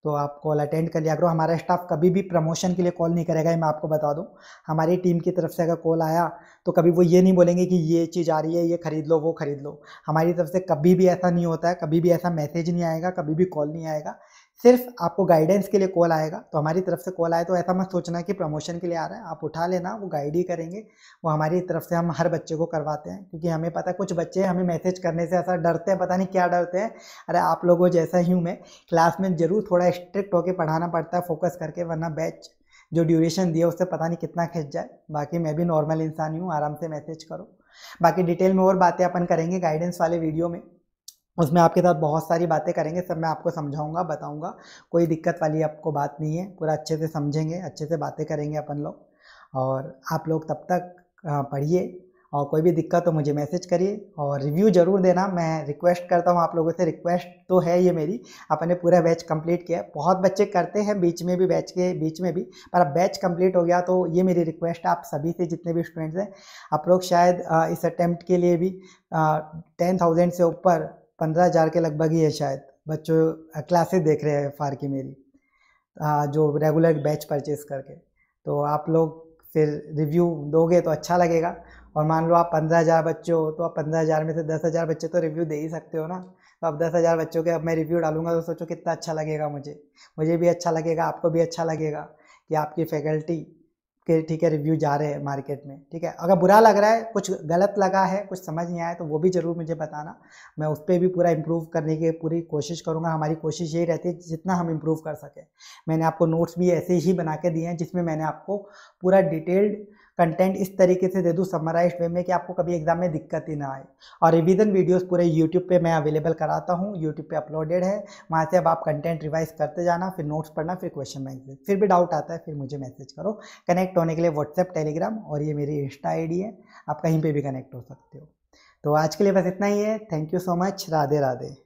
तो आप कॉल अटेंड कर लिया करो हमारा स्टाफ कभी भी प्रमोशन के लिए कॉल नहीं करेगा ये मैं आपको बता दूं हमारी टीम की तरफ से अगर कॉल आया तो कभी वो ये नहीं बोलेंगे कि ये चीज़ आ रही है ये खरीद लो वो खरीद लो हमारी तरफ से कभी भी ऐसा नहीं होता है कभी भी ऐसा मैसेज नहीं आएगा कभी भी कॉल नहीं आएगा सिर्फ आपको गाइडेंस के लिए कॉल आएगा तो हमारी तरफ से कॉल आए तो ऐसा मत सोचना कि प्रमोशन के लिए आ रहा है आप उठा लेना वो गाइड ही करेंगे वो हमारी तरफ से हम हर बच्चे को करवाते हैं क्योंकि हमें पता है कुछ बच्चे हमें मैसेज करने से ऐसा डरते हैं पता नहीं क्या डरते हैं अरे आप लोगों जैसा ही हूँ मैं क्लास में ज़रूर थोड़ा स्ट्रिक्ट होकर पढ़ाना पड़ता है फोकस करके वरना बैच जो ड्यूरेशन दिया उससे पता नहीं कितना खिंच जाए बाकी मैं भी नॉर्मल इंसान ही हूँ आराम से मैसेज करो बाकी डिटेल में और बातें अपन करेंगे गाइडेंस वाले वीडियो में उसमें आपके साथ बहुत सारी बातें करेंगे सब मैं आपको समझाऊंगा बताऊंगा कोई दिक्कत वाली आपको बात नहीं है पूरा अच्छे से समझेंगे अच्छे से बातें करेंगे अपन लोग और आप लोग तब तक पढ़िए और कोई भी दिक्कत हो मुझे मैसेज करिए और रिव्यू ज़रूर देना मैं रिक्वेस्ट करता हूँ आप लोगों से रिक्वेस्ट तो है ये मेरी अपने पूरा बैच कंप्लीट किया बहुत बच्चे करते हैं बीच में भी बैच के बीच में भी पर अब बैच कंप्लीट हो गया तो ये मेरी रिक्वेस्ट आप सभी से जितने भी स्टूडेंट्स हैं आप लोग शायद इस अटैम्प्ट के लिए भी टेन थाउजेंड से ऊपर पंद्रह हज़ार के लगभग ही है शायद बच्चों क्लासेस देख रहे हैं फार की मेरी जो रेगुलर बैच परचेज करके तो आप लोग फिर रिव्यू दोगे तो अच्छा लगेगा और मान लो आप पंद्रह हज़ार बच्चे हो तो आप पंद्रह हज़ार में से दस हज़ार बच्चे तो रिव्यू दे ही सकते हो ना तो आप दस हज़ार बच्चों के अब मैं रिव्यू डालूंगा तो सोचो कितना अच्छा लगेगा मुझे मुझे भी अच्छा लगेगा आपको भी अच्छा लगेगा कि आपकी फैकल्टी कि ठीक है रिव्यू जा रहे हैं मार्केट में ठीक है अगर बुरा लग रहा है कुछ गलत लगा है कुछ समझ नहीं आया तो वो भी ज़रूर मुझे बताना मैं उस पर भी पूरा इम्प्रूव करने की पूरी कोशिश करूँगा हमारी कोशिश यही रहती है जितना हम इम्प्रूव कर सकें मैंने आपको नोट्स भी ऐसे ही बना के दिए हैं जिसमें मैंने आपको पूरा डिटेल्ड कंटेंट इस तरीके से दे दूँ समराइज वे में कि आपको कभी एग्जाम में दिक्कत ही ना आए और रिविज़न वीडियोस पूरे यूट्यूब पे मैं अवेलेबल कराता हूँ यूट्यूब पे अपलोडेड है वहाँ से अब आप कंटेंट रिवाइज करते जाना फिर नोट्स पढ़ना फिर क्वेश्चन बैंक फिर भी डाउट आता है फिर मुझे मैसेज करो कनेक्ट होने के लिए व्हाट्सएप टेलीग्राम और ये मेरी इंस्टा आई है आप कहीं पर भी कनेक्ट हो सकते हो तो आज के लिए बस इतना ही है thank you so much Radhe Radhe